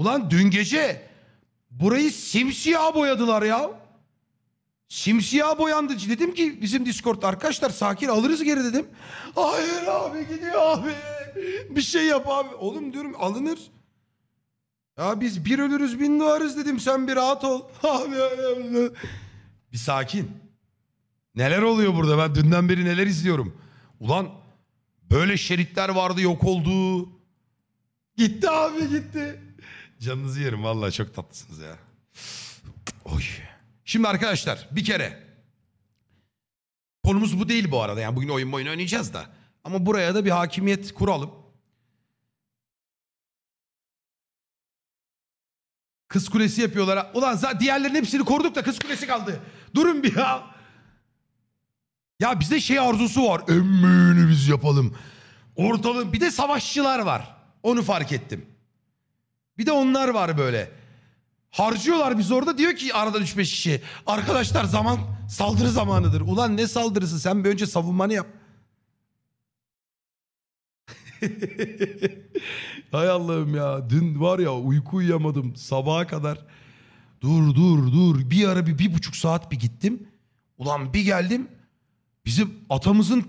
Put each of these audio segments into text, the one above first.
Ulan dün gece burayı simsiyah boyadılar ya. Simsiyah boyandı. Dedim ki bizim Discord arkadaşlar sakin alırız geri dedim. Hayır abi gidiyor abi. Bir şey yap abi. Oğlum diyorum alınır. Ya biz bir ölürüz bin doğarız dedim sen bir rahat ol. Abi bir sakin. Neler oluyor burada ben dünden beri neler izliyorum. Ulan böyle şeritler vardı yok oldu. Gitti abi gitti. Canınızı yerim vallahi çok tatlısınız ya. Oy. Şimdi arkadaşlar bir kere konumuz bu değil bu arada. Yani bugün oyun oyun oynayacağız da. Ama buraya da bir hakimiyet kuralım. Kız kulesi yapıyorlar. Ulan zaten diğerlerin hepsini koruduk da kız kulesi kaldı. Durun bir ya. Ya bizde şey arzusu var. En biz yapalım. Ortalığı bir de savaşçılar var. Onu fark ettim. Bir de onlar var böyle. Harcıyorlar biz orada diyor ki arada 3-5 kişi. Arkadaşlar zaman saldırı zamanıdır. Ulan ne saldırısı sen bir önce savunmanı yap. Hay Allah'ım ya dün var ya uyku uyuyamadım sabaha kadar. Dur dur dur bir ara bir, bir buçuk saat bir gittim. Ulan bir geldim bizim atamızın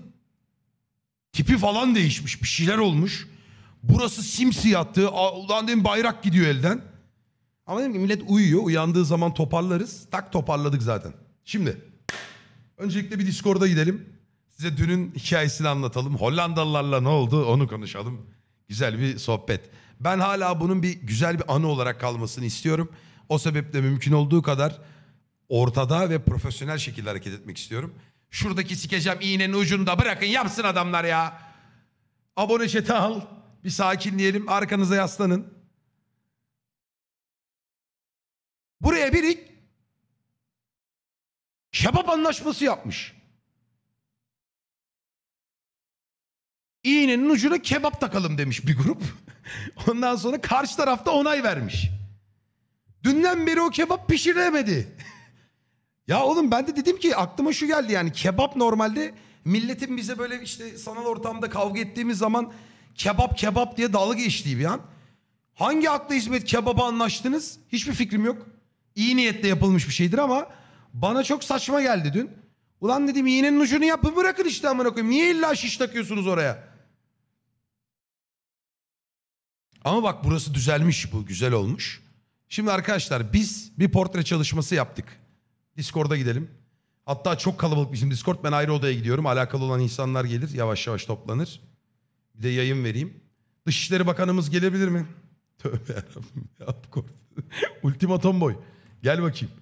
tipi falan değişmiş bir şeyler olmuş. Burası simsiyahtı. Ulan dedim bayrak gidiyor elden. Ama dedim ki millet uyuyor. Uyandığı zaman toparlarız. Tak toparladık zaten. Şimdi öncelikle bir Discord'a gidelim. Size dünün hikayesini anlatalım. Hollandalılarla ne oldu onu konuşalım. Güzel bir sohbet. Ben hala bunun bir güzel bir anı olarak kalmasını istiyorum. O sebeple mümkün olduğu kadar ortada ve profesyonel şekilde hareket etmek istiyorum. Şuradaki sikeceğim iğnenin ucunda bırakın yapsın adamlar ya. Abone çete al. Bir sakinleyelim. Arkanıza yaslanın. Buraya bir ilk şebap anlaşması yapmış. İğnenin ucuna kebap takalım demiş bir grup. Ondan sonra karşı tarafta onay vermiş. Dünden beri o kebap pişiremedi. ya oğlum ben de dedim ki aklıma şu geldi yani kebap normalde milletin bize böyle işte sanal ortamda kavga ettiğimiz zaman kebap kebap diye dalga geçtiği bir an. Hangi akla hizmet kebaba anlaştınız? Hiçbir fikrim yok. İyi niyetle yapılmış bir şeydir ama bana çok saçma geldi dün. Ulan dedim iğnenin ucunu yapın bırakın işte amına koyayım. Niye illa şiş takıyorsunuz oraya? Ama bak burası düzelmiş bu güzel olmuş. Şimdi arkadaşlar biz bir portre çalışması yaptık. Discord'a gidelim. Hatta çok kalabalık bizim Discord. Ben ayrı odaya gidiyorum. Alakalı olan insanlar gelir. Yavaş yavaş toplanır de yayın vereyim. Dışişleri Bakanımız gelebilir mi? Tövbe yarabbim. Ultimatom boy. Gel bakayım.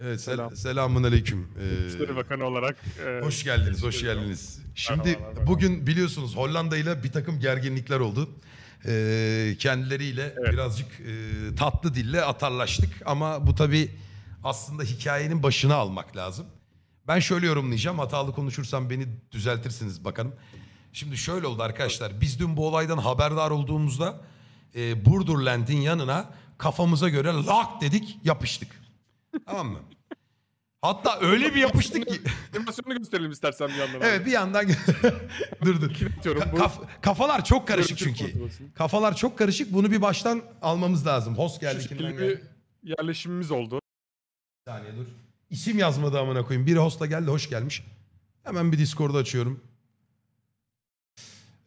Evet, Selam. selamun aleyküm. Ee, Dışişleri Bakanı olarak. E, hoş geldiniz, hoş geldiniz. Şimdi merhaba, bugün biliyorsunuz Hollanda ile bir takım gerginlikler oldu. Ee, kendileriyle evet. birazcık e, tatlı dille atarlaştık. Ama bu tabii aslında hikayenin başına almak lazım. Ben şöyle yorumlayacağım. Hatalı konuşursam beni düzeltirsiniz bakanım. Şimdi şöyle oldu arkadaşlar. Biz dün bu olaydan haberdar olduğumuzda e, Burdurland'in yanına kafamıza göre lak dedik yapıştık. tamam mı? Hatta öyle bir yapıştık ki. Animasyonu gösterelim istersen bir yandan. Evet bir yandan. dur dur. Ka- kafalar çok karışık çünkü. Kafalar çok karışık. Bunu bir baştan almamız lazım. Host geldik. Şekilde bir yerleşimimiz oldu. Bir saniye dur. İsim yazmadı amına koyayım. Biri hostla geldi hoş gelmiş. Hemen bir Discord açıyorum.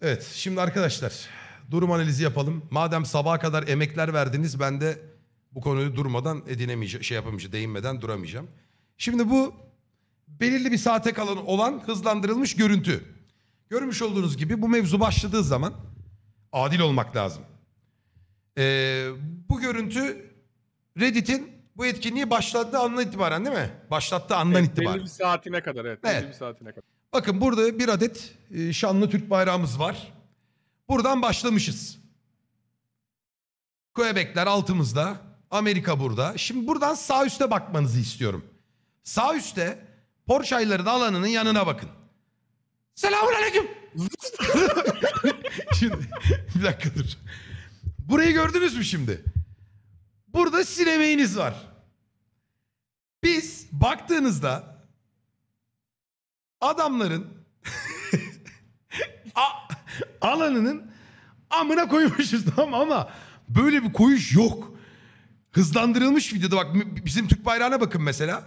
Evet şimdi arkadaşlar durum analizi yapalım. Madem sabaha kadar emekler verdiniz ben de bu konuyu durmadan edinemeyeceğim, şey yapamayacağım, değinmeden duramayacağım. Şimdi bu belirli bir saate kalan olan hızlandırılmış görüntü. Görmüş olduğunuz gibi bu mevzu başladığı zaman adil olmak lazım. Ee, bu görüntü Reddit'in bu etkinliği başlattığı andan itibaren değil mi? Başlattığı andan evet, itibaren. Belli bir saatine kadar evet. evet. Belli bir saatine kadar. Bakın burada bir adet e, şanlı Türk bayrağımız var. Buradan başlamışız. Quebec'ler altımızda. Amerika burada. Şimdi buradan sağ üste bakmanızı istiyorum. Sağ üste Porçayların alanının yanına bakın. Selamun aleyküm. şimdi bir dakika dur. Burayı gördünüz mü şimdi? Burada sinemeğiniz var. Biz baktığınızda Adamların alanının amına koymuşuz tamam ama böyle bir koyuş yok. Hızlandırılmış videoda bak bizim Türk bayrağına bakın mesela.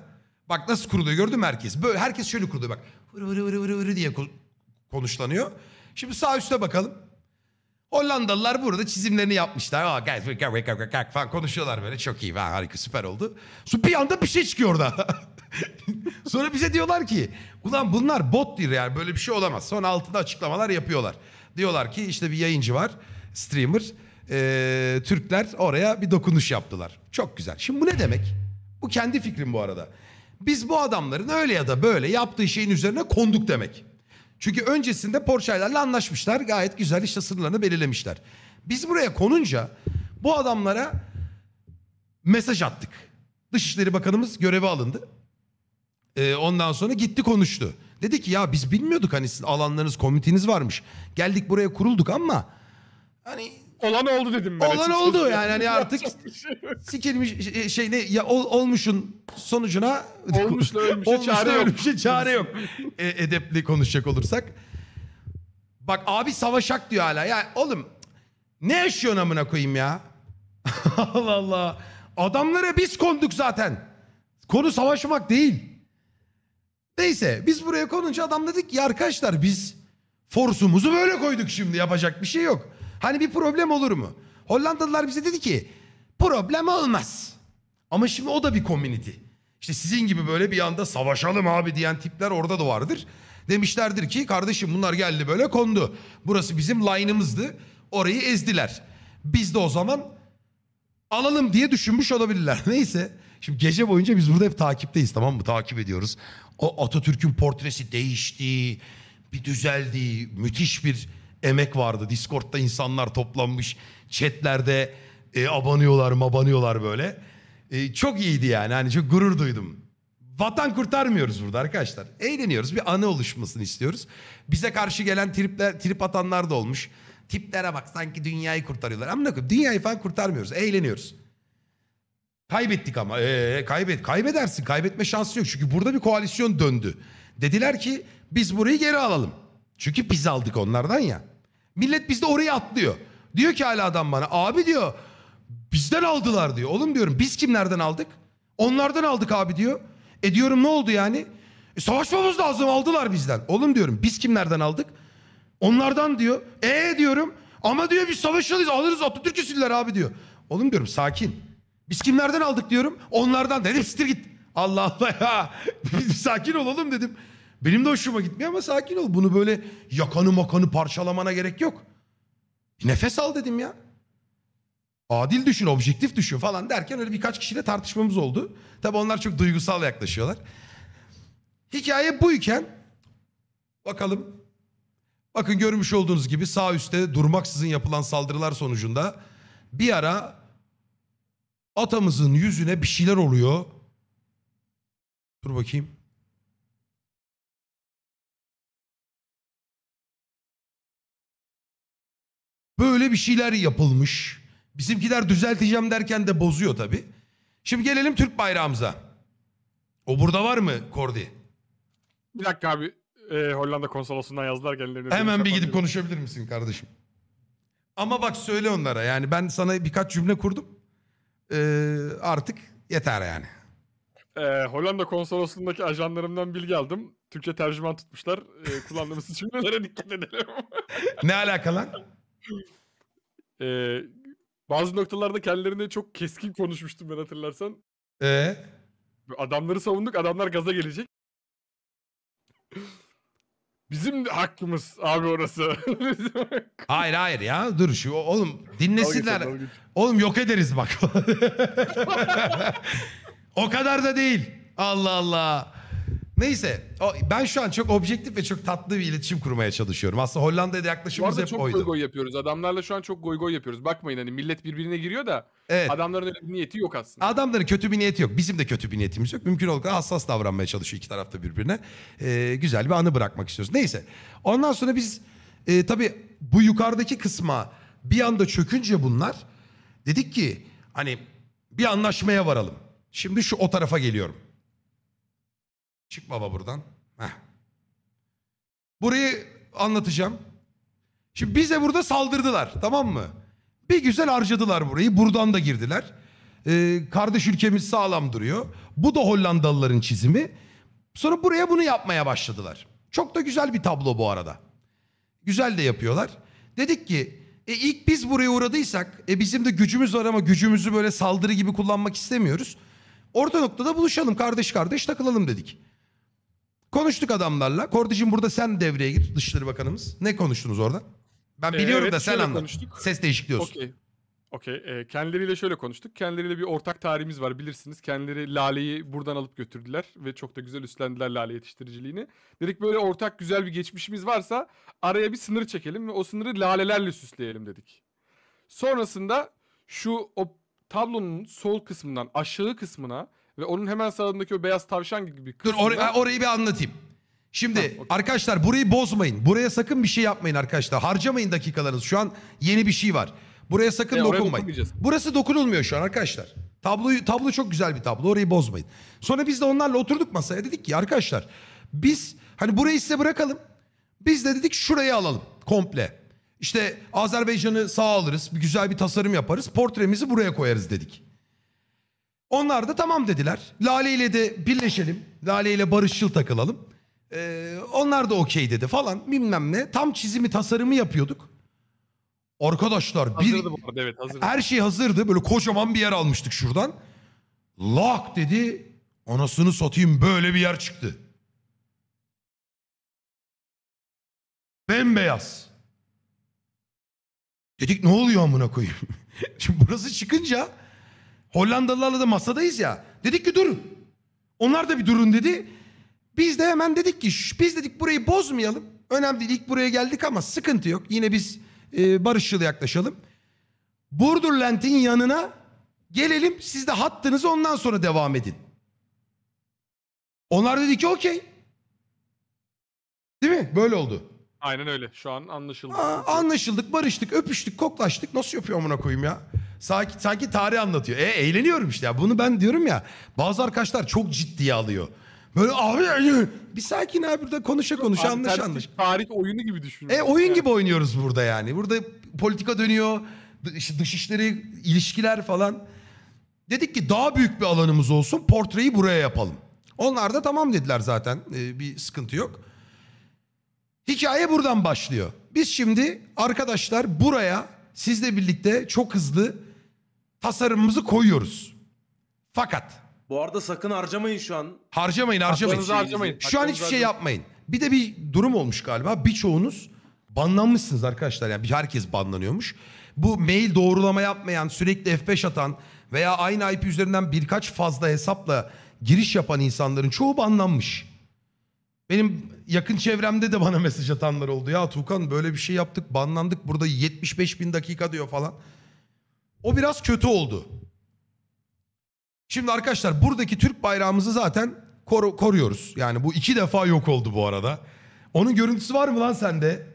Bak nasıl kuruluyor gördün mü herkes? Böyle herkes şöyle kuruluyor bak. Vırı vırı vırı vırı diye konuşlanıyor. Şimdi sağ üstte bakalım. Hollandalılar burada çizimlerini yapmışlar. Aa, guys, wake up, wake up, wake up falan konuşuyorlar böyle. Çok iyi. Ha, harika süper oldu. Sonra bir anda bir şey çıkıyor orada. Sonra bize diyorlar ki ulan bunlar bot değil yani böyle bir şey olamaz. Sonra altında açıklamalar yapıyorlar. Diyorlar ki işte bir yayıncı var streamer. Ee, Türkler oraya bir dokunuş yaptılar. Çok güzel. Şimdi bu ne demek? Bu kendi fikrim bu arada. Biz bu adamların öyle ya da böyle yaptığı şeyin üzerine konduk demek. Çünkü öncesinde Porsche'larla anlaşmışlar. Gayet güzel işte sınırlarını belirlemişler. Biz buraya konunca bu adamlara mesaj attık. Dışişleri Bakanımız görevi alındı. Ee, ondan sonra gitti konuştu. Dedi ki ya biz bilmiyorduk hani sizin alanlarınız, komitiniz varmış. Geldik buraya kurulduk ama hani Olan oldu dedim ben. Olan oldu yani. hani artık şey sikilmiş e, e, şey ne ya ol, olmuşun sonucuna olmuşla ölmüşe olmuşla çare yok. Ölmüşe çare yok. e, edepli konuşacak olursak. Bak abi savaşak diyor hala. Ya oğlum ne yaşıyorsun amına koyayım ya? Allah Allah. Adamlara biz konduk zaten. Konu savaşmak değil. Neyse biz buraya konunca adam dedik ki arkadaşlar biz forsumuzu böyle koyduk şimdi yapacak bir şey yok. Hani bir problem olur mu? Hollandalılar bize dedi ki problem olmaz. Ama şimdi o da bir community. İşte sizin gibi böyle bir anda savaşalım abi diyen tipler orada da vardır. Demişlerdir ki kardeşim bunlar geldi böyle kondu. Burası bizim line'ımızdı. Orayı ezdiler. Biz de o zaman alalım diye düşünmüş olabilirler. Neyse. Şimdi gece boyunca biz burada hep takipteyiz tamam mı? Takip ediyoruz. O Atatürk'ün portresi değişti. Bir düzeldi. Müthiş bir emek vardı. Discord'da insanlar toplanmış. Chatlerde e, abanıyorlar mabanıyorlar böyle. E, çok iyiydi yani. Hani çok gurur duydum. Vatan kurtarmıyoruz burada arkadaşlar. Eğleniyoruz. Bir anı oluşmasını istiyoruz. Bize karşı gelen tripler, trip atanlar da olmuş. Tiplere bak sanki dünyayı kurtarıyorlar. Ama ne dünyayı falan kurtarmıyoruz. Eğleniyoruz. Kaybettik ama. Ee, kaybet, kaybedersin. Kaybetme şansı yok. Çünkü burada bir koalisyon döndü. Dediler ki biz burayı geri alalım. Çünkü biz aldık onlardan ya. Millet bizde oraya atlıyor. Diyor ki hala adam bana abi diyor bizden aldılar diyor. Oğlum diyorum biz kimlerden aldık? Onlardan aldık abi diyor. E diyorum ne oldu yani? E, savaşmamız lazım aldılar bizden. Oğlum diyorum biz kimlerden aldık? Onlardan diyor. E diyorum ama diyor biz savaşmalıyız alırız Atatürk'ü siller abi diyor. Oğlum diyorum sakin. Biz kimlerden aldık diyorum. Onlardan dedim siktir git. Allah Allah ya. sakin ol olalım dedim. Benim de hoşuma gitmiyor ama sakin ol. Bunu böyle yakanı makanı parçalamana gerek yok. Nefes al dedim ya. Adil düşün, objektif düşün falan derken öyle birkaç kişiyle tartışmamız oldu. Tabi onlar çok duygusal yaklaşıyorlar. Hikaye buyken bakalım. Bakın görmüş olduğunuz gibi sağ üstte durmaksızın yapılan saldırılar sonucunda bir ara atamızın yüzüne bir şeyler oluyor. Dur bakayım. Böyle bir şeyler yapılmış. Bizimkiler düzelteceğim derken de bozuyor tabii. Şimdi gelelim Türk bayrağımıza. O burada var mı Kordi? Bir dakika abi. Ee, Hollanda konsolosundan yazdılar kendilerine. Hemen bir gidip konuşabilir misin kardeşim? Ama bak söyle onlara yani ben sana birkaç cümle kurdum. Ee, artık yeter yani. Ee, Hollanda konsolosundaki ajanlarımdan bilgi aldım. Türkçe tercüman tutmuşlar. Ee, kullandığımız cümlelere dikkat edelim. ne alaka lan? e, bazı noktalarda kendilerine çok keskin konuşmuştum ben hatırlarsan. Ee? Adamları savunduk, adamlar gaza gelecek. Bizim hakkımız abi orası. hayır hayır ya dur şu oğlum dinlesinler. Oğlum yok ederiz bak. o kadar da değil. Allah Allah. Neyse ben şu an çok objektif ve çok tatlı bir iletişim kurmaya çalışıyorum. Aslında Hollanda'da yaklaşımımız hep çok oydu. çok goy yapıyoruz. Adamlarla şu an çok goy goy yapıyoruz. Bakmayın hani millet birbirine giriyor da evet. adamların öyle bir niyeti yok aslında. Adamların kötü bir niyeti yok. Bizim de kötü bir niyetimiz yok. Mümkün olduğu kadar hassas davranmaya çalışıyor iki tarafta birbirine. Ee, güzel bir anı bırakmak istiyoruz. Neyse ondan sonra biz e, tabii bu yukarıdaki kısma bir anda çökünce bunlar dedik ki hani bir anlaşmaya varalım. Şimdi şu o tarafa geliyorum. Çık baba buradan. Heh. Burayı anlatacağım. Şimdi bize burada saldırdılar tamam mı? Bir güzel harcadılar burayı. Buradan da girdiler. Ee, kardeş ülkemiz sağlam duruyor. Bu da Hollandalıların çizimi. Sonra buraya bunu yapmaya başladılar. Çok da güzel bir tablo bu arada. Güzel de yapıyorlar. Dedik ki e ilk biz buraya uğradıysak e bizim de gücümüz var ama gücümüzü böyle saldırı gibi kullanmak istemiyoruz. Orta noktada buluşalım kardeş kardeş takılalım dedik. Konuştuk adamlarla. Kordi'cim burada sen devreye gir. Dışişleri Bakanımız. Ne konuştunuz orada? Ben ee, biliyorum evet, da sen anlat. Konuştuk. Ses değişik diyorsun. Okey. Okey. E, kendileriyle şöyle konuştuk. Kendileriyle bir ortak tarihimiz var bilirsiniz. Kendileri Lale'yi buradan alıp götürdüler ve çok da güzel üstlendiler Lale yetiştiriciliğini. Dedik böyle ortak güzel bir geçmişimiz varsa araya bir sınır çekelim ve o sınırı lalelerle süsleyelim dedik. Sonrasında şu o tablonun sol kısmından aşağı kısmına ve onun hemen sağındaki o beyaz tavşan gibi bir Dur or- orayı bir anlatayım. Şimdi okey. arkadaşlar burayı bozmayın. Buraya sakın bir şey yapmayın arkadaşlar. Harcamayın dakikalarınızı. Şu an yeni bir şey var. Buraya sakın E, dokunmayın. Burası dokunulmuyor şu an arkadaşlar. Tablo tablo çok güzel bir tablo. Orayı bozmayın. Sonra biz de onlarla oturduk masaya dedik ki arkadaşlar biz hani burayı size bırakalım. Biz de dedik şurayı alalım komple. İşte Azerbaycan'ı sağ alırız. Bir güzel bir tasarım yaparız. Portremizi buraya koyarız dedik. Onlar da tamam dediler. Lale ile de birleşelim. Lale ile barışçıl takılalım. Ee, onlar da okey dedi falan bilmem ne. Tam çizimi tasarımı yapıyorduk. Arkadaşlar bir Hazırdı bu arada evet hazırdı. her şey hazırdı. Böyle kocaman bir yer almıştık şuradan. Lak dedi. Anasını satayım böyle bir yer çıktı. Bembeyaz. Dedik ne oluyor amına koyayım. Şimdi burası çıkınca Hollandalılarla da masadayız ya. Dedik ki durun. Onlar da bir durun dedi. Biz de hemen dedik ki biz dedik burayı bozmayalım. Önemli değil ilk buraya geldik ama sıkıntı yok. Yine biz e, barışçıl yaklaşalım. Lentin yanına gelelim siz de hattınızı ondan sonra devam edin. Onlar dedi ki okey. Değil mi? Böyle oldu. Aynen öyle. Şu an anlaşıldı. Aa, anlaşıldık, barıştık, öpüştük, koklaştık. Nasıl yapıyor amına koyayım ya? Sanki, sanki tarih anlatıyor. E eğleniyorum işte. Ya. Bunu ben diyorum ya. Bazı arkadaşlar çok ciddiye alıyor. Böyle abi e, e. bir sakin abi burada konuşa konuşa abi, anlaş anlaş. Tarih oyunu gibi düşünüyorum. E oyun yani. gibi oynuyoruz burada yani. Burada politika dönüyor. Dış, dışişleri, ilişkiler falan. Dedik ki daha büyük bir alanımız olsun. Portreyi buraya yapalım. Onlar da tamam dediler zaten. Ee, bir sıkıntı yok. Hikaye buradan başlıyor. Biz şimdi arkadaşlar buraya sizle birlikte çok hızlı tasarımımızı koyuyoruz. Fakat Bu arada sakın harcamayın şu an. harcamayın harcamayın. Aklınızı harcamayın. Şu an hiçbir şey yapmayın. Bir de bir durum olmuş galiba. Birçoğunuz banlanmışsınız arkadaşlar. Yani bir- herkes banlanıyormuş. Bu mail doğrulama yapmayan, sürekli F5 atan veya aynı IP üzerinden birkaç fazla hesapla giriş yapan insanların çoğu banlanmış. Benim yakın çevremde de bana mesaj atanlar oldu. Ya Tuğkan böyle bir şey yaptık banlandık burada 75 bin dakika diyor falan. O biraz kötü oldu. Şimdi arkadaşlar buradaki Türk bayrağımızı zaten koru koruyoruz. Yani bu iki defa yok oldu bu arada. Onun görüntüsü var mı lan sende?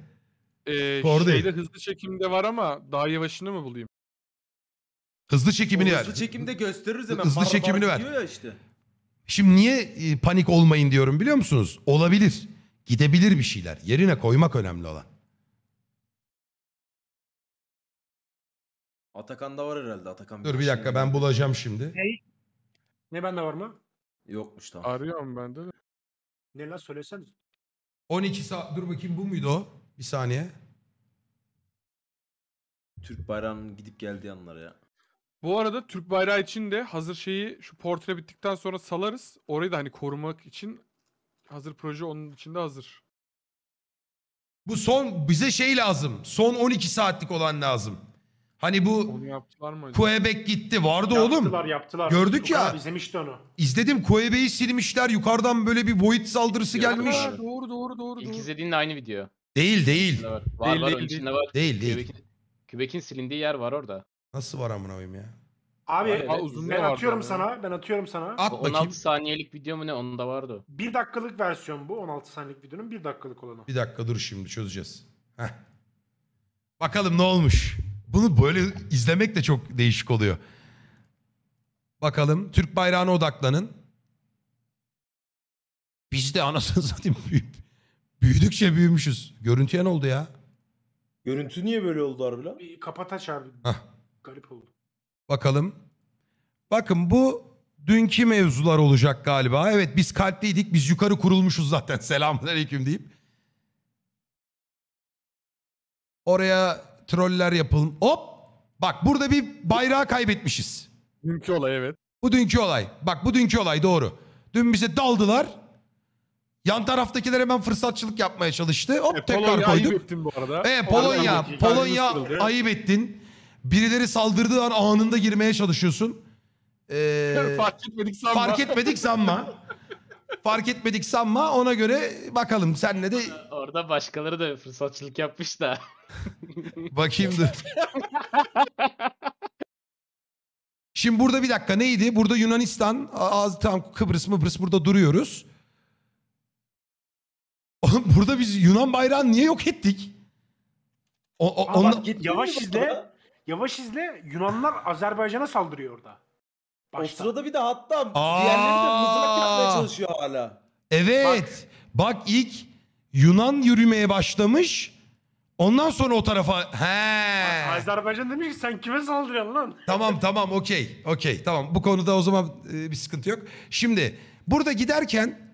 Ee, şeyde değil. hızlı çekimde var ama daha yavaşını mı bulayım? Hızlı çekimini ver. Hızlı çekimde gösteririz hemen. Hızlı çekimini ver. diyor ya işte. Şimdi niye e, panik olmayın diyorum biliyor musunuz? Olabilir. Gidebilir bir şeyler. Yerine koymak önemli olan. Atakan da var herhalde. Atakan Dur bir dakika ben bulacağım şimdi. Ne ne bende var mı? Yokmuş tamam. Arıyorum ben de. Ne lan söylesene. 12 saat dur bakayım bu muydu o? Bir saniye. Türk bayrağının gidip geldiği anlar ya. Bu arada Türk bayrağı için de hazır şeyi şu portre bittikten sonra salarız. Orayı da hani korumak için hazır proje onun içinde hazır. Bu son bize şey lazım. Son 12 saatlik olan lazım. Hani bu Onu gitti. Vardı oğlum. Yaptılar yaptılar. Gördük ya. Abi onu. İzledim Quebec'i silmişler. Yukarıdan böyle bir void saldırısı Ya. gelmiş. Aa, doğru doğru doğru. İlk izlediğinle aynı video. Değil değil. Var var, Değil, onun değil, içinde var. Değil değil. Kübek'in- silindiği yer var orada. Nasıl var amına koyayım ya? Abi Vay ben atıyorum abi. sana. Ben atıyorum sana. At bakayım. 16 saniyelik video mu ne onda vardı. o. Bir dakikalık versiyon bu. 16 saniyelik videonun bir dakikalık olanı. Bir dakika dur şimdi çözeceğiz. Heh. Bakalım ne olmuş. Bunu böyle izlemek de çok değişik oluyor. Bakalım Türk bayrağına odaklanın. Biz de anasını satayım büyüyüp, büyüdükçe büyümüşüz. Görüntüye ne oldu ya? Görüntü niye böyle oldu harbiden? Bir kapataç abi. Garip oldu. Bakalım. Bakın bu dünkü mevzular olacak galiba. Evet biz kalpliydik biz yukarı kurulmuşuz zaten selamünaleyküm deyip. Oraya troller yapalım. Hop! Bak burada bir bayrağı kaybetmişiz. Dünkü olay evet. Bu dünkü olay. Bak bu dünkü olay doğru. Dün bize daldılar. Yan taraftakiler hemen fırsatçılık yapmaya çalıştı. Hop e, tekrar Polonya ayıp ettin bu arada. E, Polonya, Aradaki Polonya ayıp ettin. Birileri saldırdılar anında girmeye çalışıyorsun. Ee, fark etmedik sanma. Fark etmedik sanma. fark etmedik sanma ona göre bakalım senle de. Orada başkaları da fırsatçılık yapmış da. Bakayım dur. Şimdi burada bir dakika neydi? Burada Yunanistan, ağzı tam Kıbrıs Mıbrıs burada duruyoruz. Oğlum burada biz Yunan bayrağını niye yok ettik? O, o, Ama bak, yavaş izle. Yavaş izle. Yunanlar Azerbaycan'a saldırıyor orada. O sırada bir de hatta Aa! diğerleri de mızrak yapmaya çalışıyor hala. Evet. Bak. ilk Yunan yürümeye başlamış. Ondan sonra o tarafa he. Azerbaycan demiş ki sen kime saldırıyorsun lan? tamam tamam okey. Okey. Tamam. Bu konuda o zaman e, bir sıkıntı yok. Şimdi burada giderken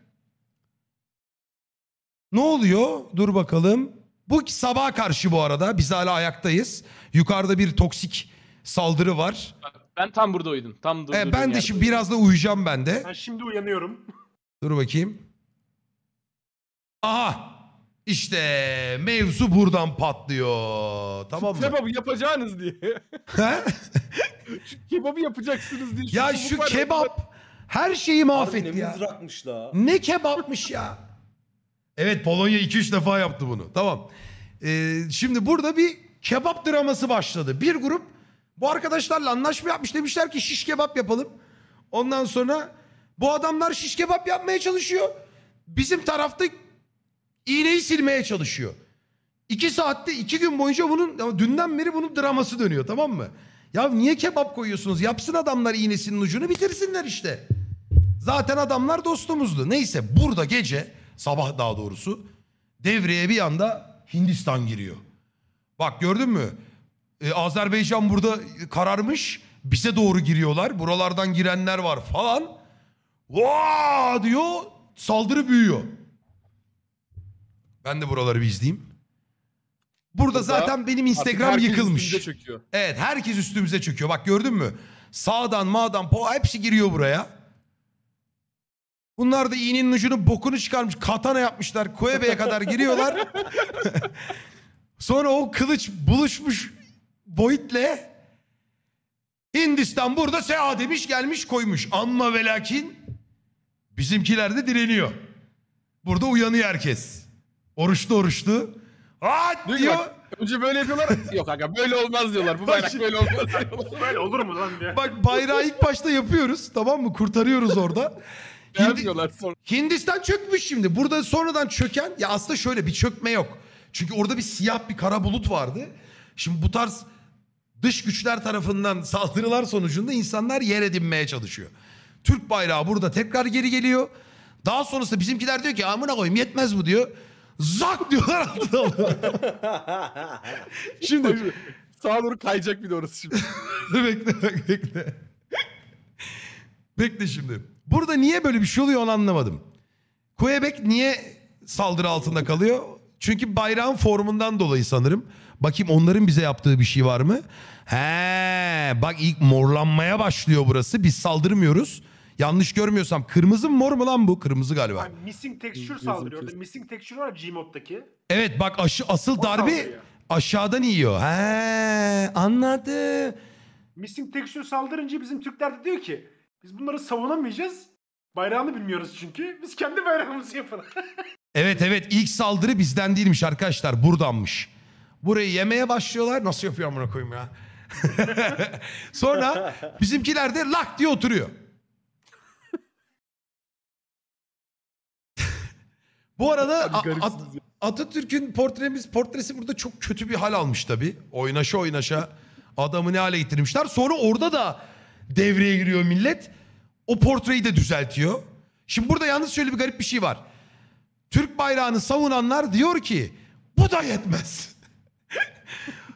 ne oluyor? Dur bakalım. Bu sabah karşı bu arada biz hala ayaktayız. Yukarıda bir toksik saldırı var. Ben tam burada uyudum. Tam dur. E, ben de yerde. şimdi biraz da uyuyacağım ben de. Ben şimdi uyanıyorum. Dur bakayım. Aha! İşte mevzu buradan patlıyor. Tamam mı? Kebabı yapacağınız diye. He? şu kebabı yapacaksınız diye. Şu ya şu kebap her şeyi mahvetti Harbi ya. Ne la. Ne kebapmış ya. Evet Polonya 2-3 defa yaptı bunu. Tamam. Ee, şimdi burada bir kebap draması başladı. Bir grup bu arkadaşlarla anlaşma yapmış demişler ki şiş kebap yapalım. Ondan sonra bu adamlar şiş kebap yapmaya çalışıyor. Bizim tarafta iğneyi silmeye çalışıyor. İki saatte iki gün boyunca bunun dünden beri bunun draması dönüyor tamam mı? Ya niye kebap koyuyorsunuz? Yapsın adamlar iğnesinin ucunu bitirsinler işte. Zaten adamlar dostumuzdu. Neyse burada gece sabah daha doğrusu devreye bir anda Hindistan giriyor. Bak gördün mü? Ee, Azerbaycan burada kararmış. Bize doğru giriyorlar. Buralardan girenler var falan. Vaa diyor. Saldırı büyüyor. Ben de buraları bir izleyeyim. Burada Burada zaten benim Instagram yıkılmış. Evet herkes üstümüze çöküyor. Bak gördün mü? Sağdan mağdan po hepsi giriyor buraya. Bunlar da iğnenin ucunu bokunu çıkarmış. Katana yapmışlar. Koebe'ye kadar giriyorlar. Sonra o kılıç buluşmuş Boyit'le Hindistan burada sea demiş gelmiş koymuş. Amma ve lakin bizimkiler de direniyor. Burada uyanıyor herkes. Oruçlu oruçlu. Aa diyor. diyor. Önce böyle yapıyorlar. Yok kanka böyle olmaz diyorlar. Bu bayrak böyle olmaz böyle olur mu lan diye. Bak bayrağı ilk başta yapıyoruz tamam mı? Kurtarıyoruz orada. Hindi, Hindistan çökmüş şimdi. Burada sonradan çöken ya aslında şöyle bir çökme yok. Çünkü orada bir siyah bir kara bulut vardı. Şimdi bu tarz dış güçler tarafından saldırılar sonucunda insanlar yer edinmeye çalışıyor. Türk bayrağı burada tekrar geri geliyor. Daha sonrasında bizimkiler diyor ki amına koyayım yetmez bu diyor. Zak diyorlar altına şimdi sağa doğru kayacak bir de orası şimdi. bekle bak bekle. bekle şimdi. Burada niye böyle bir şey oluyor onu anlamadım. Quebec niye saldırı altında kalıyor? Çünkü bayrağın formundan dolayı sanırım. Bakayım onların bize yaptığı bir şey var mı? He, bak ilk morlanmaya başlıyor burası. Biz saldırmıyoruz. Yanlış görmüyorsam kırmızı mı mor mu lan bu? Kırmızı galiba. Yani missing texture saldırıyor. Orada missing texture var Gmod'daki. Evet bak aşı, asıl O darbe saldırıyor. aşağıdan yiyor. He, anladım. Missing texture saldırınca bizim Türkler de diyor ki biz bunları savunamayacağız. Bayrağını bilmiyoruz çünkü. Biz kendi bayrağımızı yapalım. Evet evet ilk saldırı bizden değilmiş arkadaşlar. Buradanmış. Burayı yemeye başlıyorlar. Nasıl yapıyor amına koyayım ya? Sonra bizimkiler de lak diye oturuyor. Bu arada At Atatürk'ün portremiz portresi burada çok kötü bir hal almış tabi. Oynaşa oynaşa adamı ne hale getirmişler. Sonra orada da devreye giriyor millet. O portreyi de düzeltiyor. Şimdi burada yalnız şöyle bir garip bir şey var. Türk bayrağını savunanlar diyor ki bu da yetmez.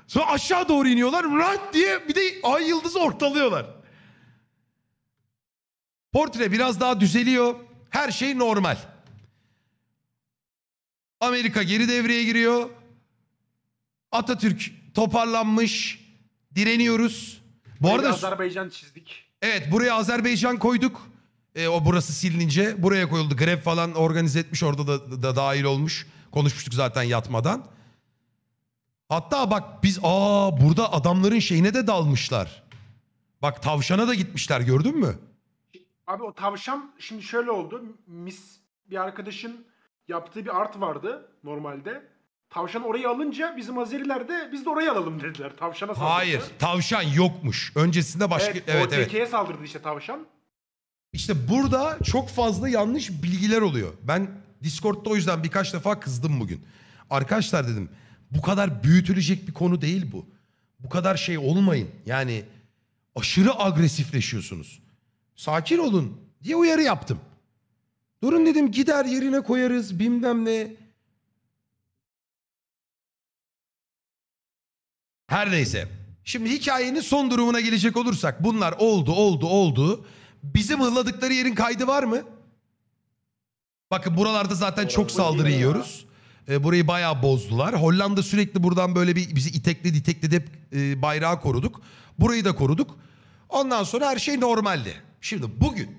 Sonra aşağı doğru iniyorlar. Rat diye bir de ay yıldızı ortalıyorlar. Portre biraz daha düzeliyor. Her şey normal. Amerika geri devreye giriyor. Atatürk toparlanmış. Direniyoruz. Bu arada Azerbaycan çizdik. Evet buraya Azerbaycan koyduk. E, o burası silinince buraya koyuldu. Grev falan organize etmiş orada da, da dahil olmuş. Konuşmuştuk zaten yatmadan. Hatta bak biz aa burada adamların şeyine de dalmışlar. Bak tavşana da gitmişler gördün mü? Abi o tavşan şimdi şöyle oldu. Mis bir arkadaşın yaptığı bir art vardı normalde. Tavşan orayı alınca bizim Azeriler de biz de orayı alalım dediler. Tavşana saldırdı. Hayır tavşan yokmuş. Öncesinde başka... Evet evet. evet. saldırdı işte tavşan. İşte burada çok fazla yanlış bilgiler oluyor. Ben Discord'da o yüzden birkaç defa kızdım bugün. Arkadaşlar dedim bu kadar büyütülecek bir konu değil bu. Bu kadar şey olmayın. Yani aşırı agresifleşiyorsunuz. Sakin olun diye uyarı yaptım. Durun dedim gider yerine koyarız bilmem ne. Her neyse. Şimdi hikayenin son durumuna gelecek olursak bunlar oldu oldu oldu. Bizim hırladıkları yerin kaydı var mı? Bakın buralarda zaten çok saldırı yiyoruz. E, burayı bayağı bozdular. Hollanda sürekli buradan böyle bir bizi itekledi itekledi hep e, bayrağı koruduk. Burayı da koruduk. Ondan sonra her şey normaldi. Şimdi bugün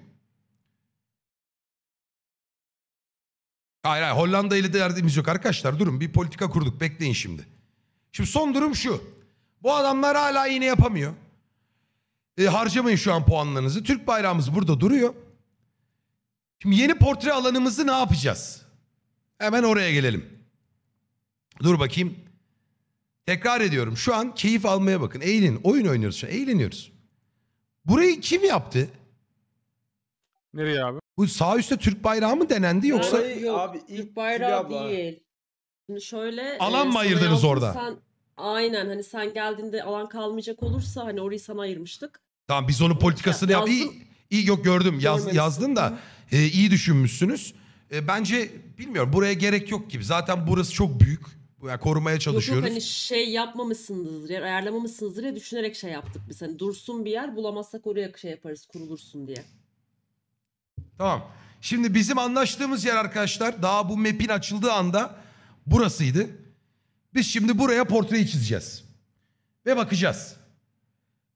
Hayır hayır Hollanda ile derdimiz yok arkadaşlar durun bir politika kurduk bekleyin şimdi. Şimdi son durum şu. Bu adamlar hala iğne yapamıyor. E, harcamayın şu an puanlarınızı. Türk bayrağımız burada duruyor. Şimdi yeni portre alanımızı ne yapacağız? Hemen oraya gelelim. Dur bakayım. Tekrar ediyorum. Şu an keyif almaya bakın. Eğlenin. Oyun oynuyoruz şu an. Eğleniyoruz. Burayı kim yaptı? Nereye abi? Bu sağ üstte Türk bayrağı mı denendi yoksa? Abi, yok. abi ilk bayrağı abla. değil. Şimdi şöyle e, alan e, mı ayırdınız orada? Sen, aynen hani sen geldiğinde alan kalmayacak olursa hani orayı sana ayırmıştık. Tamam biz onun politikasını ya, yap. Yazdım. İyi, yok gördüm. Yaz, yazdın da e, iyi düşünmüşsünüz. E, bence bilmiyorum buraya gerek yok gibi. Zaten burası çok büyük yani korumaya çalışıyoruz. Yok, yok, hani şey yapmamışsınızdır ya ayarlamamışsınızdır ya düşünerek şey yaptık biz. Hani dursun bir yer bulamazsak oraya şey yaparız kurulursun diye. Tamam. Şimdi bizim anlaştığımız yer arkadaşlar daha bu map'in açıldığı anda burasıydı. Biz şimdi buraya portreyi çizeceğiz. Ve bakacağız.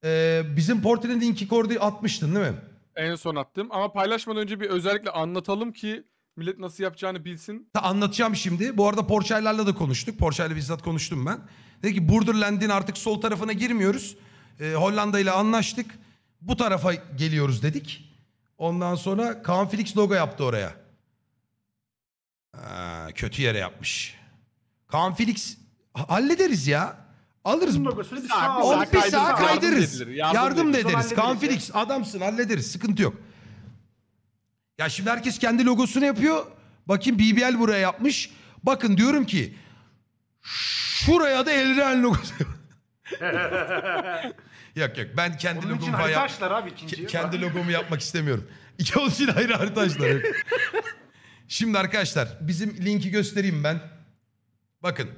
Ee, bizim portrenin linki koordinatı atmıştın değil mi? En son attım ama paylaşmadan önce bir özellikle anlatalım ki Millet nasıl yapacağını bilsin. Anlatacağım şimdi. Bu arada Porçaylarla da konuştuk. Porçayla bizzat konuştum ben. Dedi ki Burdurland'in artık sol tarafına girmiyoruz. Ee, Hollanda ile anlaştık. Bu tarafa geliyoruz dedik. Ondan sonra Kaan Felix logo yaptı oraya. Ha, kötü yere yapmış. Kaan Felix hallederiz ya. Alırız. logosunu Onu bir sağa kaydırırız. Yardım, da ederiz. Kaan Felix adamsın hallederiz. Sıkıntı yok. Ya şimdi herkes kendi logosunu yapıyor. Bakın BBL buraya yapmış. Bakın diyorum ki şuraya da Elren logosu. yok yok ben kendi Onun için logomu yap- abi kendi logomu yapmak istemiyorum. İki onun için ayrı harita Şimdi arkadaşlar bizim linki göstereyim ben. Bakın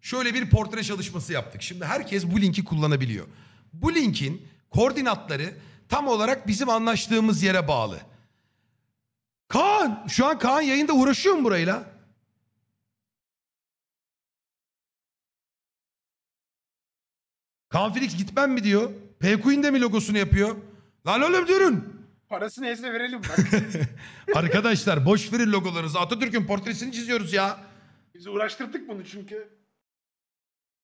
şöyle bir portre çalışması yaptık. Şimdi herkes bu linki kullanabiliyor. Bu linkin koordinatları tam olarak bizim anlaştığımız yere bağlı. Kaan şu an Kaan yayında uğraşıyor mu burayla? Kaan Felix gitmem mi diyor. Pekuin de mi logosunu yapıyor? Lan oğlum durun. Parasını ezle verelim bak. Arkadaşlar boş verin logolarınızı. Atatürk'ün portresini çiziyoruz ya. Biz uğraştırdık bunu çünkü.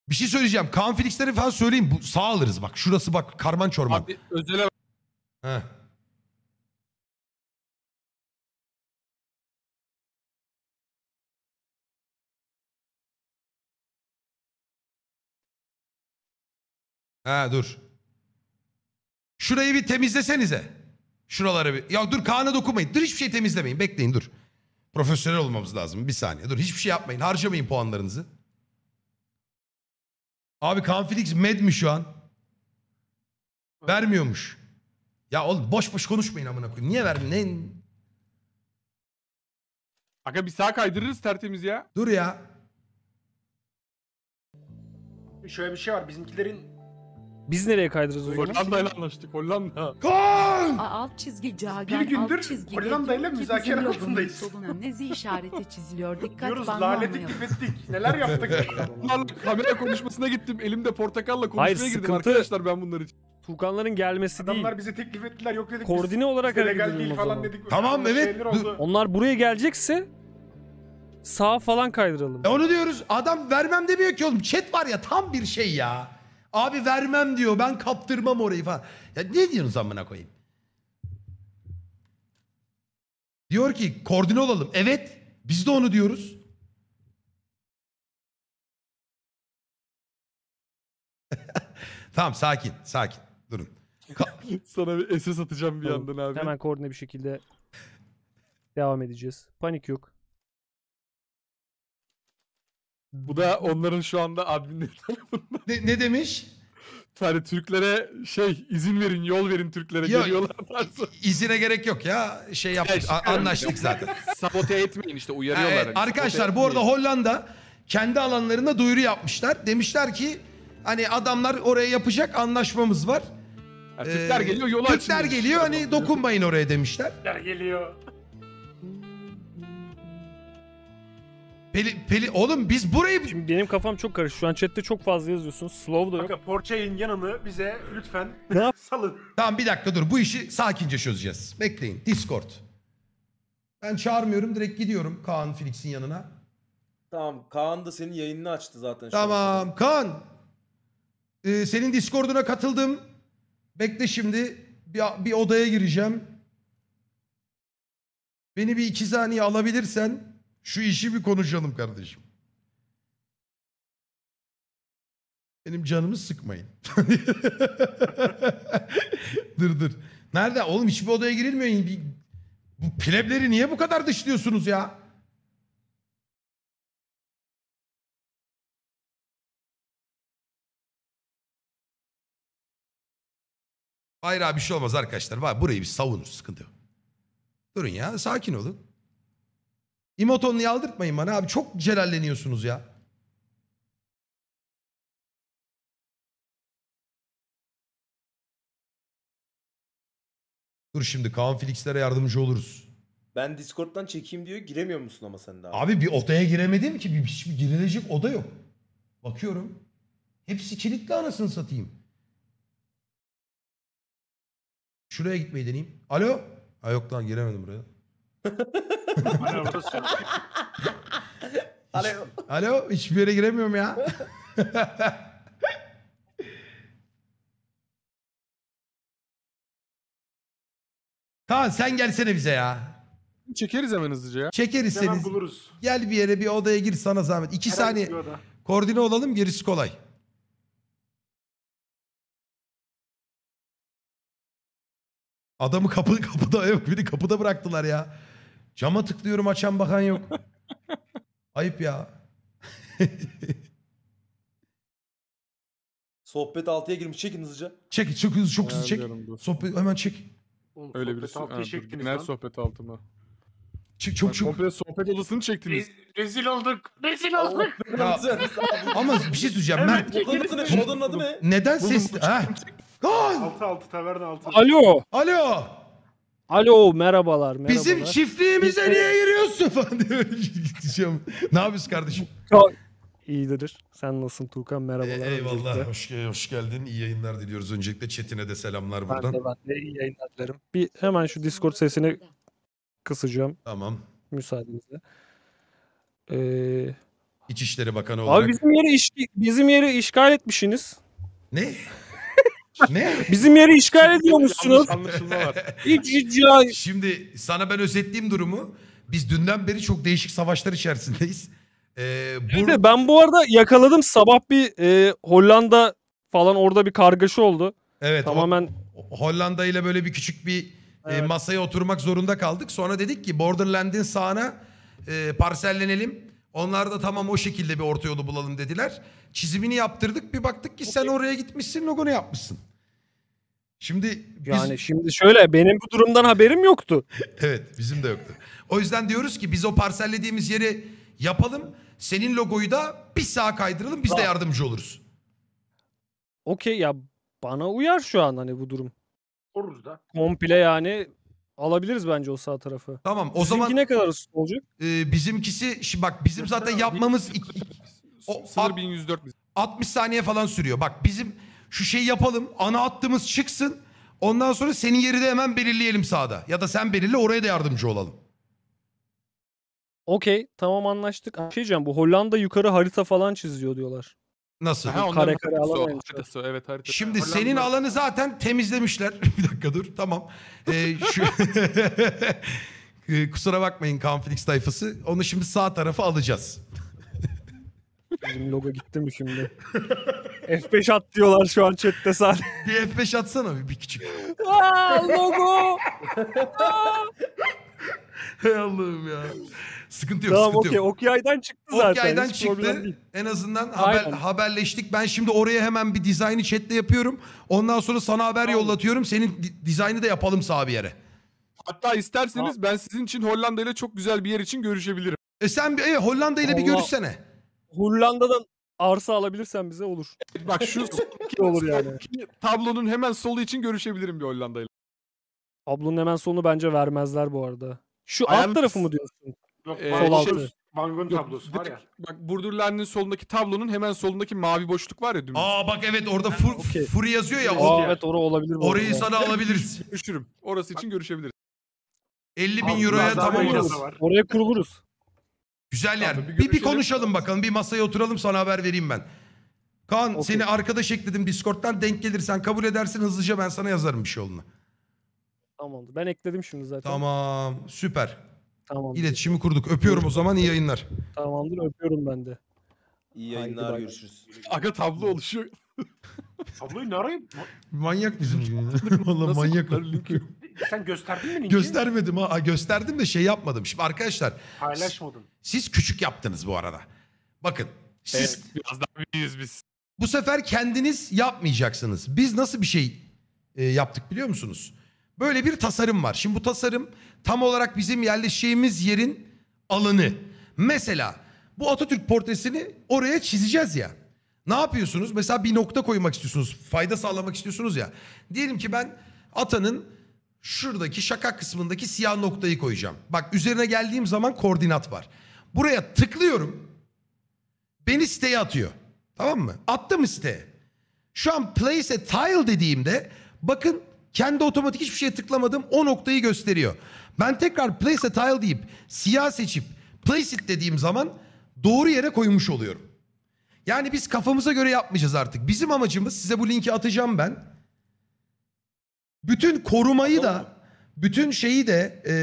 Bir şey söyleyeceğim. Kaan Felix'leri falan söyleyeyim. Bu, sağ alırız bak. Şurası bak karman çorman. Abi özele Heh. Ha dur. Şurayı bir temizlesenize. Şuraları bir. Ya dur Kaan'a dokunmayın. Dur hiçbir şey temizlemeyin. Bekleyin dur. Profesyonel olmamız lazım. Bir saniye. Dur hiçbir şey yapmayın. Harcamayın puanlarınızı. Abi Kaan Felix med mi şu an? Vermiyormuş. Ya oğlum boş boş konuşmayın amına koyayım. Niye verdin? Ne? Aga bir sağa kaydırırız tertemiz ya. Dur ya. Şöyle bir şey var. Bizimkilerin biz nereye kaydırırız o Hollanda ile anlaştık Hollanda. Kaan! alt çizgi Cagan, Bir gündür Hollanda ile Gökçe müzakere altındayız. nezi işareti çiziliyor. Dikkat Diyoruz banlanmıyor. lanetik küfettik. Neler yaptık? Bunlarla kamera konuşmasına gittim. Elimde portakalla konuşmaya Hayır, girdim sıkıntı- arkadaşlar ben bunları. için. gelmesi Adamlar değil. bize teklif ettiler yok dedik. biz. olarak hareket legal edelim değil o zaman. falan dedik. Tamam, evet. Onlar buraya gelecekse sağ falan kaydıralım. E onu diyoruz. Adam vermem demiyor ki oğlum. Chat var ya tam bir şey ya. Abi vermem diyor ben kaptırmam orayı falan. Ya ne diyorsunuz amına koyayım? Diyor ki koordine olalım. Evet biz de onu diyoruz. tamam sakin sakin durun. Sana bir SS atacağım bir Tamam. yandan abi. Hemen koordine bir şekilde devam edeceğiz. Panik yok. Bu da onların şu anda adminleri tarafından. Ne, ne demiş? Yani Türklere şey izin verin yol verin Türklere Yok, geliyorlar varsa. İzine gerek yok ya şey yaptık Ya, şey anlaştık şey. zaten. Sabote etmeyin işte uyarıyorlar. Evet, Hani, arkadaşlar bu arada Hollanda kendi alanlarında duyuru yapmışlar. Demişler ki hani adamlar oraya yapacak anlaşmamız var. Yani Türkler Ee, geliyor yolu açın. Türkler geliyor hani dokunmayın oraya demişler. Türkler geliyor. Peli, peli, oğlum biz burayı... Şimdi benim kafam çok karıştı Şu an chatte çok fazla yazıyorsunuz. Slow da yok. Bakın Porçay'ın yanını bize lütfen ne salın. Tamam bir dakika dur. Bu işi sakince çözeceğiz. Bekleyin. Discord. Ben çağırmıyorum. Direkt gidiyorum Kaan Felix'in yanına. Tamam Kaan da senin yayınını açtı zaten. şu an. Tamam. Kaan. Ee, senin Discord'una katıldım. Bekle şimdi. Bir, bir odaya gireceğim. Beni bir iki saniye alabilirsen şu işi bir konuşalım kardeşim. Benim canımı sıkmayın. dır dır. Nerede? Oğlum hiçbir odaya girilmiyor. Bu plebleri niye bu kadar dışlıyorsunuz ya? Hayır abi bir şey olmaz arkadaşlar. Bak burayı bir savunur sıkıntı yok. Durun ya sakin olun. İmotonlu yaldırtmayın bana abi. Çok celalleniyorsunuz ya. Dur şimdi Kaan Felix'lere yardımcı oluruz. Ben Discord'dan çekeyim diyor. Giremiyor musun ama sen daha? Abi bir odaya giremedim ki. Bir, hiçbir girilecek oda yok. Bakıyorum. Hepsi kilitli anasını satayım. Şuraya gitmeyi deneyeyim. Alo? Ha yok lan giremedim buraya. Alo Alo. Alo hiçbir yere giremiyorum ya. Kaan sen gelsene bize ya. Çekeriz hemen hızlıca ya. Çekeriz Hemen seni. buluruz. Gel bir yere bir odaya gir sana zahmet. İki Herhangi saniye bir oda. koordine olalım gerisi kolay. Adamı kapı kapıda bir de kapıda bıraktılar ya. Cama tıklıyorum açan bakan yok. Ayıp ya. Sohbet 6'ya girmiş. Çekin hızlıca. Çek çok hızlı çok hızlı çek. Sohbet hemen çek. Oğlum, Öyle bir sohbet altı şey. Nerede Genel lan. sohbet altımı. Çek çok çok. Komple sohbet odasını çektiniz. Re- rezil olduk. Rezil olduk. Ya, ama bir şey söyleyeceğim Evet. Mert. Odanın adı ne? Odanın adı ne? Neden ses... Ha? altı 6 6 taverna 6. Alo. Alo. Alo merhabalar merhabalar. Bizim çiftliğimize niye giriyorsun falan ne yapıyorsun kardeşim? İyidir. Sen nasılsın Tuğkan? Merhabalar. E, eyvallah. Hoş, hoş geldin. İyi yayınlar diliyoruz. Öncelikle Çetin'e de selamlar ben buradan. De, ben de iyi yayınlar dilerim. Bir hemen şu Discord sesini kısacağım. Tamam. Müsaadenizle. Ee, İçişleri Bakanı olarak. Abi bizim yeri, iş, bizim yeri işgal etmişsiniz. Ne? ne? Bizim yeri işgal ediyormuşsunuz. Anlaşılma Hiç hiç ya. Şimdi sana ben özetleyeyim durumu. Biz dünden beri çok değişik savaşlar içerisindeyiz. Ee, bur- de ben bu arada yakaladım sabah bir e, Hollanda falan orada bir kargaşa oldu. Evet. Tamamen Hollanda ile böyle bir küçük bir e, evet. e, masaya oturmak zorunda kaldık. Sonra dedik ki Borderland'in sağına e, parsellenelim. Onlar da tamam o şekilde bir orta yolu bulalım dediler. Çizimini yaptırdık bir baktık ki sen oraya gitmişsin logonu yapmışsın. Şimdi biz... yani şimdi şöyle benim bu durumdan haberim yoktu. evet, bizim de yoktu. O yüzden diyoruz ki biz o parsellediğimiz yeri yapalım. Senin logoyu da bir sağa kaydıralım. Biz Aa. de yardımcı oluruz. Okey ya bana uyar şu an hani bu durum. Oluruz da. Komple yani Alabiliriz bence o sağ tarafı. Tamam o Sizinki zaman ne kadar olacak? e, bizimkisi şimdi bak bizim zaten yapmamız iki- O- 1104 60 saniye falan sürüyor. Bak bizim şu şeyi yapalım. Ana attığımız çıksın. Ondan sonra senin yeri de hemen belirleyelim sağda. Ya da sen belirle oraya da yardımcı olalım. Okey tamam anlaştık. Şey diyeceğim bu Hollanda yukarı harita falan çiziyor diyorlar. Nasıl? Aha, kare kare haritası haritası evet haritası. Şimdi Hollanda- senin alanı zaten temizlemişler. bir dakika dur tamam. Ee, şu... Ee, kusura bakmayın Kanflix tayfası. Onu şimdi sağ tarafa alacağız. Bizim logo gitti mi şimdi? F5 at diyorlar şu an chatte sadece. Bir F5 atsana bir- bir küçük. Aa, logo! Aa! Hey Allah'ım ya. Sıkıntı yok, Tamam sıkıntı okey. yok. Okyay'dan çıktı zaten. Okyay'dan Hiç çıktı. En azından haber, haberleştik. Ben şimdi oraya hemen bir dizaynı chatle yapıyorum. Ondan sonra sana haber yollatıyorum. Senin dizaynı da yapalım sağ bir yere. Hatta isterseniz ben sizin için Hollanda ile çok güzel bir yer için görüşebilirim. E sen bir- e, Hollanda ile bir görüşsene. Hollanda'dan arsa alabilirsen bize olur. Bak şu soldaki- olur yani. tablonun hemen solu için görüşebilirim bir Hollanda ile. Tablonun hemen sonunu bence vermezler bu arada. Şu I alt am... tarafı mı diyorsun? Yok, ee, sol altı. Şey, Bangon şey, tablosu Yok, var ya. Bak Burdurlan'ın solundaki tablonun hemen solundaki mavi boşluk var ya dümdüz. Aa bak evet orada fur, okay. furi yazıyor ya. Aa, evet orası olabilir. Orayı orada. sana alabiliriz. Görüşürüm. Orası için görüşebiliriz. 50 bin euroya tamam orası. Oraya kuruluruz. Güzel yer. Abi, bir, bir, bir konuşalım bakalım. Bir masaya oturalım sana haber vereyim ben. Kaan okay. seni arkadaş ekledim Discord'dan. Denk gelirsen kabul edersin hızlıca ben sana yazarım bir şey olduğunu. Tamamdır. Ben ekledim şimdi zaten. Tamam süper. Tamamdır. İletişimi kurduk. Öpüyorum o zaman İyi yayınlar. Tamamdır. Öpüyorum ben de. İyi yayınlar Haydi görüşürüz. Aga tablo oluşuyor. Tabloyu ne arayayım? Manyak bizim. Valla Nasıl manyak. kutlarız Sen gösterdin mi Göstermedim ha. Gösterdim de şey yapmadım. Şimdi arkadaşlar Paylaşmadın. siz küçük yaptınız bu arada. Bakın siz Evet, biraz daha büyüyüz biz. bu sefer kendiniz yapmayacaksınız. Biz nasıl bir şey e, yaptık biliyor musunuz? Böyle bir tasarım var. Şimdi bu tasarım tam olarak bizim yerleşeceğimiz yerin alanı. Mesela bu Atatürk portresini oraya çizeceğiz ya. Ne yapıyorsunuz? Mesela bir nokta koymak istiyorsunuz. Fayda sağlamak istiyorsunuz ya. Diyelim ki ben atanın şuradaki şaka kısmındaki siyah noktayı koyacağım. Bak üzerine geldiğim zaman koordinat var. Buraya tıklıyorum. Beni siteye atıyor. Tamam mı? Attım siteye. Şu an place a tile dediğimde bakın kendi otomatik hiçbir şeye tıklamadım o noktayı gösteriyor. Ben tekrar place a tile deyip siyah seçip place it dediğim zaman doğru yere koymuş oluyorum. Yani biz kafamıza göre yapmayacağız artık. Bizim amacımız size bu linki atacağım ben. Bütün korumayı da bütün şeyi de e,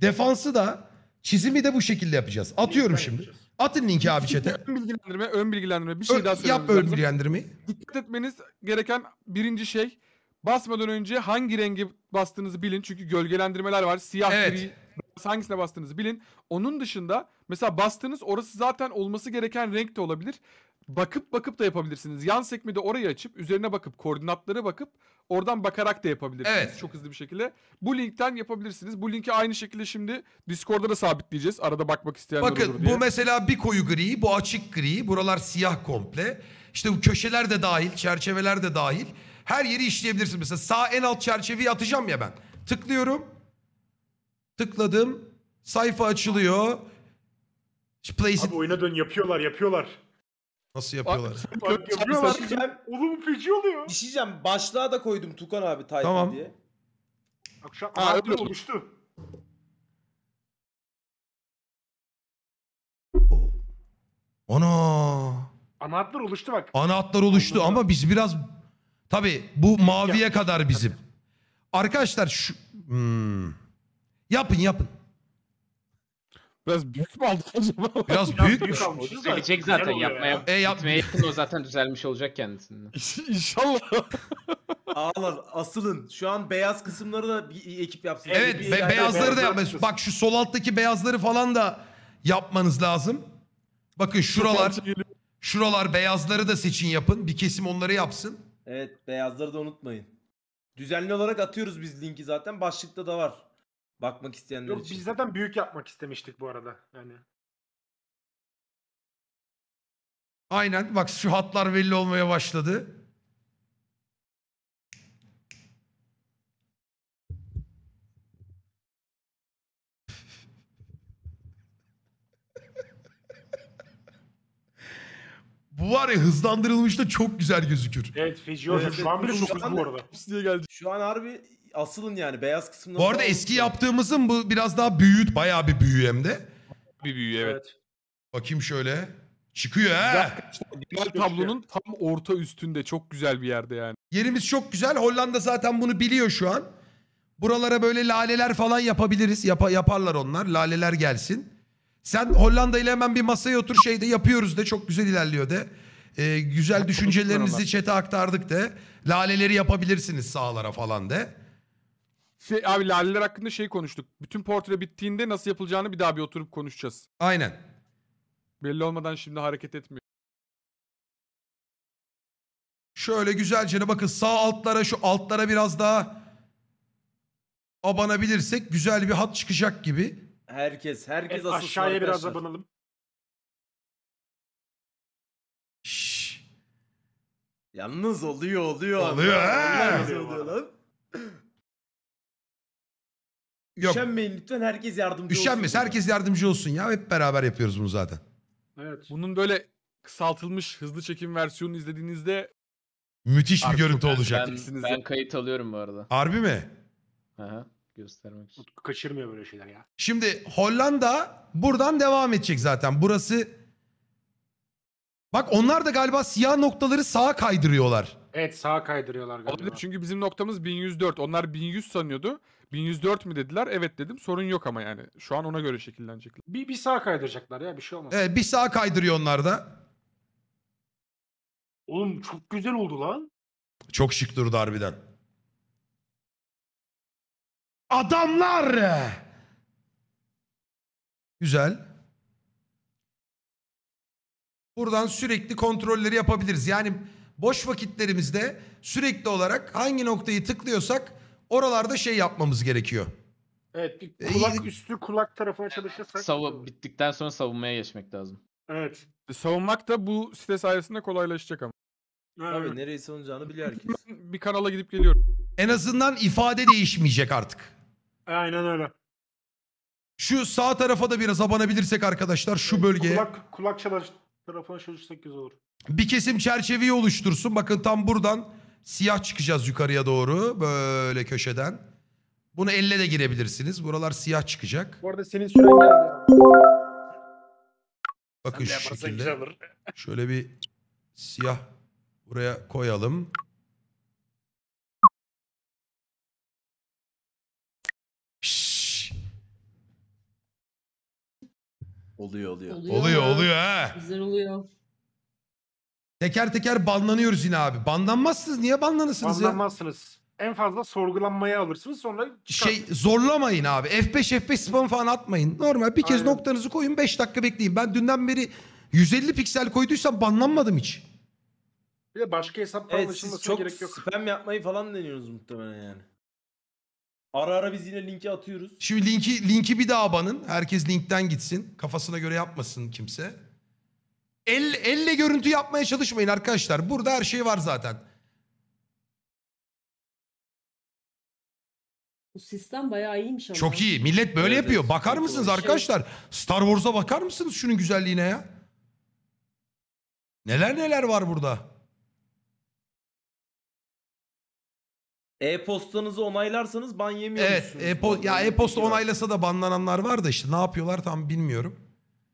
defansı da çizimi de bu şekilde yapacağız. Atıyorum şimdi. Atın linki abi çete. Ön bilgilendirme, ön bilgilendirme. Bir şey daha söyleyeyim. yap ön bilgilendirmeyi. Dikkat etmeniz gereken birinci şey Basmadan önce hangi rengi bastığınızı bilin. Çünkü gölgelendirmeler var. Siyah, evet. gri, hangisine bastığınızı bilin. Onun dışında mesela bastığınız orası zaten olması gereken renk de olabilir. Bakıp bakıp da yapabilirsiniz. Yan sekmede orayı açıp üzerine bakıp koordinatlara bakıp oradan bakarak da yapabilirsiniz evet. çok hızlı bir şekilde. Bu linkten yapabilirsiniz. Bu linki aynı şekilde şimdi Discord'da da sabitleyeceğiz. Arada bakmak isteyenler Bakın, olur diye. Bakın bu mesela bir koyu gri, bu açık gri, buralar siyah komple. İşte bu köşeler de dahil, çerçeveler de dahil. Her yeri işleyebilirsin. Mesela sağ en alt çerçeveyi atacağım ya ben. Tıklıyorum. Tıkladım. Sayfa açılıyor. Place Abi oyuna dön yapıyorlar yapıyorlar. Nasıl yapıyorlar? Bak yapıyorlar. Diyeceğim, Oğlum feci oluyor. bir şey Başlığa da koydum Tukan abi Titan Tamam. diye. Bak şu an Ha, adil öyle. oluştu. Ana. Anahtar oluştu bak. Ana oluştu ama biz biraz Tabii bu maviye Yapın. kadar bizim. Arkadaşlar şu... Hmm. Yapın yapın. Biraz büyük mü aldık acaba? Biraz büyükmüş. Düzelecek zaten yapmaya. E, yap... Gitmeye o zaten düzelmiş olacak kendisinde. İnşallah. Ağlar asılın. Şu an beyaz kısımları da bir ekip yapsın. Evet be- beyazları, da yapmanız. Bak şu sol alttaki beyazları falan da yapmanız lazım. Bakın şuralar, şuralar beyazları da seçin yapın. Bir kesim onları yapsın. Evet beyazları da unutmayın. Düzenli olarak atıyoruz biz linki zaten. Başlıkta da var. Bakmak isteyenler Yok, için. Biz zaten büyük yapmak istemiştik bu arada. Yani. Aynen bak şu hatlar belli olmaya başladı. Bu var ya hızlandırılmışta çok güzel gözükür. Evet feci olacak. Şu an bile çok hızlı bu arada. Şu an harbi asılın yani beyaz kısmına. Bu arada eski yaptığımızın bu biraz daha büyüt. Bayağı bir büyüğü hem de. Bir büyüğü evet. Bakayım şöyle. Çıkıyor ha. Genel tablonun tam orta üstünde çok güzel bir yerde yani. Yerimiz çok güzel. Hollanda zaten bunu biliyor şu an. Buralara böyle laleler falan yapabiliriz. Yapa, yaparlar onlar. Laleler gelsin. Sen Hollanda ile hemen bir masaya otur şeyde yapıyoruz de çok güzel ilerliyor de. Ee, güzel düşüncelerinizi çete aktardık de. Laleleri yapabilirsiniz sağlara falan de. Şey, abi laleler hakkında şey konuştuk. Bütün portre bittiğinde nasıl yapılacağını bir daha bir oturup konuşacağız. Aynen. Belli olmadan şimdi hareket etmiyor. Şöyle güzelce de bakın sağ altlara şu altlara biraz daha abanabilirsek güzel bir hat çıkacak gibi. Herkes, herkes Evet, asılsın aşağıya biraz arkadaşlar. abanalım. Şşş. Yalnız oluyor oluyor. Oluyor, he. Yalnız Oluyor lan. Yok. Üşenmeyin lütfen herkes yardımcı Üşenmez. olsun. Herkes yardımcı olsun ya. Hep beraber yapıyoruz bunu zaten. Evet. Bunun böyle kısaltılmış hızlı çekim versiyonunu izlediğinizde Müthiş bir görüntü olacak. Ben, ben kayıt alıyorum bu arada. Harbi mi? Aha göstermek için. Kaçırmıyor böyle şeyler ya. Şimdi Hollanda buradan devam edecek zaten. Burası Bak onlar da galiba siyah noktaları sağa kaydırıyorlar. Evet sağa kaydırıyorlar galiba. Olabilir çünkü bizim noktamız 1104. Onlar 1100 sanıyordu. 1104 mi dediler? Evet dedim. Sorun yok ama yani. Şu an ona göre şekillenecekler. Bir, bir sağa kaydıracaklar ya bir şey olmaz. Evet bir sağa kaydırıyor onlar da. Oğlum çok güzel oldu lan. Çok şık durdu harbiden adamlar. Güzel. Buradan sürekli kontrolleri yapabiliriz. Yani boş vakitlerimizde sürekli olarak hangi noktayı tıklıyorsak oralarda şey yapmamız gerekiyor. Evet bir e, kulak ee, üstü kulak tarafına çalışırsak. Savu bittikten sonra savunmaya geçmek lazım. Evet. E, savunmak da bu site sayesinde kolaylaşacak ama. Evet. Tabii nereyi savunacağını biliyor herkes. Bir kanala gidip geliyorum. En azından ifade değişmeyecek artık. Aynen öyle. Şu sağ tarafa da biraz abanabilirsek arkadaşlar şu ee, bölgeye. Kulak, kulak çalar tarafına çalışsak güzel olur. Bir kesim çerçeveyi oluştursun. Bakın tam buradan siyah çıkacağız yukarıya doğru. Böyle köşeden. Bunu elle de girebilirsiniz. Buralar siyah çıkacak. Bu arada senin süren geldi. Bakın şu şekilde. Şöyle bir siyah buraya koyalım. Oluyor oluyor. Oluyor ya. oluyor ha. Güzel oluyor. Teker teker banlanıyoruz yine abi. Banlanmazsınız. Niye banlanırsınız ya? Banlanmazsınız. En fazla sorgulanmaya alırsınız sonra çıkar. Şey zorlamayın abi. F5 F5 spam falan atmayın. Normal bir kez Aynen. noktanızı koyun 5 dakika bekleyin. Ben dünden beri 150 piksel koyduysam banlanmadım hiç. Bir de başka hesaplar Evet anlaşılmasına siz çok gerek spam yapmayı falan deniyorsunuz muhtemelen yani. Ara ara biz yine linki atıyoruz. Şimdi linki linki bir daha banın. Herkes linkten gitsin. Kafasına göre yapmasın kimse. El elle görüntü yapmaya çalışmayın arkadaşlar. Burada her şey var zaten. Bu sistem bayağı iyiymiş ama. Çok iyi. Millet böyle Evet, yapıyor. Bakar mısınız doğru. arkadaşlar? Star Wars'a bakar mısınız şunun güzelliğine ya? Neler neler var burada. E-postanızı onaylarsanız ban yemiyor Evet, musunuz? e-po- ya e-posta onaylasa da banlananlar var da işte ne yapıyorlar tam bilmiyorum.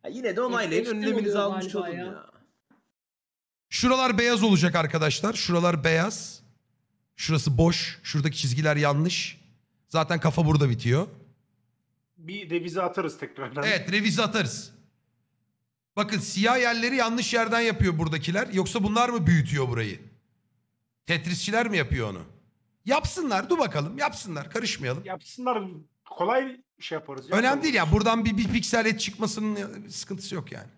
Ya Yine de onaylayın Ekleşim önleminizi oluyor almış olun ya. ya. Şuralar beyaz olacak arkadaşlar. Şuralar beyaz. Şurası boş. Şuradaki çizgiler yanlış. Zaten kafa burada bitiyor. Bir revize atarız tekrardan. Evet revize atarız. Bakın siyah yerleri yanlış yerden yapıyor buradakiler. Yoksa bunlar mı büyütüyor burayı? Tetrisçiler mi yapıyor onu? Yapsınlar dur bakalım yapsınlar karışmayalım. Yapsınlar kolay şey yaparız. Önemli değil ya buradan bir, bir piksel et çıkmasının e, sıkıntısı yok yani.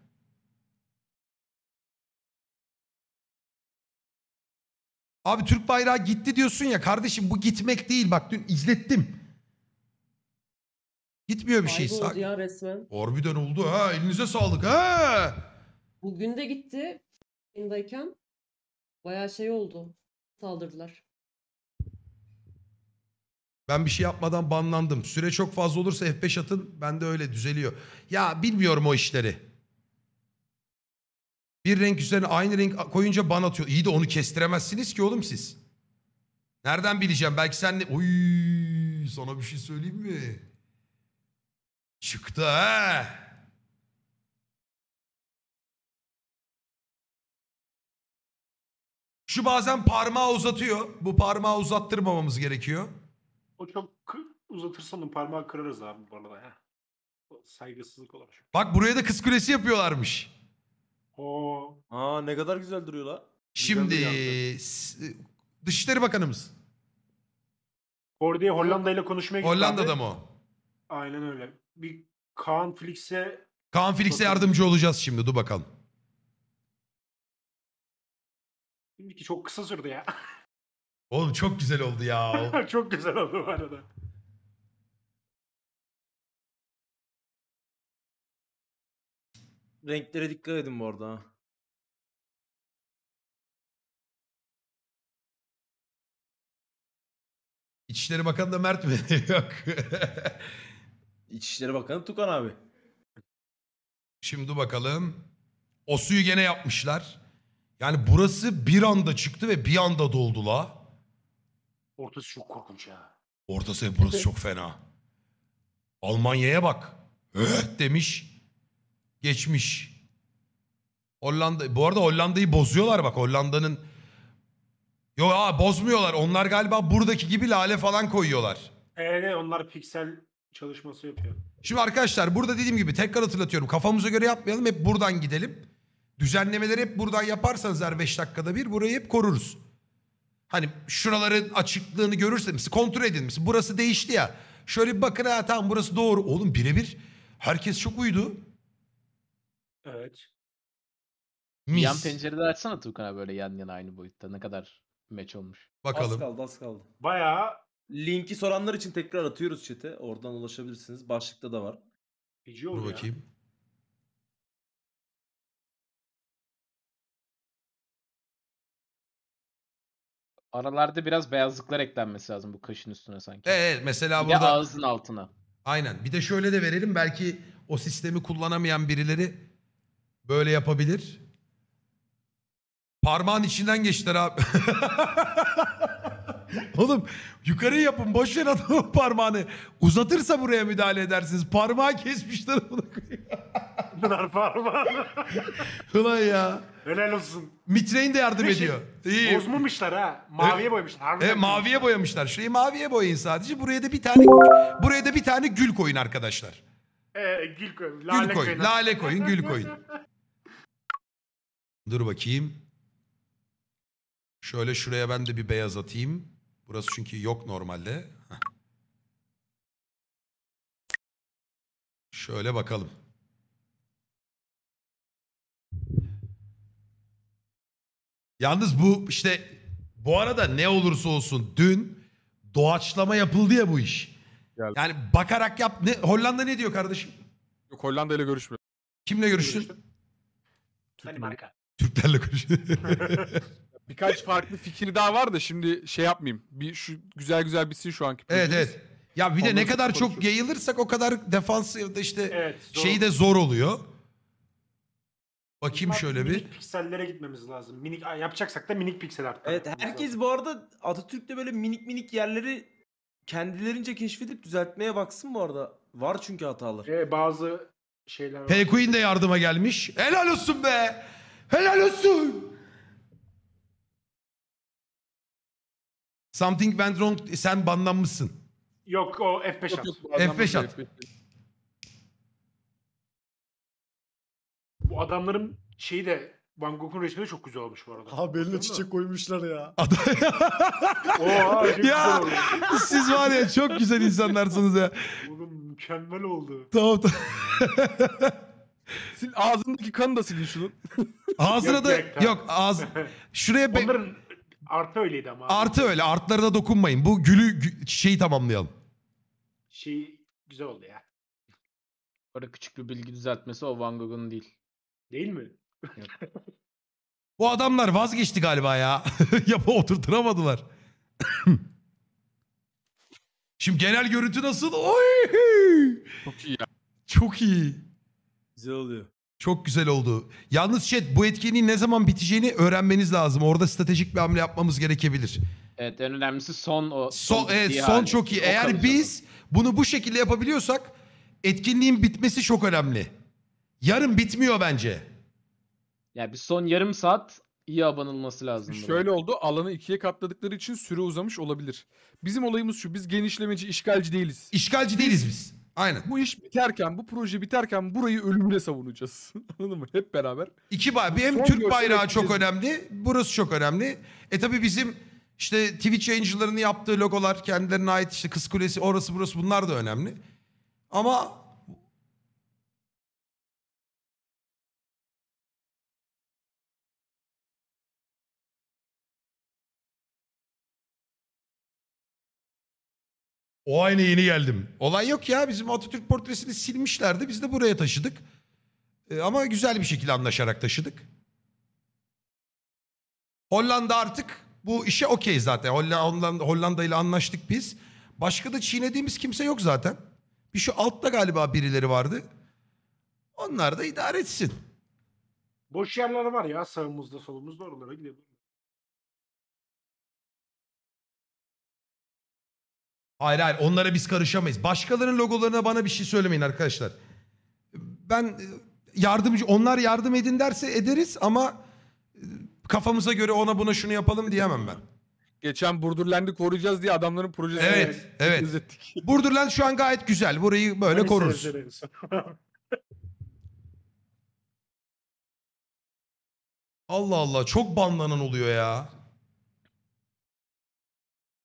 Abi Türk bayrağı gitti diyorsun ya kardeşim bu gitmek değil bak dün izlettim. Gitmiyor bir şey. Oldu ya resmen. Harbiden oldu ha elinize sağlık ha. Bugün de gitti. Yayındayken bayağı şey oldu. Saldırdılar. Ben bir şey yapmadan banlandım. Süre çok fazla olursa F5 atın. Ben de öyle düzeliyor. Ya bilmiyorum o işleri. Bir renk üzerine aynı renk koyunca ban atıyor. İyi de onu kestiremezsiniz ki oğlum siz. Nereden bileceğim? Belki sen de... Oy, sana bir şey söyleyeyim mi? Çıktı ha. Şu bazen parmağı uzatıyor. Bu parmağı uzattırmamamız gerekiyor. O çok uzatırsan parmağı kırarız abi bana da ya Saygısızlık olarak. Bak buraya da kız kulesi yapıyorlarmış. Oo. Aa ne kadar güzel duruyor la. Şimdi s- ıı, Dışişleri Bakanımız. Kordiye Hollanda ile konuşmaya gitti. Hollanda'da abi. mı Aynen öyle. Bir Kaan Flix'e Kaan Felix'e yardımcı olacağız şimdi dur bakalım. Şimdiki çok kısa sürdü ya. Oğlum çok güzel oldu ya. Çok güzel oldu bu arada. Renklere dikkat edin bu arada. İçişleri Bakanı da Mert mi? Yok. İçişleri Bakanı Tukan abi. Şimdi bakalım. O suyu gene yapmışlar. Yani burası bir anda çıktı ve bir anda doldu la. Ortası çok korkunç ya. Ortası hep burası çok fena. Almanya'ya bak. Evet öh demiş. Geçmiş. Hollanda bu arada Hollanda'yı bozuyorlar bak Hollanda'nın Yo aa bozmuyorlar. Onlar galiba buradaki gibi lale falan koyuyorlar. Evet onlar piksel çalışması yapıyor. Şimdi arkadaşlar burada dediğim gibi tekrar hatırlatıyorum. Kafamıza göre yapmayalım. Hep buradan gidelim. Düzenlemeleri hep buradan yaparsanız her 5 dakikada bir burayı hep koruruz. Hani şuraların açıklığını görürseniz kontrol edin. Mesela burası değişti ya. Şöyle bir bakın ha tamam burası doğru. Oğlum birebir herkes çok uydu. Evet. Mis. Yan pencerede açsana Tukan böyle yan yana aynı boyutta. Ne kadar meç olmuş. Bakalım. Az kaldı az kaldı. Bayağı linki soranlar için tekrar atıyoruz chat'e. Oradan ulaşabilirsiniz. Başlıkta da var. Dur bakayım. Aralarda biraz beyazlıklar eklenmesi lazım bu kaşın üstüne sanki. Evet mesela Bir de burada ağzın altına. aynen bir de şöyle de verelim belki o sistemi kullanamayan birileri böyle yapabilir. Parmağın içinden geçtiler abi. Oğlum yukarı yapın boş ver adamın parmağını. Uzatırsa buraya müdahale edersiniz. Parmağı kesmişler onu. Pınar parmağını. Ulan ya. Helal olsun. Mitre'in de yardım Ne şey? ediyor. İyi. Bozmamışlar ha. Maviye Evet. boyamışlar. E, Harbiden. maviye boyamışlar. Şurayı maviye boyayın sadece. Buraya da bir tane buraya da bir tane gül koyun arkadaşlar. Ee, gül koyun. Lale gül koyun. koyun. Lale koyun, gül koyun. Dur bakayım. Şöyle şuraya ben de bir beyaz atayım. Burası çünkü yok normalde. Şöyle bakalım. Yalnız bu işte bu arada ne olursa olsun dün doğaçlama yapıldı ya bu iş. Geldi. Yani bakarak yap. Ne, Hollanda ne diyor kardeşim? Yok Hollanda ile görüşmüyor. Kimle görüştün? Danimarka. Türklerle görüştün. Birkaç farklı fikir daha var da şimdi şey yapmayayım. Bir şu güzel güzel bitsin şu anki. Evet evet. Ya bir de Ondan ne kadar çok yayılırsak o kadar defans da işte Evet, şeyi de zor oluyor. Bakayım Abi, şöyle bir. Minik piksellere gitmemiz lazım. Minik yapacaksak da minik piksel arttırmak. Evet herkes lazım. bu arada Atatürk'te böyle minik minik yerleri kendilerince keşfedip düzeltmeye baksın bu arada. Var çünkü hatalar. Ee, bazı şeyler var. Pekuin de yardıma gelmiş. Helal olsun be. Helal olsun. Something went wrong. Sen banlanmışsın. Yok o F5 at. F5 at. F5. Bu adamların şeyi de Van Gogh'un resmi de çok güzel olmuş bu arada. Ha beline çiçek koymuşlar ya. Oha çok güzel siz var ya çok güzel insanlarsınız ya. Oğlum mükemmel oldu. Tamam tamam. Sil, ağzındaki kanı da silin şunun. Ağzına da yok, tamam. yok ağz şuraya be- Onların artı öyleydi ama. artı öyle artlara da dokunmayın. Bu gülü gü- çiçeği tamamlayalım. Şey güzel oldu ya. Orada küçük bir bilgi düzeltmesi o Van Gogh'un değil. Değil mi? Bu adamlar vazgeçti galiba ya. Yapa oturtamadılar. Şimdi genel görüntü nasıl? Oy! Çok iyi ya. Çok iyi. Güzel oluyor. Çok güzel oldu. Yalnız chat bu etkinliğin ne zaman biteceğini öğrenmeniz lazım. Orada stratejik bir hamle yapmamız gerekebilir. Evet en önemlisi son o. Son, son, evet, son çok iyi. O Eğer kalacak. biz bunu bu şekilde yapabiliyorsak etkinliğin bitmesi çok önemli. Yarım bitmiyor bence. Ya bir son yarım saat iyi abanılması lazım. Şöyle oldu alanı ikiye katladıkları için süre uzamış olabilir. Bizim olayımız şu biz genişlemeci işgalci değiliz. İşgalci değiliz biz. Aynen. Bu iş biterken bu proje biterken burayı ölümle savunacağız. Anladın mı? Hep beraber. İki bay bu hem Türk bayrağı çok edeceğiz. önemli burası çok önemli. E tabi bizim işte Twitch yayıncılarının yaptığı logolar kendilerine ait işte Kız Kulesi orası burası bunlar da önemli. Ama O aynı yeni geldim. Olay yok ya bizim Atatürk portresini silmişlerdi biz de buraya taşıdık. E, ama güzel bir şekilde anlaşarak taşıdık. Hollanda artık bu işe okey zaten. Hollanda, Hollanda ile anlaştık biz. Başka da çiğnediğimiz kimse yok zaten. Bir şu altta galiba birileri vardı. Onlar da idare etsin. Boş yerler var ya sağımızda solumuzda oralara gidelim. Hayır hayır onlara biz karışamayız. Başkalarının logolarına bana bir şey söylemeyin arkadaşlar. Ben e, yardımcı onlar yardım edin derse ederiz ama e, kafamıza göre ona buna şunu yapalım diyemem ben. Geçen Burdurland'ı koruyacağız diye adamların projesini Evet, evet. izlettik. Burdurland şu an gayet güzel. Burayı böyle hani koruruz. Allah Allah çok banlanan oluyor ya.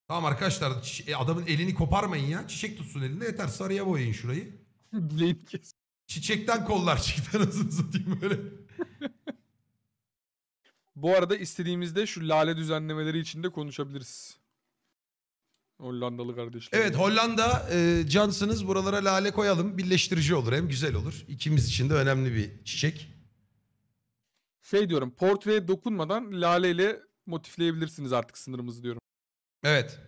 Tamam arkadaşlar e, adamın elini koparmayın ya. Çiçek tutsun elinde yeter. Sarıya boyayın şurayı. Çiçekten kollar çıktı anasını satayım böyle. Bu arada istediğimizde şu lale düzenlemeleri için de konuşabiliriz. Hollandalı kardeşler. Evet Hollanda e, cansınız buralara lale koyalım. Birleştirici olur hem güzel olur. İkimiz için de önemli bir çiçek. Şey diyorum portreye dokunmadan laleyle motifleyebilirsiniz artık sınırımızı diyorum. Evet.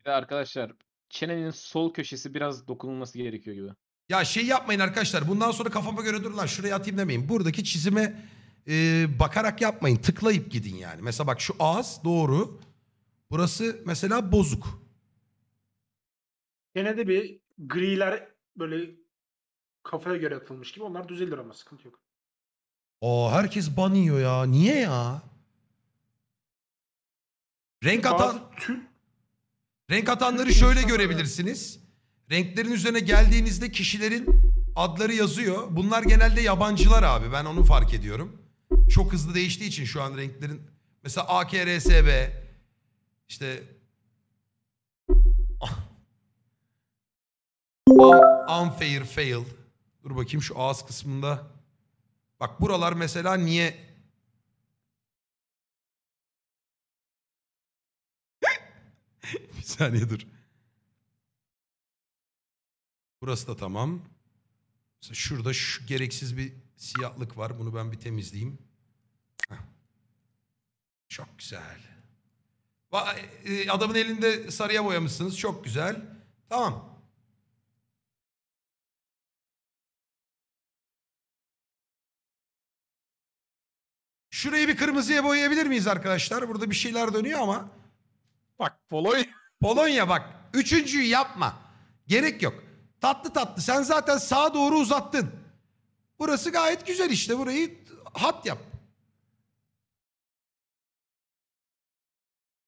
Bir de arkadaşlar çenenin sol köşesi biraz dokunulması gerekiyor gibi. Ya şey yapmayın arkadaşlar. Bundan sonra kafama göre dur lan şuraya atayım demeyin. Buradaki çizime e, bakarak yapmayın. Tıklayıp gidin yani. Mesela bak şu ağız doğru. Burası mesela bozuk. Gene de bir griler böyle kafaya göre yapılmış gibi. Onlar düzelir ama sıkıntı yok. Aa herkes banıyor ya. Niye ya? Renk atan... Bazı tü- Renk atanları şöyle görebilirsiniz. Renklerin üzerine geldiğinizde kişilerin adları yazıyor. Bunlar genelde yabancılar abi. Ben onu fark ediyorum. Çok hızlı değiştiği için şu an renklerin mesela AKRSB işte unfair fail. Dur bakayım şu ağız kısmında. Bak buralar mesela niye saniye dur. Burası da tamam. Mesela şurada şu gereksiz bir siyahlık var. Bunu ben bir temizleyeyim. Heh. Çok güzel. Vay, e, adamın elinde sarıya boyamışsınız. Çok güzel. Tamam. Şurayı bir kırmızıya boyayabilir miyiz arkadaşlar? Burada bir şeyler dönüyor ama. Bak follow Polonya bak. Üçüncüyü yapma. Gerek yok. Tatlı tatlı. Sen zaten sağa doğru uzattın. Burası gayet güzel işte. Burayı hat yap.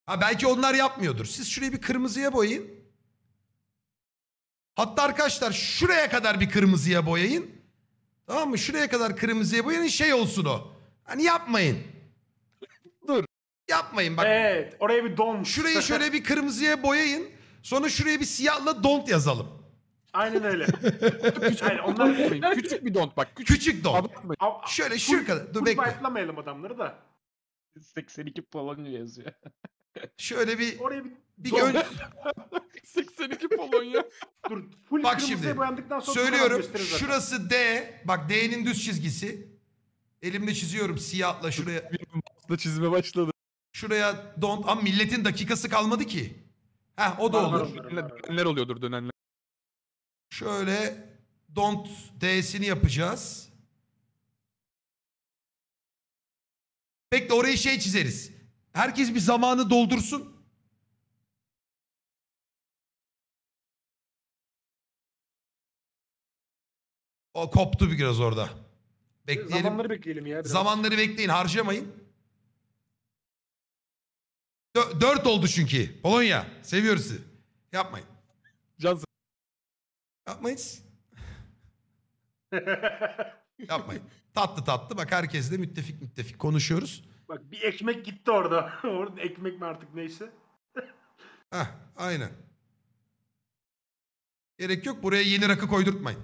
Ha belki onlar yapmıyordur. Siz şurayı bir kırmızıya boyayın. Hatta arkadaşlar şuraya kadar bir kırmızıya boyayın. Tamam mı? Şuraya kadar kırmızıya boyayın şey olsun o. Hani yapmayın. Yapmayın bak. Evet oraya bir don. Şurayı şöyle bir kırmızıya boyayın. Sonra şuraya bir siyahla don't yazalım. Aynen öyle. yani onlar küçük bir don't bak. Küçük, küçük don't. Abartmayın. Şöyle şu kadar. Dur bekle. Baytlamayalım adamları da. 82 Polonya yazıyor. Şöyle bir Oraya bir, bir gön... 82 Polonya. Dur full bak şimdi, boyandıktan sonra söylüyorum şurası D. Bak D'nin düz çizgisi. Elimle çiziyorum siyahla şuraya. Aslında çizme başladı. Şuraya don't. Ama milletin dakikası kalmadı ki. Heh o da olur. Dönenler oluyordur dönenler. Şöyle don't d'sini yapacağız. Bekle orayı şey çizeriz. Herkes bir zamanı doldursun. O koptu biraz orada. Bekleyelim. Zamanları bekleyelim ya. Biraz. Zamanları bekleyin harcamayın dört oldu çünkü. Polonya. Seviyoruz sizi. Yapmayın. Can Yapmayız. Yapmayın. Tatlı tatlı bak herkes de müttefik müttefik konuşuyoruz. Bak bir ekmek gitti orada. orada ekmek mi artık neyse. Heh, aynen. Gerek yok buraya yeni rakı koydurtmayın.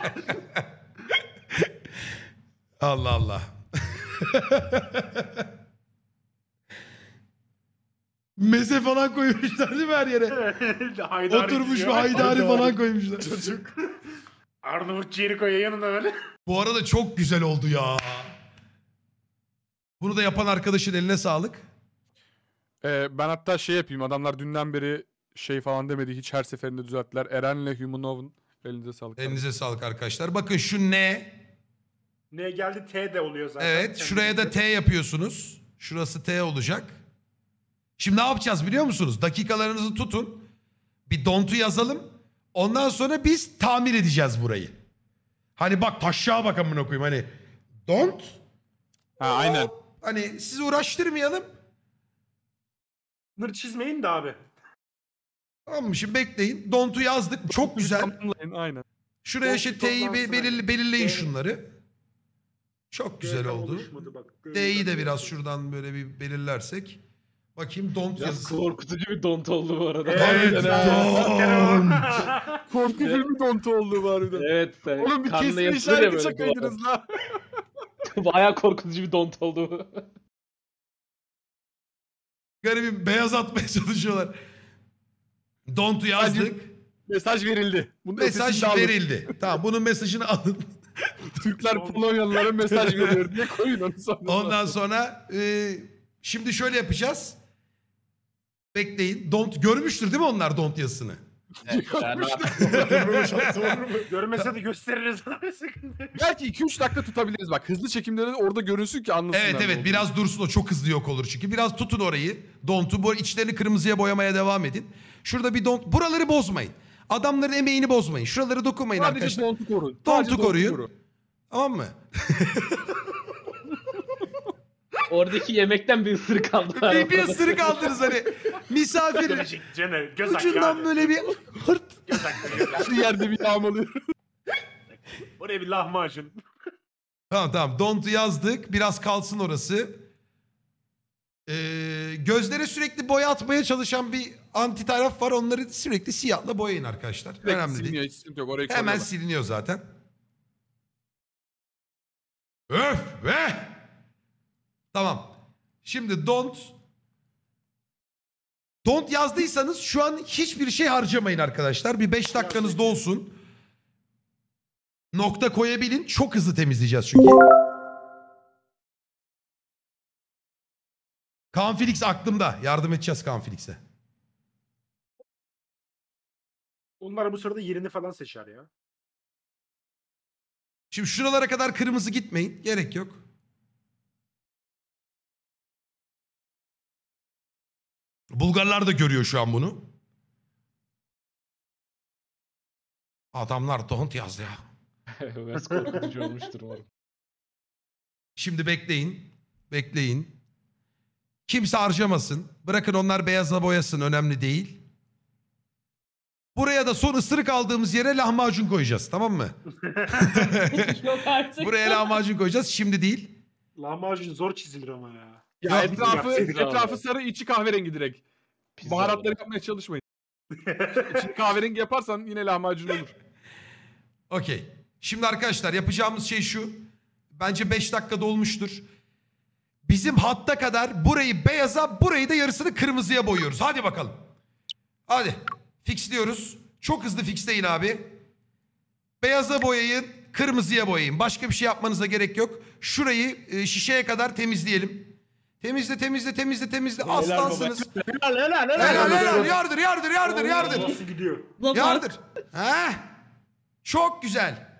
Allah Allah. Meze falan koymuşlar değil mi her yere? Oturmuş bir diyor. haydari falan koymuşlar. Çocuk. Arnavut ciğeri koyuyor yanında böyle. Bu arada çok güzel oldu ya. Bunu da yapan arkadaşın eline sağlık. Ee, ben hatta şey yapayım. Adamlar dünden beri şey falan demedi. Hiç her seferinde düzelttiler. Eren'le Humanov'un elinize sağlık. Elinize sağlık arkadaşlar. Bakın şu ne? N geldi T de oluyor zaten. Evet şuraya da T yapıyorsunuz. Şurası T olacak. Şimdi ne yapacağız biliyor musunuz? Dakikalarınızı tutun. Bir dontu yazalım. Ondan sonra biz tamir edeceğiz burayı. Hani bak taşşağa bak amına koyayım hani don't. Ha, aynen. Hani sizi uğraştırmayalım. Bunları çizmeyin de abi. Tamam mı? Şimdi bekleyin. Don't'u yazdık. Çok güzel. Aynen. Şuraya işte T'yi belirleyin şunları. Çok güzel Evet, oldu. oluşmadı D'yi de biraz şuradan böyle bir belirlersek. Bakayım don't Ya yazısı. korkutucu bir dont oldu bu arada. Evet, don't. Korku filmi don't oldu bu arada. Evet. sen Oğlum bir karnına kesme yatılır ya işareti böyle çakaydınız lan. Bayağı korkutucu bir dont oldu bu. Garibim beyaz atmaya çalışıyorlar. Don't yazdık. Mesaj verildi. Bunun Mesaj verildi. Tamam bunun mesajını alın. Türkler Polonyalılara mesaj veriyor diye koyun onu sonra. Ondan sonra e, şimdi şöyle yapacağız. Bekleyin. Don't görmüştür değil mi onlar don't yazısını? Evet, Görmese de gösteririz abi sıkıntı. Belki 2-3 dakika tutabiliriz bak. Hızlı çekimleri orada görünsün ki anlasınlar. Evet evet biraz dursun o çok hızlı yok olur çünkü. Biraz tutun orayı. Don't'u bu içlerini kırmızıya boyamaya devam edin. Şurada bir don't. Buraları bozmayın. Adamların emeğini bozmayın. Şuraları dokunmayın Sadece arkadaşlar. dontu koruyun. Sadece Dontu koruyun. Tamam mı? Oradaki yemekten bir ısırık aldılar. bir, bir ısırık aldınız hani. Misafir Cene göz ucundan böyle bir hırt. Göz yerde bir yağmalıyor. Oraya bir lahmacun. Tamam tamam. Don't'u yazdık. Biraz kalsın orası e, gözlere sürekli boya atmaya çalışan bir anti taraf var. Onları sürekli siyahla boyayın arkadaşlar. Direkt Önemli siliniyor, değil. hiç Orayı Hemen siliniyor zaten. Öf ve Tamam. Şimdi don't don't yazdıysanız şu an hiçbir şey harcamayın arkadaşlar. Bir 5 dakikanızda olsun. Nokta koyabilin. Çok hızlı temizleyeceğiz çünkü. Kaan Felix aklımda. Yardım edeceğiz Kaan Felix'e. Onlar bu sırada yerini falan seçer ya. Şimdi şuralara kadar kırmızı gitmeyin. Gerek yok. Bulgarlar da görüyor şu an bunu. Adamlar don't yazdı ya. Biraz korkutucu olmuştur umarım. Şimdi bekleyin. Bekleyin. Kimse harcamasın. Bırakın onlar beyazla boyasın önemli değil. Buraya da son ısırık aldığımız yere lahmacun koyacağız tamam mı? Yok artık. Buraya lahmacun koyacağız şimdi değil. Lahmacun zor çizilir ama ya. Ya, Ya etrafı, etrafı sarı içi kahverengi direkt. Pizza Baharatları yapmaya çalışmayın. İçi kahverengi yaparsan yine lahmacun olur. Okey. Şimdi arkadaşlar yapacağımız şey şu. Bence 5 dakika dolmuştur. Bizim hatta kadar burayı beyaza, burayı da yarısını kırmızıya boyuyoruz. Hadi bakalım. Hadi. Fixliyoruz. Çok hızlı fixleyin abi. Beyaza boyayın, kırmızıya boyayın. Başka bir şey yapmanıza gerek yok. Şurayı e, şişeye kadar temizleyelim. Temizle, temizle, temizle, temizle. Aslansınız. Helal helal helal. Helal helal. Yardır, yardır, yardır, yardır. Nasıl gidiyor? Yardır. He? Çok güzel.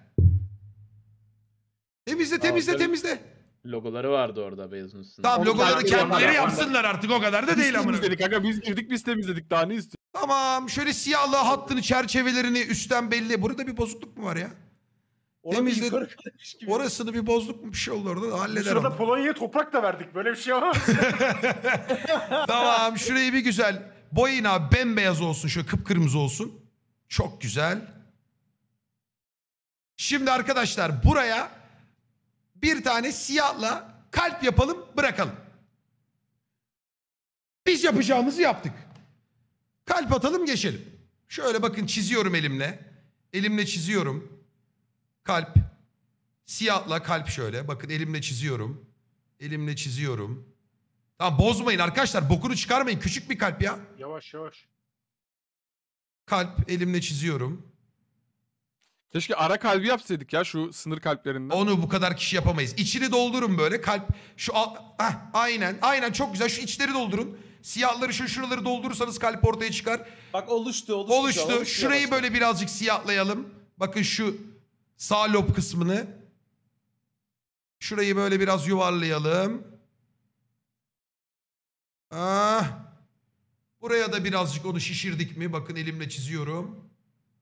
Temizle, temizle, temizle. Logoları vardı orada beyazın üstünde. Tamam logoları kendileri yapsınlar artık o kadar da değil Biz amına. temizledik kanka biz girdik biz temizledik daha ne istiyorsun? Tamam şöyle siyahlığı hattını çerçevelerini üstten belli. Burada bir bozukluk mu var ya? Temizledik. Orasını bir bozukluk mu bir şey oldu orada da Bu halleder Sırada onu. Polonya'ya toprak da verdik. Böyle bir şey ama. Tamam şurayı bir güzel boyuna abi bembeyaz olsun şöyle kıpkırmızı olsun. Çok güzel. Şimdi arkadaşlar buraya bir tane siyahla kalp yapalım bırakalım. Biz yapacağımızı yaptık. Kalp atalım geçelim. Şöyle bakın çiziyorum elimle. Elimle çiziyorum. Kalp. Siyahla kalp şöyle. Bakın elimle çiziyorum. Elimle çiziyorum. Tamam bozmayın arkadaşlar. Bokunu çıkarmayın. Küçük bir kalp ya. Yavaş yavaş. Kalp elimle çiziyorum. Keşke ara kalbi yapsaydık ya şu sınır kalplerinden. Onu bu kadar kişi yapamayız. İçini doldurun böyle kalp. Şu al... aynen aynen çok güzel şu içleri doldurun. Siyahları şu şuraları doldurursanız kalp ortaya çıkar. Bak oluştu oluştu. Oluştu. oluştu Şurayı yavaş. böyle birazcık siyahlayalım. Bakın şu sağ lob kısmını. Şurayı böyle biraz yuvarlayalım. Ah. Buraya da birazcık onu şişirdik mi? Bakın elimle çiziyorum.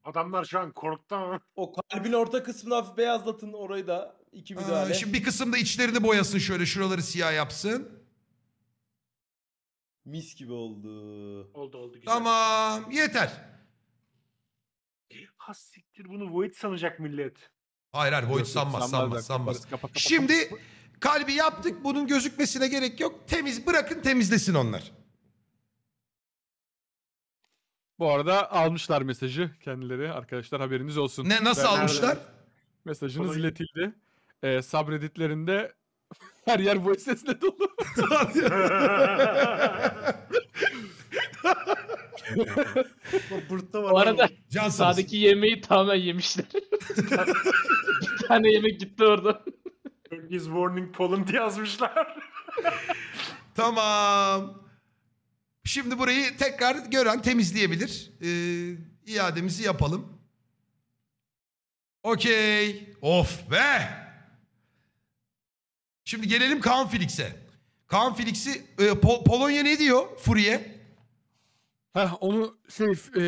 Adamlar şu an korktu ama. O kalbin orta kısmını hafif beyazlatın orayı da. iki müdahale. şimdi bir kısımda içlerini boyasın şöyle şuraları siyah yapsın. Mis gibi oldu. Oldu oldu güzel. Tamam yeter. Ha siktir bunu Void sanacak millet. Hayır hayır Void sanmaz sanmaz sanmaz. Şimdi kalbi yaptık bunun gözükmesine gerek yok. Temiz bırakın temizlesin onlar. Bu arada almışlar mesajı kendileri arkadaşlar haberiniz olsun. Ne nasıl Ben- almışlar? Mesajınız Kolay. iletildi. Ee, sabreditlerinde her yer bu sesle dolu. burada var. Bu arada Can sağdaki yemeği tamamen yemişler. bir tane yemek gitti orada. Biz warning Poland yazmışlar. Tamam. Şimdi burayı tekrar gören temizleyebilir. Ee, iademizi yapalım. Okey. Of be. Şimdi gelelim Kaan Felix'e. Kaan Felix'i e, Pol Polonya ne diyor Furiye? Heh, onu şey e,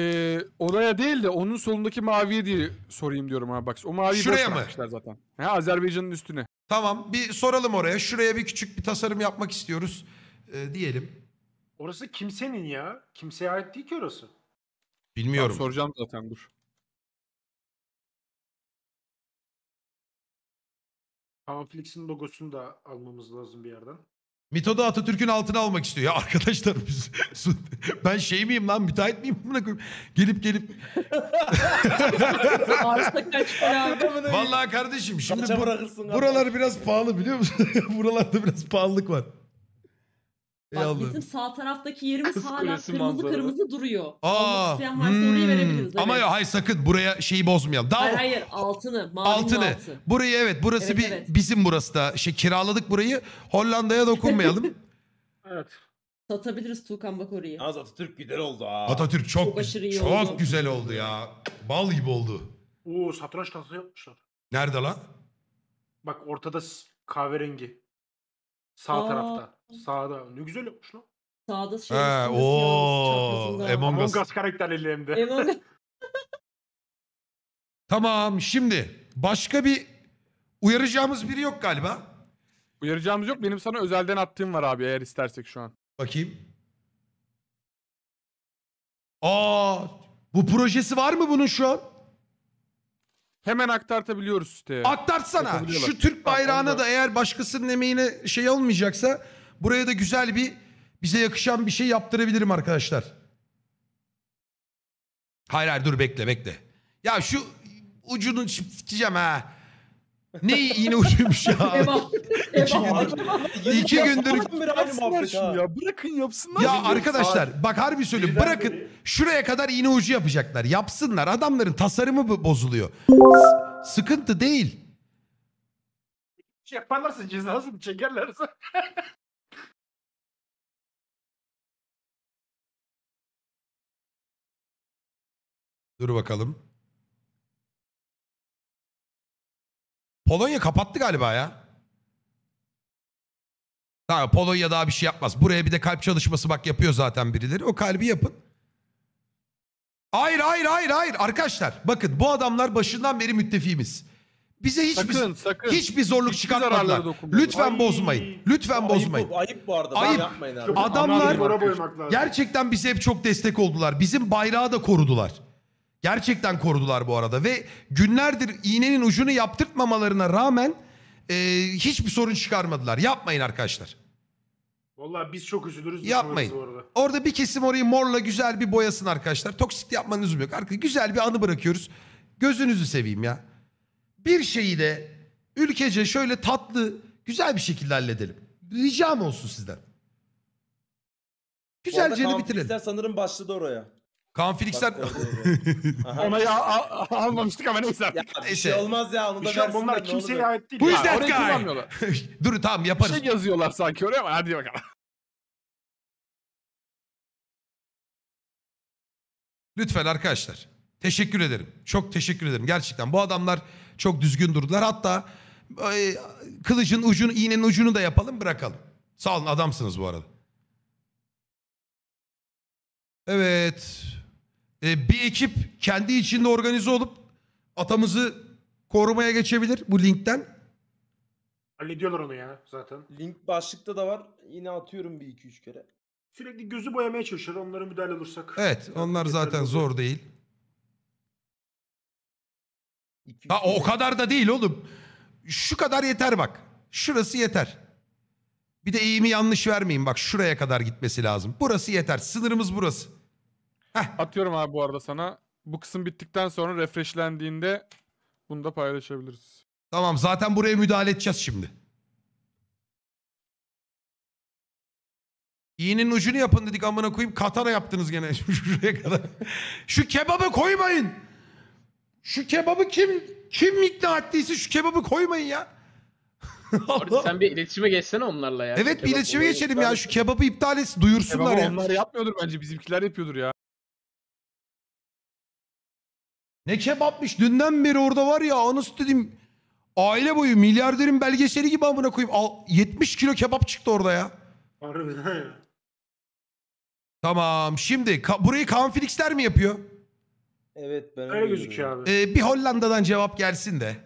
oraya değil de onun solundaki maviye diye sorayım diyorum ha bak. O mavi Şuraya boş bırakmışlar zaten. Ha, Azerbaycan'ın üstüne. Tamam bir soralım oraya. Şuraya bir küçük bir tasarım yapmak istiyoruz e, diyelim. Orası kimsenin ya. Kimseye ait değil ki orası. Bilmiyorum. Ben soracağım zaten dur. Panflix'in logosunu da almamız lazım bir yerden. Mitoda Atatürk'ün altını almak istiyor. Ya arkadaşlar biz, ben şey miyim lan müteahhit miyim? Buna gelip gelip. Arsa Vallahi kardeşim şimdi bu, buralar biraz pahalı biliyor musun? Buralarda biraz pahalılık var. Bak Yalnız. bizim sağ taraftaki yerimiz hala kırmızı manzaralı. kırmızı duruyor. Aa, Almak hmm. Ama evet. yok hayır sakın buraya şeyi bozmayalım. Daha Hayır hayır altını. altını. altı. Burayı evet burası Evet, bir evet. bizim burası da. Şey kiraladık burayı. Hollanda'ya dokunmayalım. Evet. Satabiliriz Tuğkan bak orayı. Yalnız Atatürk gider oldu ha. Atatürk çok Çok aşırı iyi çok oldu. güzel oldu ya. Bal gibi oldu. Oo satranç tahtası yapmışlar. Nerede lan? Bak ortada kahverengi. Sağ Aa. tarafta. Sağda. Ne güzel yapmış lan. Sağda şey. He, üstünde siyah, ooo. Among Us. Among Us karakterleriyle Among Tamam şimdi başka bir uyaracağımız biri yok galiba. Uyaracağımız yok. Benim sana özelden attığım var abi eğer istersek şu an. Bakayım. Aa bu projesi var mı bunun şu an? Hemen aktartabiliyoruz siteye. Aktarsana. Yapabiliyorlar. Şu Türk Tamam, bayrağına da eğer başkasının emeğine şey olmayacaksa Buraya da güzel bir bize yakışan bir şey yaptırabilirim arkadaşlar. Hayır hayır dur bekle bekle. Ya şu ucunu sikeceğim ha. Ne yine ucuymuş ya. iki gündür, İki gündür Yapsınlar şunu ya. Bırakın yapsınlar. Ya arkadaşlar bak harbi söylüyorum Birden bırakın beri. şuraya kadar iğne ucu yapacaklar. Yapsınlar adamların tasarımı bozuluyor. S- sıkıntı değil. Şey Yaparlarsa cezasını çekerlerse. Dur bakalım. Polonya kapattı galiba ya. Tamam Polonya daha bir şey yapmaz. Buraya bir de kalp çalışması bak yapıyor zaten birileri. O kalbi yapın. Hayır hayır hayır hayır arkadaşlar. Bakın bu adamlar başından beri müttefimiz. Bize hiçbir sakın, sakın. hiçbir zorluk hiçbir çıkartmadılar. Lütfen Ay. bozmayın. Lütfen ayıp, bozmayın. ayıp bu arada. Ayıp. Yapmayın abi. Adamlar gerçekten bize hep çok destek oldular. Bizim bayrağı da korudular. Gerçekten korudular bu arada ve günlerdir iğnenin ucunu yaptırtmamalarına rağmen e, hiçbir sorun çıkarmadılar. Yapmayın arkadaşlar. Vallahi biz çok üzülürüz. Yapmayın. Orada. orada bir kesim orayı morla güzel bir boyasın arkadaşlar. Toksik yapmanın lüzumu yok. Arkadaşlar güzel bir anı bırakıyoruz. Gözünüzü seveyim ya. Bir şeyi de ülkece şöyle tatlı, güzel bir şekilde halledelim. Ricam olsun sizden. Güzelce Bu arada bitirelim. sanırım başladı oraya. Kanfilixler... Onayı al- al- almamıştık ama neyse artık. Ya, şey olmaz ya onu da Şu an bunlar ne kimseye olur. ait değil. Who is Orayı kullanmıyorlar. Dur tamam Bir yaparız. şey yazıyorlar sanki oraya ama hadi bakalım. Lütfen arkadaşlar. Teşekkür ederim. Çok teşekkür ederim. Gerçekten bu adamlar çok düzgün durdular. Hatta kılıcın ucunu, iğnenin ucunu da yapalım bırakalım. Sağ olun adamsınız bu arada. Evet e, bir ekip kendi içinde organize olup atamızı korumaya geçebilir bu linkten. Hallediyorlar onu ya zaten. Link başlıkta da var. Yine atıyorum bir iki üç kere. Sürekli gözü boyamaya çalışır. onları müdahale olursak. Evet onlar zaten zor değil. Ha, o kadar da değil oğlum. Şu kadar yeter bak. Şurası yeter. Bir de eğimi yanlış vermeyin bak şuraya kadar gitmesi lazım. Burası yeter. Sınırımız burası. Heh. Atıyorum abi bu arada sana. Bu kısım bittikten sonra refreshlendiğinde bunu da paylaşabiliriz. Tamam zaten buraya müdahale edeceğiz şimdi. İğnenin ucunu yapın dedik amına koyayım. Katar'a yaptınız gene şuraya kadar. Şu kebabı koymayın. Şu kebabı kim kim ikna ettiyse şu kebabı koymayın ya. Orada sen bir iletişime geçsene onlarla ya. Evet bir iletişime geçelim ya. Şu kebabı iptal etsin duyursunlar Kebabı ya. onlar yapmıyordur bence bizimkiler yapıyordur ya. Ne kebapmış. Dünden beri orada var ya anasını dedim. Aile boyu milyarderin belgeseli gibi amına koyayım. Al, 70 kilo kebap çıktı orada ya. Harbiden ya. Tamam şimdi ka- burayı Kaan Felixler mi yapıyor? Evet ben Öyle gözüküyor abi. Ee, bir Hollanda'dan cevap gelsin de.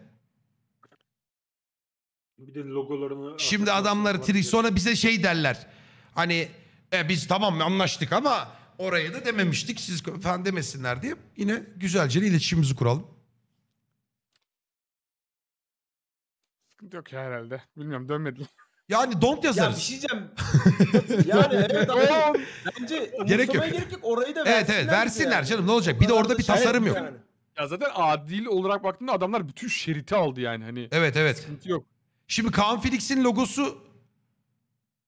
Bir de logolarını... Şimdi adamları tri sonra bize şey derler. Hani e, biz tamam anlaştık ama oraya da dememiştik. Siz falan demesinler diye yine güzelce iletişimimizi kuralım. Sıkıntı yok ya herhalde. Bilmiyorum dönmediler. Yani don't yazarız. Ya bir şey diyeceğim. yani evet ama bence gerek yok. gerek yok. Orayı da versinler. Evet evet versinler yani. canım ne olacak? Bir de orada bir şey tasarım yok. Yani. Ya zaten adil olarak baktığında adamlar bütün şeriti aldı yani hani. Evet evet. Sıkıntı yok. Şimdi Kaan Felix'in logosu...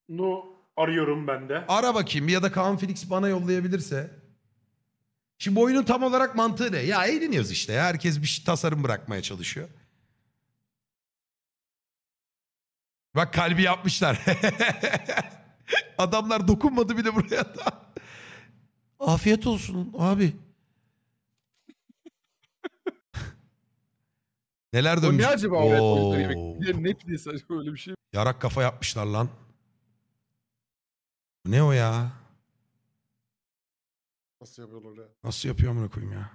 No. Arıyorum ben de. Ara bakayım ya da Kaan Felix bana yollayabilirse. Şimdi bu oyunun tam olarak mantığı ne? Ya eğleniyoruz işte. Ya. Herkes bir şey, tasarım bırakmaya çalışıyor. Bak kalbi yapmışlar. Adamlar dokunmadı bile buraya da. Afiyet olsun abi. Neler O ne acaba o Oo. Ne pidesi acaba öyle bir şey? Yarak kafa yapmışlar lan. Bu Ne o ya? Nasıl yapıyorlar ya? Nasıl yapıyor amına koyayım ya?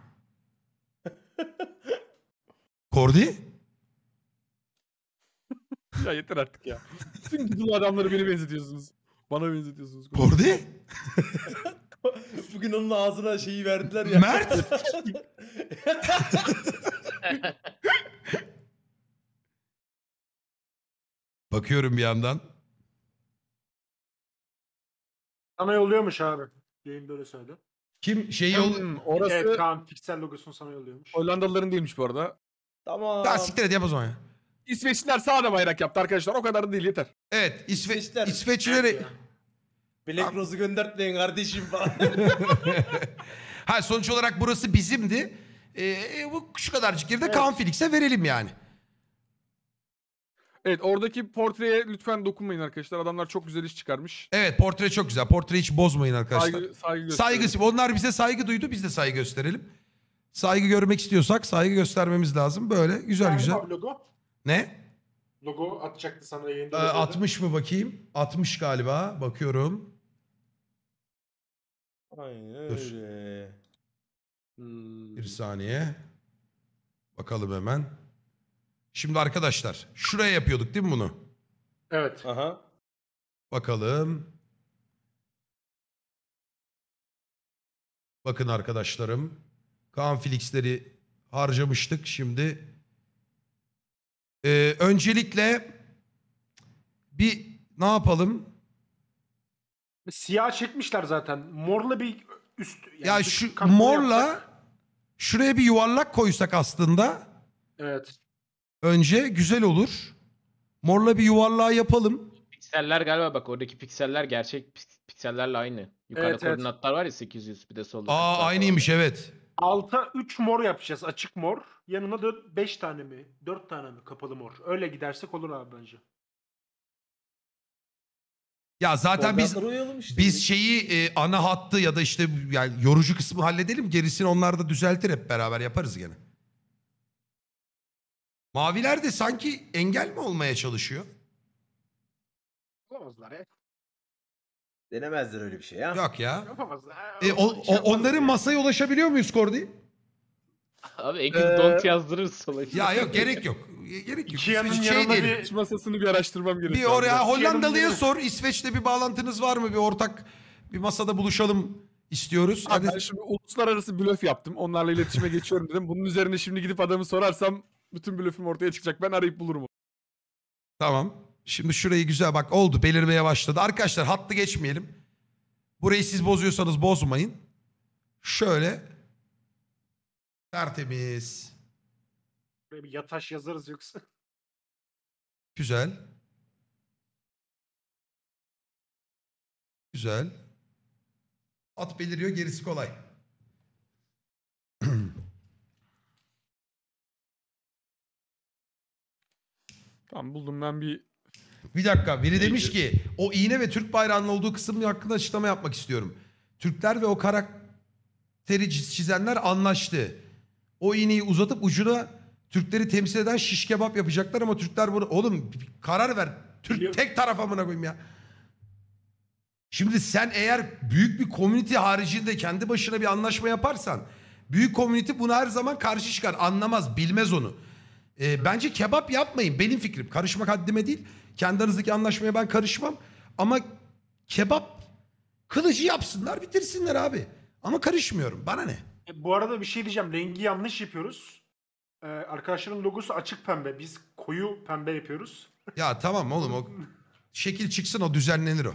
Kordi? Ya yeter artık ya. Bütün Google'lu adamları beni benzetiyorsunuz. Bana benzetiyorsunuz. Kordi? Bugün onun ağzına şeyi verdiler ya. Mert? Bakıyorum bir yandan. Sana yolluyormuş abi. Yayında öyle söyledi. Kim şeyi yol... orası... Evet Kaan piksel logosunu sana yolluyormuş. Hollandalıların değilmiş bu arada. Tamam. Daha siktir et yap o zaman ya. İsveçliler sağda bayrak yaptı arkadaşlar. O kadar değil yeter. Evet. İsve... İsveçler. İsveçlileri... Evet Black Rose'u göndertmeyin kardeşim falan. ha sonuç olarak burası bizimdi. Ee, bu şu kadarcık yerde evet. Kaan Felix'e verelim yani. Evet oradaki portreye lütfen dokunmayın arkadaşlar. Adamlar çok güzel iş çıkarmış. Evet portre çok güzel. Portre hiç bozmayın arkadaşlar. Saygı, saygı Saygısı. Onlar bize saygı duydu. Biz de saygı gösterelim. Saygı görmek istiyorsak saygı göstermemiz lazım. Böyle güzel yani güzel. Logo. Ne? Logo atacaktı sana yayında. Ee, 60 mı bakayım? 60 galiba. Bakıyorum. Aynen öyle. Hmm. Bir saniye. Bakalım hemen. Şimdi arkadaşlar şuraya yapıyorduk değil mi bunu? Evet. Aha. Bakalım. Bakın arkadaşlarım. Kaan Felix'leri harcamıştık. Şimdi ee, öncelikle bir ne yapalım? Siyah çekmişler zaten. Morla bir üst. Yani ya şu morla yapsak. şuraya bir yuvarlak koysak aslında. Evet. Önce güzel olur. Morla bir yuvarlığa yapalım. Pikseller galiba bak oradaki pikseller gerçek piksellerle aynı. Yukarıda Evet, evet. koordinatlar var ya 800 bir de solda. Aa 800 var. aynıymış evet. Alta 3 mor yapacağız. Açık mor. Yanına da 5 tane mi? 4 tane mi? Kapalı mor. Öyle gidersek olur abi bence. Ya zaten biz işte. biz şeyi e, ana hattı ya da işte yani yorucu kısmı halledelim. Gerisini onlar da düzeltir hep beraber yaparız gene. Maviler de sanki engel mi olmaya çalışıyor? Olamazlar ya. Denemezler öyle bir şey ya. Yok ya. Yapamazlar. E, o, o, onların masaya ulaşabiliyor muyuz Kordi? Abi Engin Ee, don't yazdırır sana. Ya yok gerek yok. Gerek yok. İkiyanın İsveç şey yanında bir masasını bir araştırmam Bir gerekiyor. oraya Hollandalı'ya sor. İsveç'te bir bağlantınız var mı? Bir ortak bir masada buluşalım istiyoruz. Hadi. Ben şimdi uluslararası blöf yaptım. Onlarla iletişime geçiyorum dedim. Bunun üzerine şimdi gidip adamı sorarsam bütün blöfüm ortaya çıkacak. Ben arayıp bulurum. Tamam. Şimdi şurayı güzel bak oldu belirmeye başladı. Arkadaşlar hattı geçmeyelim. Burayı siz bozuyorsanız bozmayın. Şöyle. Tertemiz. Böyle bir yataş yazarız yoksa. Güzel. Güzel. At beliriyor gerisi kolay. Tamam buldum ben bir... Bir dakika biri demiş ki o iğne ve Türk bayrağının olduğu kısım hakkında açıklama yapmak istiyorum. Türkler ve o karakteri çiz- çizenler anlaştı. O iğneyi uzatıp ucuna Türkleri temsil eden şiş kebap yapacaklar ama Türkler bunu... Oğlum karar ver. Türk Biliyorum. tek taraf amına koyayım ya. Şimdi sen eğer büyük bir komünite haricinde kendi başına bir anlaşma yaparsan büyük komünite buna her zaman karşı çıkar. Anlamaz, bilmez onu. E, bence kebap yapmayın. Benim fikrim. Karışmak haddime değil. Kendi aranızdaki anlaşmaya ben karışmam. Ama kebap kılıcı yapsınlar bitirsinler abi. Ama karışmıyorum. Bana ne? E, bu arada bir şey diyeceğim. Rengi yanlış yapıyoruz. Ee, arkadaşların logosu açık pembe. Biz koyu pembe yapıyoruz. Ya tamam oğlum o şekil çıksın o düzenlenir o.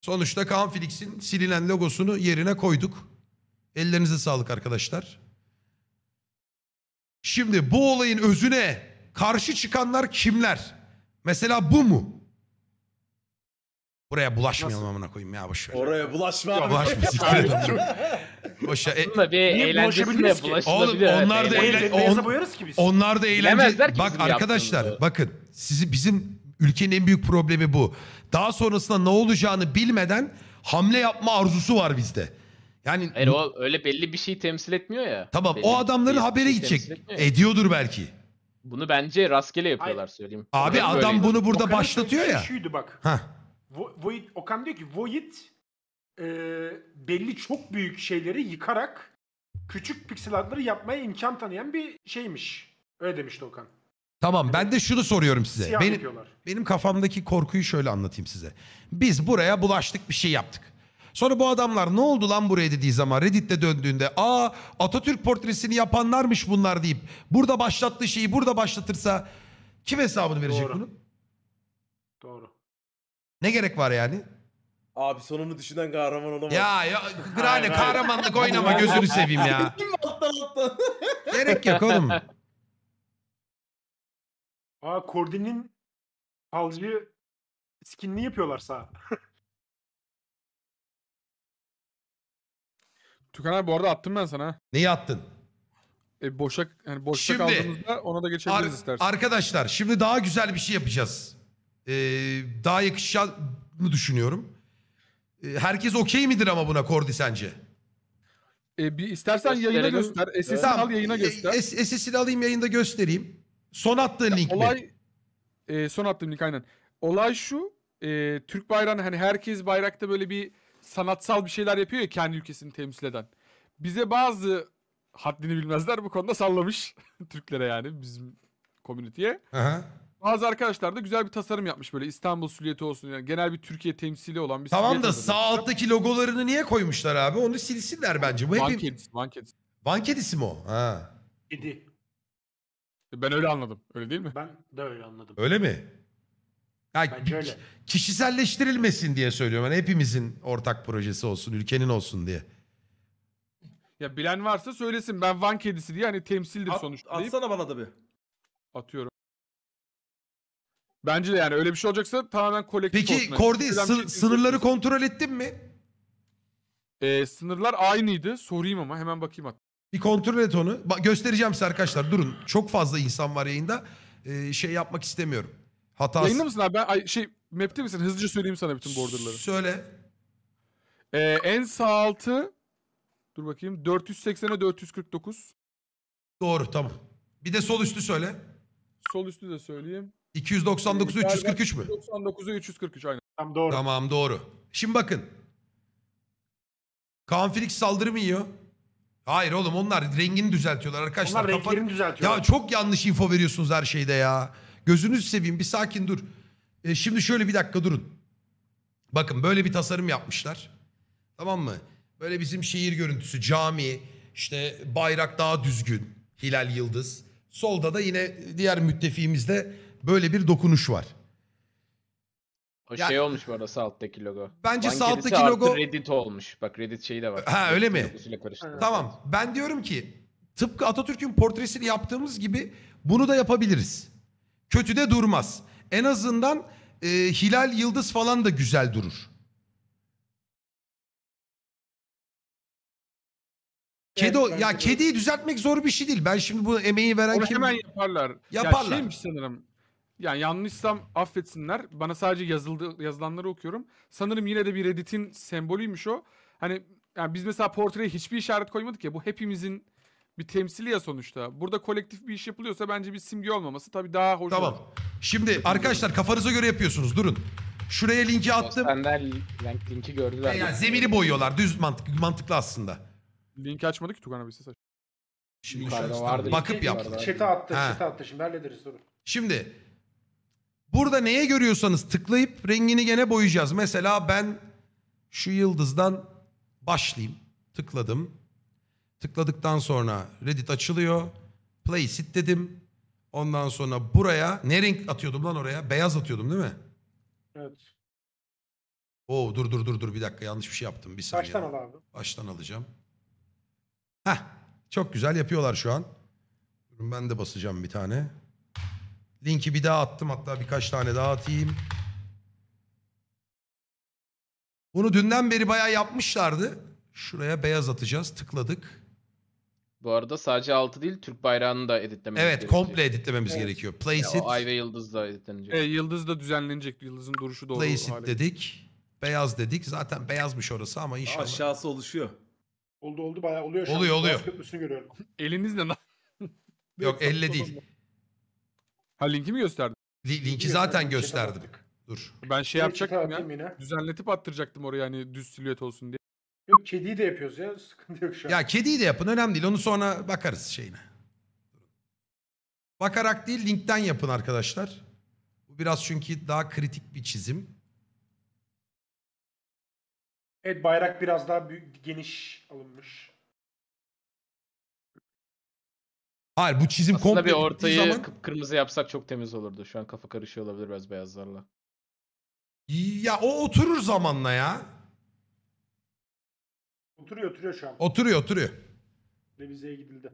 Sonuçta Kaan Felix'in silinen logosunu yerine koyduk. Ellerinize sağlık arkadaşlar. Şimdi bu olayın özüne karşı çıkanlar kimler? Mesela bu mu? Buraya bulaşmayalım amına koyayım ya boş ver. Oraya bulaşma abi. Bulaşma siktir et. Boş ver. E, bir Niye eğlencesine bulaşabiliriz ki? Oğlum onlar da eğlen- eğlen- on- boyarız ki biz. onlar da eğlence. Bak bizim yaptığımızı. arkadaşlar bakın sizi bizim ülkenin en büyük problemi bu. Daha sonrasında ne olacağını bilmeden hamle yapma arzusu var bizde. Yani Hayır o öyle belli bir şey temsil etmiyor ya. tamam belli o adamların belli bir şey habere şey gidecek. Ediyordur belki. Bunu bence rastgele yapıyorlar söyleyeyim. Abi Umarım adam öyleydi. bunu burada Okan'ın başlatıyor ya. Şuydu bak. Void, Okan diyor ki Void e, belli çok büyük şeyleri yıkarak küçük piksel adları yapmaya imkan tanıyan bir şeymiş. Öyle demişti Okan. Tamam ben de şunu soruyorum size. Benim benim kafamdaki korkuyu şöyle anlatayım size. Biz buraya bulaştık bir şey yaptık. Sonra bu adamlar ne oldu lan buraya dediği zaman Reddit'te döndüğünde aa Atatürk portresini yapanlarmış bunlar deyip burada başlattığı şeyi burada başlatırsa kim hesabını verecek Doğru. bunun? Doğru. Ne gerek var yani? Abi sonunu düşünen kahraman olamaz. Ya, ya Grane Hayır, hayır. kahramanlık oynama gözünü seveyim ya. Kim Gerek yok oğlum. Aa Kordi'nin falcı skinini yapıyorlar sağ. Tukan abi bu arada attım ben sana. Neyi attın? E boşa yani boşta şimdi, kaldığımızda ona da geçebiliriz istersen. Arkadaşlar şimdi daha güzel bir şey yapacağız. Ee, daha yakışacağını düşünüyorum. Ee, herkes okey midir ama buna Kordi sence? E, bir istersen Gösterelim. yayına göster. SS'ini tamam. al yayına göster. E, SS'ini alayım yayında göstereyim. Son attığın ya, link olay, mi? E, son attığım link aynen. Olay şu. E, Türk bayrağını hani herkes bayrakta böyle bir sanatsal bir şeyler yapıyor ya kendi ülkesini temsil eden. Bize bazı haddini bilmezler bu konuda sallamış Türklere yani bizim komüniteye. Bazı arkadaşlar da güzel bir tasarım yapmış böyle İstanbul silüeti olsun yani genel bir Türkiye temsili olan bir Tamam da sağ alttaki logolarını niye koymuşlar abi? Onu silsinler bence. Bu Van hep kedisi, Van kedisi. Van kedisi mi o? Ha. Kedi. Ben öyle anladım. Öyle değil mi? Ben de öyle anladım. Öyle mi? Yani Bence öyle. Kişiselleştirilmesin diye söylüyorum. Yani hepimizin ortak projesi olsun, ülkenin olsun diye. Ya bilen varsa söylesin. Ben Van kedisi diye hani temsildir At, sonuçta Atsana bana da bir. atıyorum. Bence de yani öyle bir şey olacaksa tamamen kolektif Peki olsun. Hani Kordi sı- şey sınırları kontrol ettin mi? Ee, sınırlar aynıydı. Sorayım ama hemen bakayım hatta. Bir kontrol et onu. Bak, göstereceğim size arkadaşlar. Durun. Çok fazla insan var yayında. Ee, şey yapmak istemiyorum. Hatası. Yayında mısın abi? Ben, ay, şey map'te misin? Hızlıca söyleyeyim sana bütün borderları. Söyle. Ee, en sağ altı dur bakayım 480'e 449. Doğru tamam. Bir de sol üstü söyle. Sol üstü de söyleyeyim. 299'u 343 ee, mü? 299'u 343 aynen. Tamam doğru. Tamam doğru. Şimdi bakın. Kaan Felix saldırı mı yiyor? Hayır oğlum onlar rengini düzeltiyorlar arkadaşlar. Onlar Kafa... düzeltiyorlar. Ya çok yanlış info veriyorsunuz her şeyde ya. Gözünüzü seveyim bir sakin dur. E, şimdi şöyle bir dakika durun. Bakın böyle bir tasarım yapmışlar. Tamam mı? Böyle bizim şehir görüntüsü, cami, işte bayrak daha düzgün, hilal yıldız. Solda da yine diğer müttefiğimizde böyle bir dokunuş var. O yani, şey olmuş bu arada sağ logo. Bence Bankerisi logo... Reddit olmuş. Bak Reddit şeyi de var. Ha öyle mi? Tamam. Ben diyorum ki tıpkı Atatürk'ün portresini yaptığımız gibi bunu da yapabiliriz. Kötü de durmaz. En azından e, hilal yıldız falan da güzel durur. Kedi ya kediyi düzeltmek zor bir şey değil. Ben şimdi bu emeği veren kim? hemen yaparlar. Yaparlar. Ya şeymiş sanırım. Yani yanlışsam affetsinler. Bana sadece yazıldı, yazılanları okuyorum. Sanırım yine de bir Reddit'in sembolüymüş o. Hani yani biz mesela portreye hiçbir işaret koymadık ya. Bu hepimizin bir temsili ya sonuçta. Burada kolektif bir iş yapılıyorsa bence bir simge olmaması tabii daha hoş Tamam. olur. Şimdi arkadaşlar kafanıza göre yapıyorsunuz. Durun. Şuraya linki attım. Senden link, linki gördüler. Yani zemini boyuyorlar. Düz mantık, mantıklı aslında. Linki açmadı ki Tugan abi ses Şimdi şu bakıp linki yaptım. Çete attı, çete attı. Şimdi hallederiz durun. Şimdi burada neye görüyorsanız tıklayıp rengini gene boyayacağız. Mesela ben şu yıldızdan başlayayım. Tıkladım. Tıkladıktan sonra Reddit açılıyor. Play Sit dedim. Ondan sonra buraya ne renk atıyordum lan oraya? Beyaz atıyordum değil mi? Evet. Oo dur dur dur dur bir dakika yanlış bir şey yaptım. Bir saniye. Baştan al abi. Baştan alacağım. Ha çok güzel yapıyorlar şu an. Durun ben de basacağım bir tane. Linki bir daha attım hatta birkaç tane daha atayım. Bunu dünden beri bayağı yapmışlardı. Şuraya beyaz atacağız. Tıkladık. Bu arada sadece altı değil Türk bayrağını da editlememiz Evet gerekiyor. komple editlememiz Evet. gerekiyor. Place Ya, it, o ay ve yıldız da editlenecek. E, yıldız da düzenlenecek. Yıldızın duruşu doğru place it dedik. Beyaz dedik. Zaten beyazmış orası ama inşallah. Aşağısı oluşuyor. Oldu oldu bayağı oluyor şu an. Oluyor, oluyor. Köprüsü'nü görüyorum. Elinizle lan. Yok elle değil. Ha linki mi gösterdin? Li- linki zaten gösterdim. Dur. Ben şey yapacaktım ya. Yine. Düzenletip attıracaktım oraya hani düz silüet olsun diye. Yok kediyi de yapıyoruz ya. Sıkıntı yok şu an. Ya kediyi de yapın önemli değil. Onu sonra bakarız şeyine. Bakarak değil linkten yapın arkadaşlar. Bu biraz çünkü daha kritik bir çizim. Evet bayrak biraz daha büyük, geniş alınmış. Hayır bu çizim Aslında komple bir ortayı zaman... kıpkırmızı yapsak çok temiz olurdu. Şu an kafa karışıyor olabilir biraz beyazlarla. Ya o oturur zamanla ya. Oturuyor oturuyor şu an. Oturuyor oturuyor. Revize'ye gidildi.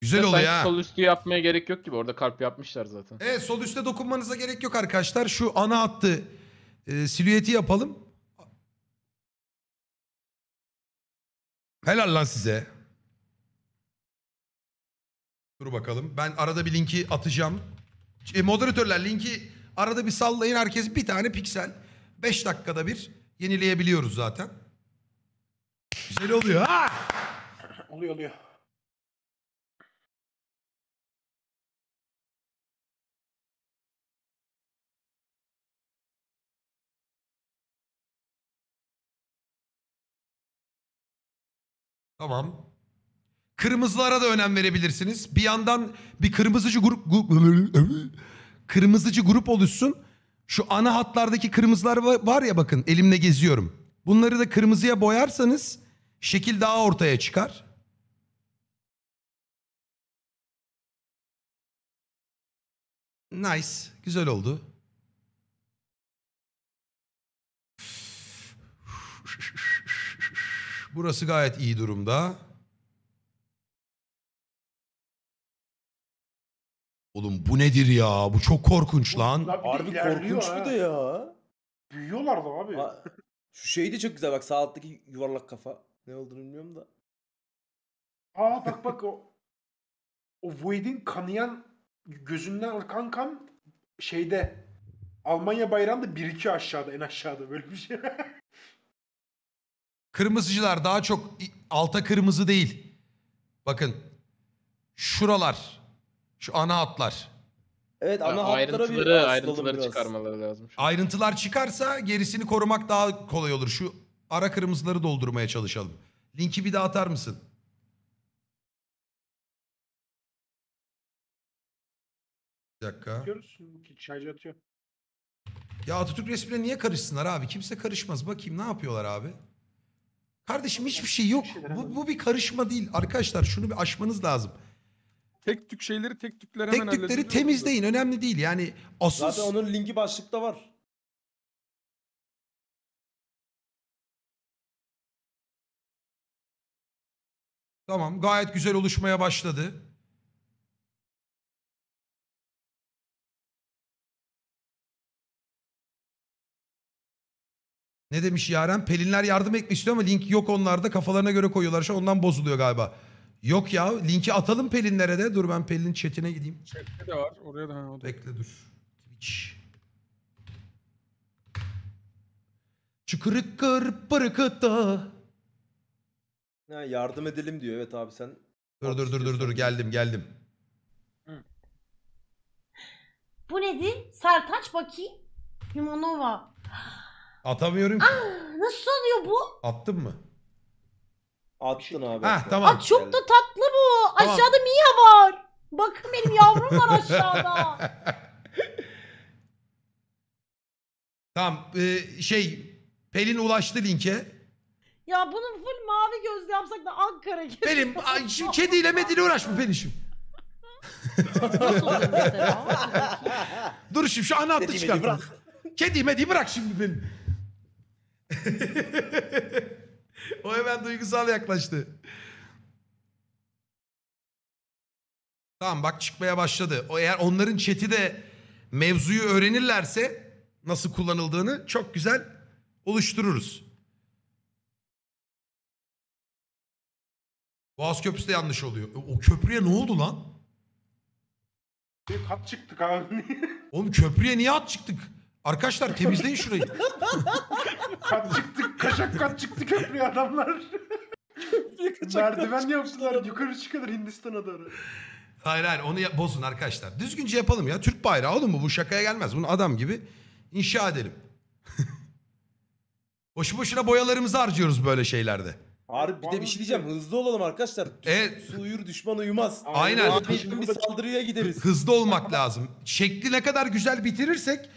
Güzel oluyor ya. Sol üstü yapmaya gerek yok gibi. Orada karp yapmışlar zaten. Evet sol üste dokunmanıza gerek yok arkadaşlar. Şu ana attı e, silüeti yapalım. Helal lan size. Dur bakalım. Ben arada bir linki atacağım. E, moderatörler linki arada bir sallayın. Herkes bir tane piksel. 5 dakikada bir yenileyebiliyoruz zaten. Güzel oluyor ha. Oluyor oluyor. Tamam. Kırmızılara da önem verebilirsiniz. Bir yandan bir kırmızıcı grup, kırmızıcı grup oluşsun. Şu ana hatlardaki kırmızılar var ya bakın elimle geziyorum. Bunları da kırmızıya boyarsanız şekil daha ortaya çıkar. Nice. Güzel oldu. Burası gayet iyi durumda. Oğlum bu nedir ya? Bu çok korkunç lan. Lan Harbi korkunç bir ha. de ya. Büyüyorlar da abi. Ha, Şu şey de çok güzel bak sağ yuvarlak kafa. Ne olduğunu bilmiyorum da. Aa bak bak o o Void'in kanayan gözünden akan kan şeyde Almanya bayrağında bir iki aşağıda en aşağıda böyle bir şey. Kırmızıcılar daha çok alta kırmızı değil. Bakın şuralar şu ana hatlar. Evet ana hatlara bir ayrıntıları, ayrıntıları biraz. çıkarmaları lazım. Ayrıntılar çıkarsa gerisini korumak daha kolay olur. Şu Ara kırmızıları doldurmaya çalışalım. Linki bir daha atar mısın? Bir dakika. Diyoruz ki şarj atıyor. Ya Atatürk resmine niye karışsınlar abi? Kimse karışmaz. Bakayım ne yapıyorlar abi? Kardeşim hiçbir şey yok. Bu, bu bir karışma değil. Arkadaşlar şunu bir aşmanız lazım. Tek tük şeyleri tek tükler hemen Tek tükleri temizleyin. Önemli değil. Yani asıl... Zaten onun linki başlıkta var. Tamam gayet güzel oluşmaya başladı. Ne demiş Yaren? Pelinler yardım etmek istiyor ama link yok onlarda. Kafalarına göre koyuyorlar. Şu ondan bozuluyor galiba. Yok ya linki atalım Pelinlere de. Dur ben Pelin'in chatine gideyim. Chat'te de var. Oraya da. Ha, Bekle dur. Twitch. Çıkırık kır pırıkıta. Ha, yardım edelim diyor. Evet abi sen. Dur dur dur dur dur geldim geldim. Bu nedir? Sertaç bakayım. Yumanova. Atamıyorum ki. Ah, nasıl oluyor bu? Attın mı? Attın abi. Ha tamam. Aa, çok da tatlı bu. Tamam. Aşağıda Mia var. Bakın benim yavrum var aşağıda. Tamam ee, şey Pelin ulaştı linke. Ya bunun full mavi gözlü yapsak da Ankara gibi. Benim ay, şimdi kediyle medine uğraşma Pelişim. Nasıl Dur şimdi şu ana hattı çıkar. Kedi medi bırak şimdi ben. o hemen duygusal yaklaştı. Tamam bak çıkmaya başladı. O eğer onların chat'i de mevzuyu öğrenirlerse nasıl kullanıldığını çok güzel oluştururuz. Boğaz Köprüsü de yanlış oluyor. E, o köprüye ne oldu lan? Kat çıktık abi. Oğlum köprüye niye at çıktık? Arkadaşlar temizleyin şurayı. kat çıktık. Kaşak kat çıktı köprüye adamlar. Merdiven yapsınlar Yukarı çıkılır Hindistan'a doğru. Hayır hayır onu bozun arkadaşlar. Düzgünce yapalım ya. Türk bayrağı oğlum bu. Bu şakaya gelmez. Bunu adam gibi inşa edelim. Boşu boşuna boyalarımızı harcıyoruz böyle şeylerde. Harbi bir de bir şey diyeceğim. Hızlı olalım arkadaşlar. Evet. Su uyur düşman uyumaz. Aynen. Abi, bir saldırıya gideriz. Hızlı olmak lazım. Şekli ne kadar güzel bitirirsek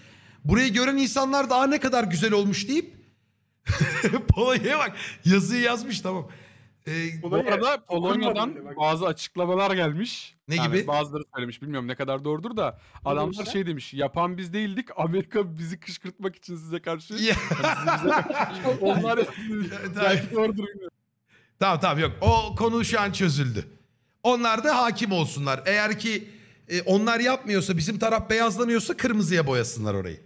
burayı gören insanlar daha ne kadar güzel olmuş deyip Polonya'ya bak yazıyı yazmış tamam. Ee, Bu arada Polonya'dan bazı açıklamalar gelmiş. Ne gibi? Bazıları söylemiş bilmiyorum ne kadar doğrudur da. Adamlar şey demiş yapan biz değildik Amerika bizi kışkırtmak için size karşı. Hani Onlar doğrudur. Tamam tamam yok. O konu şu an çözüldü. Onlar da hakim olsunlar. Eğer ki e, onlar yapmıyorsa bizim taraf beyazlanıyorsa kırmızıya boyasınlar orayı.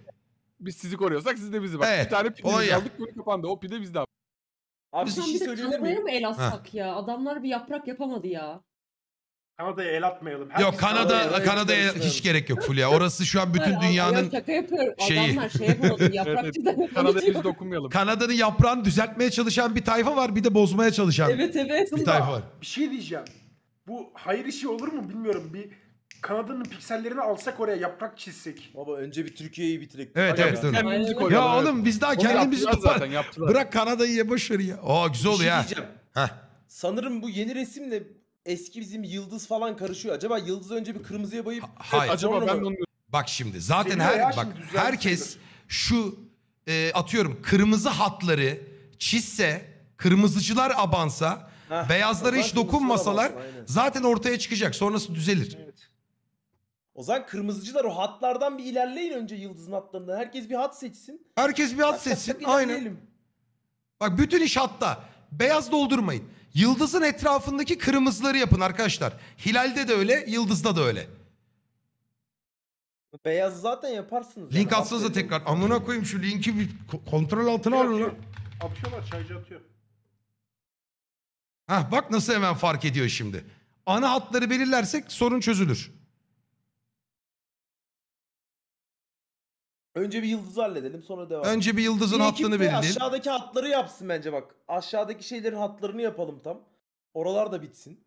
Biz sizi koruyorsak siz de bizi bak. Evet, Bir tane pide aldık bunu kapandı. O pide bizde abi. Abi bir Biz- Sen şey bir de söyleyebilir mı el atsak ya? Adamlar bir yaprak yapamadı ya. Kanada'ya el atmayalım. Herkes Yok Kanada Kanada'ya hiç gerek yok Fulya. Orası şu an bütün dünyanın şaka yapıyor. şeyi. Adamlar şey yapamadı. Yaprakçı da dokunmayalım. Kanada'nın yaprağını düzeltmeye çalışan bir tayfa var, bir de bozmaya çalışan Evet evet. bir tayfa var. Bir şey diyeceğim. Bu hayır işi olur mu bilmiyorum. Bir Kanada'nın piksellerini alsak oraya yaprak çizsek. Baba önce bir Türkiye'yi bitirelim Evet evet. dur. Ya evet. oğlum biz daha Onu kendimizi yaptılar Bırak Kanada'yı ya boş ver ya. Aa güzel Bir şey oluyor şey ha. diyeceğim. Heh. Sanırım bu yeni resimle eski bizim yıldız falan karışıyor. Acaba yıldız önce bir kırmızıya bayıp Hayır. acaba ben bunu Bak şimdi zaten her bak şimdi herkes şu e, atıyorum kırmızı hatları çizse, kırmızıcılar abansa, Heh, beyazlara hiç dokunmasalar kırmızılar zaten ortaya çıkacak. Sonrası düzelir. o zaman kırmızıcılar o hatlardan bir ilerleyin önce yıldızın hatlarından. Herkes bir hat seçsin. Herkes bir hat seçsin. Aynen. Bak bütün iş hatta. Beyaz doldurmayın. Yıldızın etrafındaki kırmızıları yapın arkadaşlar. Hilal'de de öyle, yıldızda da öyle. Beyaz zaten yaparsınız. Link yani, atsanıza tekrar. Amına koyayım şu linki bir kontrol altına alın lan. çaycı atıyor. Hah bak nasıl hemen fark ediyor şimdi. Ana hatları belirlersek sorun çözülür. Önce bir yıldızı halledelim sonra devam. Önce bir yıldızın Bir ekip hattını de belirleyelim. Aşağıdaki hatları yapsın bence bak. Aşağıdaki şeylerin hatlarını yapalım tam. Oralar da bitsin.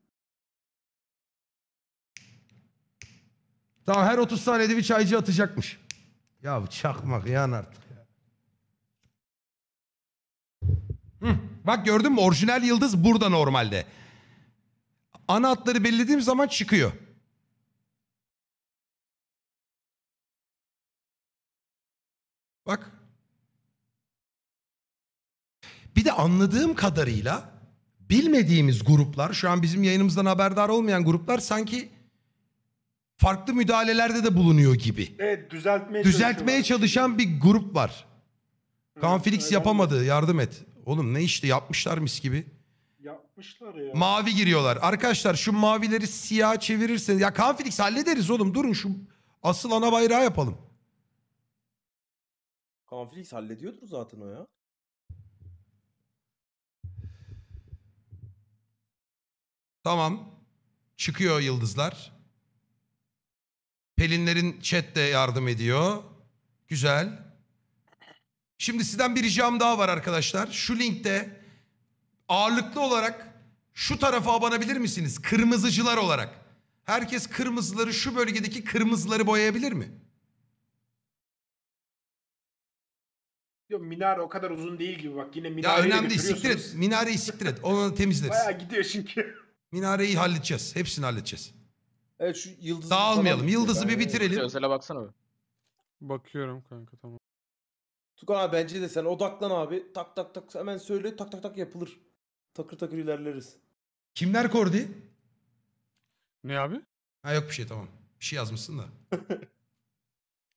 Tamam her 30 saniyede bir çaycı atacakmış. Ya çakmak yan artık ya. Hı, bak gördün mü orijinal yıldız burada normalde. Ana hatları belirlediğim zaman çıkıyor. Bak. Bir de anladığım kadarıyla bilmediğimiz gruplar şu an bizim yayınımızdan haberdar olmayan gruplar sanki farklı müdahalelerde de bulunuyor gibi. Evet düzeltmeye, düzeltmeye çalışan bir grup var. Kaan Felix yapamadı yardım et. Oğlum ne işte yapmışlar mis gibi. Yapmışlar ya. Mavi giriyorlar. Arkadaşlar şu mavileri siyah çevirirseniz. Ya Kaan Felix hallederiz oğlum durun şu asıl ana bayrağı yapalım. Kaan hallediyordur zaten o ya. Tamam. Çıkıyor yıldızlar. Pelinlerin chat de yardım ediyor. Güzel. Şimdi sizden bir ricam daha var arkadaşlar. Şu linkte ağırlıklı olarak şu tarafa abanabilir misiniz? Kırmızıcılar olarak. Herkes kırmızıları şu bölgedeki kırmızıları boyayabilir mi? Yok minare o kadar uzun değil gibi bak yine minareyi Ya önemli değil siktir et. Minareyi siktir et. Onu temizleriz. Baya gidiyor çünkü. Minareyi halledeceğiz. Hepsini halledeceğiz. Evet şu yıldızı Dağılmayalım. Yıldızı bir e, bitirelim. Özele baksana be. Bakıyorum kanka tamam. Tukan abi bence de sen odaklan abi. Tak tak tak hemen söyle tak tak tak yapılır. Takır takır ilerleriz. Kimler Kordi? Ne abi? Ha yok bir şey tamam. Bir şey yazmışsın da.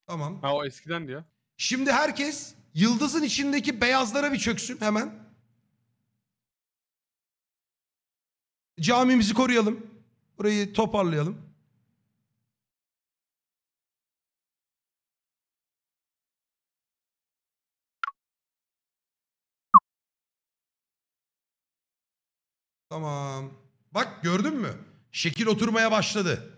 tamam. Ha o eskiden diyor. Şimdi herkes Yıldızın içindeki beyazlara bir çöksün hemen. Camimizi koruyalım. Burayı toparlayalım. Tamam. Bak gördün mü? Şekil oturmaya başladı.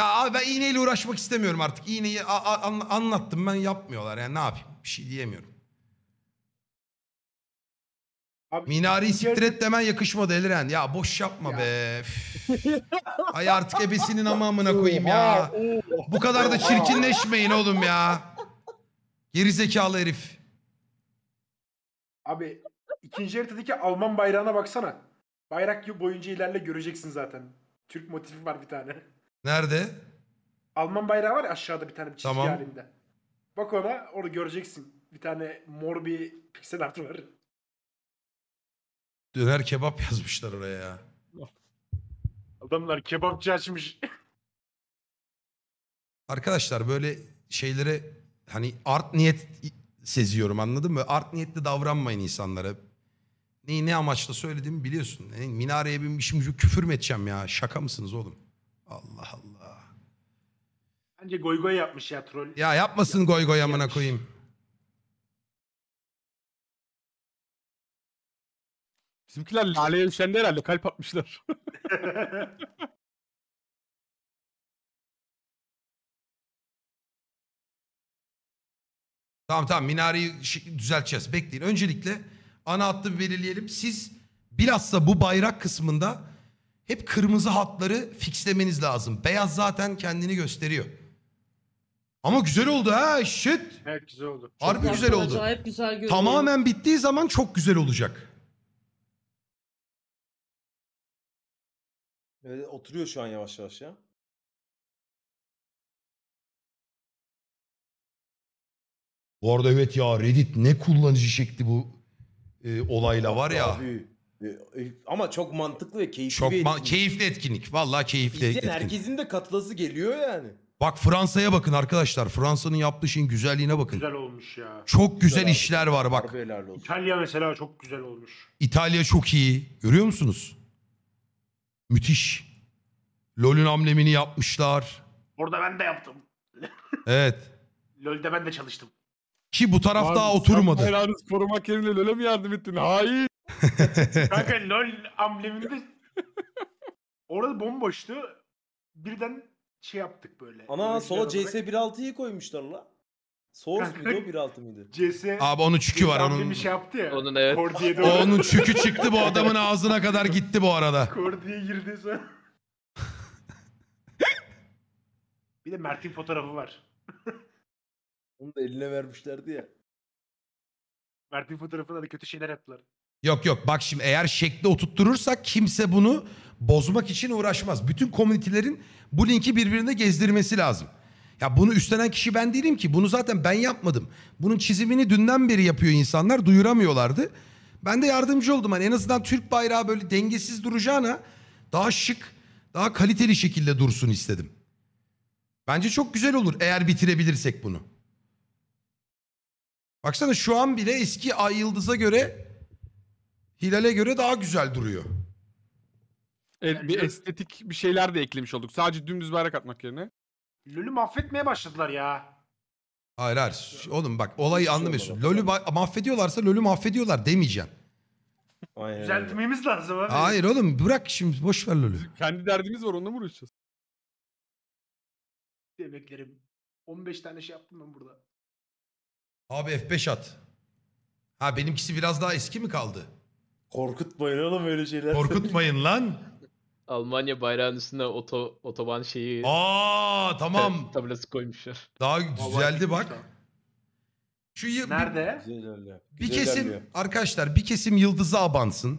Ya abi ben iğneyle uğraşmak istemiyorum artık. İğneyi an anlattım ben yapmıyorlar yani ne yapayım bir şey diyemiyorum. Abi, Minari siktir et demen yakışmadı Eliren. Ya boş yapma ya. be. Ay artık ebesinin amamına koyayım ya. Bu kadar da çirkinleşmeyin oğlum ya. Geri zekalı herif. Abi ikinci haritadaki Alman bayrağına baksana. Bayrak boyunca ilerle göreceksin zaten. Türk motifi var bir tane. Nerede? Alman bayrağı var ya aşağıda bir tane bir çizgi Tamam. halinde. Bak ona orada göreceksin. Bir tane mor bir piksel art var. Döner kebap yazmışlar oraya ya. Adamlar kebapçı açmış. Arkadaşlar böyle şeylere hani art niyet seziyorum anladın mı? Art niyetli davranmayın insanlara. Neyi ne amaçla söylediğimi biliyorsun. E, Minareye binmişim şu küfür mü edeceğim ya? Şaka mısınız oğlum? Allah Allah. Bence goy goy yapmış ya troll. Ya yapmasın goy goy amına koyayım. Bizimkiler lale üşendi herhalde kalp atmışlar. Tamam tamam minareyi düzelteceğiz. Bekleyin. Öncelikle ana hattı bir belirleyelim. Siz bilhassa bu bayrak kısmında hep kırmızı hatları fixlemeniz lazım. Beyaz zaten kendini gösteriyor. Ama güzel oldu ha shit. Evet güzel oldu. Çok güzel oldu. Acayip güzel görünüyor. Tamamen bittiği zaman çok güzel olacak. Evet, oturuyor şu an yavaş yavaş ya. Bu arada evet ya Reddit ne kullanıcı şekli bu e, olayla var ya. Abi. Ee, e, ama çok mantıklı ve keyifli Çok bir etkinlik. keyifli etkinlik. Vallahi keyifli İzleyen etkinlik. herkesin de katılası geliyor yani. Bak Fransa'ya bakın arkadaşlar. Fransa'nın yaptığı şeyin güzelliğine bakın. Güzel olmuş ya. Çok güzel, abi. işler var bak. İtalya mesela çok güzel olmuş. İtalya çok iyi. Görüyor musunuz? Müthiş. LoL'ün amblemini yapmışlar. Orada ben de yaptım. Evet. LoL'de ben de çalıştım. Ki bu taraf daha Abi, sen oturmadı. Bayrağınızı korumak yerine öyle mi yardım ettin? Hayır. Kanka LOL amblemimde orada bomboştu. Birden şey yaptık böyle. Ama Böyle sola şey CS olarak. 1.6'yı koymuşlar la. Source Kanka- muydu o 1.6 mıydı? CS Abi onun çükü var onun. Bir şey yaptı ya. Onun evet. Kordiye de. onun çükü çıktı bu adamın ağzına kadar gitti bu arada. Kordiye girdi sonra. bir de Mert'in fotoğrafı var. Onu da eline vermişlerdi ya. Mert'in fotoğrafına da kötü şeyler yaptılar. Yok yok bak şimdi eğer şekli oturtturursak kimse bunu bozmak için uğraşmaz. Bütün komünitelerin bu linki birbirine gezdirmesi lazım. Ya bunu üstlenen kişi ben değilim ki. Bunu zaten ben yapmadım. Bunun çizimini dünden beri yapıyor insanlar. Duyuramıyorlardı. Ben de yardımcı oldum. Hani en azından Türk bayrağı böyle dengesiz duracağına daha şık, daha kaliteli şekilde dursun istedim. Bence çok güzel olur eğer bitirebilirsek bunu. Baksana şu an bile eski Ay Yıldız'a göre Hilal'e göre daha güzel duruyor. Evet, bir estetik bir şeyler de eklemiş olduk. Sadece dümdüz bayrak atmak yerine. Lülü mahvetmeye başladılar ya. Hayır hayır. Oğlum bak olayı anlamıyorsun. Lolü ba- mahvediyorlarsa lolü mahvediyorlar demeyeceğim. Aynen Düzeltmemiz lazım abi. Hayır oğlum bırak şimdi boş ver lolü. Kendi derdimiz var onunla mı uğraşacağız? Yemeklerim. 15 tane şey yaptım ben burada. Abi F5 at. Ha benimkisi biraz daha eski mi kaldı? Korkutmayın oğlum öyle şeyler. Korkutmayın lan. Almanya bayrağının üstüne oto, otoban şeyi Aa tamam. Tablası koymuşlar. Daha güzeldi bak. Şu yıl Nerede? bir kesim arkadaşlar bir kesim yıldızı abansın.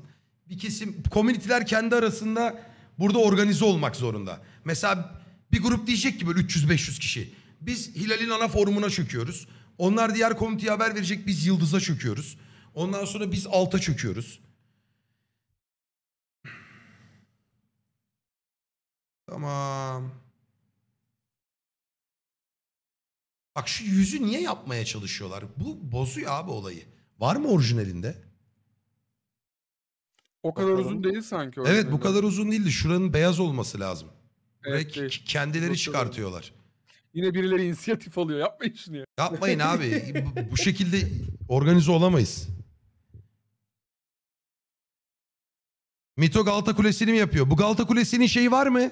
Bir kesim komüniteler kendi arasında burada organize olmak zorunda. Mesela bir grup diyecek ki böyle 300-500 kişi. Biz Hilal'in ana forumuna çöküyoruz. Onlar diğer komiteye haber verecek biz yıldıza çöküyoruz. Ondan sonra biz alta çöküyoruz. Tamam. Bak şu yüzü niye yapmaya çalışıyorlar? Bu bozuyor abi olayı. Var mı orijinalinde? O kadar uzun değil sanki. Evet bu kadar uzun değildi. Şuranın beyaz olması lazım. Evet, Ve kendileri Burası çıkartıyorlar. Yine birileri inisiyatif alıyor. Yapmayın şunu ya. Yapmayın abi. bu şekilde organize olamayız. Mito Galata Kulesi'ni mi yapıyor? Bu Galata Kulesi'nin şeyi var mı?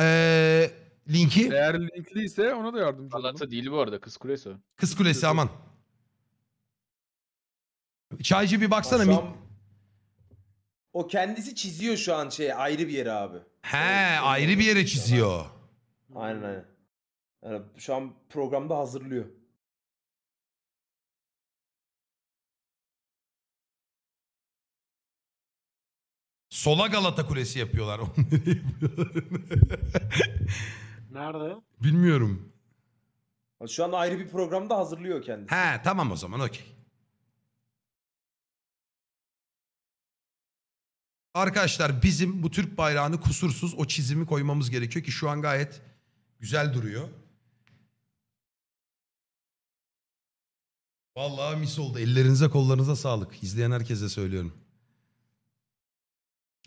Ee, linki. Eğer linkliyse ona da yardımcı olalım. Galata değil bu arada. Kız Kulesi. Kız Kulesi aman. Çaycı bir baksana. Min- O kendisi çiziyor şu an şey ayrı bir yere abi. He ayrı bir yere çiziyor. Aynen aynen. Yani şu an programda hazırlıyor. Sola Galata Kulesi yapıyorlar. Onu Nerede? Bilmiyorum. Şu an ayrı bir programda hazırlıyor kendisi. He tamam o zaman okey. Arkadaşlar bizim bu Türk bayrağını kusursuz o çizimi koymamız gerekiyor ki şu an gayet güzel duruyor. Vallahi mis oldu. Ellerinize kollarınıza sağlık. İzleyen herkese söylüyorum.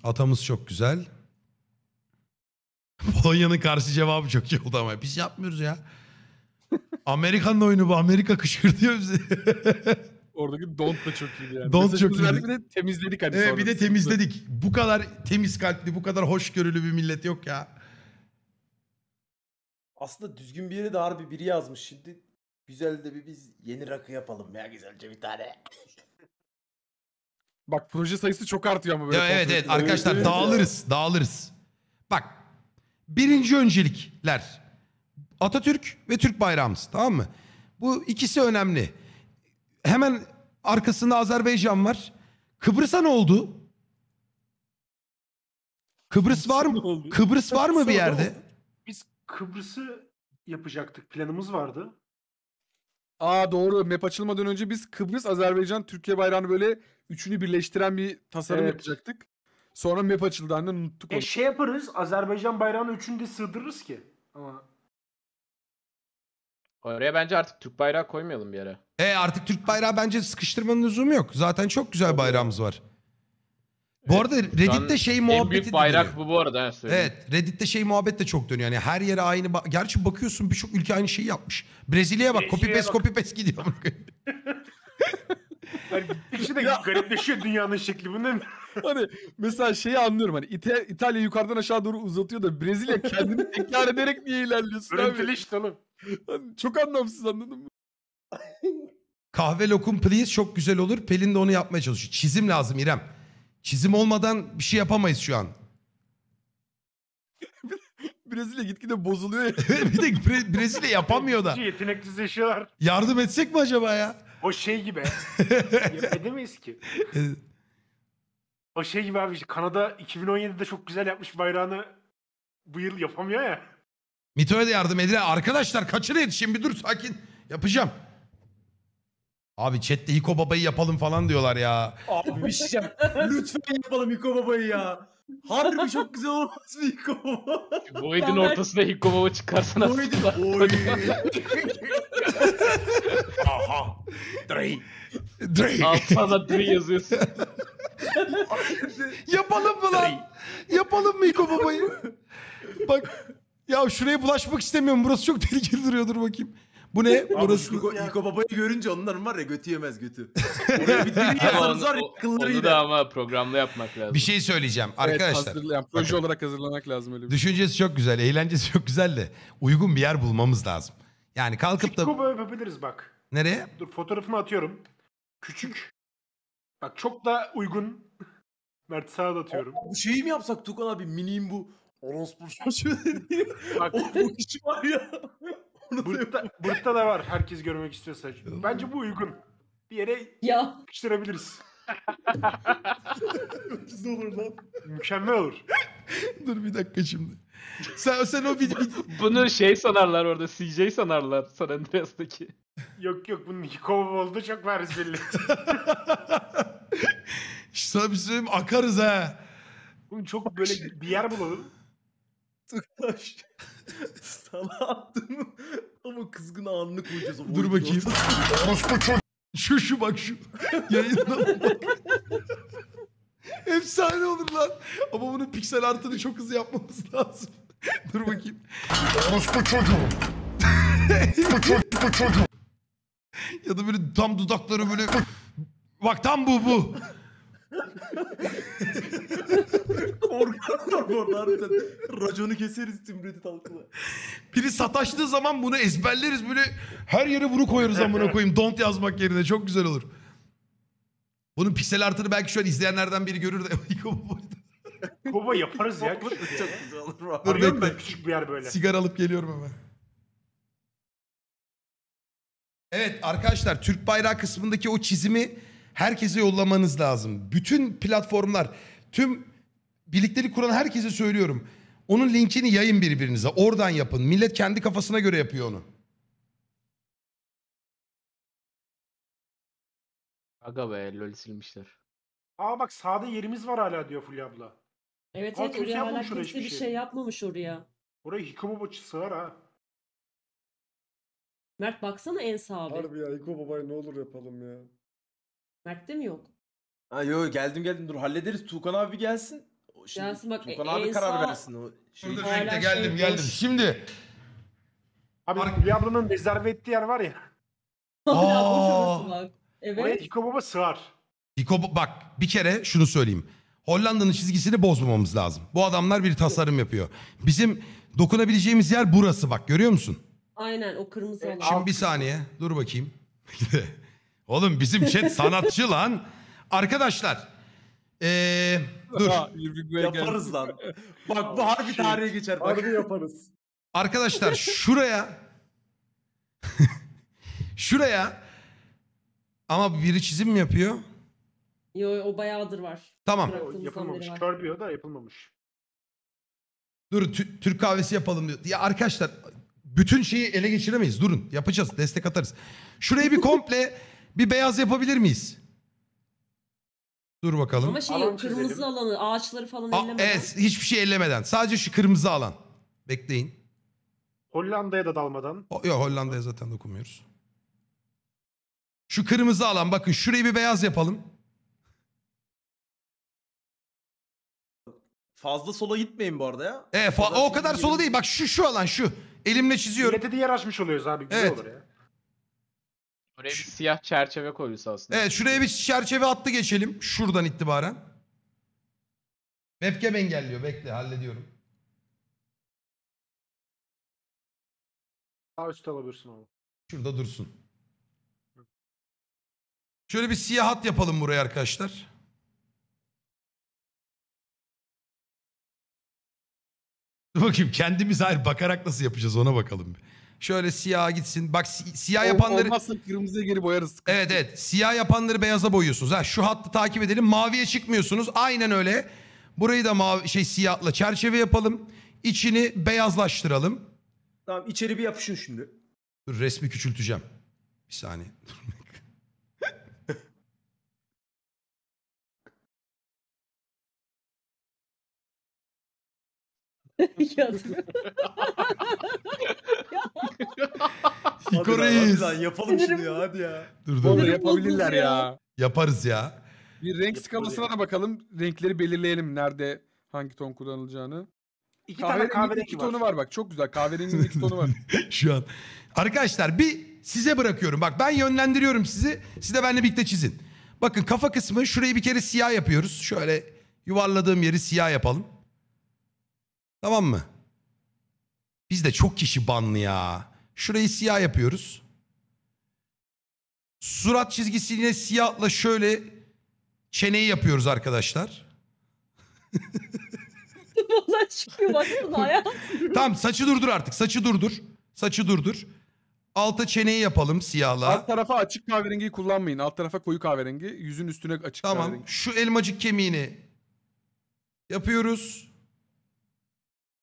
Atamız çok güzel. Polonya'nın karşı cevabı çok iyi oldu ama biz yapmıyoruz ya. Amerika'nın oyunu bu. Amerika kışkırtıyor bizi. Oradaki don't da çok iyiydi yani. Don't Mesajımızı çok verdik, iyiydi. Bir de temizledik hani Evet bir de temizledik. Bu kadar temiz kalpli, bu kadar hoşgörülü bir millet yok ya. Aslında düzgün bir yere de harbi biri yazmış. Şimdi güzel de bir biz yeni rakı yapalım ya güzelce bir tane. Bak proje sayısı çok artıyor ama böyle. Ya, evet evet arkadaşlar evet, dağılırız ya. dağılırız. Bak birinci öncelikler Atatürk ve Türk bayrağımız tamam mı? Bu ikisi önemli. Hemen arkasında Azerbaycan var. Kıbrıs'a ne oldu? Kıbrıs var mı? Kıbrıs var mı bir yerde? Biz Kıbrıs'ı yapacaktık. Planımız vardı. Aa doğru. Map açılmadan önce biz Kıbrıs, Azerbaycan, Türkiye bayrağını böyle üçünü birleştiren bir tasarım Evet. yapacaktık. Sonra map açıldı annen unuttuk e, onu. E şey yaparız. Azerbaycan bayrağını üçünü de sığdırırız ki. Ama Oraya bence artık Türk bayrağı koymayalım bir yere. E artık Türk bayrağı bence sıkıştırmanın lüzumu yok. Zaten çok güzel bayrağımız var. Bu arada Reddit'te şey muhabbeti en büyük bayrak dönüyor. bu bu arada. ha, Evet Reddit'te şey muhabbet de çok dönüyor. Yani her yere aynı... ba- Gerçi bakıyorsun birçok ülke aynı şeyi yapmış. Brezilya'ya bak copy Brezilya'ya paste bak. copy paste gidiyor. Yani gittikçe şey de garipleşiyor dünyanın şekli. Bu ne? Hani mesela şeyi anlıyorum hani İta- İtalya yukarıdan aşağı doğru uzatıyor da Brezilya kendini tekrar ederek niye ilerliyorsun abi? işte oğlum. Hani çok anlamsız anladın mı? Kahve lokum please çok güzel olur. Pelin de onu yapmaya çalışıyor. Çizim lazım İrem. Çizim olmadan bir şey yapamayız şu an. Brezilya gitgide bozuluyor ya. bir de Bre- Brezilya yapamıyor da. Yeteneklileşiyorlar. Yardım etsek mi acaba ya? O şey gibi. Ya Edemeyiz ki. O şey gibi abi işte Kanada 2017'de çok güzel yapmış bayrağını bu yıl yapamıyor ya. Mito'ya da yardım edin. Arkadaşlar kaçın yetişin bir dur sakin. Yapacağım. Abi chatte Hiko Baba'yı yapalım falan diyorlar ya. Abi bir şey yap. Lütfen yapalım Hiko Baba'yı ya. Harbi çok güzel olmaz mı Hiko Baba? Void'in ortasına Hiko Baba çıkarsana. Void'in... Oy. Aha. Drey. Drey. Altına Drey yazıyorsun. yapalım mı lan? Yapalım mı Hiko Baba'yı? Bak. Ya şuraya bulaşmak istemiyorum. Burası çok tehlikeli duruyor. Dur bakayım. Bu ne? Abi, Burası... Niko, Niko Baba'yı görünce onların var ya götü yemez götü. Oraya bir var ya Onu da ama programlı yapmak lazım. Bir şey söyleyeceğim arkadaşlar. Evet, yani, proje olarak hazırlanmak lazım öyle bir şey. Düşüncesi çok güzel, eğlencesi çok güzel de uygun bir yer bulmamız lazım. Yani kalkıp da... Küçük Baba'yı yapabiliriz bak. Nereye? Dur fotoğrafını atıyorum. Küçük. Bak çok da uygun. Mert sağa da atıyorum. Bu şeyi mi yapsak Tukan abi miniyim bu. Orospu çocuğu dediğim. Bak. O, bu kişi var ya. Burada, burada da var herkes görmek istiyorsa. Bence bu uygun. Bir yere Ya. sıkıştırabiliriz. Güzel olur lan. Mükemmel olur. Dur bir dakika şimdi. Sen, sen o bir, bir- Bunu şey sanarlar orada CJ sanarlar San Andreas'taki. Yok yok bunun Hikov oldu çok var belli. İşte bizim şey akarız ha. Oğlum çok böyle bir yer bulalım. Tıklaş. Sana attım. Ama kızgın anını koyacağız. O Dur bakayım. şu şu bak şu. Yayında bak. Efsane olur lan. Ama bunun piksel artını çok hızlı yapmamız lazım. Dur bakayım. Orospu çocuğu. Orospu çocuğu. Ya da böyle tam dudakları böyle... Bak tam bu bu. Korkarlar bu arada harbiden. Raconu keseriz tüm Reddit Biri sataştığı zaman bunu ezberleriz böyle her yere bunu koyarız amına koyayım. Don't yazmak yerine çok güzel olur. Bunun piksel artını belki şu an izleyenlerden biri görür de. Kova yaparız ya. Çok Arıyorum ben küçük bir yer böyle. Sigara alıp geliyorum hemen. Evet arkadaşlar Türk bayrağı kısmındaki o çizimi Herkese yollamanız lazım. Bütün platformlar, tüm birlikleri kuran herkese söylüyorum. Onun linkini yayın birbirinize. Oradan yapın. Millet kendi kafasına göre yapıyor onu. Aga be lol silmişler. Aa bak sağda yerimiz var hala diyor Fulya abla. Evet evet oraya hala kimse hiçbir bir şey. şey yapmamış oraya. Oraya Buraya Hikomo sığar ha. Mert baksana en sağa Harbi ya İko Baba'yı ne olur yapalım ya. Mert'te mi yok? Ha yo geldim geldim dur hallederiz. Tuğkan abi gelsin. O Şimdi, Gelsin bak, Tuğkan e- abi Esa- karar versin. O şey, Şurada geldim şey- geldim. Şimdi Abi Ar- Hülya ablanın rezerve ettiği yer var ya. Hala Oraya Evet. Hiko Baba sığar. Diko bak bir kere şunu söyleyeyim. Hollanda'nın çizgisini bozmamamız lazım. Bu adamlar bir tasarım yapıyor. Bizim dokunabileceğimiz yer burası bak görüyor musun? Aynen o kırmızı Evet, Şimdi bir saniye dur bakayım. Oğlum bizim chat sanatçı lan. Arkadaşlar. Ee, dur. Yaparız lan. Bak bu harbi şey, tarihe geçer. Bak. Harbi yaparız. Arkadaşlar şuraya. şuraya. Ama biri çizim mi yapıyor? Yo o bayağıdır var. Tamam. O yapılmamış. beri var. da yapılmamış. Dur Türk kahvesi yapalım diyor. Ya arkadaşlar bütün şeyi ele geçiremeyiz. Durun yapacağız destek atarız. Şurayı bir komple bir beyaz yapabilir miyiz? Dur bakalım. Ama şey kırmızı çizelim. alanı, ağaçları falan Aa, ellemeden. Evet, hiçbir şey ellemeden. Sadece şu kırmızı alan. Bekleyin. Hollanda'ya da dalmadan. O, yok Hollanda'ya zaten dokunmuyoruz. Şu kırmızı alan bakın şurayı bir beyaz yapalım. Fazla sola gitmeyin bu arada ya. E, fa- o kadar şey sola değil. Bak şu şu alan şu. Elimle çiziyorum. Millete de yer açmış oluyoruz abi. Güzel Evet. olur ya. Buraya bir siyah çerçeve koyulsa aslında. Evet şuraya bir çerçeve attı geçelim. Şuradan itibaren. Webcam engelliyor. Bekle hallediyorum. Sağ üst alabilirsin onu. Şurada dursun. Şöyle bir siyah hat yapalım buraya arkadaşlar. Dur bakayım kendimiz hayır bakarak nasıl yapacağız ona bakalım. bir. Şöyle siyah gitsin. Bak si siyah yapanları... Olmazsa kırmızıya geri boyarız. Evet evet. Siyah yapanları beyaza boyuyorsunuz. Ha, şu hattı takip edelim. Maviye çıkmıyorsunuz. Aynen öyle. Burayı da mavi, şey siyahla çerçeve yapalım. İçini beyazlaştıralım. Tamam içeri bir yapışın şimdi. Dur, resmi küçülteceğim. Bir saniye. Yatıyor. Sikoreyiz. Lan yapalım şimdi ya hadi ya. Dur dur. Onu yapabilirler ya. Yaparız ya. Bir renk skalasına da bakalım. Renkleri belirleyelim nerede hangi ton kullanılacağını. İki tane kahverengi tonu var bak. Çok güzel. Kahverenginin iki tonu var. Şu an. Arkadaşlar bir size bırakıyorum. Bak ben yönlendiriyorum sizi. Siz de benimle birlikte çizin. Bakın kafa kısmı şurayı bir kere siyah yapıyoruz. Şöyle yuvarladığım yeri siyah yapalım. Tamam mı? Biz de çok kişi banlı ya. Şurayı siyah yapıyoruz. Surat çizgisine siyahla şöyle çeneyi yapıyoruz arkadaşlar. Valla çıkıyor baksana ya. tamam saçı durdur artık. Saçı durdur. Saçı durdur. Alta çeneyi yapalım siyahla. Alt tarafa açık kahverengiyi kullanmayın. Alt tarafa koyu kahverengi. Yüzün üstüne açık tamam. kahverengi. Tamam şu elmacık kemiğini yapıyoruz.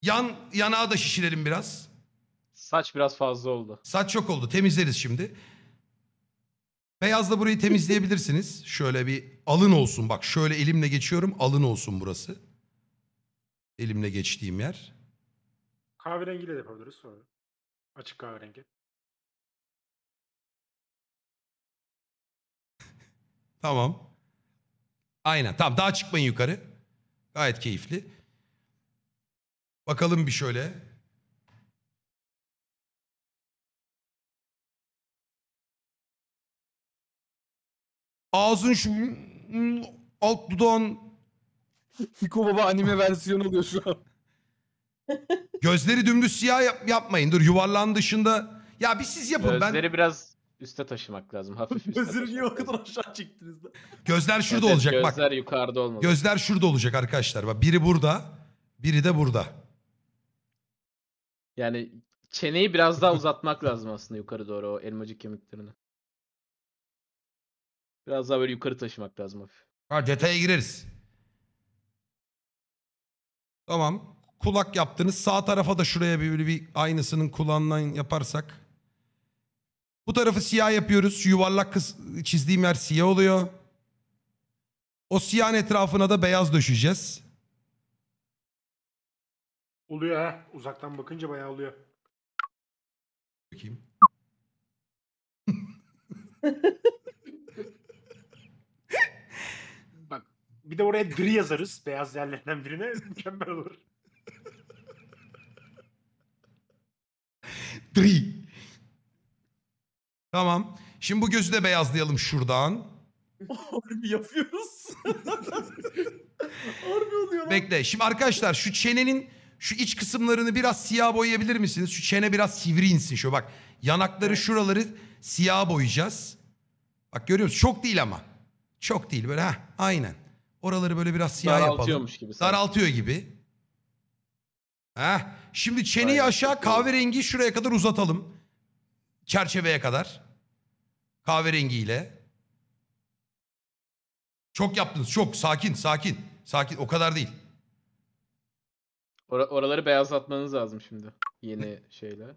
Yan yanağı da şişirelim biraz. Saç biraz fazla oldu. Saç çok oldu. Temizleriz şimdi. Beyazla burayı temizleyebilirsiniz. Şöyle bir alın olsun. Bak şöyle elimle geçiyorum. Alın olsun burası. Elimle geçtiğim yer. Kahverengiyle de yapabiliriz sonra. Açık kahverengi. Tamam. Aynen. Tamam daha çıkmayın yukarı. Gayet keyifli. Bakalım bir şöyle. Ağzın şu alt dudağın Hiko Baba anime versiyonu oluyor şu an. Gözleri dümdüz siyah yap- yapmayın. Dur yuvarlağın dışında. Ya bir siz yapın. Gözleri ben biraz üste taşımak lazım. Hafif üste niye o kadar aşağı çektiniz lan? Gözler şurada Evet, olacak bak. Gözler yukarıda olmalı. Gözler şurada olacak arkadaşlar. Bak biri burada, biri de burada. Yani çeneyi biraz daha uzatmak lazım aslında yukarı doğru o elmacık kemiklerini. Biraz daha böyle yukarı taşımak lazım hafif. Ha detaya gireriz. Tamam. Kulak yaptınız. Sağ tarafa da şuraya bir, böyle bir aynısının kulağından yaparsak. Bu tarafı siyah yapıyoruz. yuvarlak kız, çizdiğim yer siyah oluyor. O siyahın etrafına da beyaz döşeceğiz. Oluyor ha. Uzaktan bakınca bayağı oluyor. Bakayım. Bak bir de oraya dri yazarız beyaz yerlerden birine mükemmel olur. Dri. Tamam. Şimdi bu gözü de beyazlayalım şuradan. Harbi yapıyoruz. Harbi oluyor lan. Bekle. Şimdi arkadaşlar şu çenenin şu iç kısımlarını biraz siyah boyayabilir misiniz? Şu çene biraz sivri insin şu bak. Yanakları şuraları siyah boyayacağız. Bak görüyor musun? Çok değil ama. Çok değil böyle ha aynen. Oraları böyle biraz siyah yapalım. Daraltıyormuş gibi Daraltıyor gibi. ha. Şimdi çeneyi Aynen. aşağı kahverengi şuraya kadar uzatalım. Çerçeveye kadar. Kahverengiyle. Çok yaptınız çok sakin sakin. Sakin o kadar değil. Or oraları beyazlatmanız lazım şimdi. Yeni şeyle.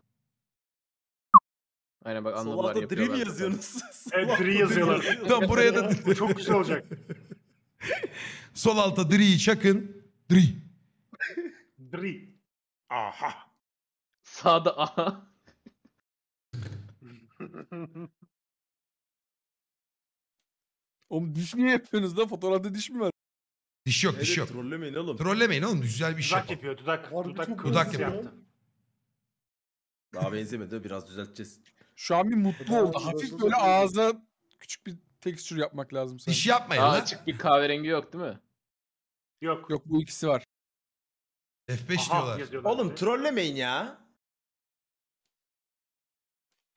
Aynen bak anlamlar Solada yapıyorlar. Dream yazıyorsunuz. evet Dream yazıyorlar. Tam buraya da çok güzel olacak. Sol alta Dree'yi çakın. Dri. Dri. Aha. Sağda aha. Oğlum diş niye yapıyorsunuz da Fotoğrafta diş mi var? Diş yok diş yok. Trollemeyin oğlum. Trollemeyin oğlum güzel bir şey. Dudak yapıyor dudak. dudak, Dudak yapıyor. Daha benzemedi biraz düzelteceğiz. Şu an bir mutlu oldu. Hafif böyle ağza küçük bir tekstür yapmak lazım sanki. Diş şey yapmayın Daha açık bir kahverengi yok değil mi? Yok. Yok bu ikisi var. F5 Aha, diyorlar. yazıyorlar. Oğlum trollemeyin ya.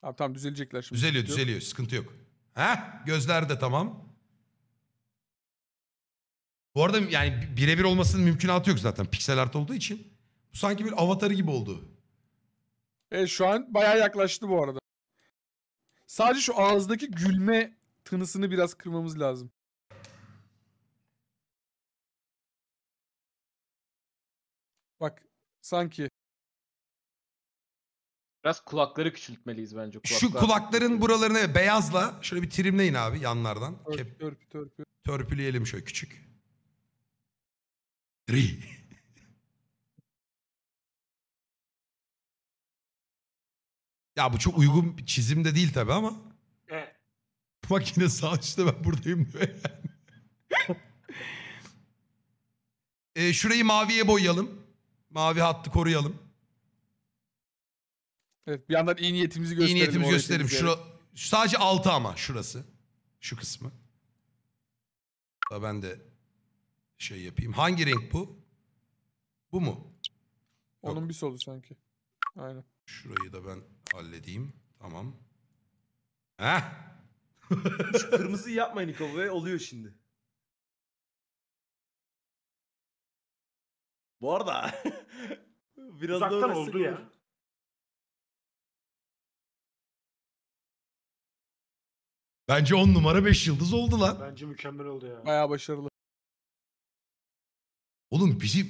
Abi tamam düzelecekler şimdi. Düzeliyor düzeliyor sıkıntı yok. Ha? Gözler de tamam. Bu arada yani birebir olmasının mümkünatı yok zaten piksel art olduğu için. Bu sanki bir avatarı gibi oldu. E, şu an bayağı yaklaştı bu arada. Sadece şu ağızdaki gülme tınısını biraz kırmamız lazım. Bak sanki. Biraz kulakları küçültmeliyiz bence. Kulaklar. Şu kulakların buralarını beyazla şöyle bir trimleyin abi yanlardan. Törp, Kep- törp, Törpüleyelim şöyle küçük. Rey. ya bu çok uygun bir çizim de değil tabi ama. Evet. Bak yine sağ üstte ben buradayım diyor yani. e, şurayı maviye boyayalım. Mavi hattı koruyalım. Evet, bir yandan iyi niyetimizi gösterelim. İyi niyetimizi gösterelim. Şura, sadece altı ama şurası. Şu kısmı. ben de şey yapayım. Hangi renk bu? Bu mu? Onun Yok. bir solu sanki. Aynen. Şurayı da ben halledeyim. Tamam. Heh. Şu kırmızıyı yapmayın Niko ve oluyor şimdi. Bu arada biraz da Uzaktan orası oldu ya. Bence 10 numara 5 yıldız oldu lan. Bence mükemmel oldu ya. Bayağı başarılı. Oğlum bizi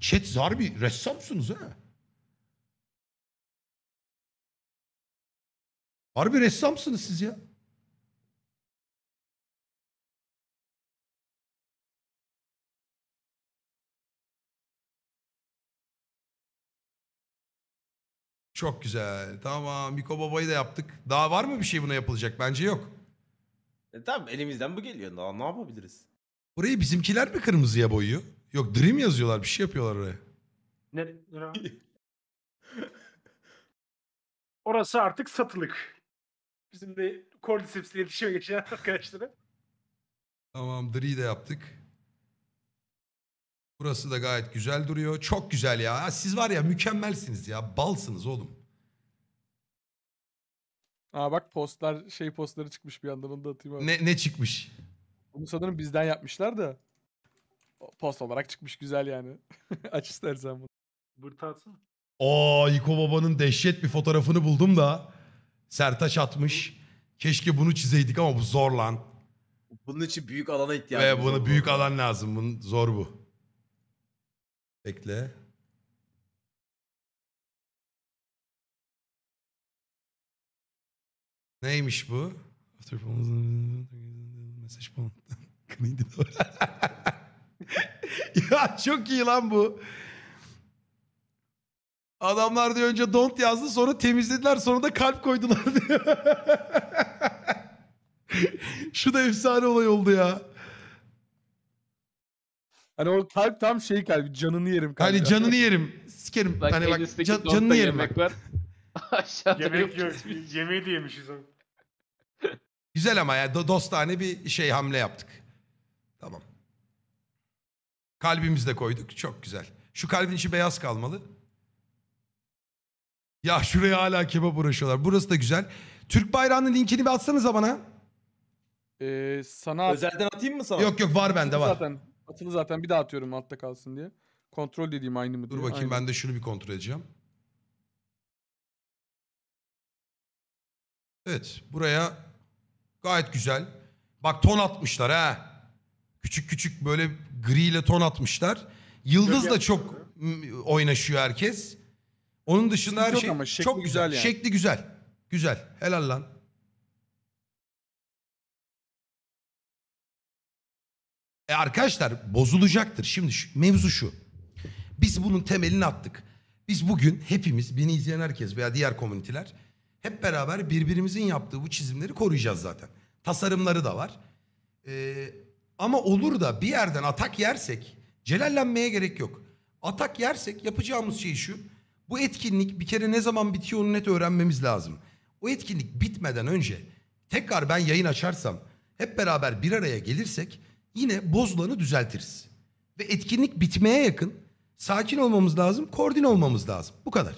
çet zarbi bir ressamsınız ha. Harbi ressamsınız siz ya. Çok güzel. Tamam. Miko Baba'yı da yaptık. Daha var mı bir şey buna yapılacak? Bence yok. E tamam elimizden bu geliyor. Daha ne yapabiliriz? Burayı bizimkiler mi kırmızıya boyuyor? Yok Dream yazıyorlar. Bir şey yapıyorlar oraya. Nere, Orası artık satılık. Bizim de Cordyceps ile iletişime geçen arkadaşları. Tamam Dream'i de yaptık. Burası da gayet güzel duruyor. Çok güzel ya. Siz var ya mükemmelsiniz ya. Balsınız oğlum. Aa bak postlar şey postları çıkmış bir yandan onu da atayım abi. Ne, ne çıkmış? Bunu sanırım bizden yapmışlar da post olarak çıkmış güzel yani. Aç istersen bunu. Bırt atsana. Oo Yiko Baba'nın dehşet bir fotoğrafını buldum da. Sertaç atmış. Keşke bunu çizeydik ama bu zor lan. Bunun için büyük alana ihtiyacımız Ve bunu büyük alan lazım. Bunun zor bu. Bekle. Neymiş bu? Mesaj falan. Kınıydı. ya çok iyi lan bu. Adamlar diyor önce don't yazdı sonra temizlediler sonra da kalp koydular diyor. Şu da efsane olay oldu ya. Hani o kalp tam şey kalp canını yerim kalp. Hani canını yerim. Sikerim. Bak, hani bak can, canını yerim bak. Var. Aşağıda Yemek yok. Yemeği de yemişiz abi. Güzel ama ya dostane bir şey hamle yaptık. Kalbimizde koyduk. Çok güzel. Şu kalbin içi beyaz kalmalı. Ya şuraya hala kebap uğraşıyorlar. Burası da güzel. Türk bayrağının linkini bir atsanıza bana. Ee, sana Özelden atayım mı sana? Yok yok var bende var. Zaten, atılı zaten bir daha atıyorum altta kalsın diye. Kontrol dediğim aynı mı diye. Dur bakayım Aynı. ben de şunu bir kontrol edeceğim. Evet buraya gayet güzel. Bak ton atmışlar ha. Küçük küçük böyle Gri ile ton atmışlar. Yıldız da çok oynaşıyor herkes. Onun dışında her şey çok güzel. güzel yani. Şekli güzel. Güzel. Helal lan. E arkadaşlar bozulacaktır. Şimdi şu, mevzu şu. Biz bunun temelini attık. Biz bugün hepimiz, beni izleyen herkes veya diğer komüniteler hep beraber birbirimizin yaptığı bu çizimleri koruyacağız zaten. Tasarımları da var. Ee, ama olur da bir yerden atak yersek celallenmeye gerek yok. Atak yersek yapacağımız şey şu. Bu etkinlik bir kere ne zaman bitiyor onu net öğrenmemiz lazım. O etkinlik bitmeden önce tekrar ben yayın açarsam hep beraber bir araya gelirsek yine bozulanı düzeltiriz. Ve etkinlik bitmeye yakın sakin olmamız lazım, koordin olmamız lazım. Bu kadar.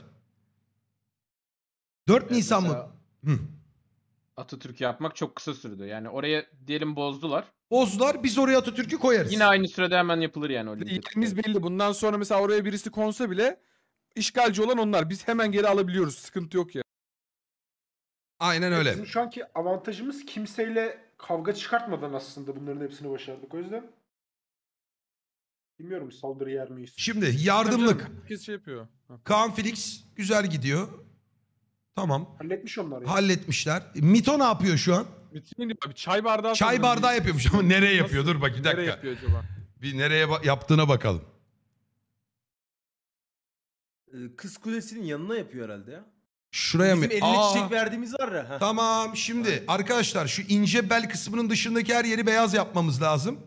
4 Nisan mı? Hı. Atatürk yapmak çok kısa sürdü. Yani oraya diyelim bozdular. Bozdular biz oraya Atatürk'ü koyarız. Yine aynı sürede hemen yapılır yani. O Yerimiz belli. Bundan sonra mesela oraya birisi konsa bile işgalci olan onlar. Biz hemen geri alabiliyoruz. Sıkıntı yok ya. Aynen e, öyle. Bizim şu anki avantajımız kimseyle kavga çıkartmadan aslında bunların hepsini başardık. O yüzden bilmiyorum saldırı yer miyiz? Şimdi yardımlık. Herkes şey yapıyor. Kaan Felix güzel gidiyor. Tamam. Halletmiş onlar Halletmişler. Mito ne yapıyor şu an? abi. Çay bardağı. Çay bardağı yapıyormuş ama nereye yapıyor? Dur bak bir Nereye yapıyor acaba? Bir nereye ba- yaptığına bakalım. Ee, Kız Kulesi'nin yanına yapıyor herhalde ya. Şuraya Bizim mı? eline Aa, çiçek verdiğimiz var ya. Tamam şimdi arkadaşlar şu ince bel kısmının dışındaki her yeri beyaz yapmamız lazım.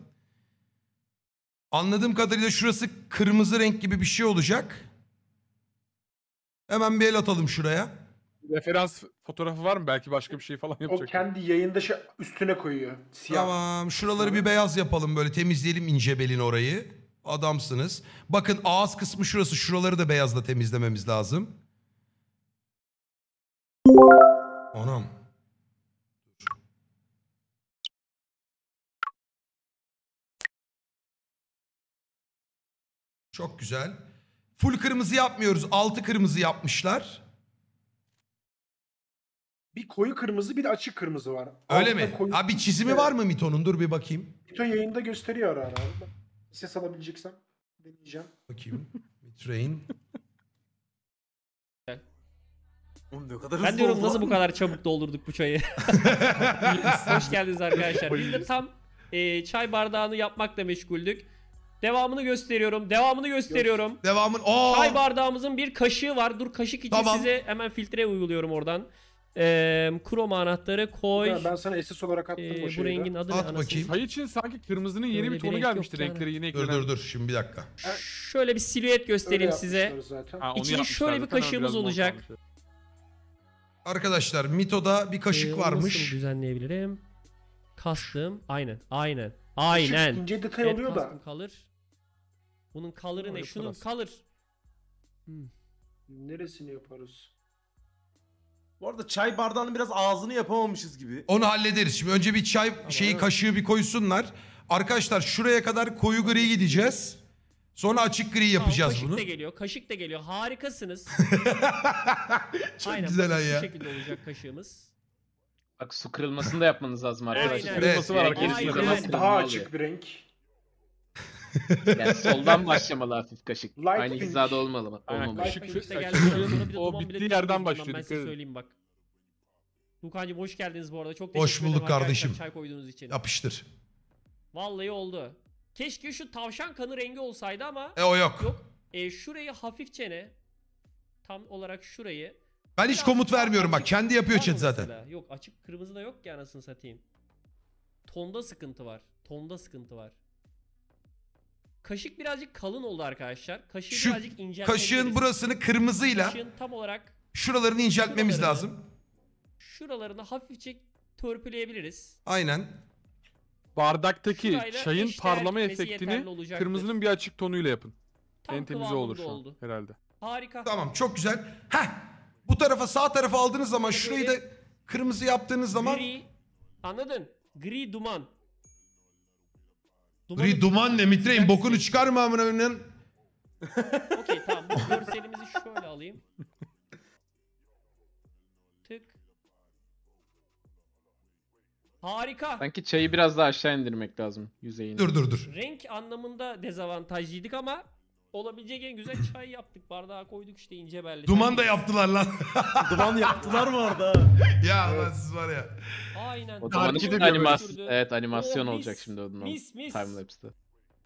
Anladığım kadarıyla şurası kırmızı renk gibi bir şey olacak. Hemen bir el atalım şuraya referans fotoğrafı var mı? Belki başka bir şey falan yapacak. O kendi yayında şey üstüne koyuyor. Siyah. Tamam şuraları bir beyaz yapalım böyle temizleyelim ince belin orayı. Adamsınız. Bakın ağız kısmı şurası şuraları da beyazla temizlememiz lazım. Anam. Çok güzel. Full kırmızı yapmıyoruz. Altı kırmızı yapmışlar. Bir koyu kırmızı bir de açık kırmızı var. Öyle Altında mi? Koyu... Abi çizimi var mı Mito'nun? Dur bir bakayım. Mito yayında gösteriyor ara ara. Ses alabileceksem deneyeceğim. Bakayım. Train. Oğlum ne kadar Ben diyorum nasıl bu kadar çabuk doldurduk bu çayı. Hoş geldiniz arkadaşlar. Biz de tam e, çay bardağını yapmakla meşguldük. Devamını gösteriyorum. Devamını gösteriyorum. Devamın. Çay bardağımızın bir kaşığı var. Dur kaşık için tamam. size hemen filtre uyguluyorum oradan. Ee, Chrome anahtarı koy. Ben, ben sana SS olarak attım Ee, bu rengin adı At anasını bakayım. Sayı için sanki kırmızının yeni Öyle bir tonu gelmiştir gelmişti. yani. Renkleri yine Dur dur dur şimdi bir dakika. Şöyle bir silüet Öyle göstereyim size. yapmışlar şöyle bir kaşığımız olacak. Arkadaşlar Mito'da bir Ee, kaşık nasıl varmış. düzenleyebilirim? Custom. Aynen. Aynen. Aynen. Şu ince detay Evet, oluyor da. Kalır. Bunun color'ı ne? Şunun yapamazsın. color. Neresini yaparız? Bu arada çay bardağının biraz ağzını yapamamışız gibi. Onu hallederiz. Şimdi önce bir çay şeyi evet. kaşığı bir koysunlar. Arkadaşlar şuraya kadar koyu gri gideceğiz. Sonra açık gri yapacağız tamam, kaşık bunu. Kaşık da geliyor. Kaşık da geliyor. Harikasınız. Çok Aynen, güzel ay ya. Bu şekilde olacak kaşığımız. Bak su kırılmasını da yapmanız lazım arkadaşlar. Evet. Kırılması evet. var. Aynen. Aynen. Daha açık bir renk. Yani soldan başlamalı hafif kaşık. Light Aynı finish. hizada olmalı. Aynen, Olmamalı. o bittiği yerden tutmuyor. başlıyor. Ben size söyleyeyim bak. Tukancım hoş geldiniz bu arada. Çok teşekkür Hoş bulduk kardeşim. Çay koyduğunuz için. Yapıştır. Vallahi oldu. Keşke şu tavşan kanı rengi olsaydı ama E o yok. yok. E, şurayı hafifçe ne? Tam olarak şurayı. Ben hiç komut daha vermiyorum bak. Kendi yapıyor Var chat zaten. mesela? Yok açık kırmızı da yok ki anasını satayım. Tonda sıkıntı var. Tonda sıkıntı var. Kaşık birazcık kalın oldu arkadaşlar. Kaşığı Şu birazcık inceltmemiz. kaşığın burasını kırmızıyla Kaşığın tam olarak şuralarını inceltmemiz Şuralarını. lazım. şuralarını hafifçe törpüleyebiliriz. Aynen. Bardaktaki Şurayla çayın parlama gitmesi efektini kırmızının bir açık tonuyla yapın. Tam en temizi olur şu an oldu. herhalde. Harika. Tamam çok güzel. Heh. Bu tarafa sağ tarafa aldığınız zaman şurayı da kırmızı yaptığınız zaman Gri. Anladın? Gri duman. Duman duman ne mitreyin bokunu çıkar mı amına koyayım. Okey tamam bu görselimizi şöyle alayım. Tık. Harika. Sanki çayı biraz daha aşağı indirmek lazım yüzeyini. Dur dur dur. Renk anlamında dezavantajlıydık ama Olabilecek en güzel çay yaptık. Bardağa koyduk işte ince belli. Duman da yaptılar lan. Duman yaptılar mı orada? ya lan siz var ya. Aynen. O zaman de animas sürdü. evet animasyon O mis, olacak şimdi onun. Mis mis. Timelapse'de.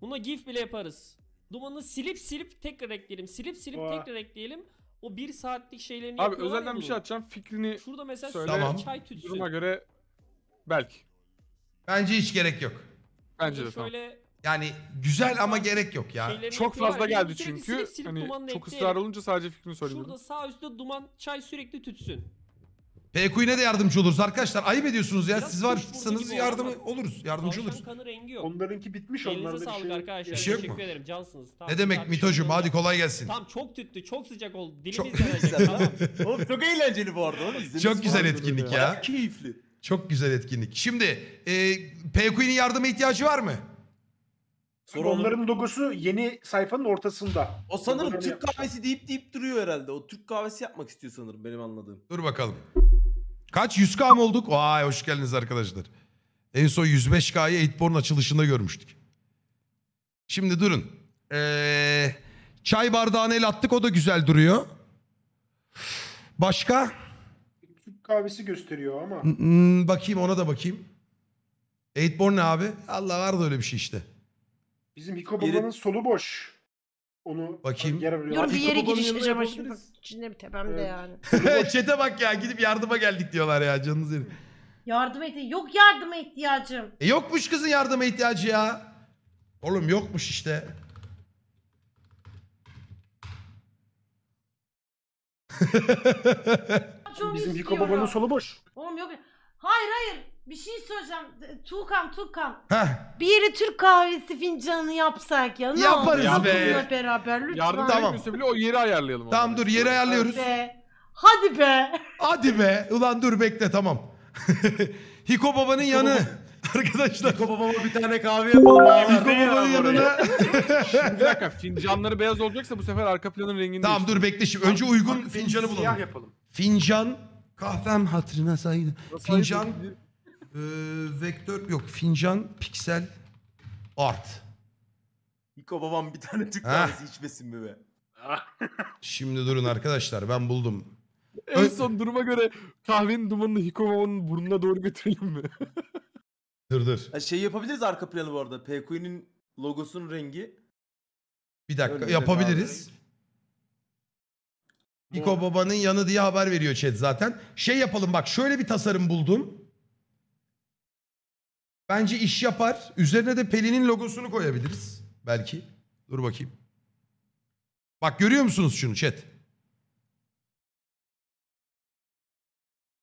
Buna gif bile yaparız. Dumanı silip silip tekrar ekleyelim. Silip silip Oha. tekrar ekleyelim. O bir saatlik şeylerini Abi yapıyorlar özelden bir şey bunu. atacağım. Fikrini Şurada mesela Söyle. Tamam. çay tütsü. duruma göre belki. Bence hiç gerek yok. Bence de tamam. Şöyle yani güzel ama gerek yok ya. Şeylerini Çok fazla Yani geldi çünkü. silip silip hani çok ısrar olunca sadece fikrini söylüyorum. Şurada sağ üstte duman çay sürekli tütsün. PQ'ne de yardımcı oluruz arkadaşlar. Ayıp ediyorsunuz ya. Biraz Siz varsanız yardım oluruz. Yardımcı Tavşan oluruz. kanı rengi yok. Onlarınki bitmiş Elinize onlarda bir sağlık şey arkadaşlar. Bir şey yok mu? ederim cansınız. Tamam, Ne demek tartışmalı Mito'cum hadi kolay gelsin. Tamam çok tüttü çok sıcak oldu. Dilimiz Çok- yanacak tamam. Oğlum çok eğlenceli bu arada. Onu Çok güzel etkinlik ya. keyifli. Çok güzel etkinlik. Şimdi e, PQ'nin yardıma ihtiyacı var mı? Sonra onların onu... logosu yeni sayfanın ortasında. O sanırım Türk yapmış. kahvesi deyip deyip duruyor herhalde. O Türk kahvesi yapmak istiyor sanırım benim anladığım. Dur bakalım. Kaç? 100k mı olduk? Vay hoş geldiniz arkadaşlar. En son 105k'yı 8born açılışında görmüştük. Şimdi durun. Ee, çay bardağına el attık o da güzel duruyor. Başka? Türk kahvesi gösteriyor ama. Hmm, bakayım ona da bakayım. 8born ne abi? Allah var da öyle bir şey işte. Bizim Hiko Yeri- solu boş. Onu Bakayım. yere Dur bir yere girişeceğim şimdi. bir tepemde Evet. yani. Çete bak ya gidip yardıma geldik diyorlar ya canınız yerim. Yardım et. Yok yardıma ihtiyacım. E yokmuş kızın yardıma ihtiyacı ya. Oğlum yokmuş işte. Bizim Hiko Baba'nın solu boş. Oğlum yok. Hayır hayır. Bir şey söyleyeceğim. Tuğkan Tuğkan. Bir yeri Türk kahvesi fincanı yapsak ya. Ne Yaparız olur? be. Bununla beraber lütfen. Yardım tamam. etmese bile o yeri ayarlayalım. Tamam dur yeri ayarlıyoruz. Hadi be. Hadi be. Hadi be. Ulan dur bekle tamam. Hiko babanın yanı. Arkadaşlar. Hiko babama bir tane kahve yapalım. abi. Hiko babanın yanına. Şimdi bir dakika fincanları beyaz olacaksa bu sefer arka planın rengini Tamam dur bekle şimdi. Önce uygun fincanı bulalım. Siyah yapalım. Fincan kahvem hatırına saydı. Fincan. Saydım? e, vektör yok. Fincan, piksel, art. Niko babam bir tane Türk kahvesi içmesin mi be? Şimdi durun arkadaşlar ben buldum. En son duruma göre kahvenin dumanını Hikoba'nın burnuna doğru götürelim mi? Dır dır. Ha, şey yapabiliriz arka planı bu arada. PQ'nin logosunun rengi. Bir dakika Önünde yapabiliriz. Mor. Baba'nın yanı diye haber veriyor chat zaten. Şey yapalım bak şöyle bir tasarım buldum. Bence iş yapar. Üzerine de Pelin'in logosunu koyabiliriz. Belki. Dur bakayım. Bak görüyor musunuz şunu chat?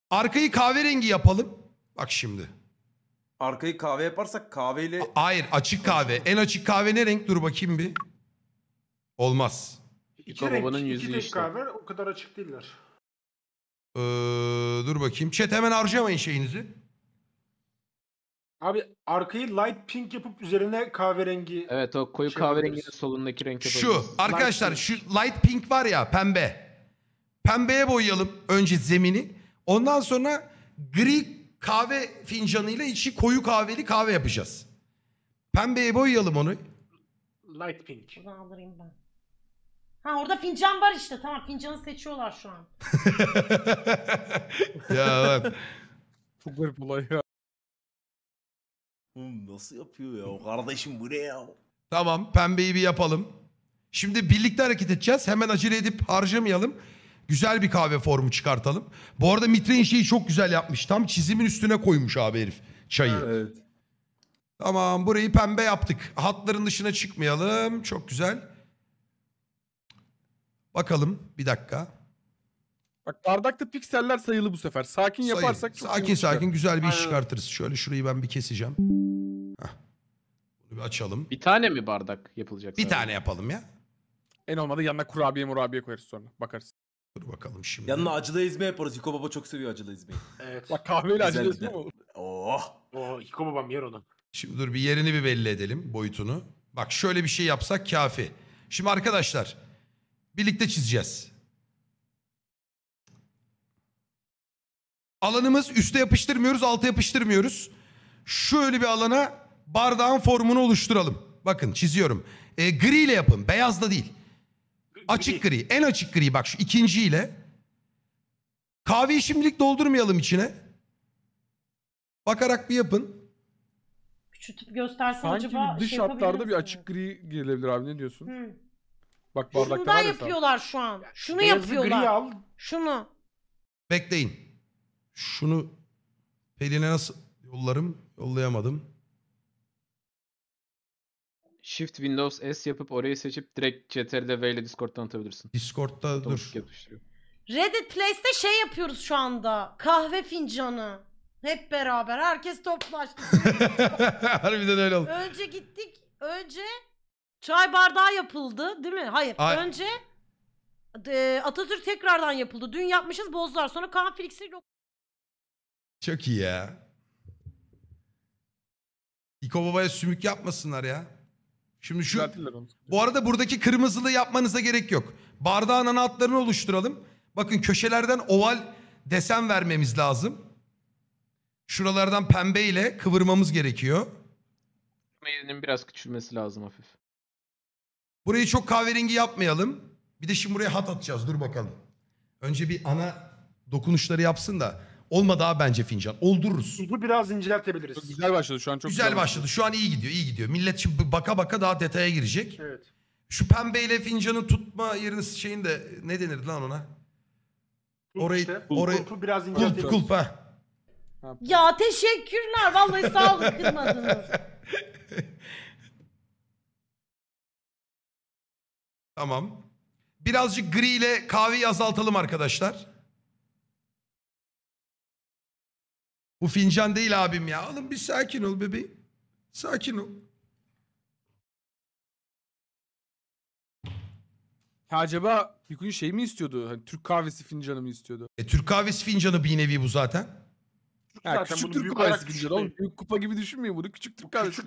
Arkayı kahverengi yapalım. Bak şimdi. Arkayı kahve yaparsak kahveyle... A- Hayır açık kahve. En açık kahve ne renk? Dur bakayım bir. Olmaz. İki İki renk, yüzü tek işte. kahve o kadar açık değiller. Ee, dur bakayım. Chat hemen harcamayın şeyinizi. Abi arkayı light pink yapıp üzerine kahverengi Evet o koyu şey kahverenginin solundaki renk Şu arkadaşlar Light şu light pink var ya pembe. Pembeye boyayalım önce zemini. Ondan sonra gri kahve fincanıyla içi koyu kahveli kahve yapacağız. Pembeye boyayalım onu. light pink. Buradan aldırayım ben. Ha orada fincan var işte. Tamam fincanı seçiyorlar şu an. ya bak. Çok garip olay ya. Oğlum nasıl yapıyor ya? Kardeşim bu ne ya? Tamam pembeyi bir yapalım. Şimdi birlikte hareket edeceğiz. Hemen acele edip harcamayalım. Güzel bir kahve formu çıkartalım. Bu arada Mitre'in şeyi çok güzel yapmış. Tam çizimin üstüne koymuş abi herif çayı. Evet. Tamam burayı pembe yaptık. Hatların dışına çıkmayalım. Çok güzel. Bakalım bir dakika. Bak bardakta pikseller sayılı bu sefer. Sakin Sayın. yaparsak çok Sakin sakin güzel bir iş çıkartırız. Şöyle şurayı ben bir keseceğim. Heh. Bunu bir açalım. Bir tane mi bardak yapılacak? Bir sadece? tane yapalım ya. En olmadı yanına kurabiye murabiye koyarız sonra. Bakarız. Dur bakalım şimdi. Yanına acılı ezme yaparız. Hiko Baba çok seviyor acılı ezmeyi. Evet. Bak kahveyle Güzel acı gider. mi olur? Oh. O oh, Hiko babam yer onu. Şimdi dur bir yerini bir belli edelim boyutunu. Bak şöyle bir şey yapsak kafi. Şimdi arkadaşlar birlikte çizeceğiz. Alanımız üste yapıştırmıyoruz, alta yapıştırmıyoruz. Şöyle bir alana bardağın formunu oluşturalım. Bakın çiziyorum. E, gri ile yapın, beyaz da değil. Açık gri, en açık gri bak şu ikinci ile. Kahveyi şimdilik doldurmayalım içine. Bakarak bir yapın. Küçültüp göstersen Sanki acaba bir dış şey hatlarda bir açık gri gelebilir abi ne diyorsun? misin? Hı. Bak bardakta Şundan var yapıyorlar şu an. Şunu Beyazı gri yapıyorlar. al. Şunu. Bekleyin. Şunu Pelin'e nasıl yollarım? Yollayamadım. Shift Windows S yapıp orayı seçip direkt CTRL ve ile Discord'dan atabilirsin. Discord'da dur. Reddit Place'te şey yapıyoruz şu anda. Kahve fincanı. Hep beraber. Herkes toplaştı. Harbiden öyle oldu. önce gittik. Önce çay bardağı yapıldı değil mi? Hayır. Ay- Önce e, Atatürk tekrardan yapıldı. Dün yapmışız bozdular. Sonra Kaan Felix'i çok iyi ya. İko Baba'ya sümük yapmasınlar ya. Şimdi şu... Düzeltirler onu. Bu arada buradaki kırmızılı yapmanıza gerek yok. Bardağın ana hatlarını oluşturalım. Bakın köşelerden oval desen vermemiz lazım. Şuralardan pembe ile kıvırmamız gerekiyor. Meyilinin biraz küçülmesi lazım hafif. Burayı çok kahverengi yapmayalım. Bir de şimdi buraya hat atacağız. Dur bakalım. Önce bir ana dokunuşları yapsın da. Olma daha bence fincan. Oldururuz. Bu biraz inceltebiliriz. Çok güzel başladı şu an. Çok güzel, başladı. Şu an iyi gidiyor, iyi gidiyor. Millet şimdi baka baka daha detaya girecek. Evet. Şu pembeyle fincanın tutma yerini şeyin de ne denirdi lan ona? Orayı işte, orayı kulpu biraz kulp inceltebiliriz. kulp ha. Ya teşekkürler. Vallahi sağ olun kırmadınız. Tamam. Birazcık gri ile kahveyi azaltalım arkadaşlar. Bu fincan değil abim ya. Oğlum bir sakin ol bebeğim. Sakin ol. Ha, acaba Yukun'un şey mi istiyordu? Hani Türk kahvesi fincanı mı istiyordu? E, Türk kahvesi fincanı bir nevi bu zaten. Ha, Zaten küçük Türk kahvesi fincanı oğlum. Büyük kupa gibi düşünmeyin bunu. Küçük Türk kahvesi.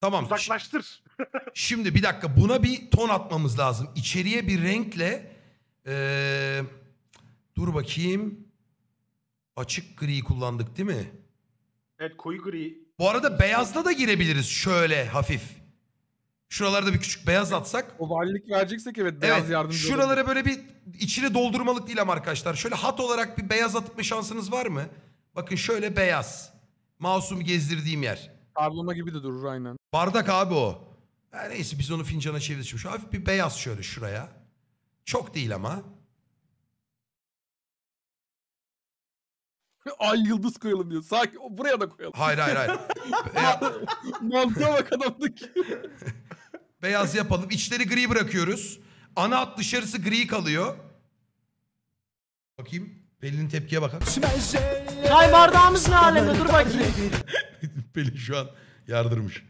Tamam. Uzaklaştır. Şimdi bir dakika buna bir ton atmamız lazım. İçeriye bir renkle eee, dur bakayım. Açık gri kullandık değil mi? Evet koyu gri. Bu arada beyazla da girebiliriz şöyle hafif. Şuralarda bir küçük beyaz atsak. O varlık vereceksek evet beyaz evet, yardımcı Şuralara olur. böyle bir içine doldurmalık değil ama arkadaşlar. Şöyle hat olarak bir beyaz atma şansınız var mı? Bakın şöyle beyaz. masum gezdirdiğim yer. Tarlama gibi de durur aynen. Bardak abi o. Ha, neyse biz onu fincana çevirdik. Şu hafif bir beyaz şöyle şuraya. Çok değil ama. Ay yıldız koyalım diyor. Sakin buraya da koyalım. Hayır hayır hayır. Be- Mantığa bak adamdaki. beyaz yapalım. İçleri gri bırakıyoruz. Ana hat dışarısı gri kalıyor. Bakayım. Pelin'in tepkiye bakar. Çay bardağımız ne alemde dur bakayım. Pelin şu an yardırmış.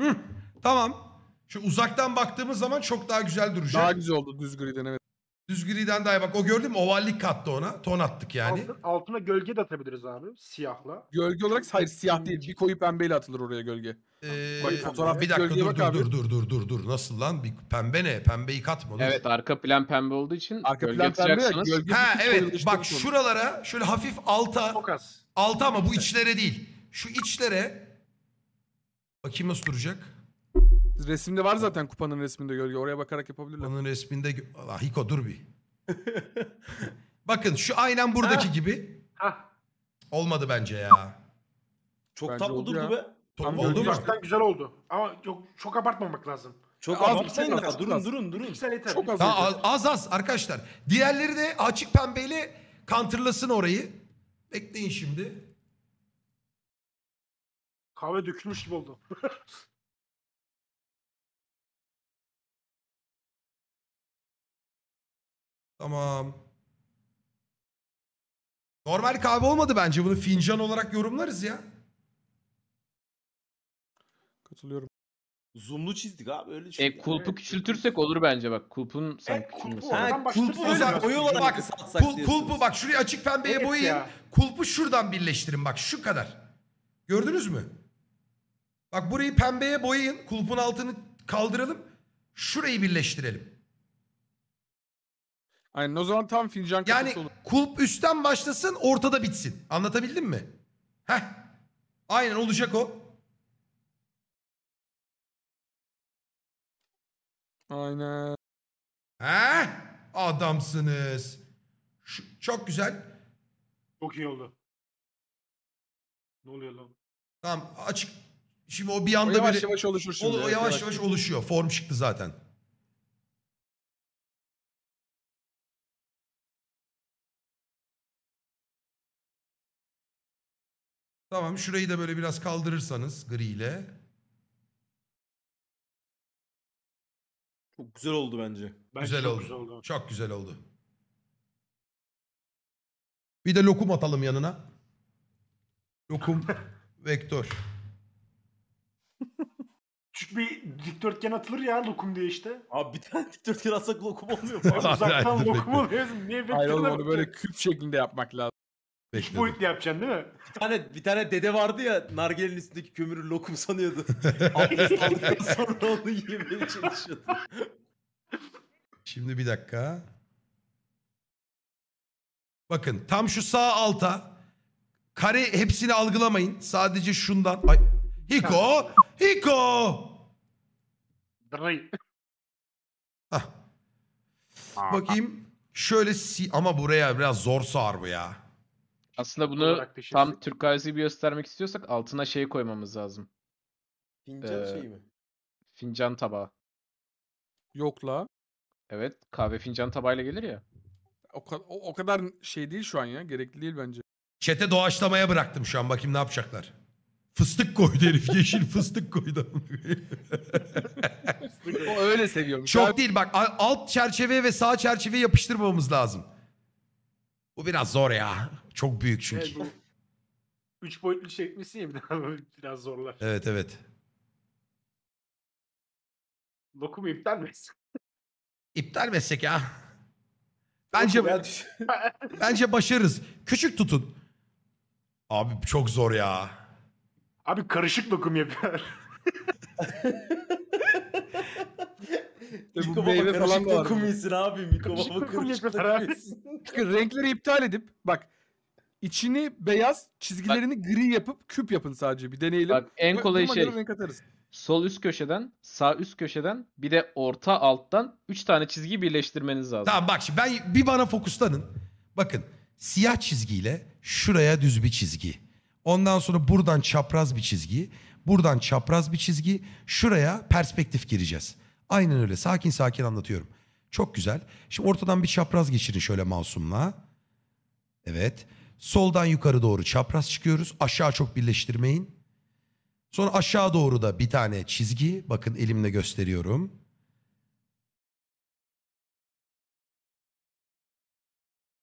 Hı, tamam. Şu uzaktan baktığımız zaman çok daha güzel duracak. Daha güzel oldu düz gri denemek. Düzgüliden daha iyi. Bak o gördüm Ovallik kattı ona. Ton attık yani. Altına, altına gölge de atabiliriz abi. Siyahla. Gölge olarak hayır siyah değil. Bir koyu pembeyle atılır oraya gölge. Ee, fotoğraf- bir dakika dur dur, dur dur dur dur dur. Nasıl lan? Bir pembe ne? Pembeyi katma. dur. Evet arka plan pembe olduğu için Arka gölge plan pembe ya, gölge Ha evet bak sorun. şuralara şöyle hafif alta Çok alta ama bu içlere değil. Şu içlere bakayım nasıl duracak. Resimde var zaten kupanın resminde gölge. Oraya bakarak yapabilirler. Onun resminde... Allah Hiko dur bir. Bakın şu aynen buradaki gibi. Ha. Olmadı bence ya. Çok Bence tatlı oldu durdu ya. be. Tam oldu gölge mu? güzel oldu. Ama çok, çok abartmamak lazım. Çok Abi, abartmayın çok az, Durun az. durun durun. yeter. Çok az. az, az az arkadaşlar. Diğerleri de açık pembeyle counterlasın orayı. Bekleyin şimdi. Kahve dökülmüş gibi oldu. Tamam. Normal kahve olmadı bence. Bunu fincan olarak yorumlarız ya. Katılıyorum. Zoomlu çizdik abi öyle şey. E kulpu küçültürsek olur bence bak. Kulpun e, sanki kulpu küçülmesi. Ha, lazım. kulpu Baştırma Boyu olarak Bak kul- kulpu bak şurayı açık pembeye Evet boyayın. ya. Kulpu şuradan birleştirin bak şu kadar. Gördünüz mü? Bak burayı pembeye boyayın. Kulpun altını kaldıralım. Şurayı birleştirelim. Aynen o zaman tam fincan kafası Yani olur. kulp üstten başlasın ortada bitsin. Anlatabildim mi? Heh. Aynen olacak o. Aynen. He? Adamsınız. Şu, çok güzel. Çok iyi oldu. Ne oluyor lan? Tamam açık. Şimdi o bir anda O yavaş böyle... yavaş oluşur şimdi. O, o evet, yavaş yavaş oluşuyor. Form çıktı zaten. Tamam şurayı da böyle biraz kaldırırsanız griyle. Çok güzel oldu bence. Bence Güzel çok oldu. güzel oldu. Çok güzel oldu. Bir de lokum atalım yanına. Lokum vektör. Çünkü bir dikdörtgen atılır ya lokum diye işte. Abi bir tane dikdörtgen atsak lokum olmuyor Uzaktan lokum bekle. oluyor. Niye Hayır oğlum onu böyle küp şeklinde yapmak lazım. İki boyutlu yapacaksın değil mi? Bir tane bir tane dede vardı ya nargilin üstündeki kömürü lokum sanıyordu. sonra onu yemeye çalışıyordu. Şimdi bir dakika. Bakın tam şu sağ alta kare hepsini algılamayın. Sadece şundan. Ay, Hiko! Hiko! Dırıy. Bakayım. Şöyle si ama buraya biraz zor sağır bu ya. Aslında bunu şey tam sürüyor. Türk bir göstermek istiyorsak altına şey koymamız lazım. Fincan Ee, şeyi mi? Fincan tabağı. Yok la. Evet kahve fincan tabağıyla gelir ya. O, ka- o, o kadar şey değil şu an ya. Gerekli değil bence. Çete doğaçlamaya bıraktım şu an bakayım ne yapacaklar. Fıstık koydu herif yeşil fıstık koydu. O öyle seviyormuş. Çok değil bak alt çerçeve ve sağ çerçeve yapıştırmamamız lazım. Bu biraz zor ya. Çok büyük çünkü. Evet, üç boyutlu çekmişsin şey ya bir daha biraz zorlar. Evet evet. Lokum iptal mi? İptal mi etsek ya. Bence bence başarırız. Küçük tutun. Abi çok zor ya. Abi karışık lokum yapıyor. Bu meyve falan da var. lokum yesin abi. Mikobaba Karışık lokum karışık lokum yesin. Renkleri iptal edip bak İçini beyaz, çizgilerini Bak. gri yapıp küp yapın sadece. Bir deneyelim. Bak en kolay buna şey. Sol üst köşeden, sağ üst köşeden bir de orta alttan 3 tane çizgi birleştirmeniz lazım. Tamam bak ben bir bana fokuslanın. Bakın siyah çizgiyle şuraya düz bir çizgi. Ondan sonra buradan çapraz bir çizgi. Buradan çapraz bir çizgi. Şuraya perspektif gireceğiz. Aynen öyle sakin sakin anlatıyorum. Çok güzel. Şimdi ortadan bir çapraz geçirin şöyle masumla. Evet. Soldan yukarı doğru çapraz çıkıyoruz. Aşağı çok birleştirmeyin. Sonra aşağı doğru da bir tane çizgi. Bakın elimle gösteriyorum.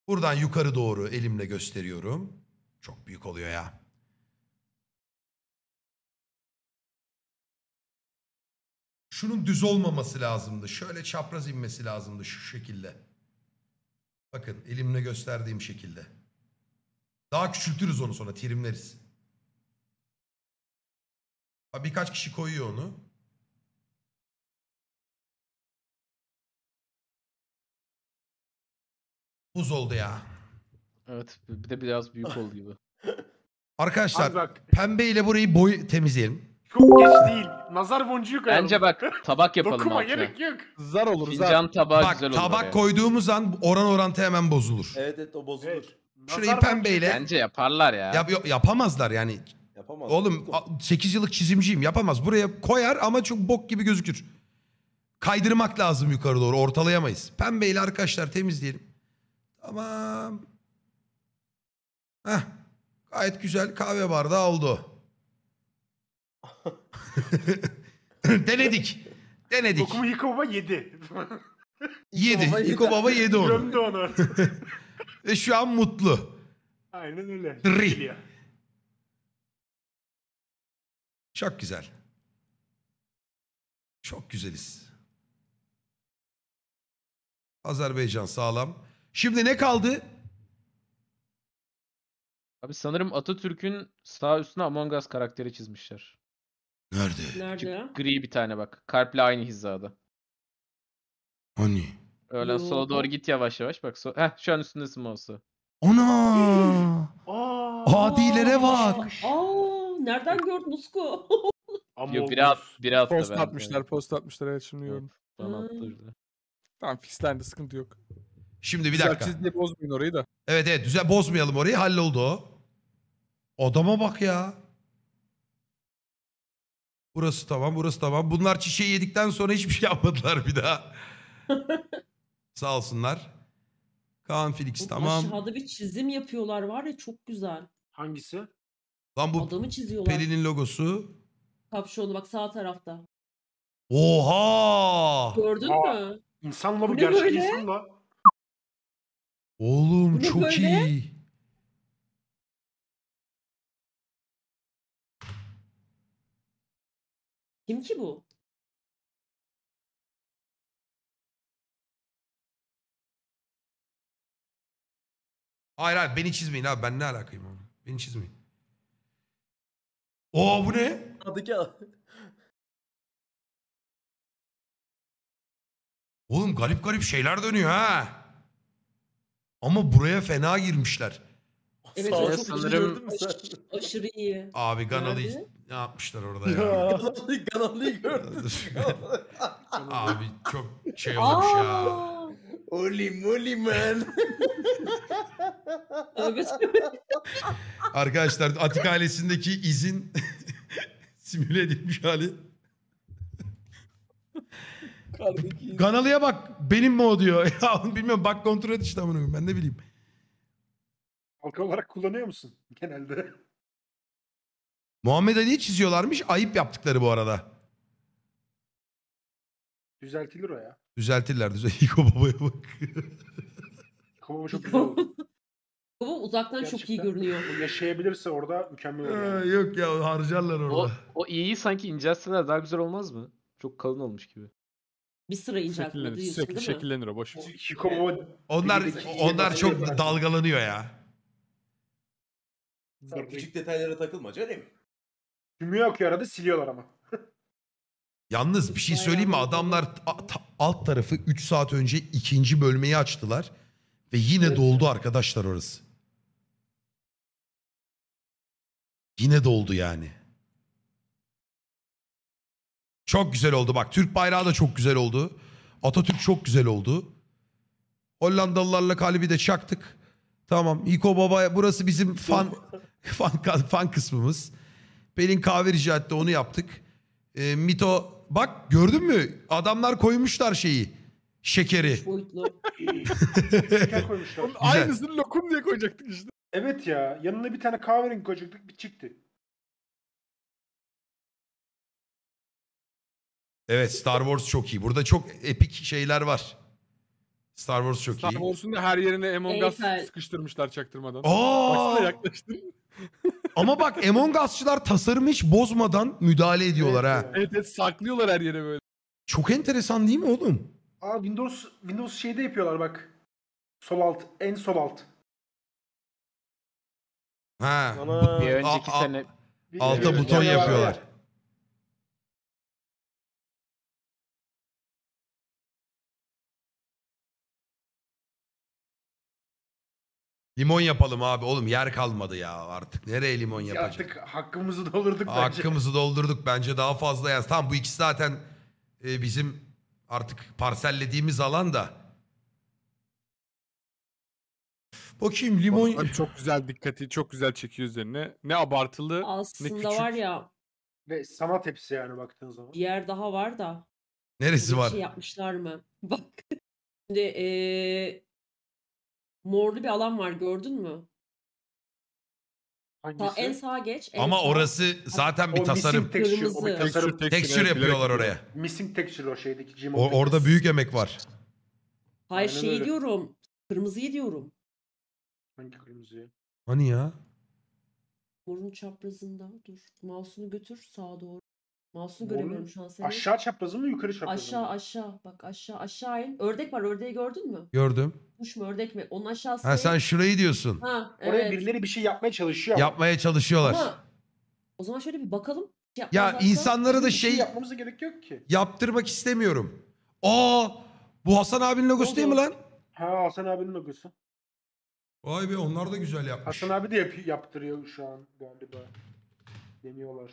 Buradan yukarı doğru elimle gösteriyorum. Çok büyük oluyor ya. Şunun düz olmaması lazımdı. Şöyle çapraz inmesi lazımdı şu şekilde. Bakın elimle gösterdiğim şekilde. Daha küçültürüz onu sonra trimleriz. Ha, birkaç kişi koyuyor onu. Buz oldu ya. Evet bir de biraz büyük oldu gibi. Arkadaşlar bak. pembe ile burayı boy temizleyelim. Çok geç değil. Nazar boncuğu koyalım. Bence bak tabak yapalım Dokuma gerek yok. Zar olur zar. Fincan tabağı Bak güzel olur. tabak oraya. koyduğumuz an oran orantı hemen bozulur. Evet evet o bozulur. Evet. Şurayı pembeyle. Bence yaparlar ya. Yap, yap- yapamazlar yani. Yapamaz. Oğlum a- 8 yıllık çizimciyim yapamaz. Buraya koyar ama çok bok gibi gözükür. Kaydırmak lazım yukarı doğru ortalayamayız. Pembeyle arkadaşlar temizleyelim. Tamam. Heh. Gayet güzel kahve bardağı oldu. Denedik. Denedik. Dokumu yıkamama yedi. Yedi. Yıko baba yedi onu. Gömdü onu. ve şu an mutlu. Aynen öyle. Ri. Çok güzel. Çok güzeliz. Azerbaycan sağlam. Şimdi ne kaldı? Abi sanırım Atatürk'ün sağ üstüne Among Us karakteri çizmişler. Nerede? Nerede? gri bir tane bak. Kalple aynı hizada. Hani? Öğlen sola doğru git yavaş yavaş. Bak so Heh, şu an üstündesin mouse'u. Ana! Aa, Adilere bak. Aa, nereden gördün Usku? Yok bir hafta, Post bende. atmışlar, post atmışlar evet şimdi gördüm. Bana attırdı. Tamam fixlendi sıkıntı yok. Şimdi bir dakika. Siz bozmayın orayı da. Evet evet düzel bozmayalım orayı. Halloldu o. Adama bak ya. Burası tamam, burası tamam. Bunlar çiçeği yedikten sonra hiçbir şey yapmadılar bir daha. Sağ olsunlar. Kaan Felix Oğlum tamam. Aşağıda bir çizim yapıyorlar var ya çok güzel. Hangisi? Lan bu Adamı çiziyorlar. Pelin'in logosu. Kapşonu bak sağ tarafta. Oha! Gördün Aa. mü? İnsanla bu, ne gerçek böyle? insanla. Oğlum ne çok böyle? iyi. Kim ki bu? Hayır hayır beni çizmeyin abi ben ne alakayım abi. Beni çizmeyin. Oo bu ne? Adı ki Oğlum garip garip şeyler dönüyor ha. Ama buraya fena girmişler. Evet, Sağ ol, sanırım- gördün mü sen? aşırı iyi. Abi Ganalı'yı ne yapmışlar orada ya? Kanalı- Kanalı gördün. abi çok şey olmuş ya. Holy moly man. Arkadaşlar Atik ailesindeki izin simüle edilmiş hali. Kanalıya bak benim mi o diyor. Ya bilmiyorum bak kontrol et işte bunu ben ne bileyim. Halka olarak kullanıyor musun genelde? Muhammed Ali'yi çiziyorlarmış ayıp yaptıkları bu arada. Düzeltilir o ya. Düzeltirler. Düzel İko babaya bak. İko baba çok güzel oldu. Baba uzaktan çok iyi Gerçekten. görünüyor. Yaşayabilirse orada mükemmel olur. Yani. Yok ya harcarlar orada. O, o iyi sanki incelseler daha güzel olmaz mı? Çok kalın olmuş gibi. Bir sıra Şekillenir. inceltmedi Sürekli YouTube'da şekillenir o boş. ver. baba onlar onlar çok dalgalanıyor ya. Sen küçük detaylara takılma canım. cümle okuyor arada siliyorlar ama. Yalnız bir şey söyleyeyim mi? Adamlar alt tarafı 3 saat önce ikinci bölmeyi açtılar. Ve yine Evet. doldu arkadaşlar orası. Yine doldu yani. Çok güzel oldu bak. Türk bayrağı da çok güzel oldu. Atatürk çok güzel oldu. Hollandalılarla kalbi de çaktık. Tamam. İko Baba burası bizim fan fan, fan kısmımız. Pelin kahve rica etti onu yaptık. E, Mito Bak gördün mü? Adamlar koymuşlar şeyi. Şekeri. Boyutlu. Şeker aynısını lokum diye koyacaktık işte. Evet ya. Yanına bir tane kahverengi koyacaktık. Bir çıktı. Evet Star Wars çok iyi. Burada çok epik şeyler var. Star Wars çok Star iyi. Wars'un da her yerine Among Us sıkıştırmışlar çaktırmadan. Aa! Baksana yaklaştım. Ama bak Among Us'çılar tasarımı hiç bozmadan müdahale ediyorlar ha. Evet, evet saklıyorlar her yere böyle. Çok enteresan değil mi oğlum? Aa Windows Windows şeyde yapıyorlar bak. Sol alt, en sol alt. Ha. Ana. Bir önceki Aa, aa, sene bir- Alta buton yapıyorlar. Limon yapalım abi oğlum yer kalmadı ya artık. Nereye limon Ya yapacağız? Artık hakkımızı doldurduk bence. Hakkımızı doldurduk bence daha fazla yaz. Tamam bu ikisi zaten e, bizim artık parsellediğimiz alan da. Bakayım limon... Balıklar çok güzel dikkati, çok güzel çekiyor üzerine. Ne abartılı. Aslında var küçük. ya Ve sanat hepsi yani baktığın zaman. bir yer daha var da. Neresi bir var? şey yapmışlar mı? Bak şimdi eee, Morlu bir alan var gördün mü? Sağ, en sağ geç. En Ama sağa. orası zaten bir tasarım. Missing texture, o bir Kırmızı. tasarım. Texture yapıyorlar oraya. Missing texture o şeydeki Gmod'daki. O, orada büyük emek var. Hayır Aynen şey öyle. diyorum. Kırmızıyı diyorum. Hangi kırmızı? Hani ya? Morun çaprazında dur. Mouse'unu götür sağa doğru. Mouse'u Borunun göremiyorum şu an senin. Aşağı çaprazı mı yukarı çaprazı Aşağı mı? aşağı aşağı bak aşağı aşağı in. Ördek var ördeği gördün mü? Gördüm. Kuş mu ördek mi? Onun aşağısı. Ha sen şurayı diyorsun. Ha evet. Oraya birileri bir şey yapmaya çalışıyor. Yapmaya çalışıyorlar. Ama o zaman şöyle bir bakalım. Şey ya Yapmazlarsa- insanlara da şey şey yapmamıza gerek yok ki. yaptırmak istemiyorum. Aa bu Hasan abinin logosu değil mi lan? Ha Hasan abinin logosu. Vay be onlar da güzel yapmış. Hasan abi de yap- yaptırıyor şu an galiba. Deniyorlar.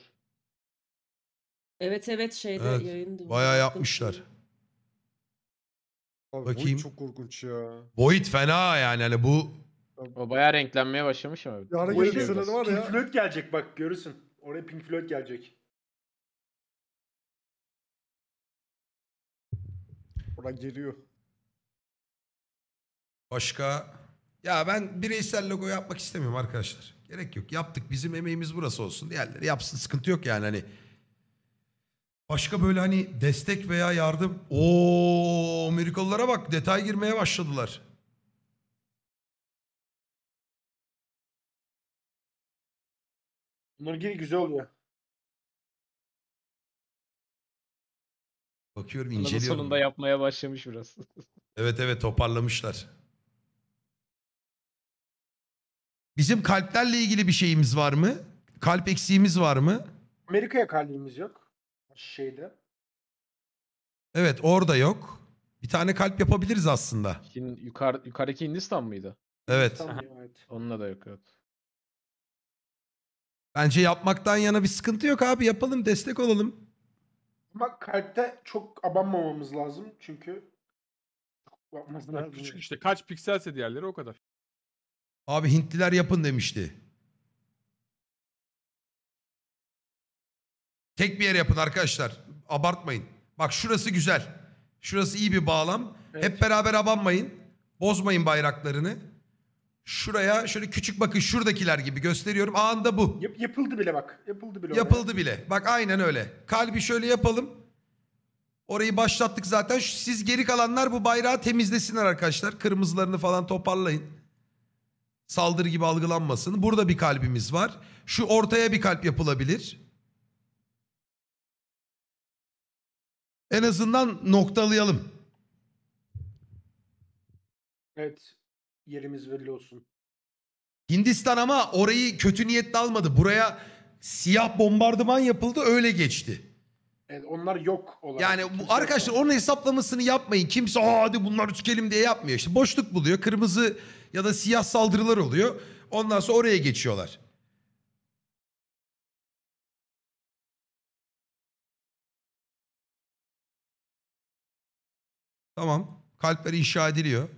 Evet evet şeyde Evet, yayındı. Bayağı yapmışlar. Abi Bakayım. Bakayım. çok korkunç ya. Boyut fena yani hani bu O bayağı renklenmeye başlamış ama. Yarın Bu gelecek şey- Pink Floyd gelecek bak görürsün. Oraya Pink Floyd gelecek. Oradan geliyor. başka ya ben bireysel logo yapmak istemiyorum arkadaşlar. Gerek yok. Yaptık. Bizim emeğimiz burası olsun. Diğerleri yapsın. Sıkıntı yok yani hani. Başka böyle hani destek veya yardım. o Amerikalılara bak detay girmeye başladılar. Nurgiri güzel oluyor. Bakıyorum Anladım inceliyorum. sonunda yapmaya başlamış biraz. Evet evet toparlamışlar. Bizim kalplerle ilgili bir şeyimiz var mı? Kalp eksiğimiz var mı? Amerika'ya kalbimiz yok şeyde. Evet orada yok. Bir tane kalp yapabiliriz aslında. Hin, yukarı, yukarıdaki Hindistan mıydı? Evet. Tamam, Onunla da yok. evet. Bence yapmaktan yana bir sıkıntı yok abi. Yapalım destek olalım. Ama kalpte çok abanmamamız lazım çünkü lazım. Küçük işte kaç pikselse diğerleri o kadar. Abi Hintliler yapın demişti. Tek bir yer yapın arkadaşlar. Abartmayın. Bak şurası güzel. Şurası iyi bir bağlam. Evet. Hep beraber abanmayın. Bozmayın bayraklarını. Şuraya şöyle küçük bakın şuradakiler gibi gösteriyorum. Anında bu. Yap, yapıldı bile bak. Yapıldı bile. Yapıldı oraya. bile. Bak aynen öyle. Kalbi şöyle yapalım. Orayı başlattık zaten. Siz geri kalanlar bu bayrağı temizlesinler arkadaşlar. Kırmızılarını falan toparlayın. Saldırı gibi algılanmasın. Burada bir kalbimiz var. Şu ortaya bir kalp yapılabilir. En azından noktalayalım. Evet. Yerimiz belli olsun. Hindistan ama orayı kötü niyetle almadı. Buraya siyah bombardıman yapıldı öyle geçti. Evet, onlar yok olarak. Yani bu, arkadaşlar yok. onun hesaplamasını yapmayın. Kimse Aa, hadi bunlar tükelim diye yapmıyor. İşte boşluk buluyor. Kırmızı ya da siyah saldırılar oluyor. Ondan sonra oraya geçiyorlar. Tamam. Kalpler inşa ediliyor.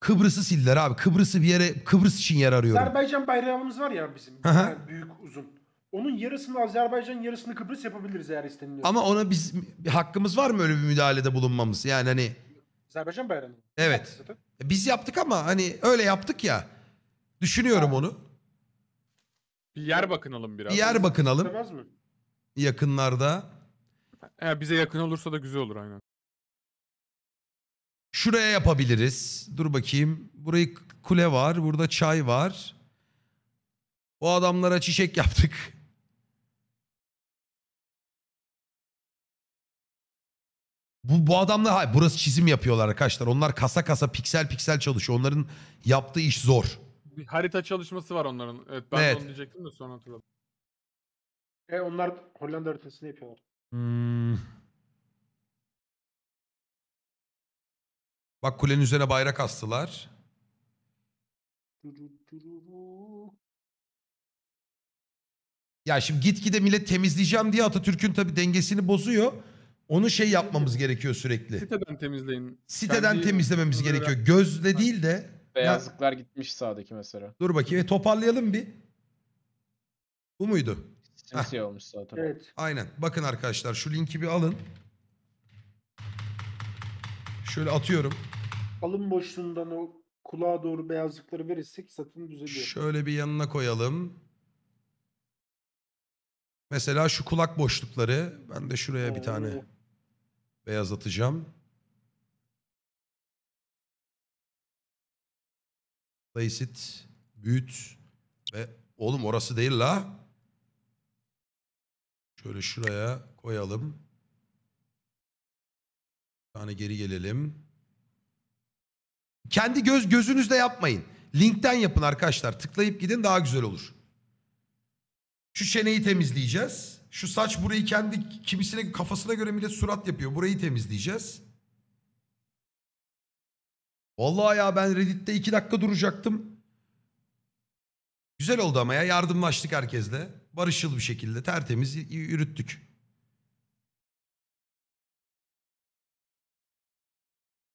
Kıbrıs'ı siller abi. Kıbrıs'ı bir yere Kıbrıs için yer arıyorum. Azerbaycan bayrağımız var ya bizim. büyük uzun. Onun yarısını Azerbaycan yarısını Kıbrıs yapabiliriz eğer isteniliyor. Ama ona biz hakkımız var mı öyle bir müdahalede bulunmamız? Yani hani Azerbaycan bayrağı. Evet. Zaten. Biz yaptık ama hani öyle yaptık ya. Düşünüyorum ha. onu. Bir yer bakınalım biraz. Bir yer bakınalım. mi? Yakınlarda. Eğer bize yakın olursa da güzel olur aynen. Şuraya yapabiliriz. Dur bakayım. Burayı kule var. Burada çay var. O adamlara çiçek yaptık. Bu, bu adamlar hayır, burası çizim yapıyorlar arkadaşlar. Onlar kasa kasa piksel piksel çalışıyor. Onların yaptığı iş zor. Bir harita çalışması var onların. Evet ben de onu diyecektim de sonra hatırladım. E, onlar Hollanda haritasını yapıyorlar. Hmm. Bak kulenin üzerine bayrak astılar. Ya şimdi gitgide millet temizleyeceğim diye Atatürk'ün tabii dengesini bozuyor. Onu şey yapmamız gerekiyor sürekli. Siteden temizleyin. Siteden Kendi temizlememiz böyle- gerekiyor. Gözle değil de. Beyazlıklar gitmiş sağdaki mesela. Dur bakayım e, toparlayalım bir. Bu muydu? Simsiyah olmuş zaten. Evet. Aynen. Bakın arkadaşlar şu linki bir alın. Şöyle atıyorum. Alın boşluğundan o kulağa doğru beyazlıkları verirsek satın düzeliyor. Şöyle bir yanına koyalım. Mesela şu kulak boşlukları. Ben de şuraya bir tane beyazlatacağım. Place it, büyüt ve oğlum orası değil la. Şöyle şuraya koyalım. Bir tane geri gelelim. Kendi göz gözünüzle yapmayın. Linkten yapın arkadaşlar. Tıklayıp gidin daha güzel olur. Şu çeneyi temizleyeceğiz. Şu saç burayı kendi kimisine kafasına göre millet surat yapıyor. Burayı temizleyeceğiz. Vallahi ya ben Reddit'te iki dakika duracaktım. Güzel oldu ama ya yardımlaştık herkesle barışçıl bir şekilde tertemiz yürüttük.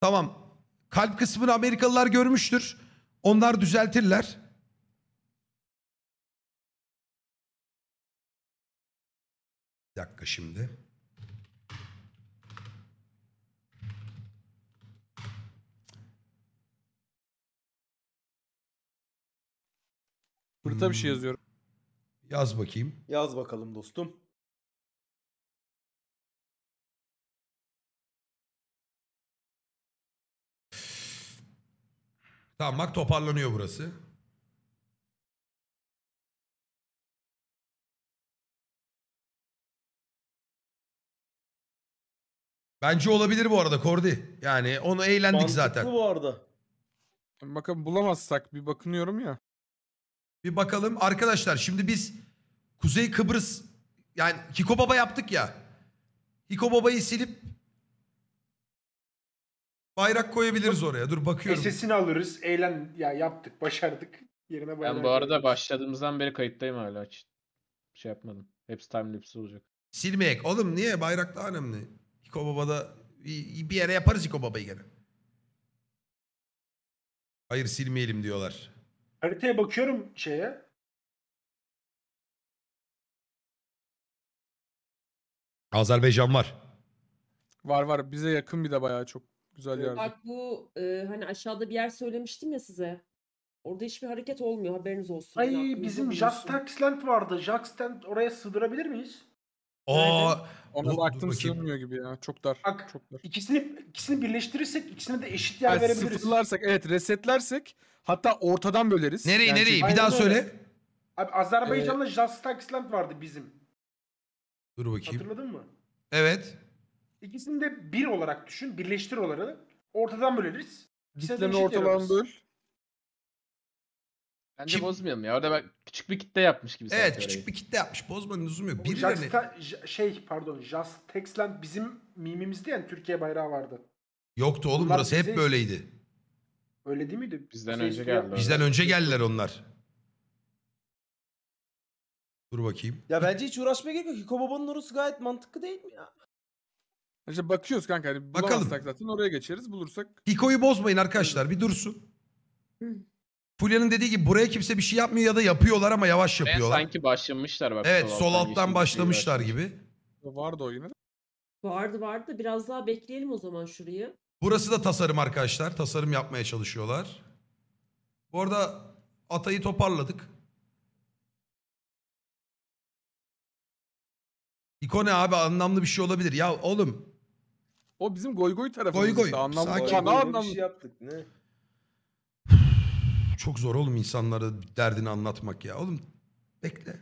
Tamam. Kalp kısmını Amerikalılar görmüştür. Onlar düzeltirler. Bir dakika şimdi. Burada bir şey hmm. yazıyorum. Yaz bakayım. Yaz bakalım dostum. Tamam bak toparlanıyor burası. Bence olabilir bu arada Kordi. Yani onu eğlendik Mantıklı zaten. bu arada. Bakın bulamazsak bir bakınıyorum ya. Bir bakalım arkadaşlar şimdi biz Kuzey Kıbrıs yani Hiko Baba yaptık ya. Hiko Baba'yı silip bayrak koyabiliriz oraya. Dur bakıyorum. Sesini alırız. Eğlen ya yaptık, başardık. Yerine bayrak. Ben bu arada başladığımızdan beri kayıttayım hala. Hiç şey yapmadım. Hepsi time lapse olacak. Silmeyek. Oğlum niye? Bayrak daha önemli. Hiko Baba'da bir yere yaparız Hiko Baba'yı gene. Hayır silmeyelim diyorlar. Haritaya bakıyorum şeye. Azerbaycan var. Var var bize yakın bir de bayağı çok güzel ee, yer. Bak bu e, hani aşağıda bir yer söylemiştim ya size. Orada hiçbir hareket olmuyor haberiniz olsun. Ay bizim Jaxtaxland vardı. Jaxtaxland oraya sığdırabilir miyiz? Oo. ona baktım sığmıyor gibi ya. Çok dar. Bak, çok dar. İkisini, ikisini birleştirirsek ikisine de eşit yer yani verebiliriz. Sıfırlarsak evet resetlersek Hatta ortadan böleriz. Nereyi Yani nereyi? Bir daha öyle. söyle. Abi Azerbaycan'da ee, Just Tax vardı bizim. Dur bakayım. Hatırladın mı? Evet. İkisini de bir olarak düşün. Birleştir olarak. Ortadan böleriz. Kitlemi şey ortadan böl. Bence Kim- bozmayalım ya. Orada ben küçük bir kitle yapmış gibi. Evet sanki küçük bir kitle yapmış. Bozmanın uzun yok. Birilerine... Just Ta- J- şey pardon Just Tax bizim mimimizdi yani Türkiye bayrağı vardı. Yoktu oğlum Bunlar burası. bize- Hep böyleydi. Öyle değil miydi? Bizden şey önce geldiler. Bizden önce geldiler onlar. Dur bakayım. Ya bence hiç uğraşmaya gerek yok. Hiko Baba'nın orası gayet mantıklı değil mi ya? İşte bakıyoruz kanka. Hani Bakalım. zaten oraya geçeriz. Bulursak. Hiko'yu bozmayın arkadaşlar. Bir dursun. Fulya'nın dediği gibi buraya kimse bir şey yapmıyor ya da yapıyorlar ama yavaş Ben yapıyorlar. sanki başlamışlar bak. evet sol alttan, yeşil başlamışlar gibi. Vardı o yine de. Vardı vardı. Biraz daha bekleyelim o zaman şurayı. Burası da tasarım arkadaşlar. Tasarım yapmaya çalışıyorlar. Bu arada atayı toparladık. İkone abi anlamlı bir şey olabilir. Ya oğlum O bizim goy goy tarafımız. Goy goy, anlamlı. sakin. Ya, bir anlamlı? şey yaptık ne? çok zor oğlum insanlara derdini anlatmak ya. Oğlum bekle.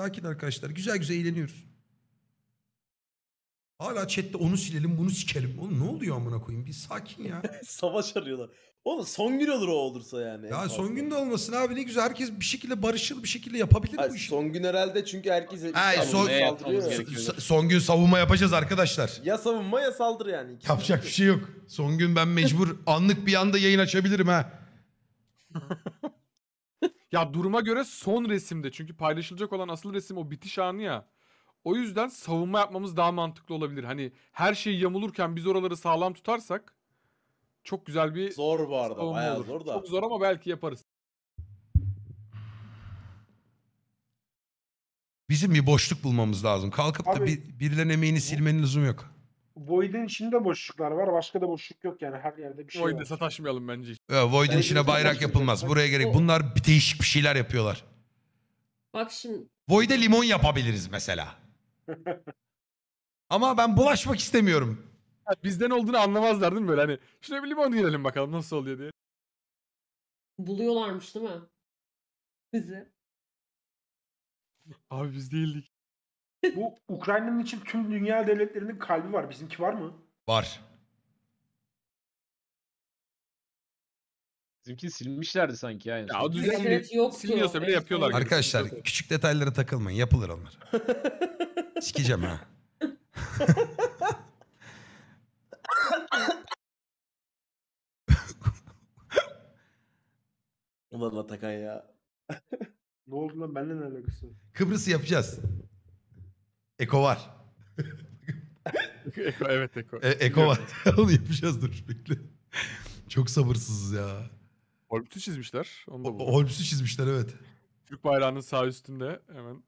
Sakin arkadaşlar. Güzel güzel eğleniyoruz. Hala chatte onu silelim bunu sikelim. Oğlum ne oluyor amına koyayım? Bir sakin ya. Savaş arıyorlar. Oğlum son gün olur o olursa yani. Ya son gün de olmasın abi ne güzel. Herkes bir şekilde barışır bir şekilde yapabilir Ay, bu işi. Son gün herhalde çünkü herkes Ay, son, son, son gün savunma yapacağız arkadaşlar. Ya savunma ya saldırı yani. İkisi Yapacak bir şey yok. Son gün ben mecbur anlık bir anda yayın açabilirim ha. Ya duruma göre son resimde çünkü paylaşılacak olan asıl resim o bitiş anı ya. O yüzden savunma yapmamız daha mantıklı olabilir. Hani her şey yamulurken biz oraları sağlam tutarsak çok güzel bir Zor bu arada bayağı olur. zor da. Çok zor ama belki yaparız. Bizim bir boşluk bulmamız lazım. Kalkıp da bir, birilerinin emeğini silmenin lüzum yok. Void'in içinde boşluklar var. Başka da boşluk yok yani. Her yerde bir şey Void'e sataşmayalım bence. hiç. Ya, Void'in Ben- içine bayrak yapılmaz. Buraya gerek. Bunlar bir değişik bir şeyler yapıyorlar. Bak şimdi Void'e limon yapabiliriz mesela. Ama ben bulaşmak istemiyorum. Bizden olduğunu anlamazlar değil mi böyle hani. Şuna bir limon girelim bakalım nasıl oluyor diye. buluyorlarmış değil mi? Bizi. Abi biz değildik. Bu Ukrayna'nın için tüm dünya devletlerinin kalbi var. Bizimki var mı? Var. Bizimki silmişlerdi sanki yani. Ya o Evet, evet, yoktu. silmiyorsa bile yapıyorlar. Arkadaşlar Yok. küçük detaylara takılmayın. Yapılır onlar. Sikeceğim ha. Ulan Atakan ya. Ne oldu lan? Benimle ne alakası? var? Kıbrıs'ı yapacağız. Eko var. Eko, evet Eko. E, Eko var. Onu yapacağız dur bekle. Çok sabırsızız ya. Holmes'u çizmişler. Onu da Holmes'u çizmişler evet. Türk bayrağının sağ üstünde hemen.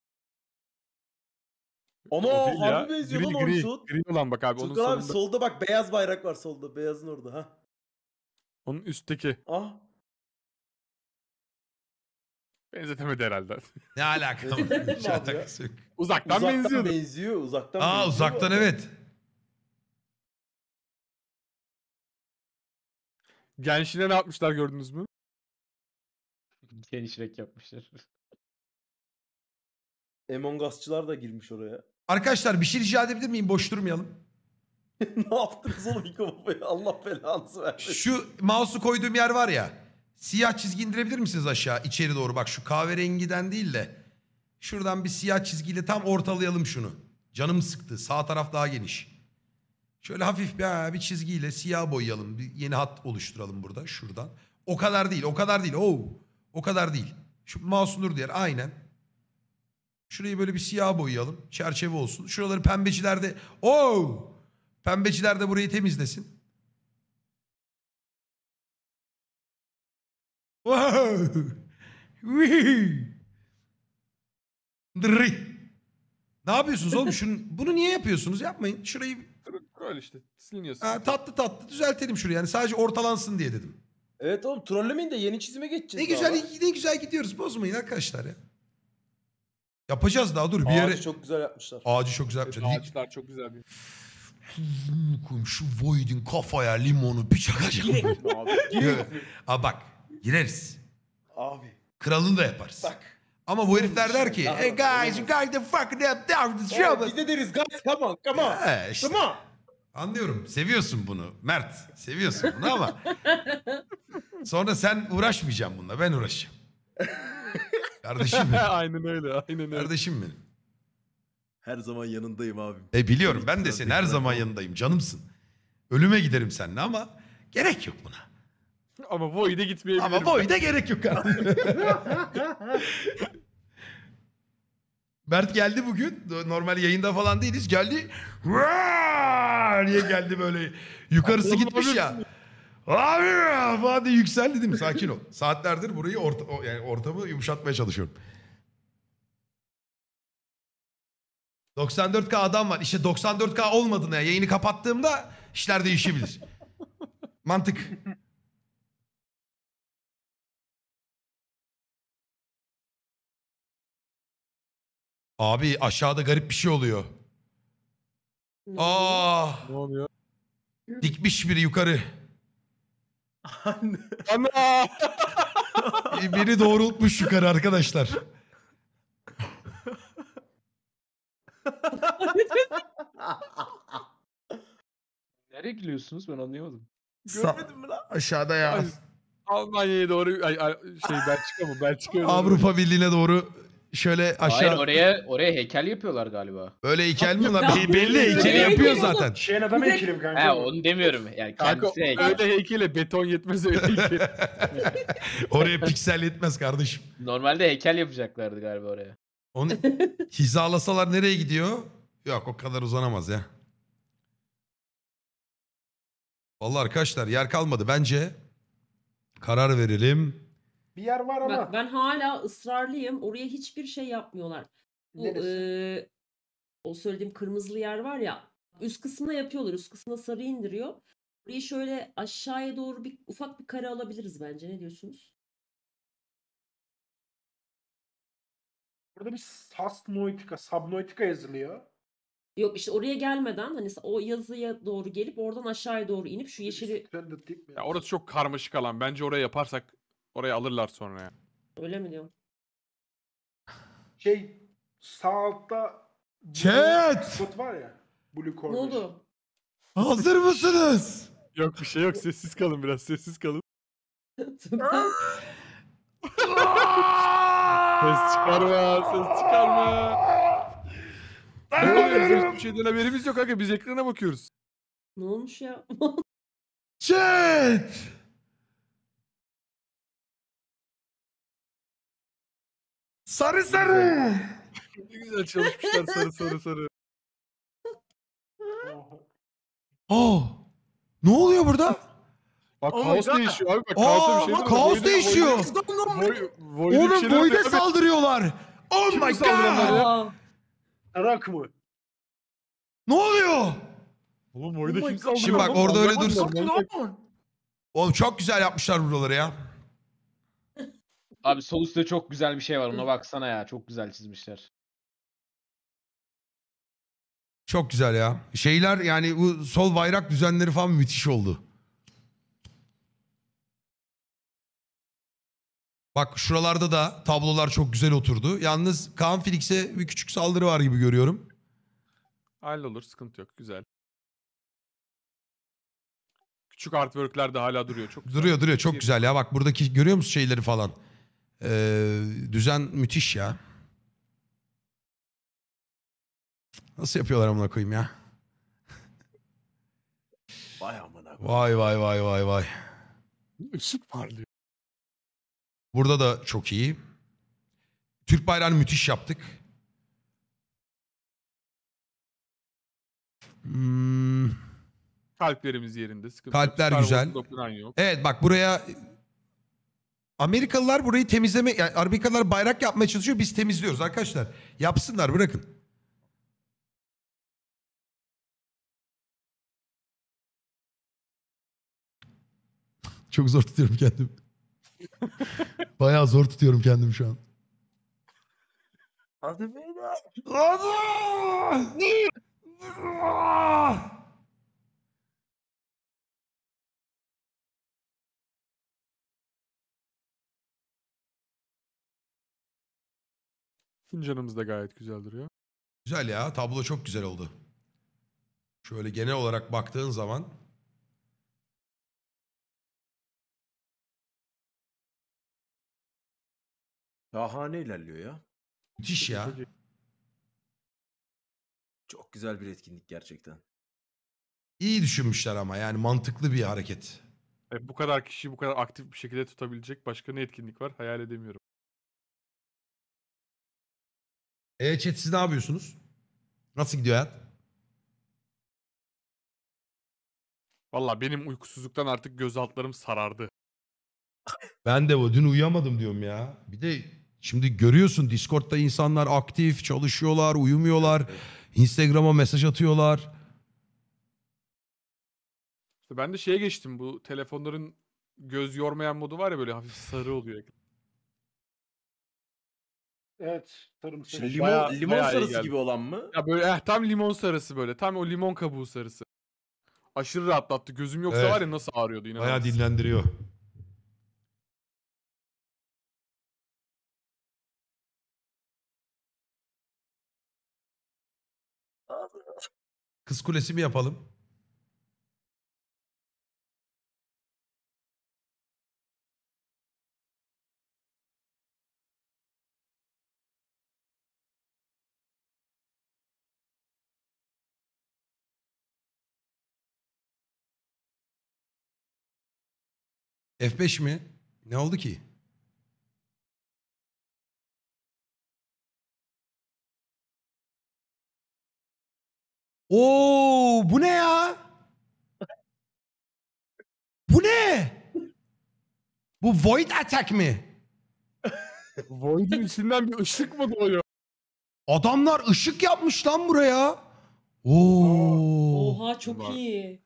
Onu O değil ya. harbi benziyor lan Gri, gri, gri olan bak abi. Onun abi sonunda. solda bak beyaz bayrak var solda. Beyazın orada ha. Onun üstteki. Ah Benzetemedi herhalde. Ne alaka? Hiç Ne yapıyor? alakası yok. Uzaktan, benziyor. Uzaktan Aa benziyor. uzaktan evet. Genshin'e ne yapmışlar gördünüz mü? Yeni yapmışlar. Among Us'çılar da girmiş oraya. Arkadaşlar bir şey rica edebilir miyim? Boş durmayalım. ne yaptınız oğlum Hiko Baba'ya? Allah belanızı versin. Şu mouse'u koyduğum yer var ya. Siyah çizgi indirebilir misiniz aşağı içeri doğru? Bak şu kahverengiden değil de şuradan bir siyah çizgiyle tam ortalayalım şunu. Canım sıktı. Sağ taraf daha geniş. Şöyle hafif bir, ha, bir çizgiyle siyah boyayalım. Bir yeni hat oluşturalım burada şuradan. O kadar değil, o kadar değil. Oo, oh, o kadar değil. Şu masumdur diğer aynen. Şurayı böyle bir siyah boyayalım. Çerçeve olsun. Şuraları pembecilerde... Oo! Oh, pembeciler de burayı temizlesin. Wow. Dırı. Ne yapıyorsunuz oğlum? Şunu, bunu niye yapıyorsunuz? Yapmayın. Şurayı Troll işte. Siliniyorsun. ha, tatlı tatlı düzeltelim şurayı. Yani sadece ortalansın diye dedim. Evet oğlum trollemeyin de yeni çizime geçeceğiz. Ne güzel, güzel ne güzel gidiyoruz. Bozmayın arkadaşlar ya. Yapacağız daha dur bir bir yere. Ağacı çok güzel yapmışlar. Ağacı çok güzel yapacağız. Ağaçlar çok güzel bir. Kuzum koyayım, Şu Void'in kafaya limonu bir çakacağım. Abi, Aa bak Gireriz. Abi. Kralını da yaparız. Bak. Ama bu herifler der ki, hey guys, you guys the fucking up down the show. Biz de deriz guys, come on, come on. Ha, işte. Come on. Anlıyorum. Seviyorsun bunu. Mert. Seviyorsun bunu ama. Sonra sen uğraşmayacaksın bununla. Ben uğraşacağım. Kardeşim benim. aynen öyle. Aynen öyle. Kardeşim benim. Her zaman yanındayım abim. E biliyorum. Ben de senin her zaman yanındayım. Canımsın. Ölüme giderim seninle ama gerek yok buna. Ama Void'e gitmeyebilirim. Ama Void'e gerek yok abi. Mert geldi bugün. Normal yayında falan değiliz. Geldi. Vaa! Niye geldi böyle? Yukarısı gitmiş ya. Abi falan yükseldi değil mi? Sakin ol. Saatlerdir burayı orta, yani ortamı yumuşatmaya çalışıyorum. 94K adam var. İşte 94K olmadığına yayını kapattığımda işler değişebilir. Mantık. Abi aşağıda garip bir şey oluyor. Aa, Ne oluyor? dikmiş biri yukarı. Anne. Ana! Biri doğrultmuş yukarı arkadaşlar. Nereye gülüyorsunuz ben anlayamadım. Görmedin mi lan? Aşağıda ya. Ay, Almanya'ya doğru ay, ay, şey Belçika mı? Belçika Avrupa Birliği'ne doğru şöyle aşağı... Hayır oraya oraya heykel yapıyorlar galiba. Öyle heykel mi lan? Be- belli heykeli yapıyor zaten. Şeyin adamı heykelim kanka. He onu demiyorum. Yani Kanka heykel. öyle heykele beton yetmez öyle heykel. Oraya piksel yetmez kardeşim. Normalde heykel yapacaklardı galiba oraya. Onu hizalasalar nereye gidiyor? Yok o kadar uzanamaz ya. Vallahi arkadaşlar yer kalmadı. Bence karar verelim. Bir yer var ama. Bak ben hala ısrarlıyım. Oraya hiçbir şey yapmıyorlar. Bu, e, o söylediğim kırmızılı yer var ya. Üst kısmına yapıyorlar. Üst kısmına sarı indiriyor. Burayı şöyle aşağıya doğru bir ufak bir kare alabiliriz bence. Ne diyorsunuz? Burada bir Sastnoitika, Subnoitika yazılıyor. Yok işte oraya gelmeden hani o yazıya doğru gelip oradan aşağıya doğru inip şu yeşili... Ya orası çok karmaşık alan. Bence oraya yaparsak Orayı alırlar sonra ya. Öyle mi diyorsun? Şey sağ altta Chat! spot var ya. Blue Ne oldu? Hazır mısınız? Yok bir şey yok. Sessiz kalın biraz. Sessiz kalın. Ses çıkarma. Ses çıkarma. Ne oluyor? Bir şeyden haberimiz yok kanka. Biz ekrana bakıyoruz. ne olmuş ya? Chat! Sarı sarı. ne güzel çalışmışlar sarı sarı sarı. Oh. Ne oluyor burada? Bak oh kaos değişiyor abi bak kaosta bir şey var. Kaos değişiyor. Oğlum Void'e saldırıyorlar. Oh Kim my god. Rak mı? Ne oluyor? Oğlum boyda oh kim saldırıyor? Şimdi bak orada öyle dursun. Oğlum çok güzel yapmışlar buraları ya. Abi sol üstte çok güzel bir şey var. Ona baksana ya. Çok güzel çizmişler. Çok güzel ya. Şeyler yani bu sol bayrak düzenleri falan müthiş oldu. Bak şuralarda da tablolar çok güzel oturdu. Yalnız Kaan Felix'e bir küçük saldırı var gibi görüyorum. olur, sıkıntı yok güzel. Küçük artworkler de hala duruyor. Çok güzel. Duruyor duruyor çok güzel ya. Bak buradaki görüyor musun şeyleri falan? Ee, düzen müthiş ya. Nasıl yapıyorlar amına koyayım ya? Vay amına koyayım. Vay vay vay vay vay. Işık parlıyor. Burada da çok iyi. Türk bayrağını müthiş yaptık. Hmm. Kalplerimiz yerinde. Sıkıntı Kalpler yok. Star güzel. yok. Evet bak buraya Amerikalılar burayı temizleme, yani Amerikalılar bayrak yapmaya çalışıyor. Biz temizliyoruz arkadaşlar. Yapsınlar bırakın. Çok zor tutuyorum kendim. Bayağı zor tutuyorum kendim şu an. Hadi beyler. Hadi. Fincanımız da gayet güzel duruyor. Güzel ya. Tablo çok güzel oldu. Şöyle genel olarak baktığın zaman Şahane ilerliyor ya. müthiş ya. Çok güzel bir etkinlik gerçekten. İyi düşünmüşler ama yani mantıklı bir hareket. E, bu kadar kişiyi bu kadar aktif bir şekilde tutabilecek başka ne etkinlik var hayal edemiyorum. E chat siz ne yapıyorsunuz? Nasıl gidiyor hayat? Valla benim uykusuzluktan artık gözaltlarım sarardı. Ben de bu dün uyuyamadım diyorum ya. Bir de şimdi görüyorsun Discord'da insanlar aktif, çalışıyorlar, uyumuyorlar. Instagram'a mesaj atıyorlar. İşte ben de şeye geçtim bu telefonların göz yormayan modu var ya böyle hafif sarı oluyor Evet. Sarımsak. Şey, limon, bayağı, limon bayağı sarısı gibi olan mı? Ya böyle eh, tam limon sarısı böyle. Tam o limon kabuğu sarısı. Aşırı rahatlattı. Gözüm yoksa evet. var ya nasıl ağrıyordu yine? Bayağı dinlendiriyor. Kız kulesi mi yapalım? F5 mi? Ne oldu ki? Oo bu ne ya? Bu ne? Bu Void Attack mi? Void'in içinden bir ışık mı doğuyor? Adamlar ışık yapmış lan buraya. Oo. Oha çok iyi.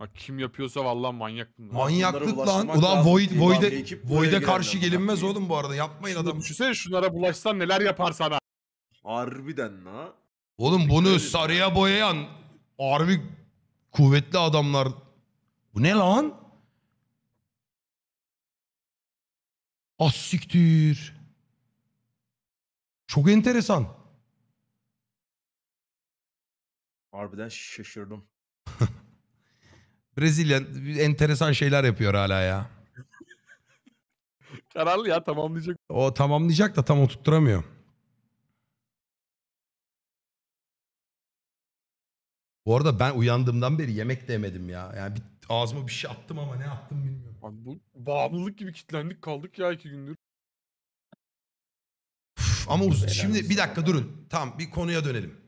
Bak kim yapıyorsa vallahi manyak bunlar. Manyaklık lan. Ulan Void, Void'e, bir ekip Void'e karşı gelinmez oğlum bu arada. Yapmayın adam. Düşünsene şunlara bulaşsan neler yapar sana. Harbiden la. Oğlum bunu sarıya boyayan harbi kuvvetli adamlar. Bu ne lan? Ah Çok enteresan. Harbiden şaşırdım. Brezilya enteresan şeyler yapıyor hala ya. Kararlı ya tamamlayacak. O tamamlayacak da tam oturtturamıyor. Bu arada ben uyandığımdan beri yemek de yemedim ya. Yani bir, ağzıma bir şey attım ama ne attım bilmiyorum. Abi bu bağımlılık gibi kitlendik kaldık ya iki gündür. ama şimdi bir dakika durun. Tamam bir konuya dönelim.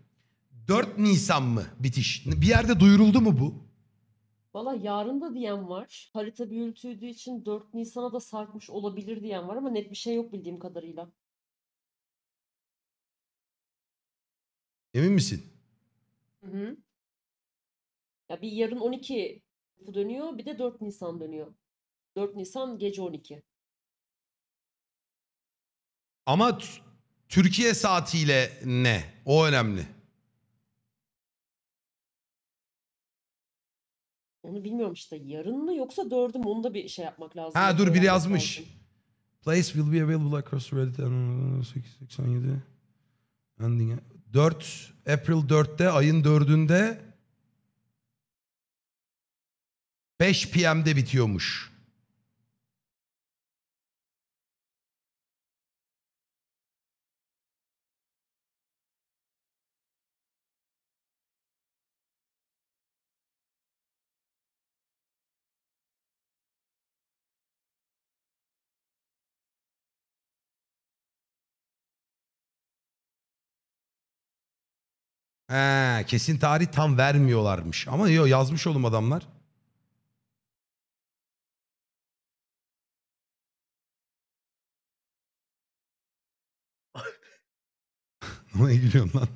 4 Nisan mı bitiş? Bir yerde duyuruldu mu bu? Valla yarın da diyen var. Harita büyütüldüğü için 4 Nisan'a da sarkmış olabilir diyen var ama net bir şey yok bildiğim kadarıyla. Emin misin? Hı hı. Ya bir yarın 12 dönüyor bir de 4 Nisan dönüyor. 4 Nisan gece 12. Ama Türkiye saatiyle ne? O önemli. Onu bilmiyorum işte yarın mı yoksa dördüm mü onu da bir şey yapmak lazım. Ha dur biri yazmış. Place will be available across Reddit and 87 ending. 4 eh, April 4'te ayın 4'ünde 5 PM'de bitiyormuş. He, kesin tarih tam vermiyorlarmış. Ama yo yazmış oğlum adamlar. ne gülüyorsun lan?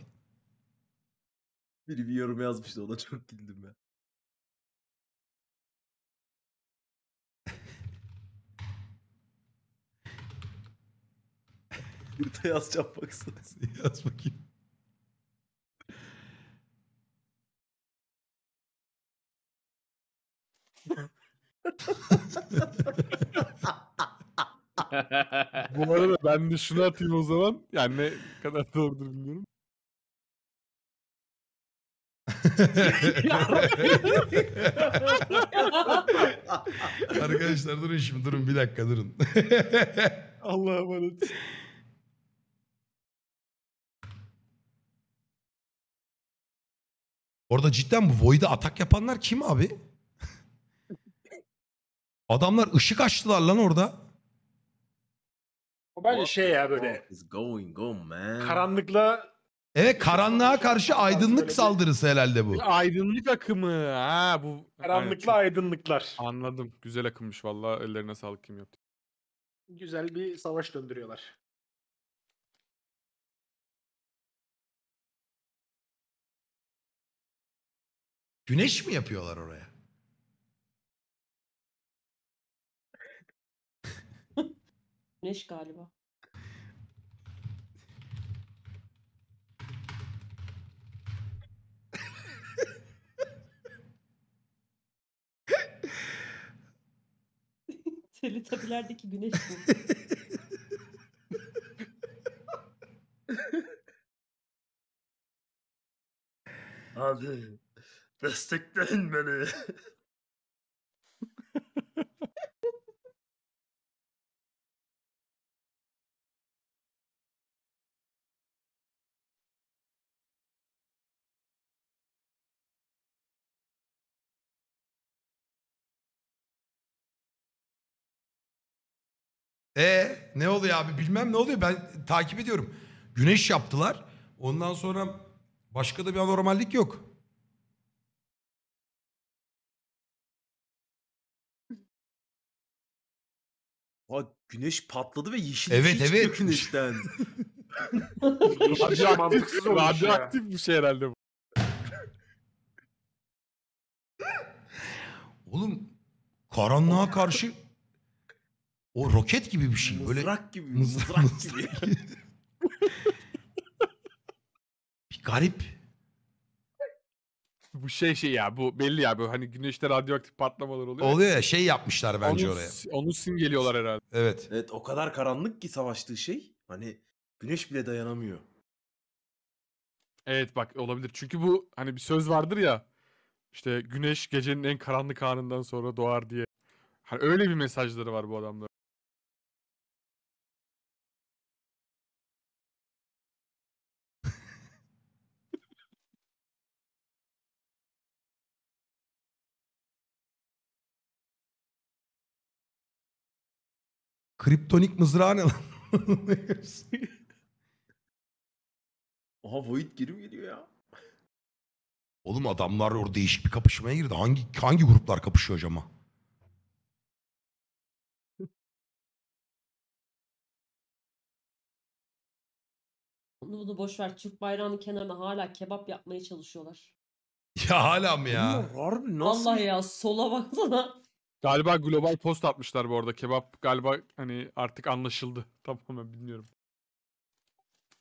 Biri bir yorum yazmıştı ona çok güldüm ben. Yurtta yazacağım baksanız. Yaz bakayım. Bu arada ben de şunu atayım o zaman. Yani ne kadar doğrudur bilmiyorum. Arkadaşlar durun şimdi durun bir dakika durun. Allah'a emanet. Orada cidden bu Void'e atak yapanlar kim abi? Adamlar ışık açtılar lan orada. O bence şey ya böyle going on man. karanlıkla Evet karanlığa karşı aydınlık saldırısı herhalde bu. Aydınlık akımı. Ha bu karanlıkla Aynen. aydınlıklar. Anladım. Güzel akımmış vallahi ellerine sağlık kim yaptı. Güzel bir savaş döndürüyorlar. Güneş mi yapıyorlar oraya? Güneş galiba. Teletabilerdeki güneş bu. Abi destekleyin beni. E ne oluyor abi bilmem ne oluyor ben takip ediyorum. Güneş yaptılar. Ondan sonra başka da bir anormallik yok. Aa, güneş patladı ve yeşil Evet, hiç evet. güneşten. Yeşil mantıksız olmuş ya. Radyoaktif bir şey herhalde bu. Oğlum karanlığa karşı o roket gibi bir şey. Mızrak gibi. Mızrak, gibi. bir garip. Bu şey şey ya bu belli ya bu hani güneşte radyoaktif patlamalar oluyor. Oluyor ya şey yapmışlar bence onu, oraya. Onu simgeliyorlar herhalde. Evet. Evet o kadar karanlık ki savaştığı şey hani güneş bile dayanamıyor. Evet bak olabilir. Çünkü bu hani bir söz vardır ya işte güneş gecenin en karanlık anından sonra doğar diye. Hani öyle bir mesajları var bu adamların. Kriptonik mızrağı ne lan? Oha Void geri geliyor ya? Oğlum adamlar orada değişik bir kapışmaya girdi. Hangi hangi gruplar kapışıyor acaba? Onu bunu boş ver. Türk bayrağının kenarına hala kebap yapmaya çalışıyorlar. Ya hala mı ya? Harbi nasıl? Vallahi ya sola baksana. Galiba global post atmışlar bu arada. Kebap galiba hani artık anlaşıldı. Tamamen bilmiyorum.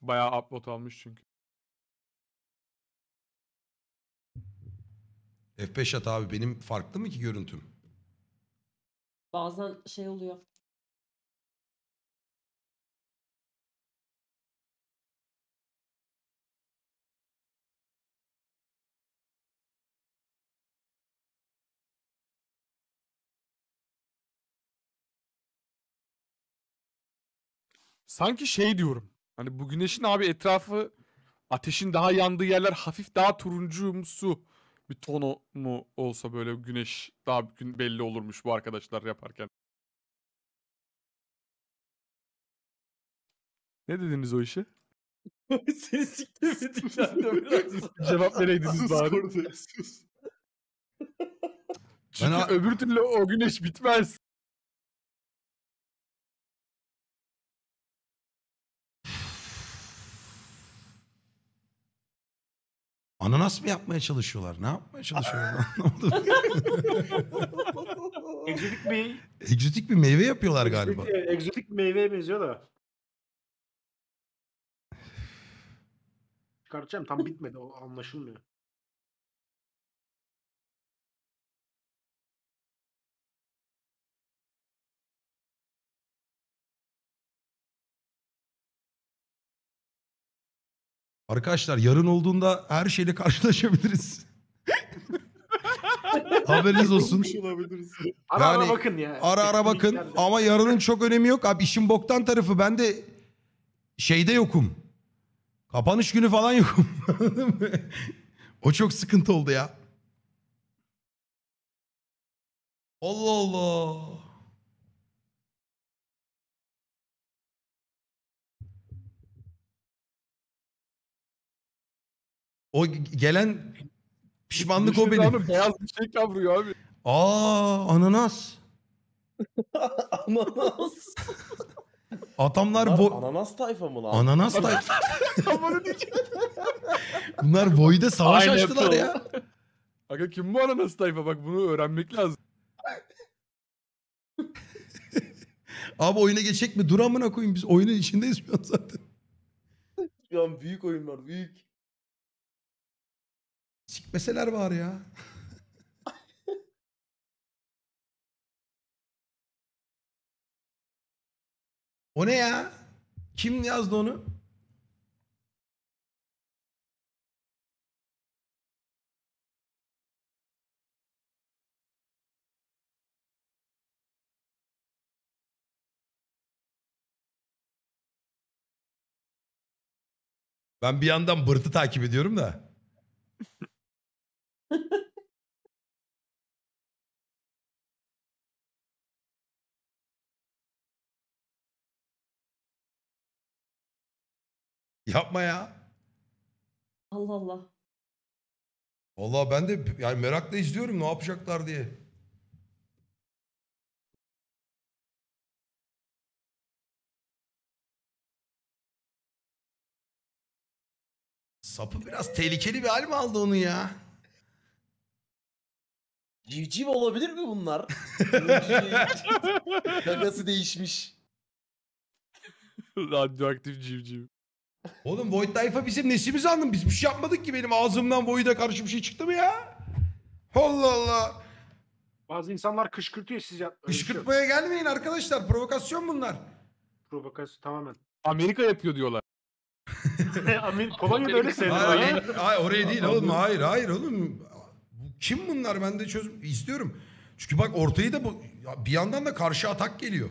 Bayağı upvote almış çünkü. F5 at abi benim farklı mı ki görüntüm? Bazen şey oluyor. sanki şey diyorum. Hani bu güneşin abi etrafı ateşin daha yandığı yerler hafif daha turuncumsu bir tonu mu olsa böyle güneş daha gün belli olurmuş bu arkadaşlar yaparken. Ne dediniz o işe? Seni siktirmedik ya. Cevap vereydiniz bari. Sus. Çünkü ben öbür türlü o güneş bitmez. Ananas mı yapmaya çalışıyorlar? Ne yapmaya çalışıyorlar? Anlamadım. Egzotik bir, Egzotik bir meyve yapıyorlar galiba. egzotik bir meyveye benziyor da. Çıkartacağım tam bitmedi o anlaşılmıyor. Arkadaşlar yarın olduğunda her şeyle karşılaşabiliriz. Haberiniz olsun. Ara Yani- ara bakın ya. Ara ara bakın ama yarının çok önemi yok. Abi işin boktan tarafı ben de şeyde yokum. Kapanış günü falan yokum. o çok sıkıntı oldu ya. Allah Allah. O gelen pişmanlık o benim. Beyaz bir şey kavruyor abi. Aa ananas. ananas. Adamlar bo... Ananas tayfa mı lan? Ananas tayfa. Bunlar boyda savaş Aynı açtılar yapalım. ya. Aga kim bu ananas tayfa? Bak bunu öğrenmek lazım. Abi oyuna geçecek mi? Dur amına koyayım biz oyunun içindeyiz şu an zaten. Şu an büyük oyun var büyük. Sikmeseler var ya. o ne ya? Kim yazdı onu? Ben bir yandan Bırt'ı takip ediyorum da. Yapma ya. Allah Allah. Vallahi ben de yani merakla izliyorum ne yapacaklar diye. Sapı biraz tehlikeli bir hal mi aldı onu ya? Civciv olabilir mi bunlar? Gagası değişmiş. Radyoaktif civciv. Oğlum Void Tayfa bizim nesimiz anladın? Biz bir şey yapmadık ki benim ağzımdan Void'e karşı bir şey çıktı mı ya? Allah Allah. Bazı insanlar kışkırtıyor siz ya. öyle bir şey Kışkırtmaya gelmeyin arkadaşlar. Provokasyon bunlar. Provokasyon tamamen. Amerika yapıyor diyorlar. Amin Polonya'da öyle Hayır, hayır, hayır, oraya değil oğlum. Hayır hayır oğlum. Kim bunlar? Ben de çözüm istiyorum. Çünkü bak ortayı da bu bir yandan da karşı atak geliyor.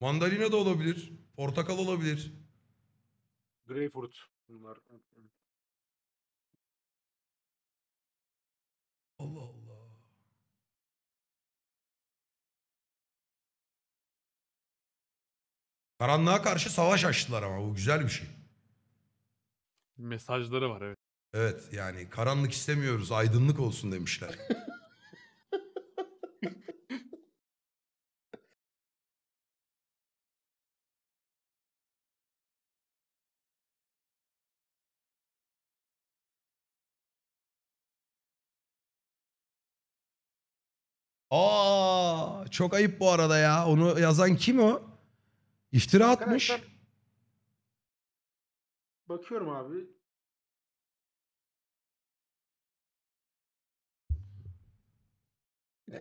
Mandalina da olabilir. Portakal olabilir. Greyfurt bunlar. Allah Allah. Karanlığa karşı savaş açtılar ama bu güzel bir şey. Mesajları var evet. Evet yani karanlık istemiyoruz aydınlık olsun demişler. Aa çok ayıp bu arada ya. Onu yazan kim o? İftira atmış. bakıyorum abi. E,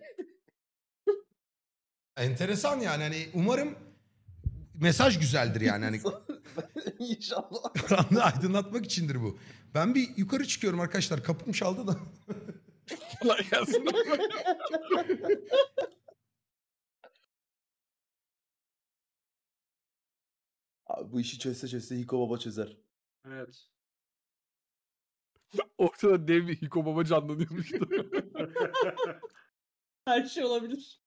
enteresan yani hani umarım mesaj güzeldir yani hani. İnşallah. Karanlığı aydınlatmak içindir bu. Ben bir yukarı çıkıyorum arkadaşlar kapım çaldı da. Kolay gelsin. Abi bu işi çözse çözse Hiko Baba çözer. Evet. Ortada dev bir Hiko Baba canlanıyormuştu. Her şey olabilir.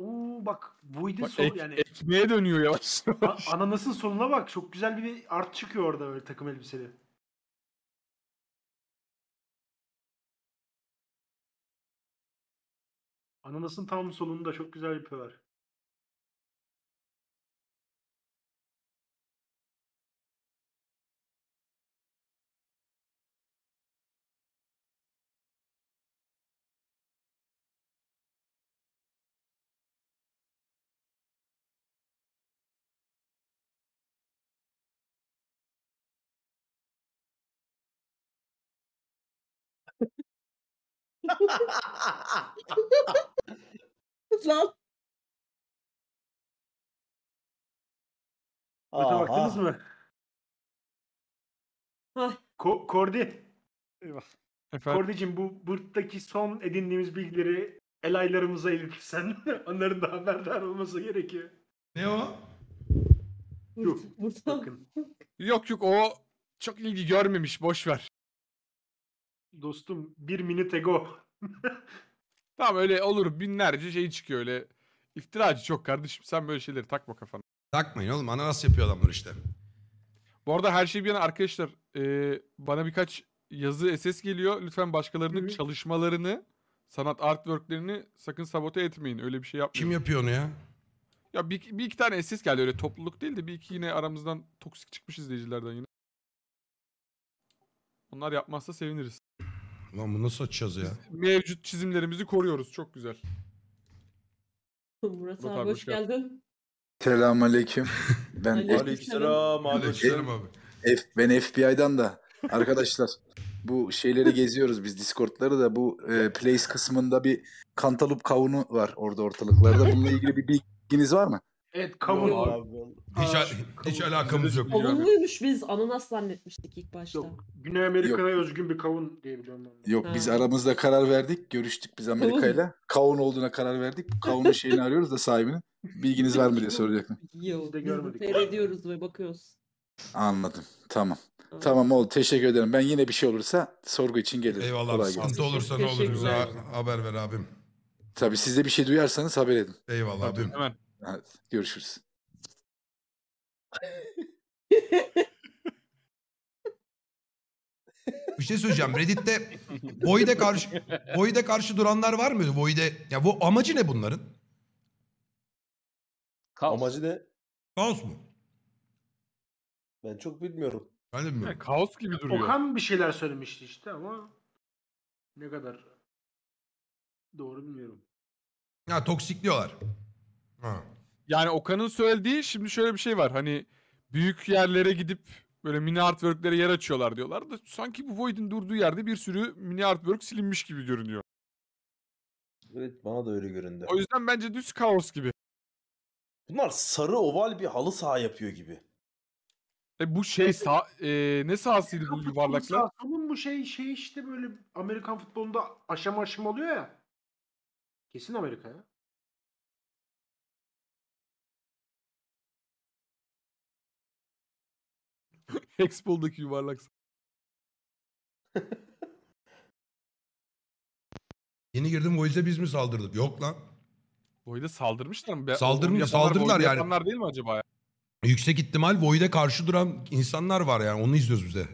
Oo bak bu bak, son ek, yani. Ekmeğe dönüyor yavaş yavaş. A- ananasın sonuna bak. Çok güzel bir art çıkıyor orada böyle takım elbiseli. Ananasın tam sonunda çok güzel yapıyorlar. Lan. Öte baktınız mı? Ko Kordi. Eyvah. Efendim? Kordicim bu bırttaki son edindiğimiz bilgileri elaylarımıza Sen onların da haberdar olması gerekiyor. Ne o? Yok. Bakın. Yok yok o çok ilgi görmemiş boş ver. Dostum bir minute ago tamam öyle olur binlerce şey çıkıyor öyle. İftiracı çok kardeşim sen böyle şeyleri takma kafana. Takmayın oğlum ananas yapıyor adamlar işte. Bu arada her şey bir yana arkadaşlar e, bana birkaç yazı SS geliyor. Lütfen başkalarının Hı-hı. çalışmalarını, sanat artworklerini sakın sabote etmeyin. Öyle bir şey yapmayın. Kim yapıyor onu ya? Ya bir, bir iki tane SS geldi öyle topluluk değil de bir iki yine aramızdan toksik çıkmış izleyicilerden yine. Onlar yapmazsa seviniriz. Lan bunu nasıl açacağız ya? Mevcut çizimlerimizi koruyoruz. Çok güzel. Murat abi, abi hoş geldin. geldin. Selamünaleyküm. Ben Aleykümselam. Aleykümselam abi. F, ben FBI'dan da arkadaşlar bu şeyleri geziyoruz biz Discord'ları da bu e, place kısmında bir kantalup kavunu var orada ortalıklarda. Bununla ilgili bir bilginiz var mı? Evet kavun. Yok Hiç, al- hiç alakamız yok. Bilal Bey. Kavunluymuş biz ananas zannetmiştik ilk başta. Yok. Güney Amerika'ya özgün bir kavun diye biliyorum ben. Yok biz aramızda karar verdik. Görüştük biz Amerika'yla. Kavun olduğuna karar verdik. Kavunun şeyini arıyoruz da sahibini. Bilginiz var mı diye soracak soracaktım. Yok. Biz seyrediyoruz ve bakıyoruz. Anladım. Tamam. Tamam oldu. Teşekkür ederim. Ben yine bir şey olursa sorgu için gelirim. Eyvallah Kolay gelsin. sıkıntı olursa ne olur haber ver abim. Tabii siz de bir şey duyarsanız haber edin. Eyvallah abim. Hemen. Hadi, görüşürüz. Bir şey söyleyeceğim. Reddit'te Void'e karşı Void'e karşı duranlar var mı? Void'e ya bu amacı ne bunların? Kaos. Amacı ne? Kaos mu? Ben çok bilmiyorum. Ben de bilmiyorum. kaos gibi duruyor. Okan bir şeyler söylemişti işte ama ne kadar doğru bilmiyorum. Ya toksikliyorlar. Yani Okan'ın söylediği şimdi şöyle bir şey var. Hani büyük yerlere gidip böyle mini artwork'lere yer açıyorlar diyorlar da sanki bu Void'in durduğu yerde bir sürü mini artwork silinmiş gibi görünüyor. Evet bana da öyle göründü. O yüzden bence düz kaos gibi. Bunlar sarı oval bir halı saha yapıyor gibi. E bu şey sağ e, ne sahasıydı bu yuvarlaklar? Sahasının bu şey şey işte böyle Amerikan futbolunda aşama aşama oluyor ya. Kesin Amerika ya. Expo'daki yuvarlak. Yeni girdim Voice'e biz mi saldırdık? Yok lan. Void'e saldırmışlar mı? Be- Saldırmış- saldırdılar yani. Yapanlar değil mi acaba? ya? Yüksek ihtimal Void'e karşı duran insanlar var yani. Onu izliyoruz biz de.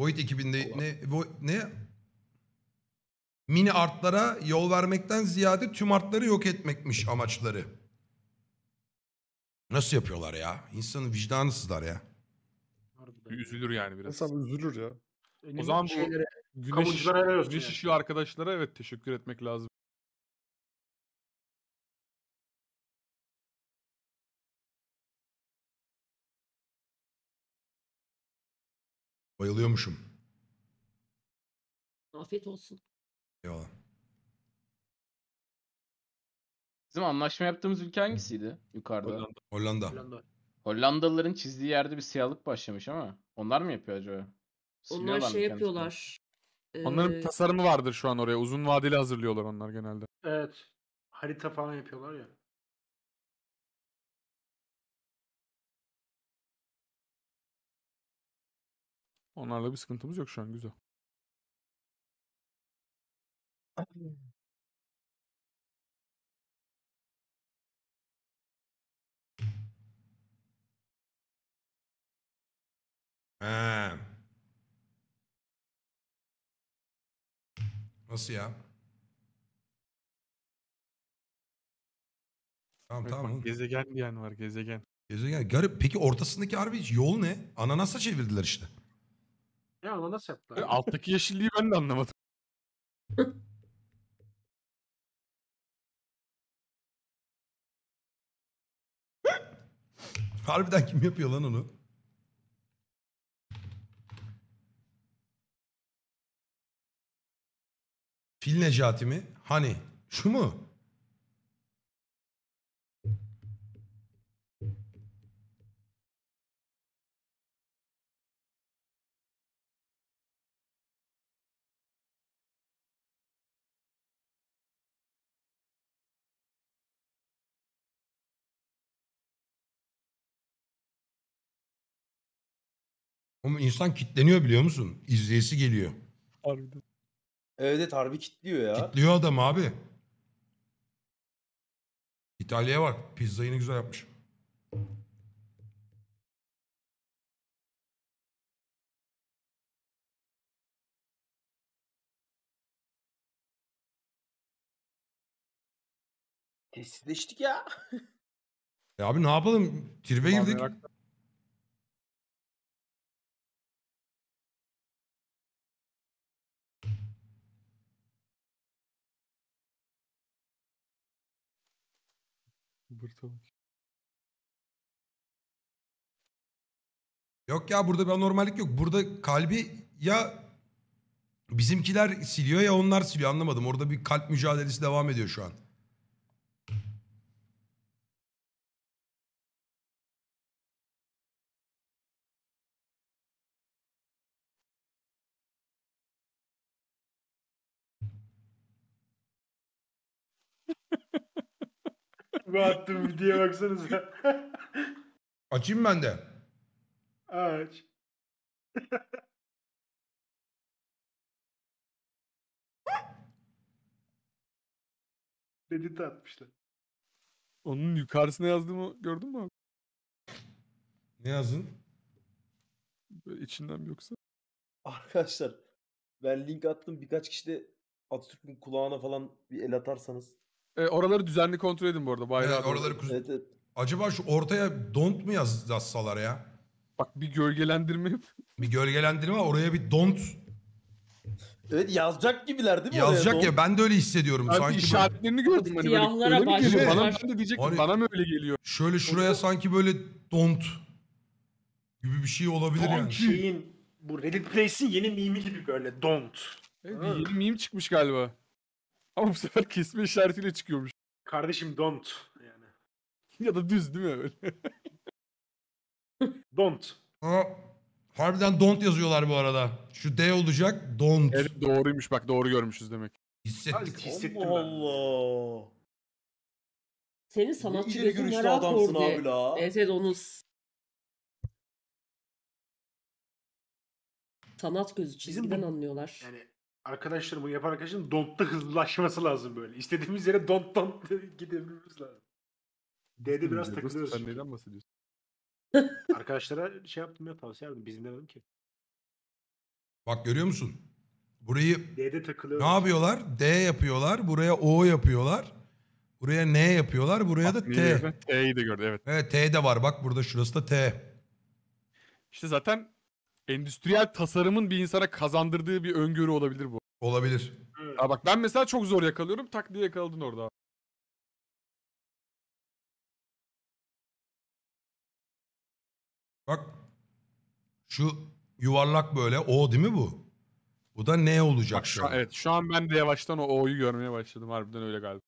Void ekibinde Allah. ne, Void, ne mini artlara yol vermekten ziyade tüm artları yok etmekmiş amaçları. Nasıl yapıyorlar ya? İnsanın vicdanı sızlar ya. Üzülür yani biraz. İnsan üzülür ya. o zaman bu güneş, kamuculara güneş yani. ışığı arkadaşlara evet teşekkür etmek lazım. Bayılıyormuşum. Afiyet olsun. Eyvallah. Bizim anlaşma yaptığımız ülke hangisiydi yukarıda? Hollanda. Hollanda. Hollandalıların çizdiği yerde bir siyahlık başlamış ama onlar mı yapıyor acaba? Onlar şey yapıyorlar. Ee, Onların bir tasarımı vardır şu an oraya. Uzun vadeli hazırlıyorlar onlar genelde. Evet. Harita falan yapıyorlar ya. Onlarla bir sıkıntımız yok şu an güzel. Ha. Nasıl ya? Tamam Evet, tamam. gezegen diyen var gezegen. Gezegen garip. Peki ortasındaki harbi yol ne? Ananasa çevirdiler işte. Ya ona nasıl yaptılar? E, alttaki yeşilliği ben de anlamadım. Harbiden kim yapıyor lan onu? Fil Necati mi? Hani? Şu mu? Ama insan kitleniyor biliyor musun? İzleyesi geliyor. Harbiden. Evet harbi kitliyor ya. Kitliyor adam abi. İtalya'ya bak. Pizzayı ne güzel yapmış. Testleştik ya. Ya e abi ne yapalım? Tribe girdik. meraktan- Bırtalık. Yok ya burada bir anormallik yok. Burada kalbi ya bizimkiler siliyor ya onlar siliyor anlamadım. Orada bir kalp mücadelesi devam ediyor şu an. Bu attığım videoya baksanıza. Açayım ben de. Aç. Reddit atmışlar. Onun yukarısına yazdığımı gördün mü abi? Ne yazın? Böyle içinden mi yoksa? Arkadaşlar ben link attım birkaç kişi de Atatürk'ün kulağına falan bir el atarsanız e, oraları düzenli kontrol edin bu arada bayrağı. Evet, oraları kuz- Evet, evet. Acaba şu ortaya don't mu yaz- yazsalar ya? Bak bir gölgelendirme Bir gölgelendirme oraya bir don't Evet, yazacak gibiler değil mi? oraya? yazacak ya. Ben de öyle hissediyorum. Ben sanki böyle, işaretlerini gördüm. Hani böyle, mi geliyor? Şey bana, ben de diyecektim Hani- bana mı öyle geliyor? şöyle şuraya sanki böyle don't gibi bir şey olabilir yani. Şeyin, bu Reddit Place'in yeni mimi gibi böyle don't. Evet, yeni meme çıkmış galiba. Ama bu sefer kesme işaretiyle çıkıyormuş. Kardeşim don't yani. ya da düz değil mi öyle? don't. Ha, harbiden don't yazıyorlar bu arada. Şu D olacak don't. Evet doğruymuş bak doğru görmüşüz demek. Hissettik. Hissettim Allah ben. Allah. Senin sanatçı gözün görüşlü merak adamsın oldu. abi la. evet onu sanat gözü çizgiden Bizim bu- anlıyorlar. Yani Arkadaşlar bunu yapan arkadaşın dontta hızlaşması lazım böyle. İstediğimiz yere dont dont gidebilmemiz lazım. D'de biraz takılıyoruz. Sen neden bahsediyorsun? Arkadaşlara şey yaptım ya tavsiye verdim. Biz demedim ki. Bak görüyor musun? Burayı D'de takılıyor. ne yapıyorlar? D yapıyorlar. Buraya O yapıyorlar. Buraya N yapıyorlar. Buraya da T. T'yi de gördü evet. Evet T de var. Bak burada şurası da T. İşte zaten endüstriyel tasarımın bir insana kazandırdığı bir öngörü olabilir bu. Olabilir. Ha bak ben mesela çok zor yakalıyorum. Tak diye yakaladın orada. Bak şu yuvarlak böyle O değil mi bu? Bu da ne olacak Bak şu an? an, evet şu an ben de yavaştan o O'yu görmeye başladım. Harbiden öyle galiba.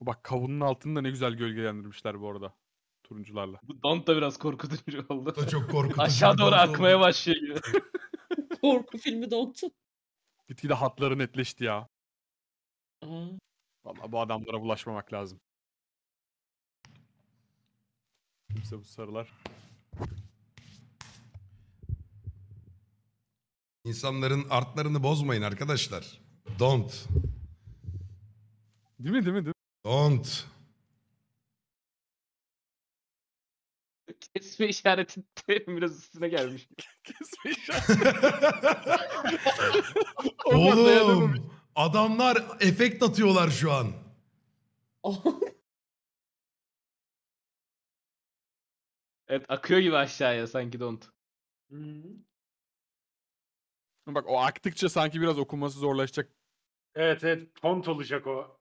Bak kavunun altını da ne güzel gölgelendirmişler bu arada. Turuncularla. Bu don't da biraz korkutucu oldu. da çok korkutucu. Aşağı doğru Dant akmaya oldu. başlıyor Korku filmi Dant'ın. Gitgide hatları netleşti ya. Aa. Valla bu adamlara bulaşmamak lazım. Kimse bu sarılar. İnsanların artlarını bozmayın arkadaşlar. Don't. Değil mi değil mi? Değil mi? Don't. Kesme işareti biraz üstüne gelmiş. Kesme işareti. Oğlum, adamlar efekt atıyorlar şu an. evet akıyor gibi aşağıya sanki don't. Bak o aktıkça sanki biraz okunması zorlaşacak. Evet evet font olacak o.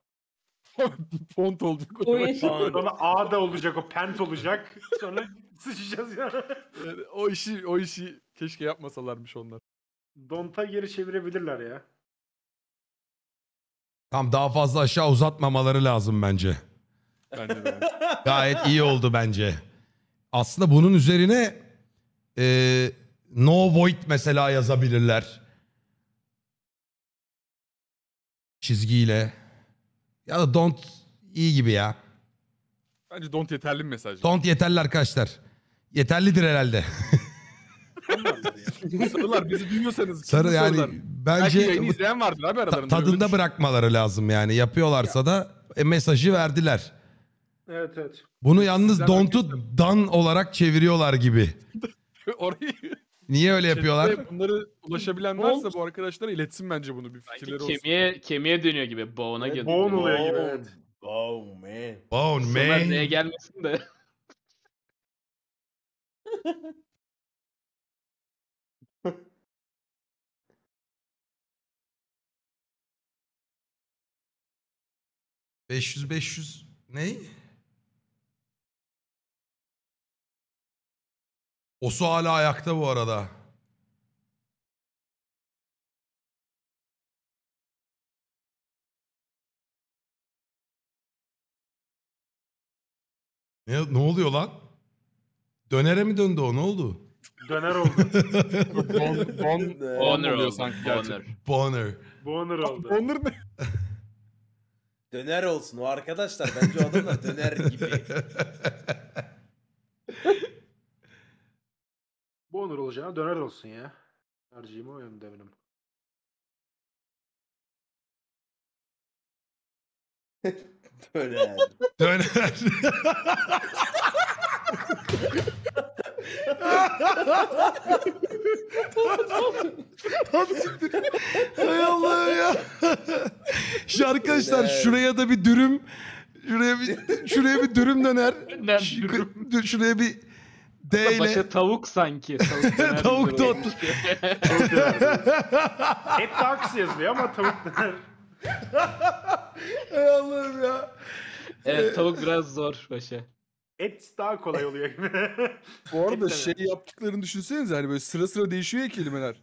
Font olacak. O sonra A da olacak o pent olacak. Sonra sıçacağız ya. Yani o işi o işi keşke yapmasalarmış onlar. Donta geri çevirebilirler ya. Tam daha fazla aşağı uzatmamaları lazım bence. Bence de. Gayet iyi oldu bence. Aslında bunun üzerine e, no void mesela yazabilirler. Çizgiyle. Ya da don't iyi gibi ya. Bence don't yeterli bir mesaj. Don't yeterli arkadaşlar. Yeterlidir herhalde. Sarılar bizi duymuyorsanız. Sarı yani bence Belki yayını izleyen vardır abi aralarında. Tadında öyle bırakmaları lazım yani. Yapıyorlarsa ya. da e, mesajı verdiler. Evet evet. Bunu yalnız don't'u dan olarak çeviriyorlar gibi. Orayı Niye öyle yapıyorlar? Chatte Bunları ulaşabilen varsa bu arkadaşlara iletsin bence bunu bir fikirleri olsun. Kemiğe, kemiğe dönüyor gibi. Boğuna geliyor. Bone oluyor gibi. evet. Oh man. Bone Bunlar neye man. gelmesin de. ...500-500... ...ney? Osu hala ayakta bu arada. Ne, ne oluyor lan? Dönere mi döndü o? Ne oldu? Döner oldu. Bon, bon, Bonner oluyor sanki Bonner. gerçekten. Bonner. Boner oldu. Boner ne? Döner olsun o arkadaşlar. Bence o adamlar döner gibi. Bu onur olacağına döner olsun ya. Tercihimi o yönde benim. Döner. Döner. Hay Allah ya. Şimdi arkadaşlar şuraya da bir dürüm Şuraya bir şuraya bir dürüm döner. Döner, Şuraya bir D ile... Başa tavuk sanki. Tavuk, tavuk dot. Hep Darks yazılıyor ama tavuk döner. Ey Allah'ım ya. Evet ee, tavuk biraz zor başa. Et daha kolay oluyor gibi. Bu arada Et şey demek. yaptıklarını düşünseniz hani böyle sıra sıra değişiyor ya kelimeler.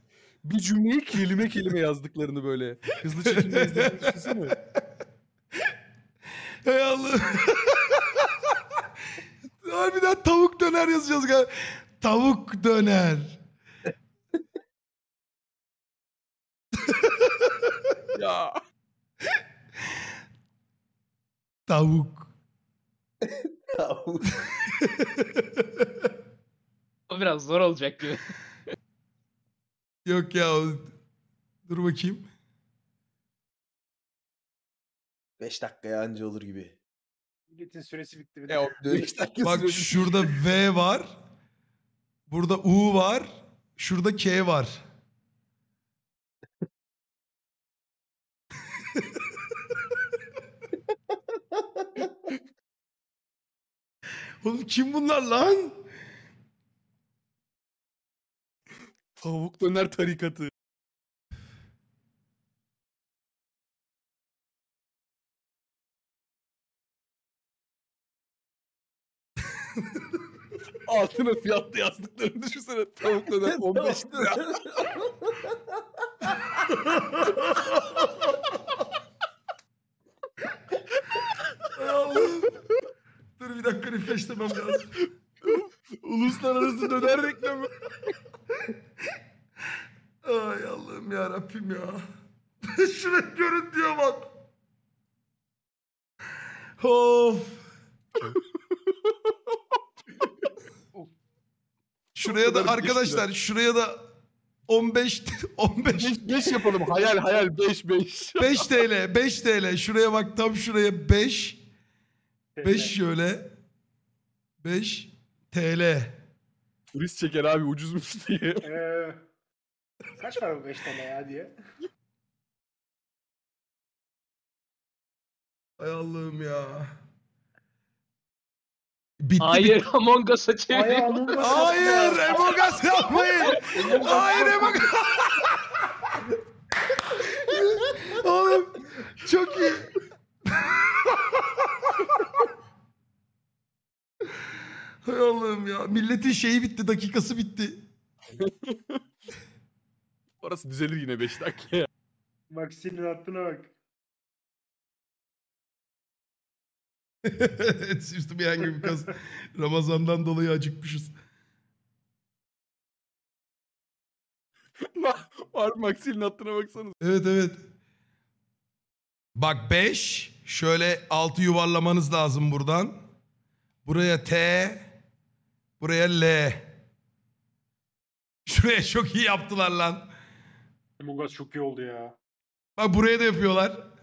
Bir cümleyi kelime kelime yazdıklarını böyle. Hızlı çekimde izlediğini düşünsene. Ey Allah. Harbiden tavuk döner yazacağız galiba. Tavuk döner. ya. Tavuk. Tavuk. o biraz zor olacak gibi. Yok ya. Dur bakayım. Beş dakikaya anca olur gibi biletin süresi bitti. Bir E, dönüş Bak şurada V var. Burada U var. Şurada K var. Oğlum kim bunlar lan? Tavuk döner tarikatı. Altına fiyatlı yazdıklarını düşünsene. Tavuk döner 15 lira. Dur bir dakika refreshlemem lazım. Uluslararası döner reklamı. Ay Allah'ım ya Rabbim ya. Şuna görün diyor bak. Of. Şuraya da arkadaşlar şuraya da 15 15 5 yapalım. Hayal hayal 5 5. 5 TL, 5 TL. Şuraya bak tam şuraya 5. 5 şöyle. 5 TL. Turist çeker abi ucuzmuş diye. Ee, kaç para bu 5 TL ya diye. Hay Allah'ım ya. Bitti, Hayır bitti. Among Us'a Ay, Hayır Among Us yapmayın. Hayır Among Us. Oğlum çok iyi. Hay Allah'ım ya. Milletin şeyi bitti. Dakikası bitti. Orası düzelir yine 5 dakika. Bak Sinir hattına bak. it seems to be angry because Ramazan'dan dolayı acıkmışız. Var Maxil'in hattına baksanız. Evet evet. Bak 5. Şöyle 6 yuvarlamanız lazım buradan. Buraya T. Buraya L. Şuraya çok iyi yaptılar lan. Among Us çok iyi oldu ya. Bak buraya da yapıyorlar.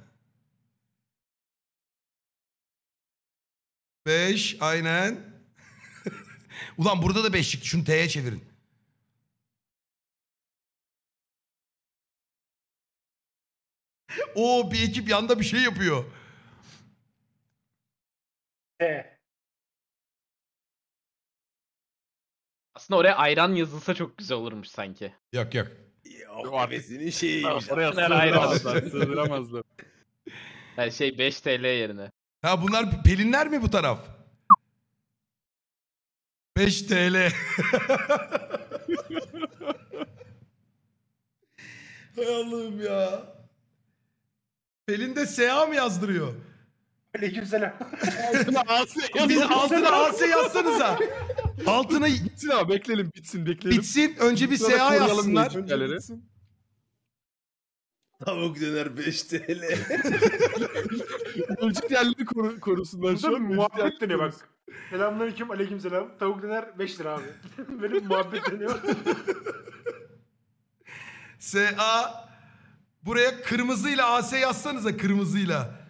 Beş aynen. Ulan burada da beş çıktı. Şunu T'ye çevirin. O bir ekip yanda bir şey yapıyor. T. Aslında oraya ayran yazılsa çok güzel olurmuş sanki. Yok yok. O abesinin şeyiymiş. Oraya sığdıramazlar. Sığdıramazlar. Yani şey 5 TL yerine. Ha bunlar Pelinler mi bu taraf? 5 TL. Hay Allah'ım ya. Pelin de SA mı yazdırıyor? Aleykümselam. Biz altına AS ha. Altına Bitsin abi bekleyelim bitsin bekleyelim. bitsin önce bir Sonra SA yazsınlar. niyetleri. Tavuk döner 5 TL. ölecek yerleri koru, korusunlar şu an. Muhabbet dönüyor bak. Selamünaleyküm, aleyküm selam. Tavuk döner 5 lira abi. benim bir muhabbet dönüyor. SA buraya kırmızıyla AS yazsanıza kırmızıyla.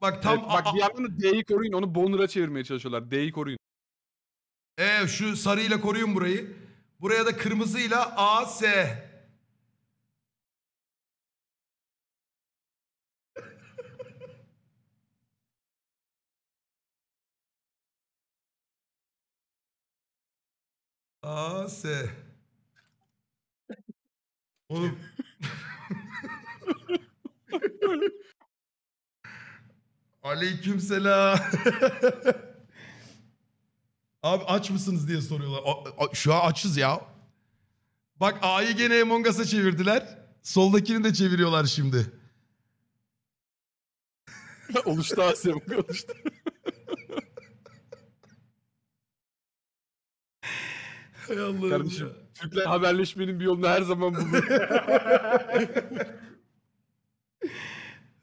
Bak tam Evet, bak bir yandan D'yi koruyun onu Bonner'a çevirmeye çalışıyorlar. D'yi koruyun. E şu sarıyla koruyun burayı. Buraya da kırmızıyla AS. AS. Oğlum. Aleyküm selam. Abi aç mısınız diye soruyorlar. A- a- şu an açız ya. Bak A'yı gene Among Us'a çevirdiler. Soldakini de çeviriyorlar şimdi. oluştu Asya oluştu. Hay Allah'ım Kardeşim ya. Türkler haberleşmenin bir yolunu her zaman bulur.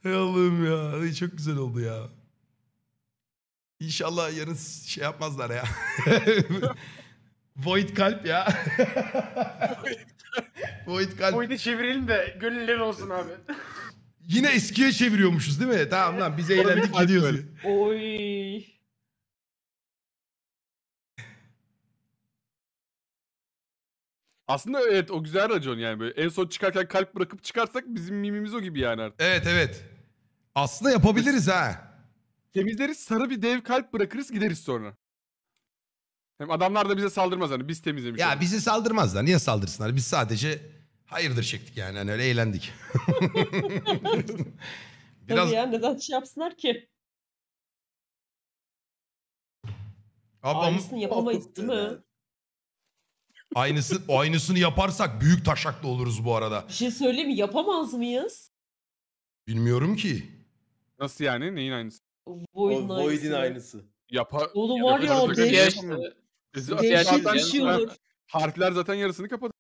Hay Allah'ım ya. Çok güzel oldu ya. İnşallah yarın şey yapmazlar ya. Void kalp ya. Void kalp. Voidi çevirelim de gönüller olsun abi. Yine eskiye çeviriyormuşuz değil mi? Tamam lan biz eğlendik gidiyoruz. Oy. Aslında evet o güzel racon yani böyle en son çıkarken kalp bırakıp çıkarsak bizim mimimiz o gibi yani artık. Evet evet. Aslında yapabiliriz ha. Temizleriz sarı bir dev kalp bırakırız gideriz sonra. Hem adamlar da bize saldırmaz hani biz temizlemiş. Ya oluruz. bizi saldırmazlar. Niye saldırsınlar? Biz sadece hayırdır çektik yani. Hani öyle eğlendik. Biraz... Tabii ya neden şey yapsınlar ki? Ablam... Aynısını yapamayız değil mi? Aynısı, aynısını yaparsak büyük taşaklı oluruz bu arada. Bir şey söyleyeyim mi? Yapamaz mıyız? Bilmiyorum ki. Nasıl yani? Neyin aynısı? Void'in O Void'in aynısı. Yapa... Oğlum var ya o Yapacak bir bir şey olur. Harfler zaten yarısını kapadı.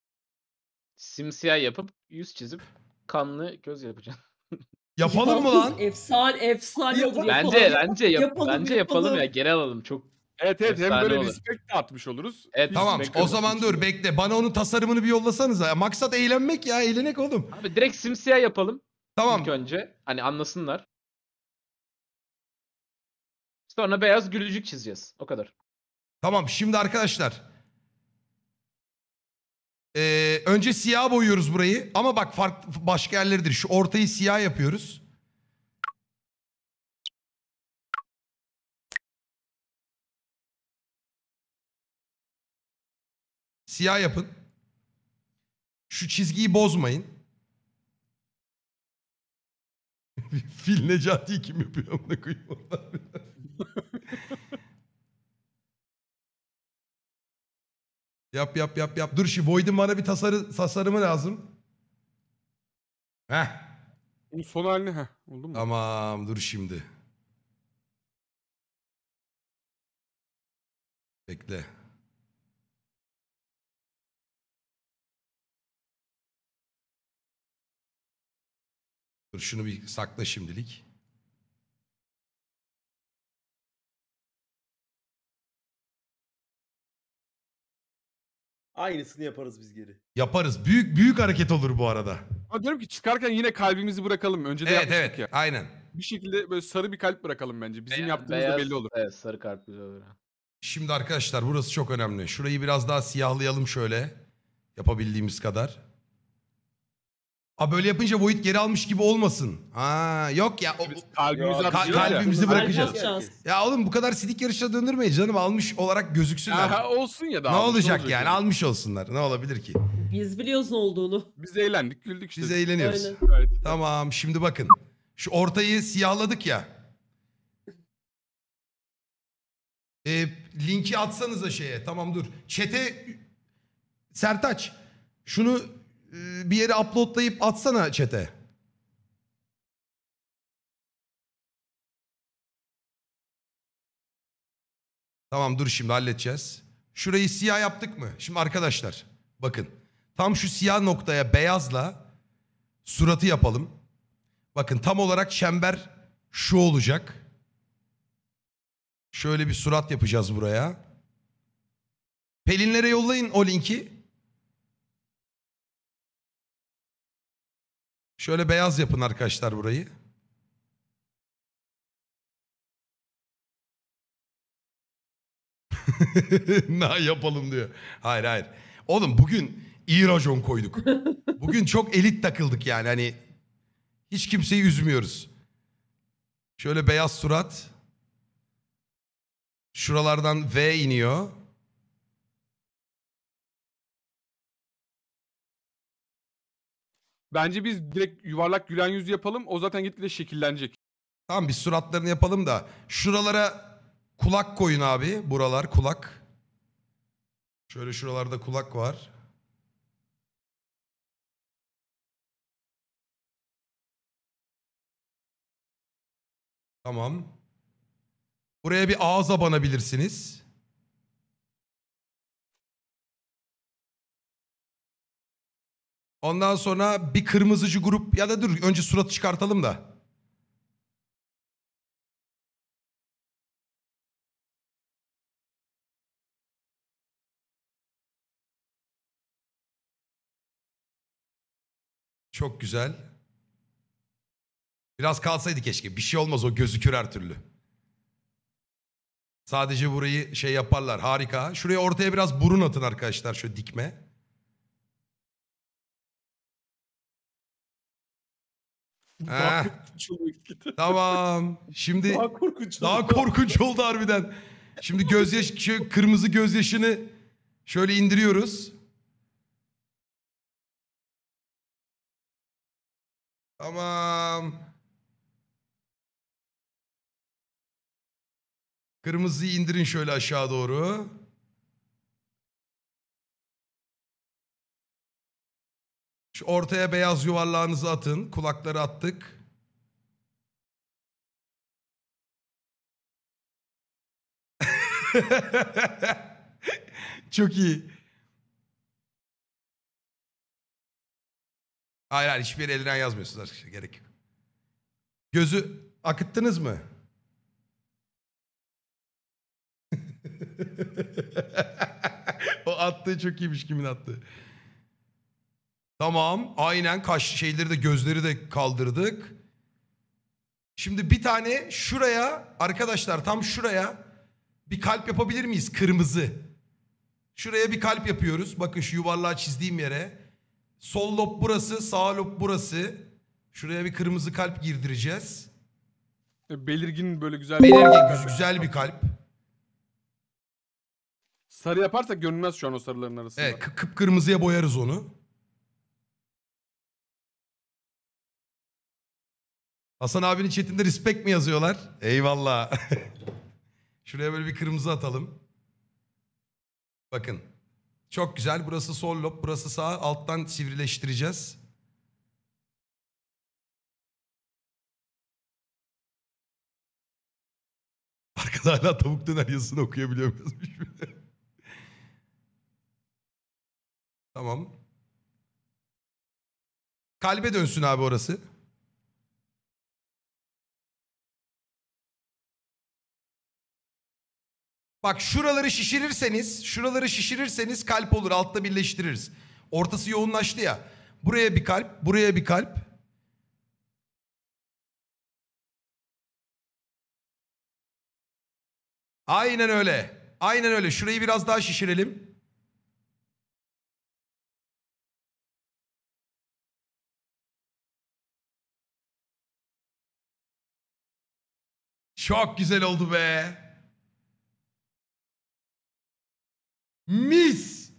Simsiyah yapıp yüz çizip kanlı göz yapacağım. Yapalım mı lan? Efsane efsane Yapalım. Bence bence yap- Yapalım, bence yapalım. yapalım ya geri alalım çok Evet evet hem böyle olur. respect de atmış oluruz. Evet, Biz Tamam o zaman dur bekle bana onun tasarımını bir yollasanız, Ya Maksat eğlenmek ya eğlenek oğlum. Abi direkt simsiyah yapalım Tamam ilk önce. Hani anlasınlar. Sonra beyaz gülücük çizeceğiz. O kadar. tamam şimdi arkadaşlar. Ee, önce siyah boyuyoruz burayı ama bak farklı başka yerleridir. Şu ortayı siyah yapıyoruz. Siyah yapın. Şu çizgiyi bozmayın. Fil Necati kim yapıyor amına koyayım yap yap yap yap. Dur şu Void'in bana bir tasarı, tasarımı lazım. Heh. Bunun son halini ha oldu mu? Tamam dur şimdi. Bekle. Dur şunu bir sakla şimdilik. Aynısını yaparız biz geri. Yaparız. Büyük büyük hareket olur bu arada. Ama diyorum ki çıkarken yine kalbimizi bırakalım. Önce de Evet yapmıştık evet ya. aynen. Bir şekilde böyle sarı bir kalp bırakalım bence. Bizim yaptığımızda belli olur. Evet sarı kalp güzel olur. Şimdi arkadaşlar burası çok önemli. Şurayı biraz daha siyahlayalım şöyle. Yapabildiğimiz kadar. A böyle yapınca Void geri almış gibi olmasın. Ha yok ya. O, kalbimizi, ya. kalbimizi bırakacağız. Ya oğlum bu kadar sidik yarışa döndürmeyin canım. Almış olarak gözüksünler. Aha, olsun ya da. Ne olacak yani? Almış olsunlar. Ne olabilir ki? Biz biliyoruz ne olduğunu. Biz eğlendik, güldük işte. Biz eğleniyoruz. Aynen. Tamam şimdi bakın. Şu ortayı siyahladık ya. E, linki atsanıza şeye. Tamam dur. Çete Sertaç şunu ee, bir yere uploadlayıp atsana çete. Tamam dur şimdi halledeceğiz. Şurayı siyah yaptık mı? Şimdi arkadaşlar bakın. Tam şu siyah noktaya beyazla suratı yapalım. Bakın tam olarak çember şu olacak. Şöyle bir surat yapacağız buraya. Pelinlere yollayın o linki. Şöyle beyaz yapın arkadaşlar burayı. ne yapalım diyor. Hayır hayır. Oğlum bugün iyi koyduk. Bugün çok elit takıldık yani hani hiç kimseyi üzmüyoruz. Şöyle beyaz surat. Şuralardan V iniyor. Bence biz direkt yuvarlak gülen yüzü yapalım. O zaten gitgide şekillenecek. Tamam biz suratlarını yapalım da şuralara kulak koyun abi. Buralar kulak. Şöyle şuralarda kulak var. Tamam. Buraya bir ağza banabilirsiniz. Ondan sonra bir kırmızıcı grup ya da dur önce suratı çıkartalım da. Çok güzel. Biraz kalsaydı keşke. Bir şey olmaz o gözükür her türlü. Sadece burayı şey yaparlar. Harika. Şuraya ortaya biraz burun atın arkadaşlar. Şöyle dikme. Daha korkunç oldu gitgide. Tamam. Şimdi Daha korkunç oldu. daha korkunç oldu harbiden. Şimdi gözyaş şu kırmızı gözyaşını şöyle indiriyoruz. Tamam. Kırmızıyı indirin şöyle aşağı doğru. Şu ortaya beyaz yuvarlağınızı atın. Kulakları attık. Çok iyi. Hayır hayır hiçbir elden yazmıyorsunuz arkadaşlar. Gerek yok. Gözü akıttınız mı? o attığı çok iyiymiş kimin attığı. Tamam aynen kaş şeyleri de gözleri de kaldırdık. Şimdi bir tane şuraya arkadaşlar tam şuraya bir kalp yapabilir miyiz? Kırmızı. Şuraya bir kalp yapıyoruz. Bakın şu yuvarlağı çizdiğim yere. Sol lob burası sağ lob burası. Şuraya bir kırmızı kalp girdireceğiz. E, belirgin böyle güzel bir Belirgin güz- güzel bir kalp. Sarı yaparsak görünmez şu an o sarıların arasında. Evet kı- kıpkırmızıya boyarız onu. Hasan abinin chatinde respect mi yazıyorlar? Eyvallah. Şuraya böyle bir kırmızı atalım. Bakın. Çok güzel. Burası sol lob, burası sağ. Alttan sivrileştireceğiz. Arkada hala tavuk döner yazısını okuyabiliyor muyuz? tamam. Kalbe dönsün abi orası. Bak şuraları şişirirseniz, şuraları şişirirseniz kalp olur. Altta birleştiririz. Ortası yoğunlaştı ya. Buraya bir kalp, buraya bir kalp. Aynen öyle. Aynen öyle. Şurayı biraz daha şişirelim. Çok güzel oldu be. Mis.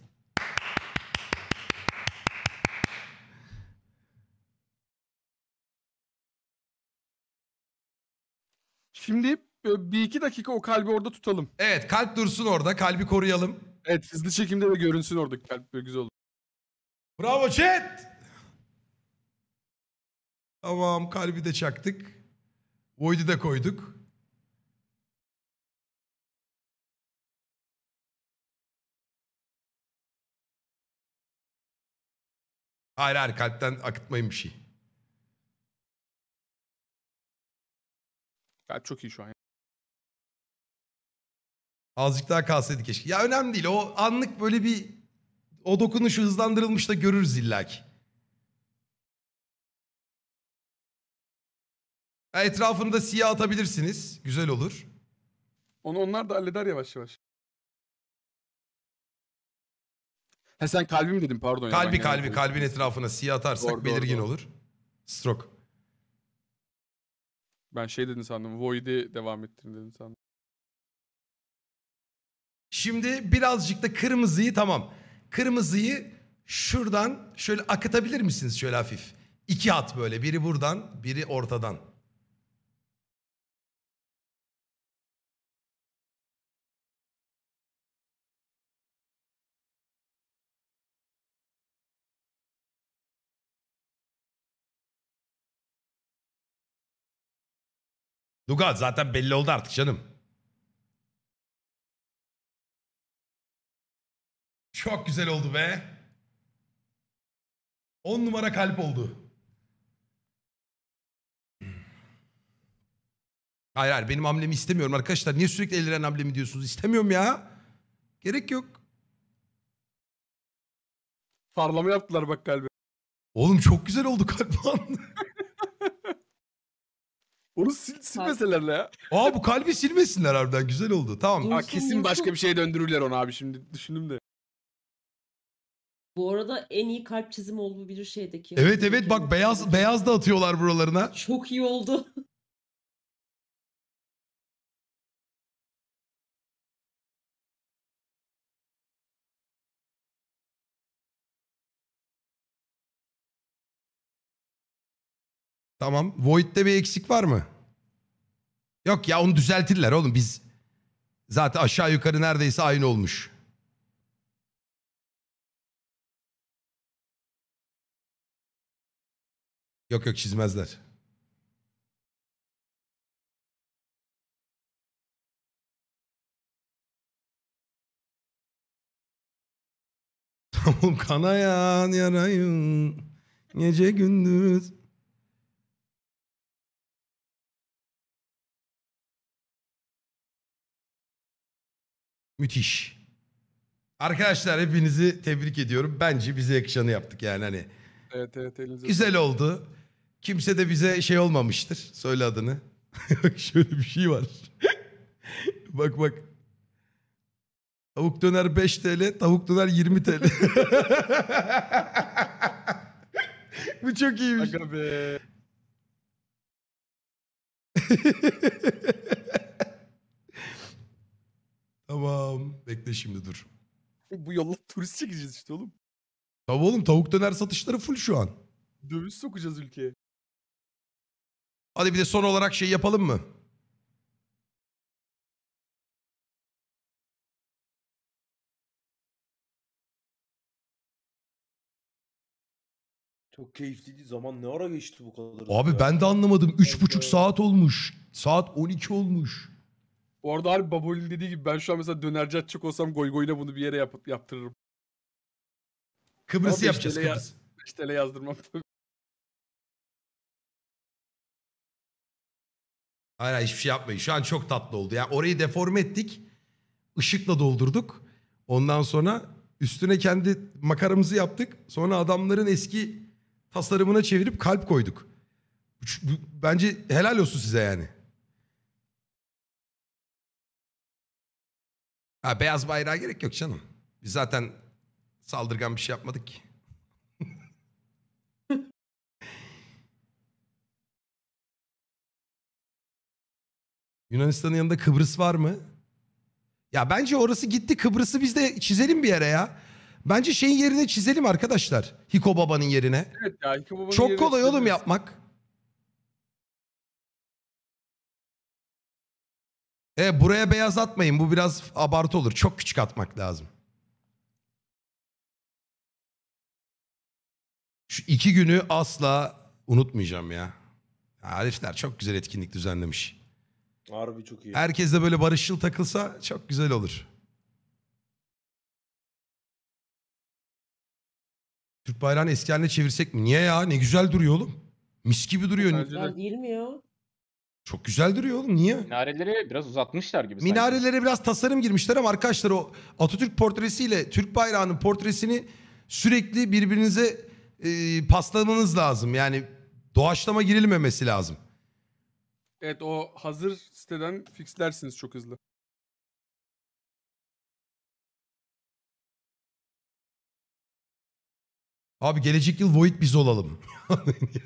Şimdi e, bir iki dakika o kalbi orada tutalım. Evet kalp dursun orada. Kalbi koruyalım. Evet hızlı çekimde de görünsün orada, kalp böyle güzel olur. Bravo chat. Tamam kalbi de çaktık. Void'i de koyduk. Hayır hayır kalpten akıtmayın bir şey. Kalp çok iyi şu an. Azıcık daha kalsaydı keşke. Ya önemli değil. O anlık böyle bir o dokunuş hızlandırılmış da görürüz illaki. Ya Etrafını da siyah atabilirsiniz. Güzel olur. Onu onlar da halleder yavaş yavaş. Ha sen kalbi mi dedin? pardon. Kalbi ya, kalbi kalbin etrafına siyah atarsak doğru, belirgin doğru. olur. Stroke. Ben şey dedin sandım. Void'i devam ettirin dedin sandım. Şimdi birazcık da kırmızıyı tamam. Kırmızıyı şuradan şöyle akıtabilir misiniz şöyle hafif? İki at böyle. Biri buradan, biri ortadan. Dugal zaten belli oldu artık canım. Çok güzel oldu be. 10 numara kalp oldu. Hayır hayır benim hamlemi istemiyorum arkadaşlar. Niye sürekli eliren hamlemi diyorsunuz? İstemiyorum ya. Gerek yok. Parlama yaptılar bak galiba. Oğlum çok güzel oldu kalp Onu sil, silmeseler ne ya. Aa bu kalbi silmesinler harbiden güzel oldu. Tamam. Aa, kesin başka bir şey döndürürler onu abi şimdi düşündüm de. Bu arada en iyi kalp çizimi oldu bir şeydeki. Evet evet bak beyaz beyaz da atıyorlar buralarına. Çok iyi oldu. Tamam. Void'de bir eksik var mı? Yok ya onu düzeltirler oğlum biz. Zaten aşağı yukarı neredeyse aynı olmuş. Yok yok çizmezler. Tamam kanayan yarayım. Gece gündüz. Müthiş. Arkadaşlar hepinizi tebrik ediyorum. Bence bize yakışanı yaptık yani hani. Evet evet elinize. Güzel oldu. Kimse de bize şey olmamıştır. Söyle adını. Bak şöyle bir şey var. bak bak. Tavuk döner 5 TL, tavuk döner 20 TL. Bu çok iyiymiş. Aga be. Tamam. Bekle şimdi dur. Bu yolla turist çekeceğiz işte oğlum. Tabii oğlum tavuk döner satışları full şu an. Döviz sokacağız ülkeye. Hadi bir de son olarak şey yapalım mı? Çok keyifliydi. Zaman ne ara geçti bu kadar? Abi ben de anlamadım. 3,5 saat olmuş. Saat 12 olmuş. Bu arada abi Baboli'nin dediği gibi ben şu an mesela dönerci açacak olsam goy goyla bunu bir yere yap- yaptırırım. Kıbrıs'ı yapacağız Kıbrıs. Ya- 5 TL yazdırmam tabii. Hayır hayır, hiçbir şey yapmayın. Şu an çok tatlı oldu. Yani orayı deforme ettik. Işıkla doldurduk. Ondan sonra üstüne kendi makaramızı yaptık. Sonra adamların eski tasarımına çevirip kalp koyduk. Bence helal olsun size yani. Ha, beyaz bayrağa gerek yok canım. Biz zaten saldırgan bir şey yapmadık ki. Yunanistan'ın yanında Kıbrıs var mı? Ya bence orası gitti Kıbrıs'ı biz de çizelim bir yere ya. Bence şeyin yerine çizelim arkadaşlar. Hiko Baba'nın yerine. Evet ya, Hiko Baba'nın Çok yerine kolay oğlum yapmak. E buraya beyaz atmayın. Bu biraz abartı olur. Çok küçük atmak lazım. Şu iki günü asla unutmayacağım ya. Arifler çok güzel etkinlik düzenlemiş. Harbi çok iyi. Herkes de böyle barışçıl takılsa çok güzel olur. Türk bayrağını eski haline çevirsek mi? Niye ya? Ne güzel duruyor oğlum. Mis gibi duruyor. Bence değil mi ya? Çok güzel duruyor oğlum. Niye? Minareleri biraz uzatmışlar gibi Minarelere sanki. biraz tasarım girmişler ama arkadaşlar o Atatürk portresiyle Türk bayrağının portresini sürekli birbirinize e, paslamanız lazım. Yani doğaçlama girilmemesi lazım. Evet o hazır siteden fixlersiniz çok hızlı. Abi gelecek yıl Void biz olalım.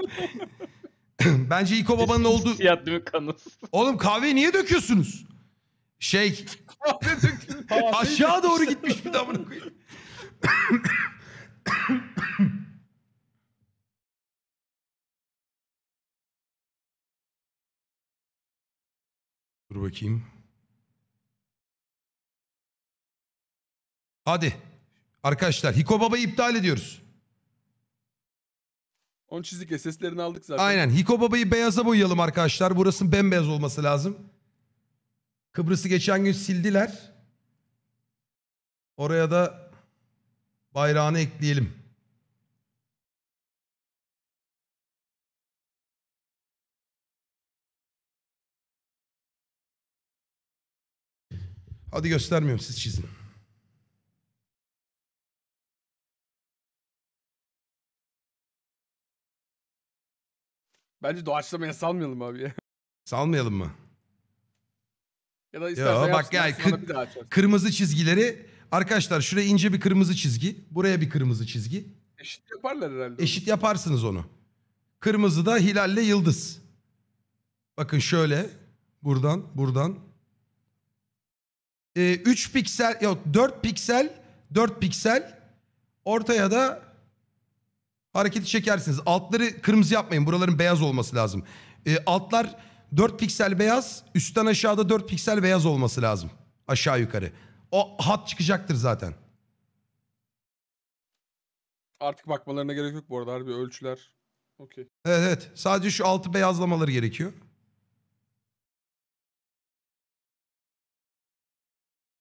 Bence İko Baba'nın olduğu... Siyah değil mi kanız? Oğlum kahveyi niye döküyorsunuz? Şey... aşağı doğru gitmiş bir damını koyayım. Dur bakayım. Hadi. Arkadaşlar Hiko Baba'yı iptal ediyoruz. On çizik SS'lerini aldık zaten. Aynen. Hiko Baba'yı beyaza boyayalım arkadaşlar. Burasının bembeyaz olması lazım. Kıbrıs'ı geçen gün sildiler. Oraya da bayrağını ekleyelim. Hadi göstermiyorum siz çizin. Bence doğaçlamaya salmayalım abi Salmayalım mı? Ya da istersen Yo, bak gel kı- kırmızı çizgileri arkadaşlar şuraya ince bir kırmızı çizgi, buraya bir kırmızı çizgi. Eşit yaparlar herhalde. Eşit onu. yaparsınız onu. Kırmızı da hilalle yıldız. Bakın şöyle buradan buradan. Ee, 3 piksel yok 4 piksel 4 piksel ortaya da Hareketi çekersiniz. Altları kırmızı yapmayın. Buraların beyaz olması lazım. E, altlar 4 piksel beyaz. Üstten aşağıda 4 piksel beyaz olması lazım. Aşağı yukarı. O hat çıkacaktır zaten. Artık bakmalarına gerek yok bu arada. Harbi ölçüler. Okey. Evet evet. Sadece şu altı beyazlamaları gerekiyor.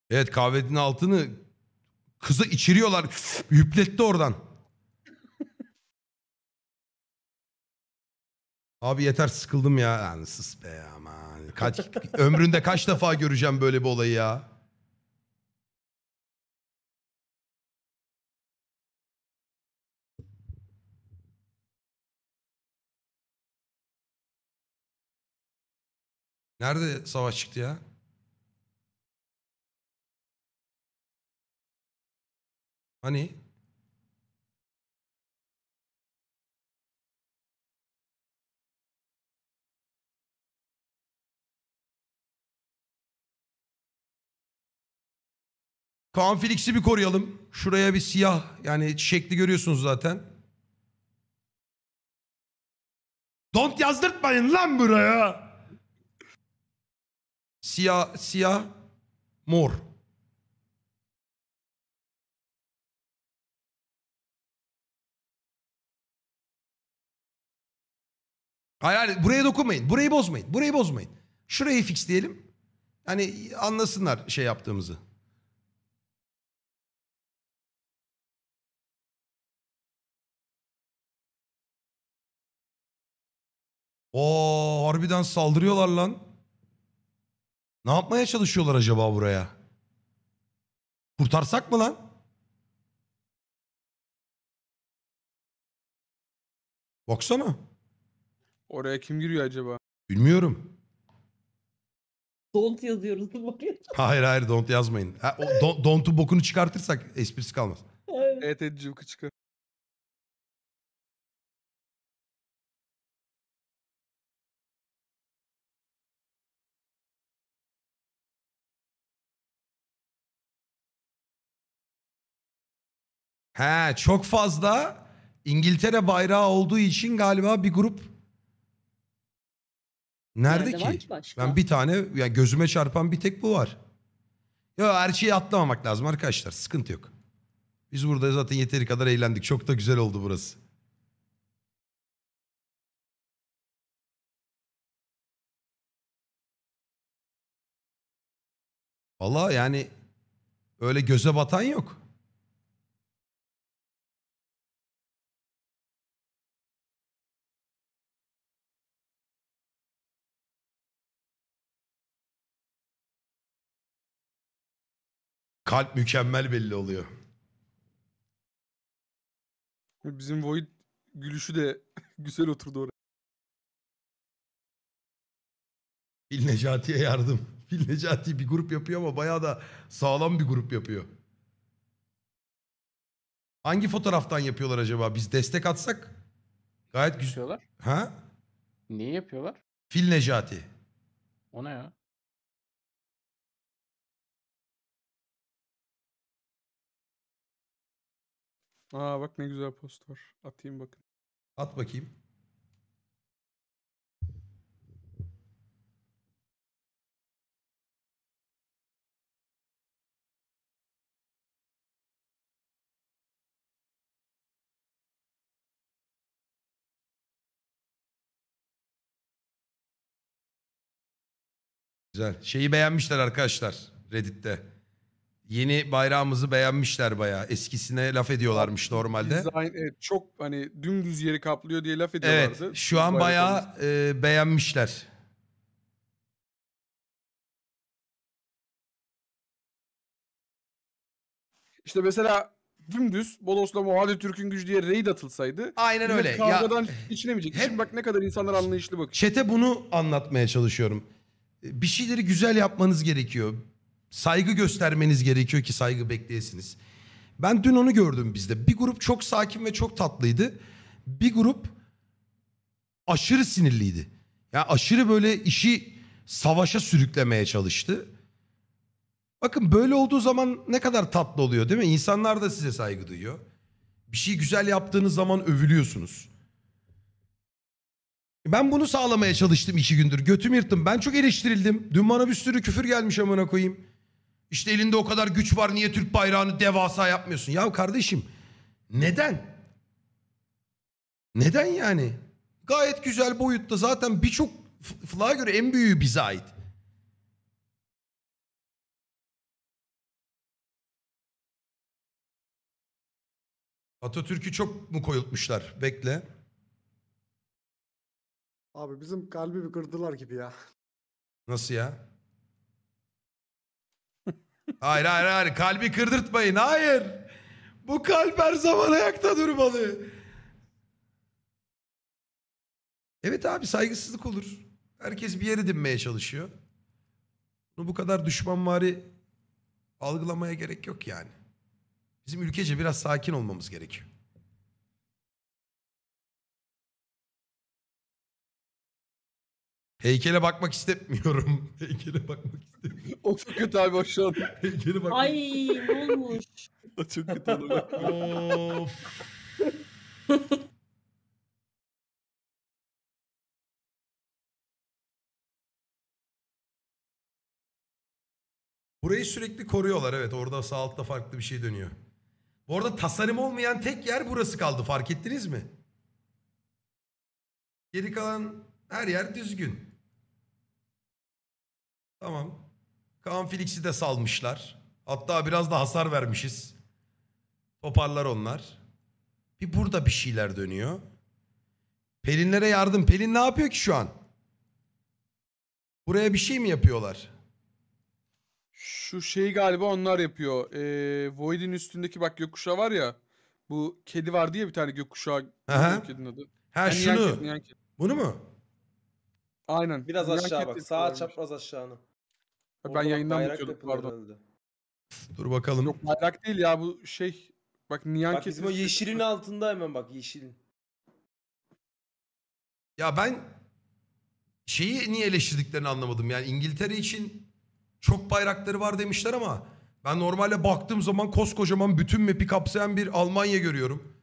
Evet kahvenin altını kızı içiriyorlar. Yüpletti oradan. Abi yeter sıkıldım ya. Yani sus be aman. Kaç, ömründe kaç defa göreceğim böyle bir olayı ya. Nerede savaş çıktı ya? Hani? Kaan Felix'i bir koruyalım. Şuraya bir siyah yani şekli görüyorsunuz zaten. Don't yazdırtmayın lan buraya. Siyah, siyah, mor. Hayır, hayır buraya dokunmayın. Burayı bozmayın. Burayı bozmayın. Şurayı fixleyelim. Hani anlasınlar şey yaptığımızı. Oo harbiden saldırıyorlar lan. Ne yapmaya çalışıyorlar acaba buraya? Kurtarsak mı lan? Baksana. Oraya kim giriyor acaba? Bilmiyorum. Don't yazıyoruz değil Hayır hayır don't yazmayın. Ha, don't'u bokunu çıkartırsak esprisi kalmaz. Evet. Evet Edicim kıçkı. He çok fazla İngiltere bayrağı olduğu için galiba bir grup Nerede, Nerede ki? Başka? Ben bir tane yani gözüme çarpan bir tek bu var. Yo her şeyi atlamamak lazım arkadaşlar. Sıkıntı yok. Biz burada zaten yeteri kadar eğlendik. Çok da güzel oldu burası. Valla yani öyle göze batan yok. Kalp mükemmel belli oluyor. Bizim Void gülüşü de güzel oturdu oraya. Fil Necati'ye yardım. Fil Necati bir grup yapıyor ama bayağı da sağlam bir grup yapıyor. Hangi fotoğraftan yapıyorlar acaba? Biz destek atsak gayet güzel. Yapıyorlar. Ha? Niye yapıyorlar? Fil Necati. O ne ya? Aa bak ne güzel post var. Atayım bakın. At bakayım. Güzel. Şeyi beğenmişler arkadaşlar Reddit'te. Yeni bayrağımızı beğenmişler bayağı. Eskisine laf ediyorlarmış normalde. Design, evet, çok hani dümdüz yeri kaplıyor diye laf ediyorlardı. Evet şu an bayağı e, beğenmişler. İşte mesela dümdüz Bodos'la Muhadi Türk'ün gücü diye raid atılsaydı. Aynen öyle. Kavgadan ya, içinemeyecek. Hep, Şimdi bak ne kadar insanlar anlayışlı bakıyor. Çete bunu anlatmaya çalışıyorum. Bir şeyleri güzel yapmanız gerekiyor saygı göstermeniz gerekiyor ki saygı bekleyesiniz. Ben dün onu gördüm bizde. Bir grup çok sakin ve çok tatlıydı. Bir grup aşırı sinirliydi. Ya yani aşırı böyle işi savaşa sürüklemeye çalıştı. Bakın böyle olduğu zaman ne kadar tatlı oluyor değil mi? İnsanlar da size saygı duyuyor. Bir şey güzel yaptığınız zaman övülüyorsunuz. Ben bunu sağlamaya çalıştım iki gündür. Götüm yırttım. Ben çok eleştirildim. Dün bana bir sürü küfür gelmiş amına koyayım. İşte elinde o kadar güç var niye Türk bayrağını devasa yapmıyorsun? Ya kardeşim neden? Neden yani? Gayet güzel boyutta zaten birçok flağa göre en büyüğü bize ait. Atatürk'ü çok mu koyultmuşlar? Bekle. Abi bizim kalbi bir kırdılar gibi ya. Nasıl ya? Hayır hayır hayır kalbi kırdırtmayın hayır. Bu kalp her zaman ayakta durmalı. Evet abi saygısızlık olur. Herkes bir yere dinmeye çalışıyor. Bunu bu kadar düşmanvari algılamaya gerek yok yani. Bizim ülkece biraz sakin olmamız gerekiyor. Heykele bakmak istemiyorum. Heykele bakmak istemiyorum. O çok kötü abi hoşlan. Heykele bakmak Ay ne olmuş? O çok kötü abi. Of. Burayı sürekli koruyorlar evet. Orada sağ altta farklı bir şey dönüyor. Bu arada tasarım olmayan tek yer burası kaldı fark ettiniz mi? Geri kalan her yer düzgün. Tamam. Kaan Felix'i de salmışlar. Hatta biraz da hasar vermişiz. Toparlar onlar. Bir burada bir şeyler dönüyor. Pelinlere yardım. Pelin ne yapıyor ki şu an? Buraya bir şey mi yapıyorlar? Şu şeyi galiba onlar yapıyor. Ee, Void'in üstündeki bak gökkuşağı var ya. Bu kedi vardı ya bir tane gökkuşağı. Aha. Kedinin adı. Ha yani şunu. Kedi, Bunu mu? Aynen. Biraz aşağı bak. Sağa çapraz aşağını. Ben Oradan yayından bakıyordum pardon. Herhalde. Dur bakalım. Yok bayrak değil ya bu şey. Bak Niyan bak, bizim o yeşilin altında hemen bak yeşilin. Ya ben şeyi niye eleştirdiklerini anlamadım. Yani İngiltere için çok bayrakları var demişler ama ben normalde baktığım zaman koskocaman bütün map'i kapsayan bir Almanya görüyorum.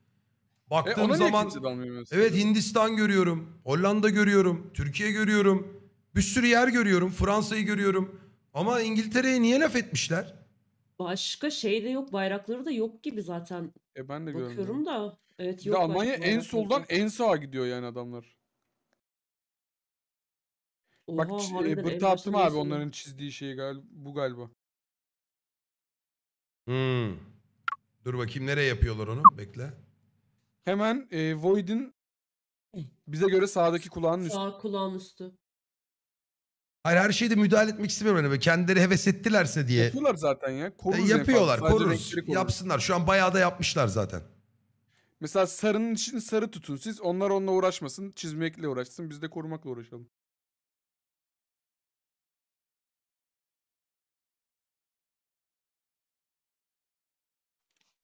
Baktığım e zaman evet Hindistan görüyorum, Hollanda görüyorum, Türkiye görüyorum, bir sürü yer görüyorum, Fransa'yı görüyorum. Ama İngiltere'ye niye laf etmişler? Başka şey de yok. Bayrakları da yok gibi zaten. E ben de görmüyorum. da. Evet yok. Almanya başka en bayrakları. soldan en sağa gidiyor yani adamlar. Oha, Bak çi- e, bıta attım abi diyorsun onların çizdiği şey gal bu galiba. Hmm. Dur bakayım nereye yapıyorlar onu? Bekle. Hemen e, Void'in bize göre sağdaki kulağın üstü. Sağ kulağın üstü. Hayır her şeyde müdahale etmek istemiyorum. Yani böyle kendileri heves ettilerse diye. Yapıyorlar zaten ya. E, Koruruz en yapıyorlar fazla. koruruz. Yapsınlar. Şu an bayağı da yapmışlar zaten. Mesela sarının için sarı tutun siz. Onlar onunla uğraşmasın. Çizmekle uğraşsın. Biz de korumakla uğraşalım.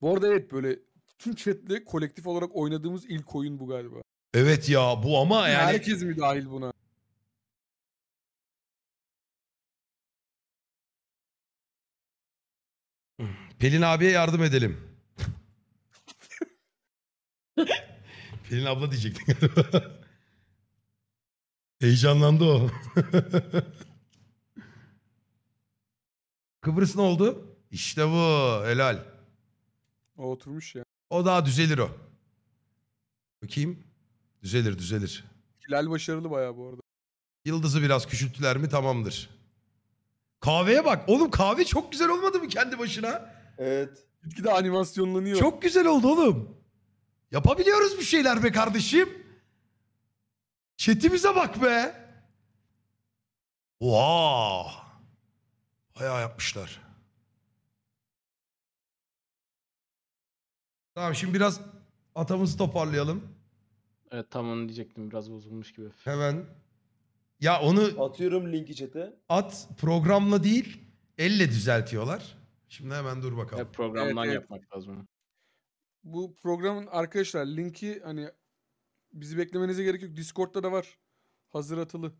Bu arada evet böyle tüm chatle kolektif olarak oynadığımız ilk oyun bu galiba. Evet ya bu ama yani Herkes mi dahil buna? Pelin abiye yardım edelim. Pelin abla diyecektin Heyecanlandı o. Kıbrıs ne oldu? İşte bu. Helal. O oturmuş ya. O daha düzelir o. Bakayım. Düzelir düzelir. Hilal başarılı bayağı bu arada. Yıldızı biraz küçülttüler mi tamamdır. Kahveye bak. Oğlum kahve çok güzel olmadı mı kendi başına? Evet. de animasyonlanıyor. Çok güzel oldu oğlum. Yapabiliyoruz bir şeyler be kardeşim. Chat'imize bak be. Wow. Bayağı yapmışlar. Tamam şimdi biraz atamızı toparlayalım. Evet tamam diyecektim biraz bozulmuş gibi. Hemen. Ya onu Atıyorum linki chat'e. at programla değil elle düzeltiyorlar. Şimdi hemen dur bakalım. Hep programdan Evet, evet. yapmak lazım. Bu programın arkadaşlar linki hani bizi beklemenize gerek yok. Discord'da da var. Hazır atılı.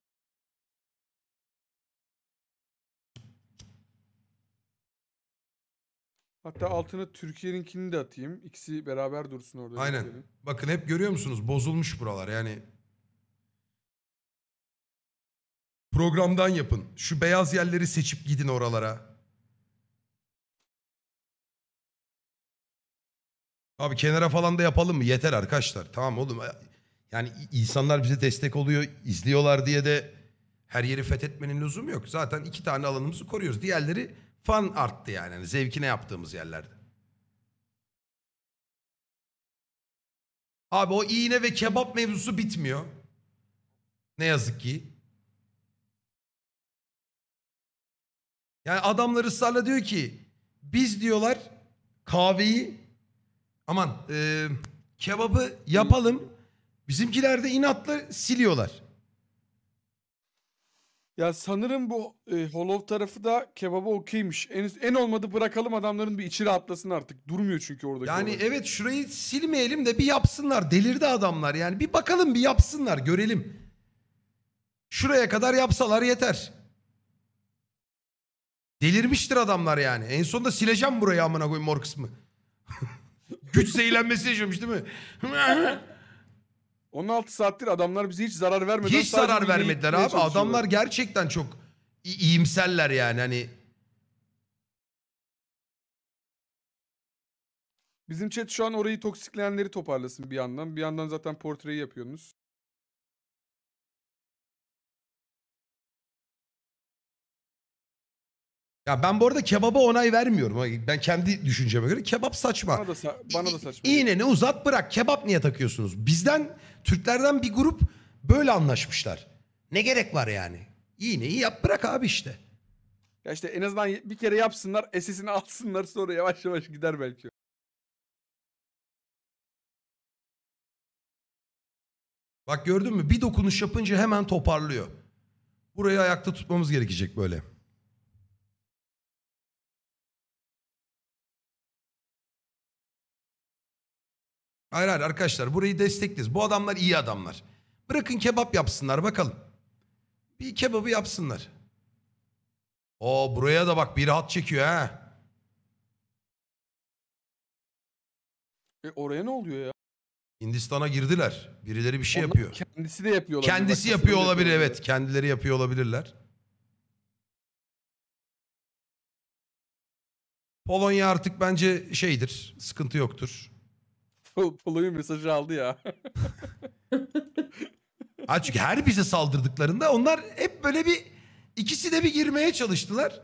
Hatta altına Türkiye'ninkini de atayım. İkisi beraber dursun orada. Aynen. linklerin. Bakın hep görüyor musunuz? Bozulmuş buralar yani. Programdan yapın. Şu beyaz yerleri seçip gidin oralara. Abi kenara falan da yapalım mı? Yeter arkadaşlar. Tamam oğlum. Yani insanlar bize destek oluyor, izliyorlar diye de her yeri fethetmenin lüzum yok. Zaten iki tane alanımızı koruyoruz. Diğerleri fan arttı yani. yani zevkine yaptığımız yerlerde. Abi o iğne ve kebap mevzusu bitmiyor. Ne yazık ki. Yani adamlar ısrarla diyor ki biz diyorlar kahveyi Aman e, kebabı yapalım. Bizimkiler de inatla siliyorlar. Ya sanırım bu e, Hollow tarafı da kebaba okeymiş. En, en olmadı bırakalım adamların bir içi rahatlasın artık. Durmuyor çünkü orada. Yani olay. evet şurayı silmeyelim de bir yapsınlar. Delirdi adamlar yani. Bir bakalım bir yapsınlar görelim. Şuraya kadar yapsalar yeter. Delirmiştir adamlar yani. En sonunda sileceğim burayı amına koyayım mor kısmı. Güç zehirlenmesi yaşıyormuş değil mi? 16 saattir adamlar bize hiç zarar vermeden... Hiç zarar vermediler abi. Adamlar gerçekten çok iyimserler yani. Hani Bizim chat şu an orayı toksikleyenleri toparlasın bir yandan. Bir yandan zaten portreyi yapıyorsunuz. Ya ben bu arada kebaba onay vermiyorum. Ben kendi düşünceme göre kebap saçma. Bana da, sa- bana da saçma. İğneni uzat bırak. Kebap niye takıyorsunuz? Bizden Türklerden bir grup böyle anlaşmışlar. Ne gerek var yani? İğneyi yap bırak abi işte. Ya işte en azından bir kere yapsınlar, esesini alsınlar sonra yavaş yavaş gider belki. Bak gördün mü? Bir dokunuş yapınca hemen toparlıyor. Burayı ayakta tutmamız gerekecek böyle. Hayır hayır arkadaşlar burayı destekliyoruz. Bu adamlar iyi adamlar. Bırakın kebap yapsınlar bakalım. Bir kebabı yapsınlar. O buraya da bak bir hat çekiyor ha. E oraya ne oluyor ya? Hindistan'a girdiler. Birileri bir şey Onlar yapıyor. Kendisi de yapıyor olabilir. Kendisi yapıyor olabilir yapıyor. evet. Kendileri yapıyor olabilirler. Polonya artık bence şeydir. Sıkıntı yoktur. Polo'yu mesajı aldı ya. ha çünkü her bize saldırdıklarında onlar hep böyle bir ikisi de bir girmeye çalıştılar.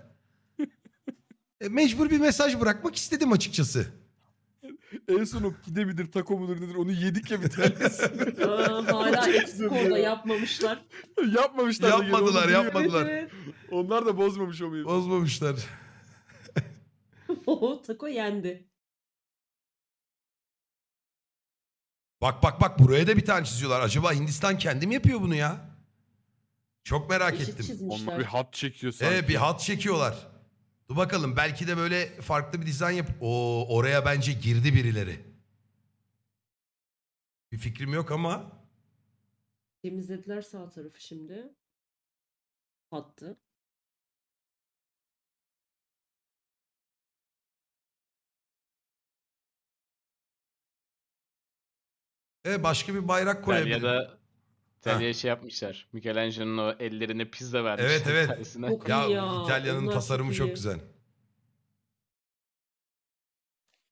E, mecbur bir mesaj bırakmak istedim açıkçası. En sonu pide midir, taco mudur nedir onu yedik ya bir tanesini. Aa, hala eksik orada yapmamışlar. yapmamışlar. Yapmadılar, yapmadılar. Onlar da bozmamış o mevzu. Bozmamışlar. O taco yendi. Bak bak bak buraya da bir tane çiziyorlar. Acaba Hindistan kendi mi yapıyor bunu ya? Çok merak Eşit ettim. Onlar bir hat çekiyor sanki. Evet bir hat çekiyorlar. Dur bakalım belki de böyle farklı bir dizayn yap... O oraya bence girdi birileri. Bir fikrim yok ama Temizlediler sağ tarafı şimdi. Hattı. Evet başka bir bayrak koyabilir. da İtalya'ya şey yapmışlar. Michelangelo'nun o ellerine pizza vermişler. Evet, evet. Ya, İtalya'nın tasarımı çok çok güzel.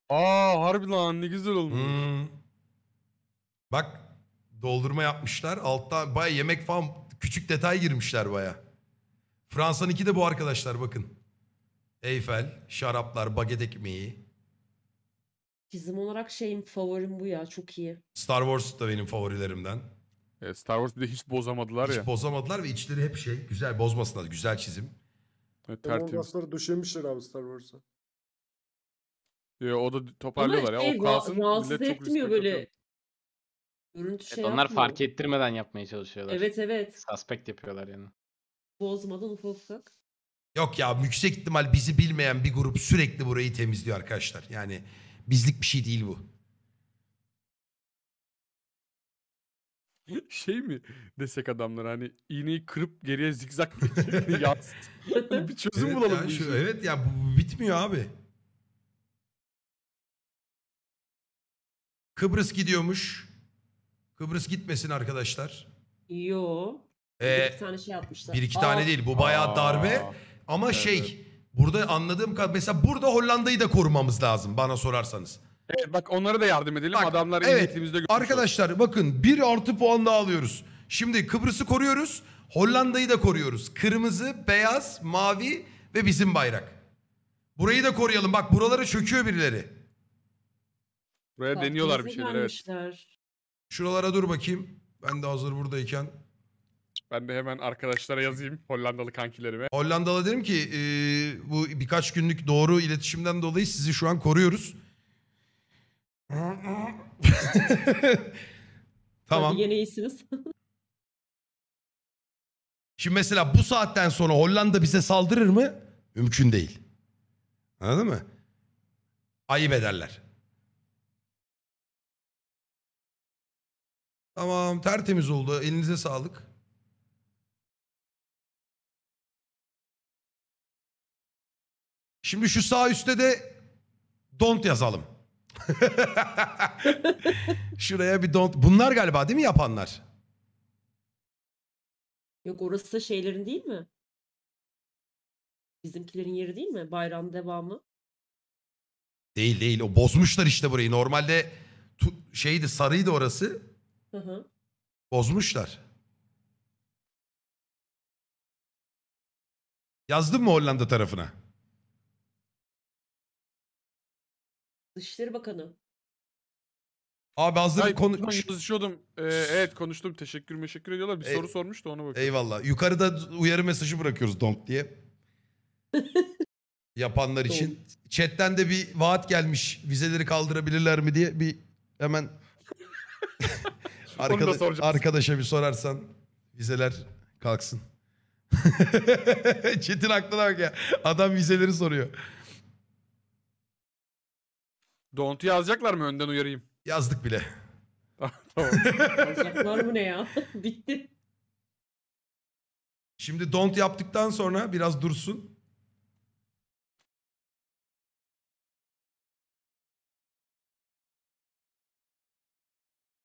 Aa harbi lan ne güzel olmuş. Hmm. Bak doldurma yapmışlar. Altta baya yemek falan küçük detay girmişler baya. Fransa'nınki de bu arkadaşlar bakın. Eyfel, şaraplar, baget ekmeği. Çizim olarak şeyim favorim bu ya çok iyi. Star Wars da benim favorilerimden. E, Star Wars de hiç bozamadılar Hiç ya. bozamadılar ve içleri hep şey güzel bozmasınlar güzel çizim. E, tertemiz. Tertemiz. abi Star Wars'a. E, o da toparlıyorlar ya. şey, O kalsın. rahatsız millet çok etmiyor böyle. atıyor. Görüntü Evet, şey onlar yapmıyor. fark ettirmeden yapmaya çalışıyorlar. Evet evet. Aspekt yapıyorlar yani. Bozmadan ufak ufak. Yok ya yüksek ihtimal bizi bilmeyen bir grup sürekli burayı temizliyor arkadaşlar. Yani Bizlik bir şey değil bu. Şey mi desek adamlar hani iğneyi kırıp geriye zikzak yaz. Hani bir çözüm evet bulalım. Ya, şu, evet ya bu bitmiyor abi. Kıbrıs gidiyormuş. Kıbrıs gitmesin arkadaşlar. Yo. Ee, bir iki tane şey yapmışlar. Bir iki Aa. tane değil. Bu bayağı darbe. Ama şey, evet. şey Burada anladığım kadar mesela burada Hollanda'yı da korumamız lazım bana sorarsanız. Evet, bak onlara da yardım edelim. Bak, Adamlar evet, Arkadaşlar bakın bir artı puan da alıyoruz. Şimdi Kıbrıs'ı koruyoruz. Hollanda'yı da koruyoruz. Kırmızı, beyaz, mavi ve bizim bayrak. Burayı da koruyalım. Bak buralara çöküyor birileri. Buraya deniyorlar bir şeyler evet. Şuralara dur bakayım. Ben de hazır buradayken ben de hemen arkadaşlara yazayım Hollandalı kankilerime. Hollandalı derim ki e, bu birkaç günlük doğru iletişimden dolayı sizi şu an koruyoruz. tamam. Hadi Yine iyisiniz. Şimdi mesela bu saatten sonra Hollanda bize saldırır mı? Mümkün değil. Anladın mı? Ayıp ederler. Tamam tertemiz oldu. Elinize sağlık. Şimdi şu sağ üstte de don't yazalım. Şuraya bir don't. Bunlar galiba değil mi yapanlar? Yok orası da şeylerin değil mi? Bizimkilerin yeri değil mi? Bayrağın devamı. Değil değil. O bozmuşlar işte burayı. Normalde tu- şeydi sarıydı orası. Hı hı. Bozmuşlar. Yazdın mı Hollanda tarafına? Dışişleri Bakanı. Abi hazır Hayır, konu... konuşuyordum. Ee, evet konuştum. Teşekkür teşekkür ediyorlar. Bir Ey- soru sormuş da ona bakıyorum. Eyvallah. Yukarıda uyarı mesajı bırakıyoruz donk diye. Yapanlar için. Chatten de bir vaat gelmiş. Vizeleri kaldırabilirler mi diye bir hemen arkada- soracağız. arkadaşa bir sorarsan vizeler kalksın. Çetin aklına bak ya. Adam vizeleri soruyor. Dontu yazacaklar mı önden uyarayım? Yazdık bile. Ah, yazacaklar mı ne ya? Bitti. Şimdi don't yaptıktan sonra biraz dursun.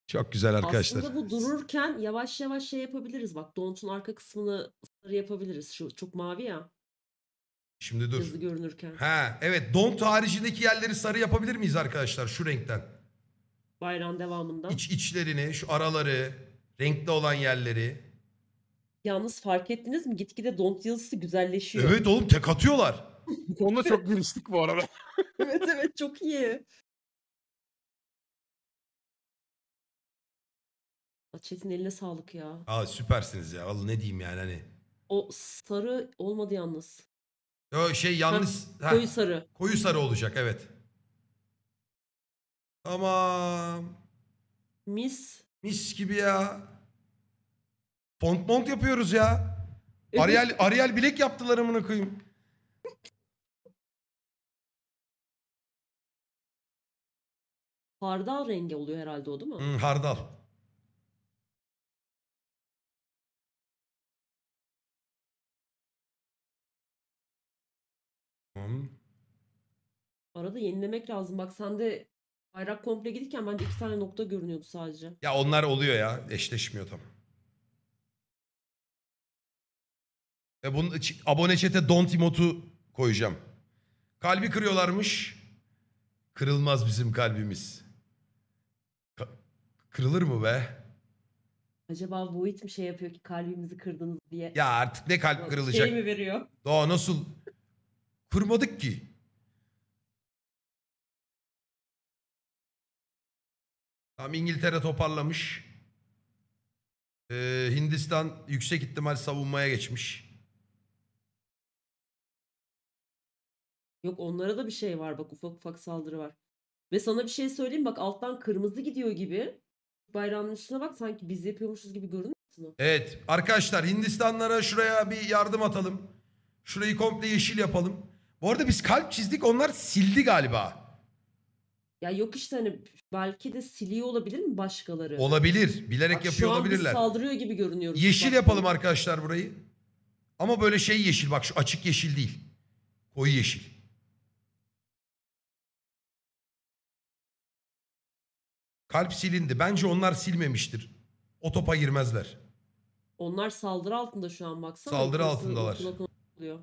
Çok güzel arkadaşlar. Aslında bu dururken yavaş yavaş şey yapabiliriz. Bak don't'un arka kısmını sarı yapabiliriz. Şu çok mavi ya. Şimdi dur. Hızlı görünürken. Ha evet Don haricindeki yerleri sarı yapabilir miyiz arkadaşlar şu renkten? Bayrağın devamından. İç içlerini, şu araları, renkli olan yerleri. Yalnız fark ettiniz mi? Gitgide Don yazısı güzelleşiyor. Evet oğlum tek atıyorlar. Onunla çok geliştik bu arada. evet evet çok iyi. Çetin eline sağlık ya. Aa süpersiniz ya. Vallahi ne diyeyim yani hani. O sarı olmadı yalnız. Yo şey yanlış. Ha, koyu sarı. Koyu sarı olacak evet. Tamam. Mis. Mis gibi ya. Font mont yapıyoruz ya. Evet. Arial, Arial bilek yaptılar amına koyayım. Hardal rengi oluyor herhalde o değil mi? Hmm, hardal. Tamam. Arada yenilemek lazım. Bak sende bayrak komple gidirken bende iki tane nokta görünüyordu sadece. Ya onlar oluyor ya. Eşleşmiyor tam. E bunun abone çete Don Timot'u koyacağım. Kalbi kırıyorlarmış. Kırılmaz bizim kalbimiz. Ka- kırılır mı be? Acaba Void mi şey yapıyor ki kalbimizi kırdınız diye? Ya artık ne kalp kırılacak? Şey mi veriyor? Doğa nasıl Kırmadık ki. Tam İngiltere toparlamış. Ee, Hindistan yüksek ihtimal savunmaya geçmiş. Yok onlara da bir şey var bak ufak ufak saldırı var. Ve sana bir şey söyleyeyim bak alttan kırmızı gidiyor gibi. Bayrağın üstüne bak sanki biz yapıyormuşuz gibi görünüyor. Evet arkadaşlar Hindistanlara şuraya bir yardım atalım. Şurayı komple yeşil yapalım. Bu arada biz kalp çizdik onlar sildi galiba. Ya yok işte hani belki de siliyor olabilir mi başkaları? Olabilir. Bilerek Bak, yapıyor şu an olabilirler. biz saldırıyor gibi görünüyoruz. Yeşil yapalım arkadaşlar burayı. Ama böyle şey yeşil bak şu açık yeşil değil. Koyu yeşil. Kalp silindi. Bence onlar silmemiştir. O topa girmezler. Onlar saldırı altında şu an baksana. Saldırı Ortası altındalar. okula konuluyor.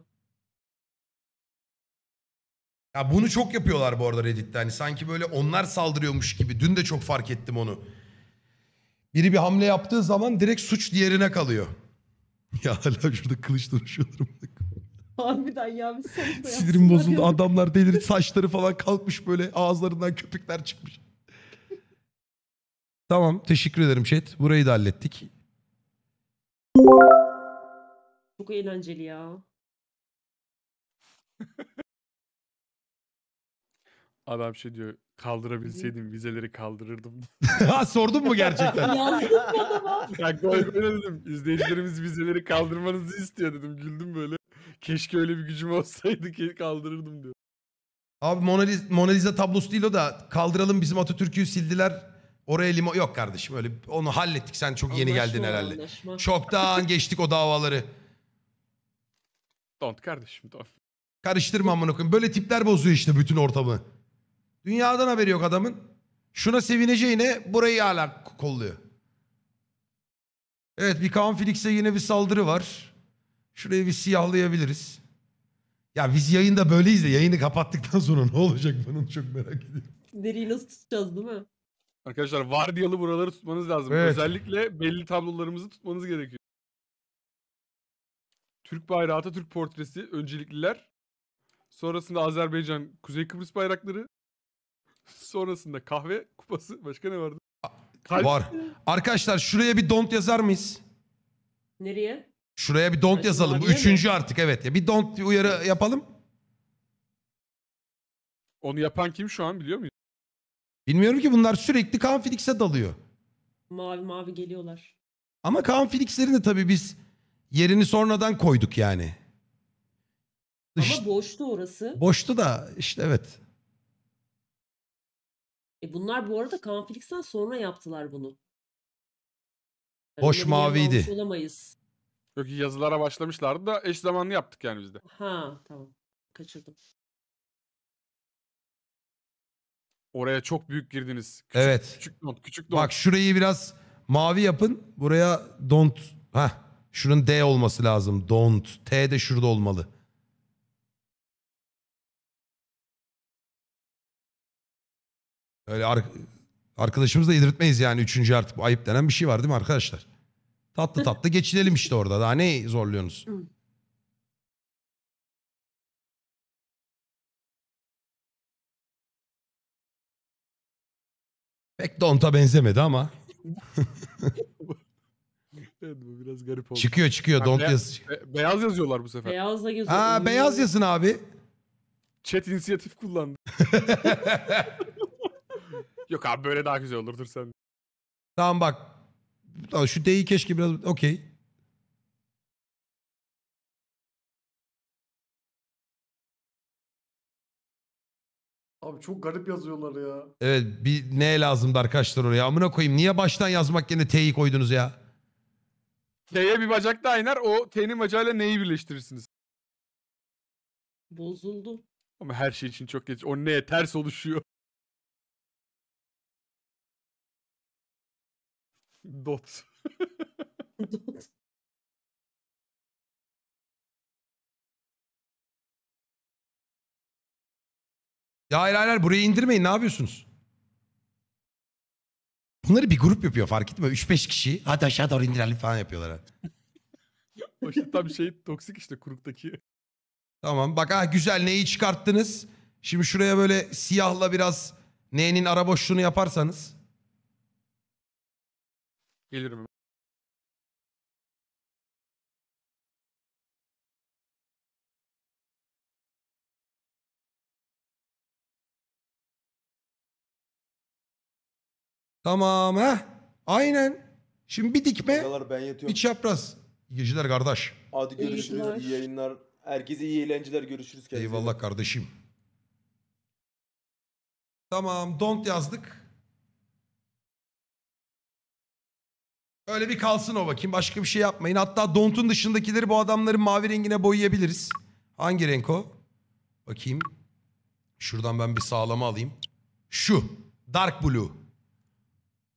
Ya bunu çok yapıyorlar bu arada Reddit'te. Hani sanki böyle onlar saldırıyormuş gibi. Dün de çok fark ettim onu. Biri bir hamle yaptığı zaman direkt suç diğerine kalıyor. Ya hala şurada kılıç duruşuyorum. Harbiden ya bir sorun da Sinirim bozuldu. Adamlar delirdi. Saçları falan kalkmış böyle. Ağızlarından köpükler çıkmış. tamam. Teşekkür ederim chat. Burayı da hallettik. Çok eğlenceli ya. Adam şey diyor kaldırabilseydim vizeleri kaldırırdım. ha sordun mu gerçekten? ya gol böyle İzleyicilerimiz vizeleri kaldırmanızı istiyor dedim. Güldüm böyle. Keşke öyle bir gücüm olsaydı ki kaldırırdım diyor. Abi Mona Lisa, Mona Lisa tablosu değil o da kaldıralım bizim Atatürk'ü sildiler. Oraya limon... Yok kardeşim öyle onu hallettik. Sen çok anlaşma, yeni geldin herhalde. Anlaşma. Çoktan geçtik o davaları. Don't kardeşim don't. Karıştırma amına koyayım. Böyle tipler bozuyor işte bütün ortamı. Dünyadan haberi yok adamın. Şuna sevineceğine burayı hala kolluyor. Evet bir Kaan Felix'e yine bir saldırı var. Şurayı bir siyahlayabiliriz. Ya biz yayında böyleyiz de yayını kapattıktan sonra ne olacak bunun çok merak ediyorum. Deriyi nasıl tutacağız değil mi? Arkadaşlar vardiyalı buraları tutmanız lazım. Evet. Özellikle belli tablolarımızı tutmanız gerekiyor. Türk bayrağı Atatürk portresi öncelikliler. Sonrasında Azerbaycan Kuzey Kıbrıs bayrakları. Sonrasında kahve kupası başka ne vardı? Kalp. Var. Arkadaşlar şuraya bir don't yazar mıyız? Nereye? Şuraya bir don't yazalım. Bu Maviye şey mi? üçüncü artık evet. Ya bir don't uyarı yapalım. Onu yapan kim şu an biliyor muyuz? Bilmiyorum ki bunlar sürekli Kaan Felix'e dalıyor. Mavi mavi geliyorlar. Ama Kaan Felix'lerin de tabii biz yerini sonradan koyduk yani. Dış- Ama boştu orası. boştu da işte evet. E bunlar bu arada Kaan sonra yaptılar bunu. Hoş Öyle maviydi. yanlış Olamayız. Çünkü yazılara başlamışlardı da eş zamanlı yaptık yani biz de. Ha tamam. Kaçırdım. Oraya çok büyük girdiniz. Küçük, Evet. Küçük don't. küçük not. Bak şurayı biraz mavi yapın. Buraya don't. Ha, şunun D olması lazım. Don't. T de şurada olmalı. Öyle ar arkadaşımızı da yedirtmeyiz yani üçüncü artık ayıp denen bir şey var değil mi arkadaşlar? Tatlı tatlı geçinelim işte orada. Daha ne zorluyorsunuz? Hmm. Pek donta benzemedi ama. Evet bu biraz garip oldu. Çıkıyor çıkıyor don't be- yaz. be- beyaz yazıyorlar bu sefer. Beyazla gözüküyor. Aa beyaz yazın abi. Chat inisiyatif kullandı. Yok abi böyle daha güzel olur dur sen. Tamam bak. Tamam, Şu D'yi keşke biraz... Okey. Abi çok garip yazıyorlar ya. Evet bir ne lazımdı arkadaşlar oraya? Amına koyayım niye baştan yazmak yerine T'yi koydunuz ya? T'ye bir bacak daha iner o T'nin bacağıyla neyi birleştirirsiniz? Bozuldu. Ama her şey için çok geç. O neye ters oluşuyor. Dot. Dot. Ya hayır hayır buraya indirmeyin ne yapıyorsunuz? Bunları bir grup yapıyor fark etme. 3-5 kişi hadi aşağı doğru indirelim falan yapıyorlar. O işte tam şey toksik işte kuruktaki. Tamam bak ha güzel neyi çıkarttınız. Şimdi şuraya böyle siyahla biraz neyinin ara boşluğunu yaparsanız. Gelirim. Tamam ha. Aynen. Şimdi bir dikme, Buralar ben bir çapraz. İyi geceler kardeş. Hadi görüşürüz. geceler. İyi yayınlar. Herkese iyi eğlenceler. Görüşürüz. kendinize Eyvallah kardeşim. Tamam don't yazdık. Öyle bir kalsın o bakayım. Başka bir şey yapmayın. Hatta Dont'un dışındakileri bu adamların mavi rengine boyayabiliriz. Hangi renk o? Bakayım. Şuradan ben bir sağlama alayım. Şu. Dark Blue.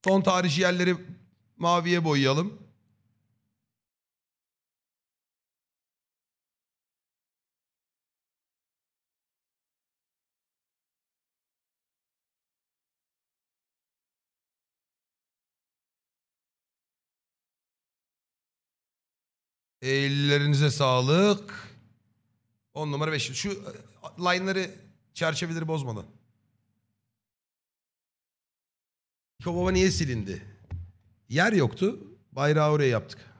Font harici yerleri maviye boyayalım. Ellerinize sağlık. 10 numara 5. Şu e, line'ları çerçeveleri bozmadan. Niko Baba niye silindi? Yer yoktu. Bayrağı oraya yaptık.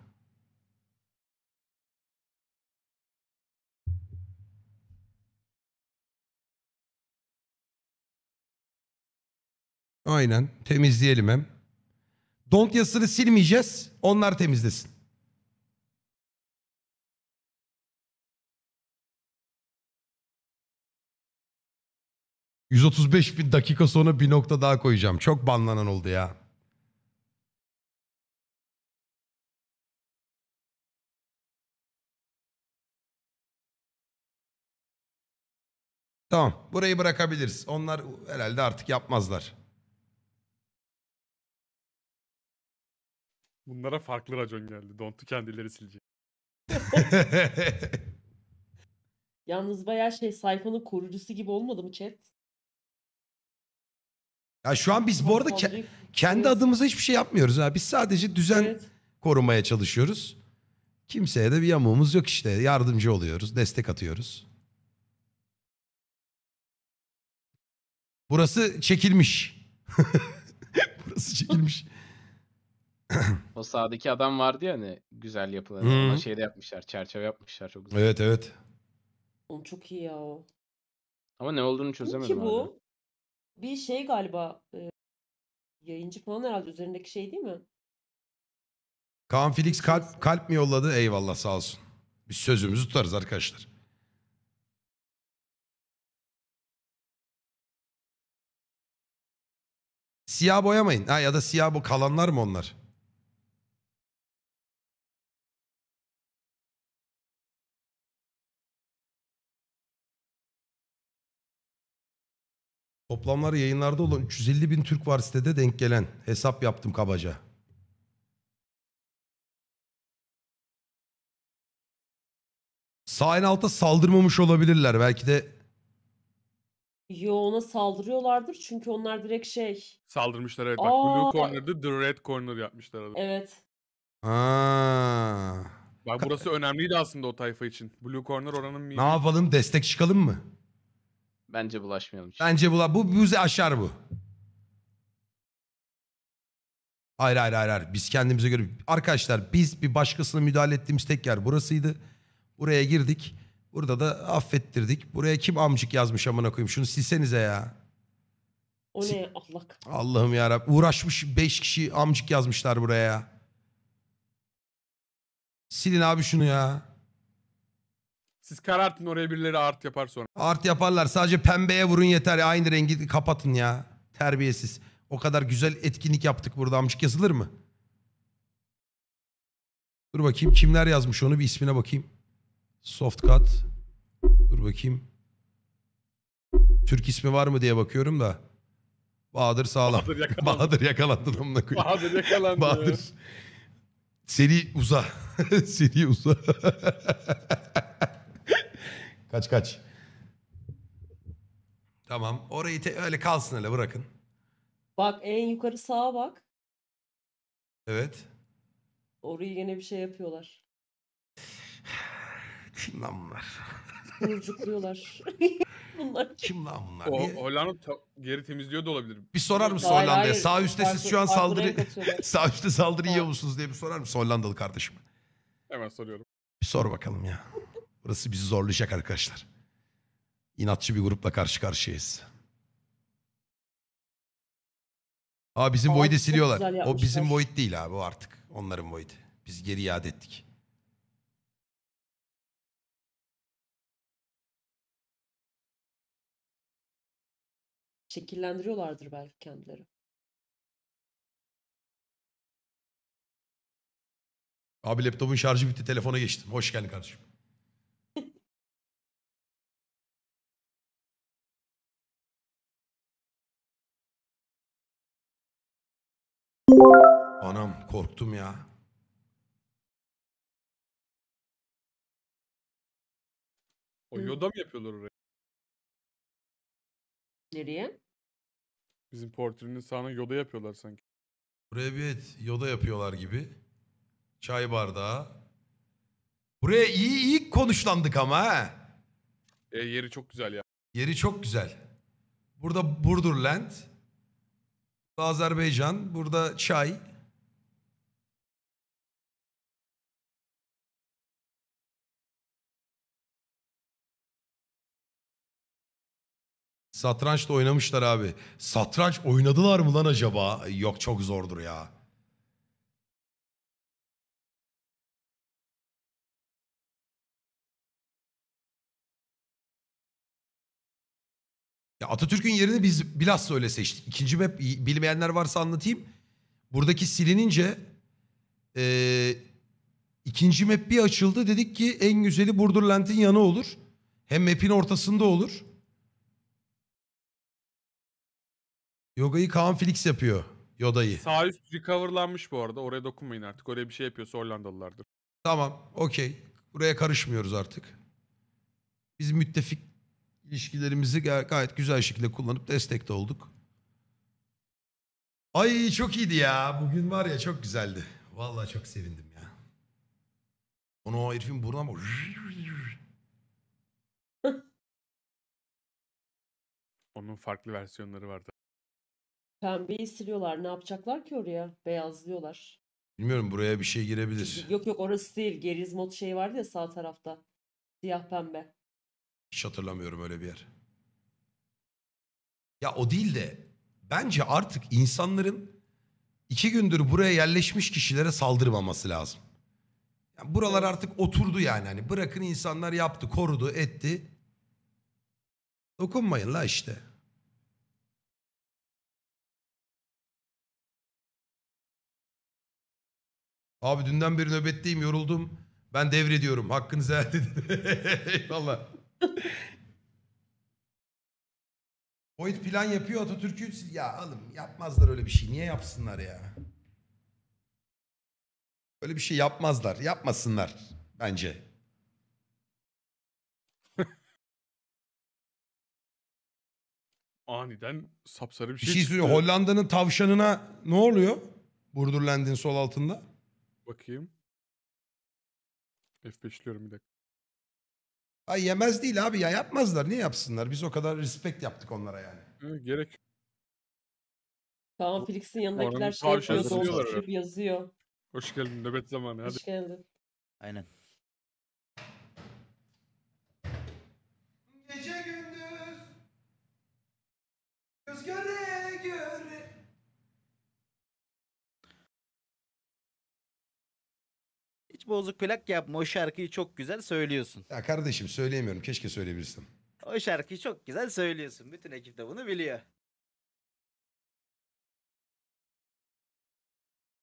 Aynen. Temizleyelim hem. Don't yazısını silmeyeceğiz. Onlar temizlesin. 135 bin dakika sonra bir nokta daha koyacağım. Çok banlanan oldu ya. Tamam burayı bırakabiliriz. Onlar herhalde artık yapmazlar. Bunlara farklı racon geldi. Dontu kendileri silecek. Yalnız bayağı şey sayfanın kurucusu gibi olmadı mı chat? Ya şu an biz bu arada ke- kendi adımıza hiçbir şey yapmıyoruz ha. Biz sadece düzen Evet. korumaya çalışıyoruz. Kimseye de bir yamuğumuz yok işte. Yardımcı oluyoruz, destek atıyoruz. Burası çekilmiş. Burası çekilmiş. O sağdaki adam vardı ya hani güzel yapılan. Hı. Ona şeyde yapmışlar. Çerçeve yapmışlar. Çok güzel. Evet evet. Oğlum çok iyi ya o. Ama ne olduğunu çözemedim. Kim ki hala. bu? Bir şey galiba, yayıncı falan herhalde üzerindeki şey değil mi? Kaan Felix şey kalp, kalp mi yolladı? Eyvallah sağ olsun. Biz sözümüzü tutarız arkadaşlar. Siyah boyamayın. Ha, ya da siyah bu kalanlar mı onlar? Toplamları yayınlarda olan 350 bin Türk var sitede denk gelen. Hesap yaptım kabaca. Sağ en alta saldırmamış olabilirler. Belki de Yo ona saldırıyorlardır çünkü onlar direkt şey. Saldırmışlar evet. Bak Blue Corner'dı The Red Corner yapmışlar. adam. Evet. ha. Bak burası önemliydi aslında o tayfa için. Blue Corner oranın mimimi. ne yapalım destek çıkalım mı? Bence bulaşmayalım. Şimdi. Bence bu bu bizi aşar bu. Hayır hayır hayır hayır. Biz kendimize göre arkadaşlar biz bir başkasına müdahale ettiğimiz tek yer burasıydı. Buraya girdik. Burada da affettirdik. Buraya kim amcık yazmış amına koyayım şunu silsenize ya. O ne Allah. Allah'ım ya uğraşmış 5 kişi amcık yazmışlar buraya ya. Silin abi şunu ya. Siz karartın oraya birileri art yapar sonra. Art yaparlar. Sadece pembeye vurun yeter. Aynı rengi kapatın ya. Terbiyesiz. O kadar güzel etkinlik yaptık burada. Amcık yazılır mı? Dur bakayım. Kimler yazmış onu? Bir ismine bakayım. Soft cut. Dur bakayım. Türk ismi var mı diye bakıyorum da. Bahadır sağlam. Bahadır yakalandı. Bahadır yakalandı. Bahadır yakalandı. Bahadır. Seri uza. Seri uza. Kaç kaç. Tamam. Orayı te- öyle kalsın öyle bırakın. Bak en yukarı sağa bak. Evet. Orayı yine bir şey yapıyorlar. Kim lan bunlar? Burcukluyorlar. Bunlar. Kim lan bunlar? O, Hollanda ta- geri temizliyor da olabilir. Bir sorar mısın Hayır, Hollanda'ya? Sağ üstte siz şu an saldırı sağ üstte saldırı yiyor musunuz diye bir sorar mısın Hollandalı kardeşim? Hemen soruyorum. Bir sor bakalım ya. Burası bizi zorlayacak arkadaşlar. İnatçı bir grupla karşı karşıyayız. Aa bizim Void'i siliyorlar. O bizim Void değil abi o artık. Onların Void'i. Biz geri iade ettik. Şekillendiriyorlardır belki kendileri. Abi laptopun şarjı bitti telefona geçtim. Hoş geldin kardeşim. Anam korktum ya. O Yoda mı yapıyorlar oraya? Nereye? Bizim portrenin sağına Yoda yapıyorlar sanki. Buraya bir et, yoda yapıyorlar gibi. Çay bardağı. Buraya iyi iyi konuşlandık ama ha. E, yeri çok güzel ya. Yeri çok güzel. Burada Burdur Land. Azerbaycan. Burada çay. Satranç da oynamışlar abi. Satranç oynadılar mı lan acaba? Yok çok zordur ya. Ya Atatürk'ün yerini biz bilhassa öyle seçtik. İkinci map bilmeyenler varsa anlatayım. Buradaki silinince e, ikinci map bir açıldı. Dedik ki en güzeli Burdur Lent'in yanı olur. Hem map'in ortasında olur. Yoga'yı Kaan Felix yapıyor. Yoda'yı. Sağ üst recoverlanmış bu arada. Oraya dokunmayın artık. Oraya bir şey yapıyorsa Hollandalılardır. Tamam okey. Buraya karışmıyoruz artık. Biz müttefik İlişkilerimizi gayet güzel şekilde kullanıp destekte olduk. Ay çok iyiydi ya. Bugün var ya çok güzeldi. Vallahi çok sevindim ya. Onu o herifin burnuna mı? Onun farklı versiyonları vardı. Pembeyi siliyorlar. Ne yapacaklar ki oraya? Beyazlıyorlar. Bilmiyorum buraya bir şey girebilir. Yok yok orası değil. Geriz mod şey vardı ya sağ tarafta. Siyah pembe. Hiç hatırlamıyorum öyle bir yer. Ya o değil de bence artık insanların iki gündür buraya yerleşmiş kişilere saldırmaması lazım. Yani buralar artık oturdu yani. Hani bırakın insanlar yaptı, korudu, etti. Dokunmayın la işte. Abi dünden beri nöbetteyim, yoruldum. Ben devrediyorum. Hakkınızı helal edin. Eyvallah. Void plan yapıyor Atatürk'ü sil- ya oğlum yapmazlar öyle bir şey. Niye yapsınlar ya? Öyle bir şey yapmazlar. Yapmasınlar bence. Aniden sapsarı bir Bir şey, şey çıktı. Hollanda'nın tavşanına ne oluyor? Burdurlendin sol altında. Bakayım. F5'liyorum bir dakika. Ha yemez değil abi ya yapmazlar. Niye yapsınlar? Biz o kadar respect yaptık onlara yani. gerek Kaan Felix'in yanındakiler Oranın şey yapıyor. yazıyor. Hoş geldin nöbet zamanı hadi. Hoş geldin. Aynen. bozuk plak yapma. O şarkıyı çok güzel söylüyorsun. Ya kardeşim söyleyemiyorum. Keşke söyleyebilsem. O şarkıyı çok güzel söylüyorsun. Bütün ekip de bunu biliyor.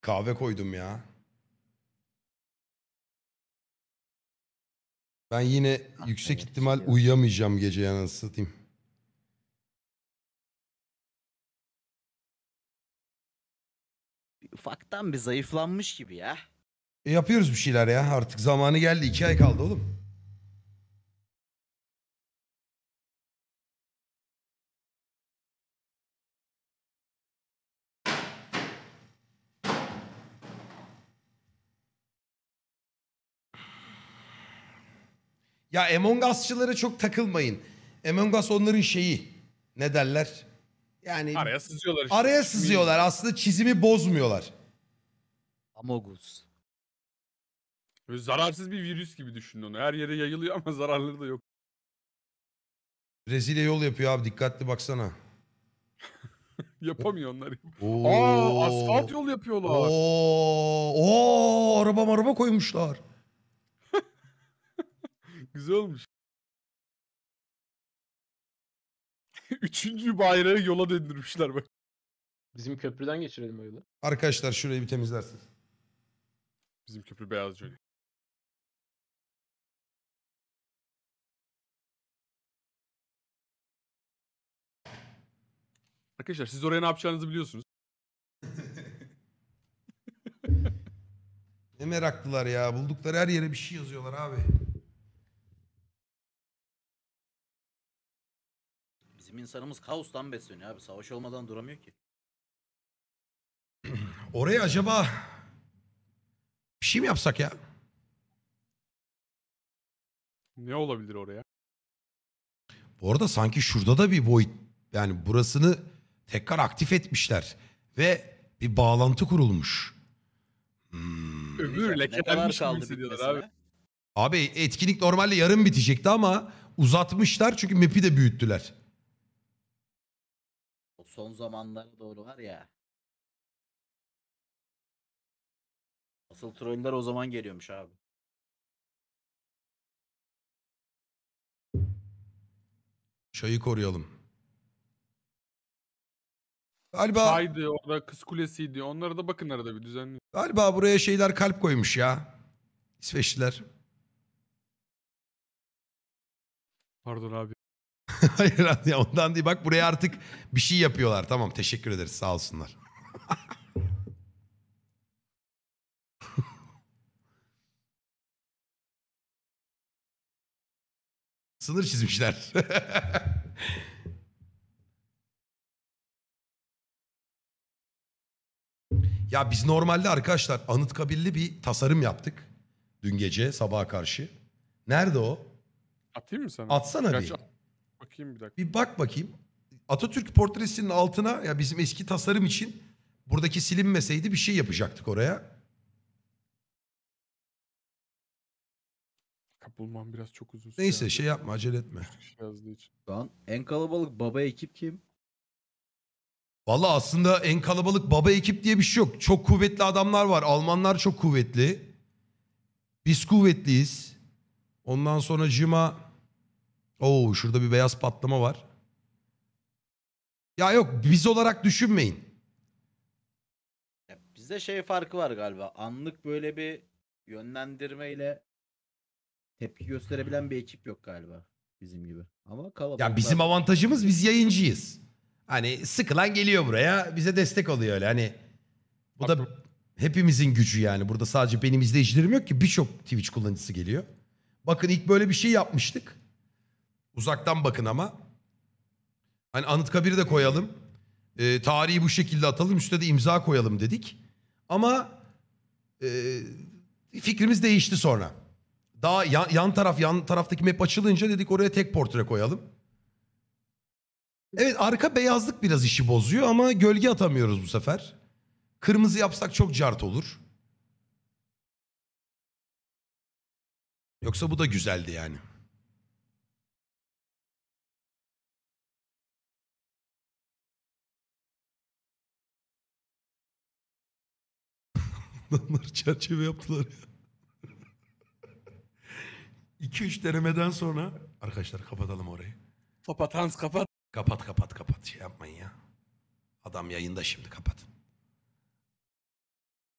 Kahve koydum ya. Ben yine ah, yüksek ihtimal uyuyamayacağım gece yani satayım. Ufaktan bir zayıflanmış gibi ya. E yapıyoruz bir şeyler ya artık zamanı geldi. iki ay kaldı oğlum. Ya Among Us'çılara çok takılmayın. Among Us onların şeyi. Ne derler? Yani Araya sızıyorlar işte. araya sızıyorlar. Aslında çizimi bozmuyorlar. Amogus. Böyle zararsız bir virüs gibi düşünün onu. Her yere yayılıyor ama zararları da yok. Brezilya yol yapıyor abi dikkatli baksana. Yapamıyor onlar. Oo. Aa asfalt yol yapıyorlar. Oo, oo araba araba koymuşlar. Güzel olmuş. Üçüncü bayrağı yola döndürmüşler bak. Bizim köprüden geçirelim o yolu. Arkadaşlar şurayı bir temizlersiniz. Bizim köprü beyaz jöle. Arkadaşlar siz oraya ne yapacağınızı biliyorsunuz. ne meraklılar ya. Buldukları her yere bir şey yazıyorlar abi. Bizim insanımız kaostan besleniyor abi. Savaş olmadan duramıyor ki. Oraya acaba bir şey mi yapsak ya? Ne olabilir oraya? Bu arada sanki şurada da bir void yani burasını tekrar aktif etmişler ve bir bağlantı kurulmuş. Hmm. Ömür lekelenmiş abi. Abi etkinlik normalde yarın bitecekti ama uzatmışlar çünkü map'i de büyüttüler. O son zamanlara doğru var ya. Asıl troller o zaman geliyormuş abi. Çayı koruyalım. Galiba Çaydı orada kız kulesiydi. Onlara da bakın arada bir düzenli. galiba buraya şeyler kalp koymuş ya. İsveçliler. Pardon abi. Hayır abi, ya ondan değil. Bak buraya artık bir şey yapıyorlar. Tamam teşekkür ederiz sağ olsunlar. Sınır çizmişler. Ya biz normalde arkadaşlar Anıtkabil'li bir tasarım yaptık. Dün gece sabaha karşı. Nerede o? Atayım mı sana? Atsana Kaç- bir. Bakayım bir dakika. Bir bak bakayım. Atatürk portresinin altına ya bizim eski tasarım için buradaki silinmeseydi bir şey yapacaktık oraya. Dakika, Bulmam biraz çok uzun Neyse şey yapma acele etme. Yazdığı için. Şu an en kalabalık baba ekip kim? Valla aslında en kalabalık baba ekip diye bir şey yok. Çok kuvvetli adamlar var. Almanlar çok kuvvetli. Biz kuvvetliyiz. Ondan sonra Cima... Oo şurada bir beyaz patlama var. Ya yok biz olarak düşünmeyin. Bizde şey farkı var galiba. Anlık böyle bir yönlendirmeyle tepki gösterebilen bir ekip yok galiba bizim gibi. Ama kalabalık. Ya bizim avantajımız biz yayıncıyız. Hani sıkılan geliyor buraya bize destek oluyor öyle hani. Bu da hepimizin gücü yani. Burada sadece benim izleyicilerim yok ki birçok Twitch kullanıcısı geliyor. Bakın ilk böyle bir şey yapmıştık. Uzaktan bakın ama. Hani Anıtkabir'i de koyalım. E, tarihi bu şekilde atalım. üstte de imza koyalım dedik. Ama e, fikrimiz değişti sonra. Daha yan, yan taraf yan taraftaki map açılınca dedik oraya tek portre koyalım. Evet arka beyazlık biraz işi bozuyor ama gölge atamıyoruz bu sefer. Kırmızı yapsak çok cart olur. Yoksa bu da güzeldi yani. Adamlar çerçeve yaptılar ya. 2-3 denemeden sonra arkadaşlar kapatalım orayı. Kapat Hans kapat. Kapat kapat kapat şey yapmayın ya. Adam yayında şimdi kapatın.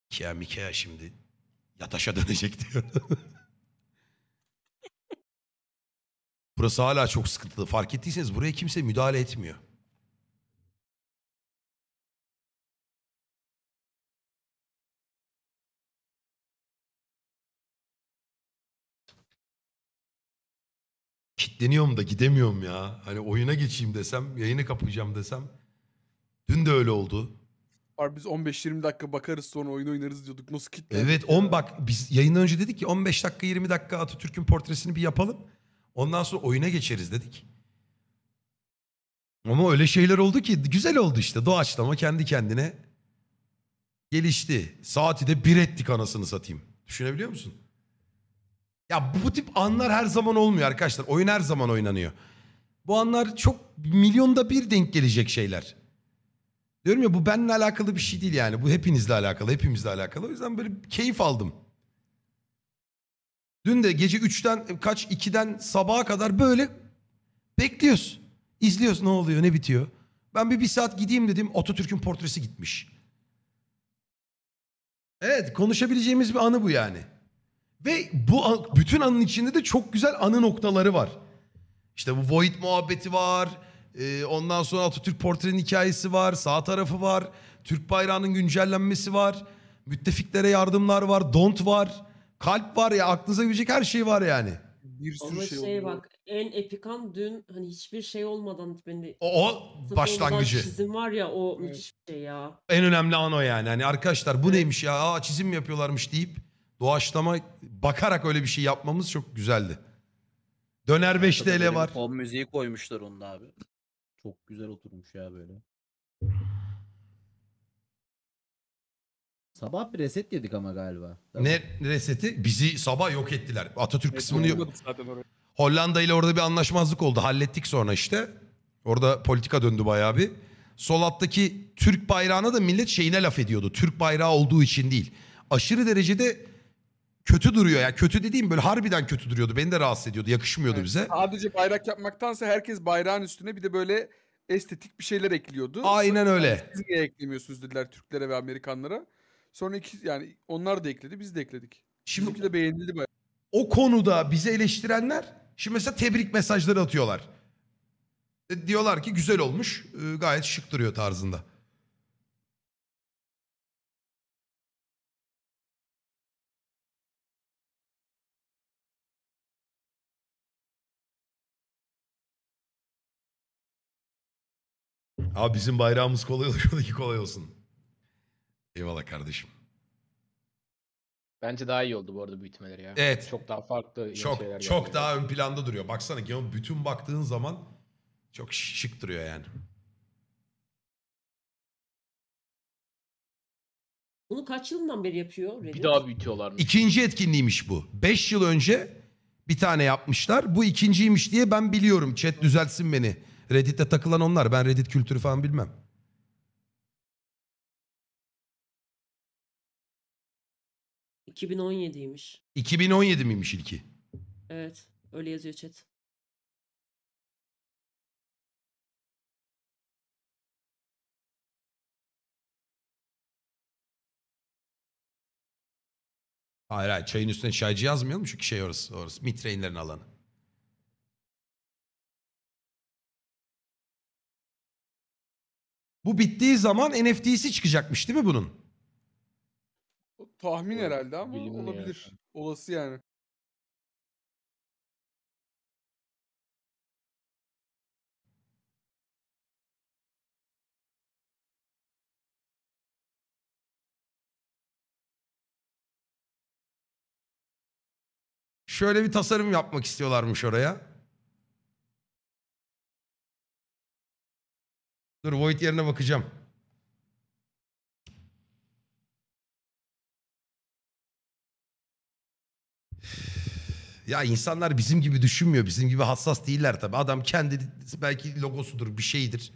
Kia Mikea şimdi yataşa dönecek diyor. Burası hala çok sıkıntılı. Fark ettiyseniz buraya kimse müdahale etmiyor. kitleniyorum da gidemiyorum ya. Hani oyuna geçeyim desem, yayını kapayacağım desem. Dün de öyle oldu. Abi biz 15-20 dakika bakarız sonra oyun oynarız diyorduk. Nasıl kitle? Evet 10 bak biz yayın önce dedik ki 15 dakika 20 dakika Atatürk'ün portresini bir yapalım. Ondan sonra oyuna geçeriz dedik. Ama öyle şeyler oldu ki güzel oldu işte doğaçlama kendi kendine gelişti. Saati de bir ettik anasını satayım. Düşünebiliyor musun? Ya bu tip anlar her zaman olmuyor arkadaşlar. Oyun her zaman oynanıyor. Bu anlar çok milyonda bir denk gelecek şeyler. Diyorum ya bu benimle alakalı bir şey değil yani. Bu hepinizle alakalı, hepimizle alakalı. O yüzden böyle keyif aldım. Dün de gece 3'ten kaç 2'den sabaha kadar böyle bekliyoruz. İzliyoruz ne oluyor ne bitiyor. Ben bir bir saat gideyim dedim Atatürk'ün portresi gitmiş. Evet konuşabileceğimiz bir anı bu yani. Ve bu an, bütün anın içinde de çok güzel anı noktaları var. İşte bu Void muhabbeti var. E, ondan sonra Atatürk portrenin hikayesi var. Sağ tarafı var. Türk bayrağının güncellenmesi var. Müttefiklere yardımlar var. Don't var. Kalp var ya aklınıza gelecek her şey var yani. Bir sürü Ama şey, şey bak en epikan dün hani hiçbir şey olmadan beni o, o başlangıcı. Çizim var ya o evet. müthiş şey ya. En önemli an o yani. Hani arkadaşlar bu neymiş ya? Aa çizim yapıyorlarmış deyip doğaçlama bakarak öyle bir şey yapmamız çok güzeldi. Döner 5 Arkada TL var. Fon müziği koymuşlar onda abi. Çok güzel oturmuş ya böyle. Sabah bir reset yedik ama galiba. Ne reseti? Bizi sabah yok ettiler. Atatürk kısmını yok. Hollanda ile orada bir anlaşmazlık oldu. Hallettik sonra işte. Orada politika döndü bayağı bir. Sol alttaki Türk bayrağına da millet şeyine laf ediyordu. Türk bayrağı olduğu için değil. Aşırı derecede kötü duruyor. Yani kötü dediğim böyle harbiden kötü duruyordu. Beni de rahatsız ediyordu. Yakışmıyordu evet. bize. Sadece bayrak yapmaktansa herkes bayrağın üstüne bir de böyle estetik bir şeyler ekliyordu. Aynen Sonra, öyle. Siz niye eklemiyorsunuz dediler Türklere ve Amerikanlara. Sonra iki yani onlar da ekledi biz de ekledik. Şimdi Bizimki de beğenildi bayağı. O konuda bize eleştirenler şimdi mesela tebrik mesajları atıyorlar. E, diyorlar ki güzel olmuş e, gayet şık duruyor tarzında. Abi bizim bayrağımız kolay oluyor ki kolay olsun. Eyvallah kardeşim. Bence daha iyi oldu bu arada büyütmeleri ya. Evet. Çok daha farklı yeni Çok şeyler çok geldi. daha ön planda duruyor. Baksana ki bütün baktığın zaman çok şık duruyor yani. Bunu kaç yılından beri yapıyor Reddit? Bir daha büyütüyorlarmış. İkinci etkinliğiymiş bu. Beş yıl önce bir tane yapmışlar. Bu ikinciymiş diye ben biliyorum. Chat düzelsin beni. Reddit'te takılan onlar. Ben Reddit kültürü falan bilmem. ...2017'ymiş. 2017 miymiş ilki? Evet. Öyle yazıyor chat. Hayır hayır çayın üstüne çaycı yazmayalım çünkü şey orası orası mitreinlerin alanı. Bu bittiği zaman NFT'si çıkacakmış değil mi bunun? Tahmin herhalde ama Bilmiyorum olabilir. yani. Olası yani. Şöyle bir tasarım yapmak istiyorlarmış oraya. Dur void yerine bakacağım. Ya insanlar bizim gibi düşünmüyor. Bizim gibi hassas değiller tabi. Adam kendi belki logosudur, bir şeydir.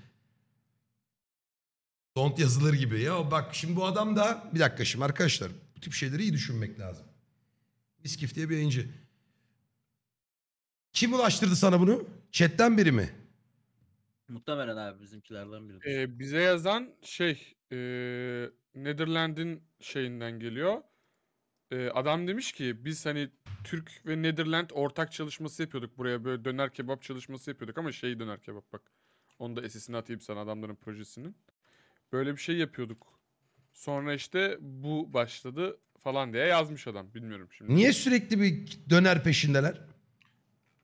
Don't yazılır gibi. Ya bak şimdi bu adam da... Bir dakika şimdi arkadaşlar. Bu tip şeyleri iyi düşünmek lazım. Miskif diye bir yayıncı. Kim ulaştırdı sana bunu? Chatten biri mi? Muhtemelen abi bizimkilerden biri. Ee, bize yazan şey e, Netherland'in şeyinden geliyor. E, adam demiş ki biz hani Türk ve Netherland ortak çalışması yapıyorduk buraya böyle döner kebap çalışması yapıyorduk ama şey döner kebap bak. Onu da esisini atayım sana adamların projesinin. Böyle bir şey yapıyorduk. Sonra işte bu başladı falan diye yazmış adam. Bilmiyorum şimdi. Niye sürekli bir döner peşindeler?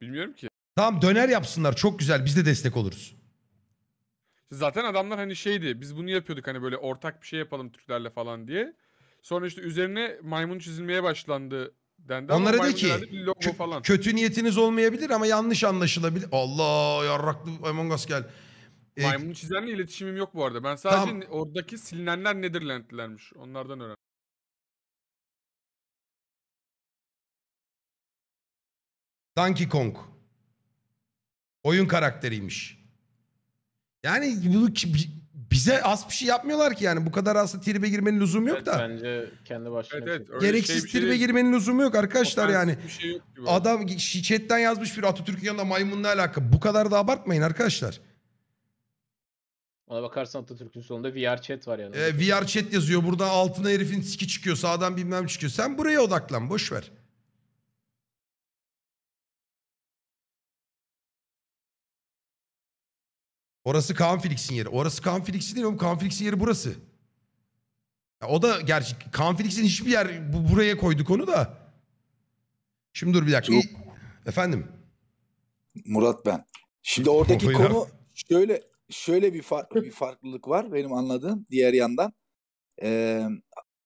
Bilmiyorum ki. Tamam döner yapsınlar çok güzel biz de destek oluruz. Zaten adamlar hani şeydi biz bunu yapıyorduk hani böyle ortak bir şey yapalım Türklerle falan diye. Sonra işte üzerine maymun çizilmeye başlandı dendi. Onlara de ki logo falan. kötü niyetiniz olmayabilir ama yanlış anlaşılabilir. Allah yarraklı Among Us gel. E, Maymun çizenle iletişimim yok bu arada. Ben sadece Tamam. oradaki silinenler nedir lentlermiş. Onlardan öğrendim. Donkey Kong. Oyun karakteriymiş. Yani bu bize az bir şey yapmıyorlar ki yani bu kadar aslında tribe girmenin lüzumu yok da. Bence kendi başına. Evet, evet, şey. Gereksiz şey, bir şey girmenin lüzumu yok arkadaşlar yani. şey Adam şişetten yazmış bir Atatürk'ün yanında maymunla alaka. Bu kadar da abartmayın arkadaşlar. Ona bakarsan Atatürk'ün sonunda VR chat var yani. Ee, VR chat yazıyor. Burada altına herifin siki çıkıyor. Sağdan bilmem çıkıyor. Sen buraya odaklan. Boş ver. Orası Kaan Felix'in yeri. Orası Kaan Felix'in değil oğlum. Kaan Felix'in yeri burası. Ya o da gerçi Kaan Felix'in hiçbir yer bu, buraya koyduk onu da. Şimdi dur bir dakika. Yok. Efendim? Murat ben. Şimdi oradaki Oy konu şöyle şöyle bir fark bir farklılık var benim anladığım diğer yandan. Ee,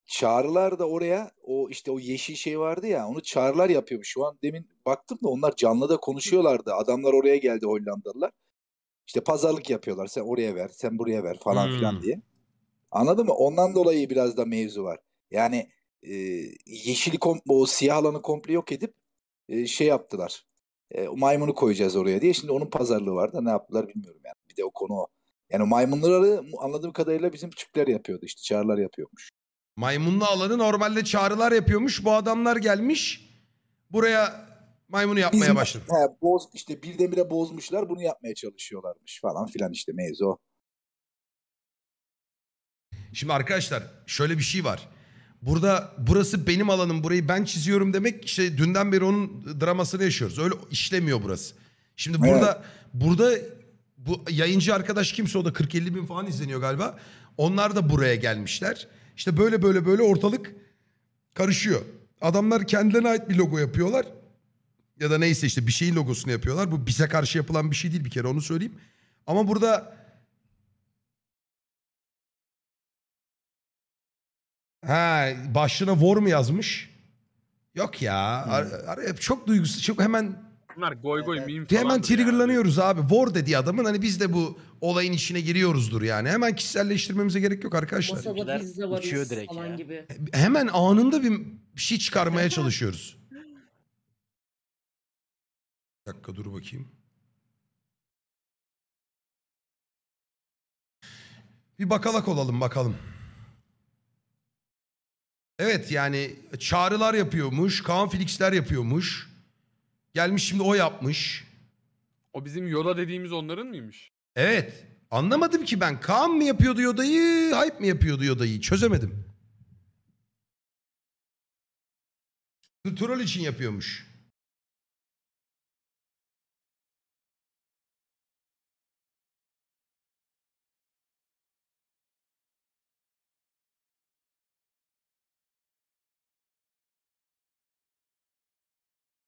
çağrılar da oraya o işte o yeşil şey vardı ya onu çağrılar yapıyormuş. Şu an demin baktım da onlar canlı da konuşuyorlardı. Adamlar oraya geldi Hollandalılar. İşte pazarlık yapıyorlar. Sen oraya ver, sen buraya ver falan hmm. filan diye. Anladın mı? Ondan dolayı biraz da mevzu var. Yani e, yeşili komple, o siyah alanı komple yok edip e, şey yaptılar. E, o maymunu koyacağız oraya diye. Şimdi onun pazarlığı var da ne yaptılar bilmiyorum yani. Bir de o konu o. Yani maymunları anladığım kadarıyla bizim Türkler yapıyordu işte. Çağrılar yapıyormuş. Maymunlu alanı normalde çağrılar yapıyormuş. Bu adamlar gelmiş buraya Maymunu yapmaya Bizim, başladı. He, boz, işte birdenbire bozmuşlar bunu yapmaya çalışıyorlarmış falan filan işte mevzu Şimdi arkadaşlar şöyle bir şey var. Burada burası benim alanım burayı ben çiziyorum demek işte dünden beri onun dramasını yaşıyoruz. Öyle işlemiyor burası. Şimdi evet. burada burada bu yayıncı arkadaş kimse o da 40-50 bin falan izleniyor galiba. Onlar da buraya gelmişler. İşte böyle böyle böyle ortalık karışıyor. Adamlar kendilerine ait bir logo yapıyorlar ya da neyse işte bir şeyin logosunu yapıyorlar. Bu bize karşı yapılan bir şey değil bir kere onu söyleyeyim. Ama burada ha başlığına war mı yazmış? Yok ya. Ar- hmm. ar- çok duygusuz. Çok hemen Bunlar goy goy meme hemen triggerlanıyoruz abi. War dedi adamın hani biz de bu olayın içine giriyoruzdur yani. Hemen kişiselleştirmemize gerek yok arkadaşlar. Masada Bizimkiler pizza var falan ya. gibi. Hemen anında bir şey çıkarmaya çalışıyoruz. Bir dakika dur bakayım. Bir bakalak olalım bakalım. Evet yani çağrılar yapıyormuş. Kaan Felix'ler yapıyormuş. Gelmiş şimdi o yapmış. O bizim Yoda dediğimiz onların mıymış? Evet. Anlamadım ki ben. Kaan mı yapıyordu Yoda'yı, Hype mi yapıyordu Yoda'yı? Çözemedim. Troll için yapıyormuş.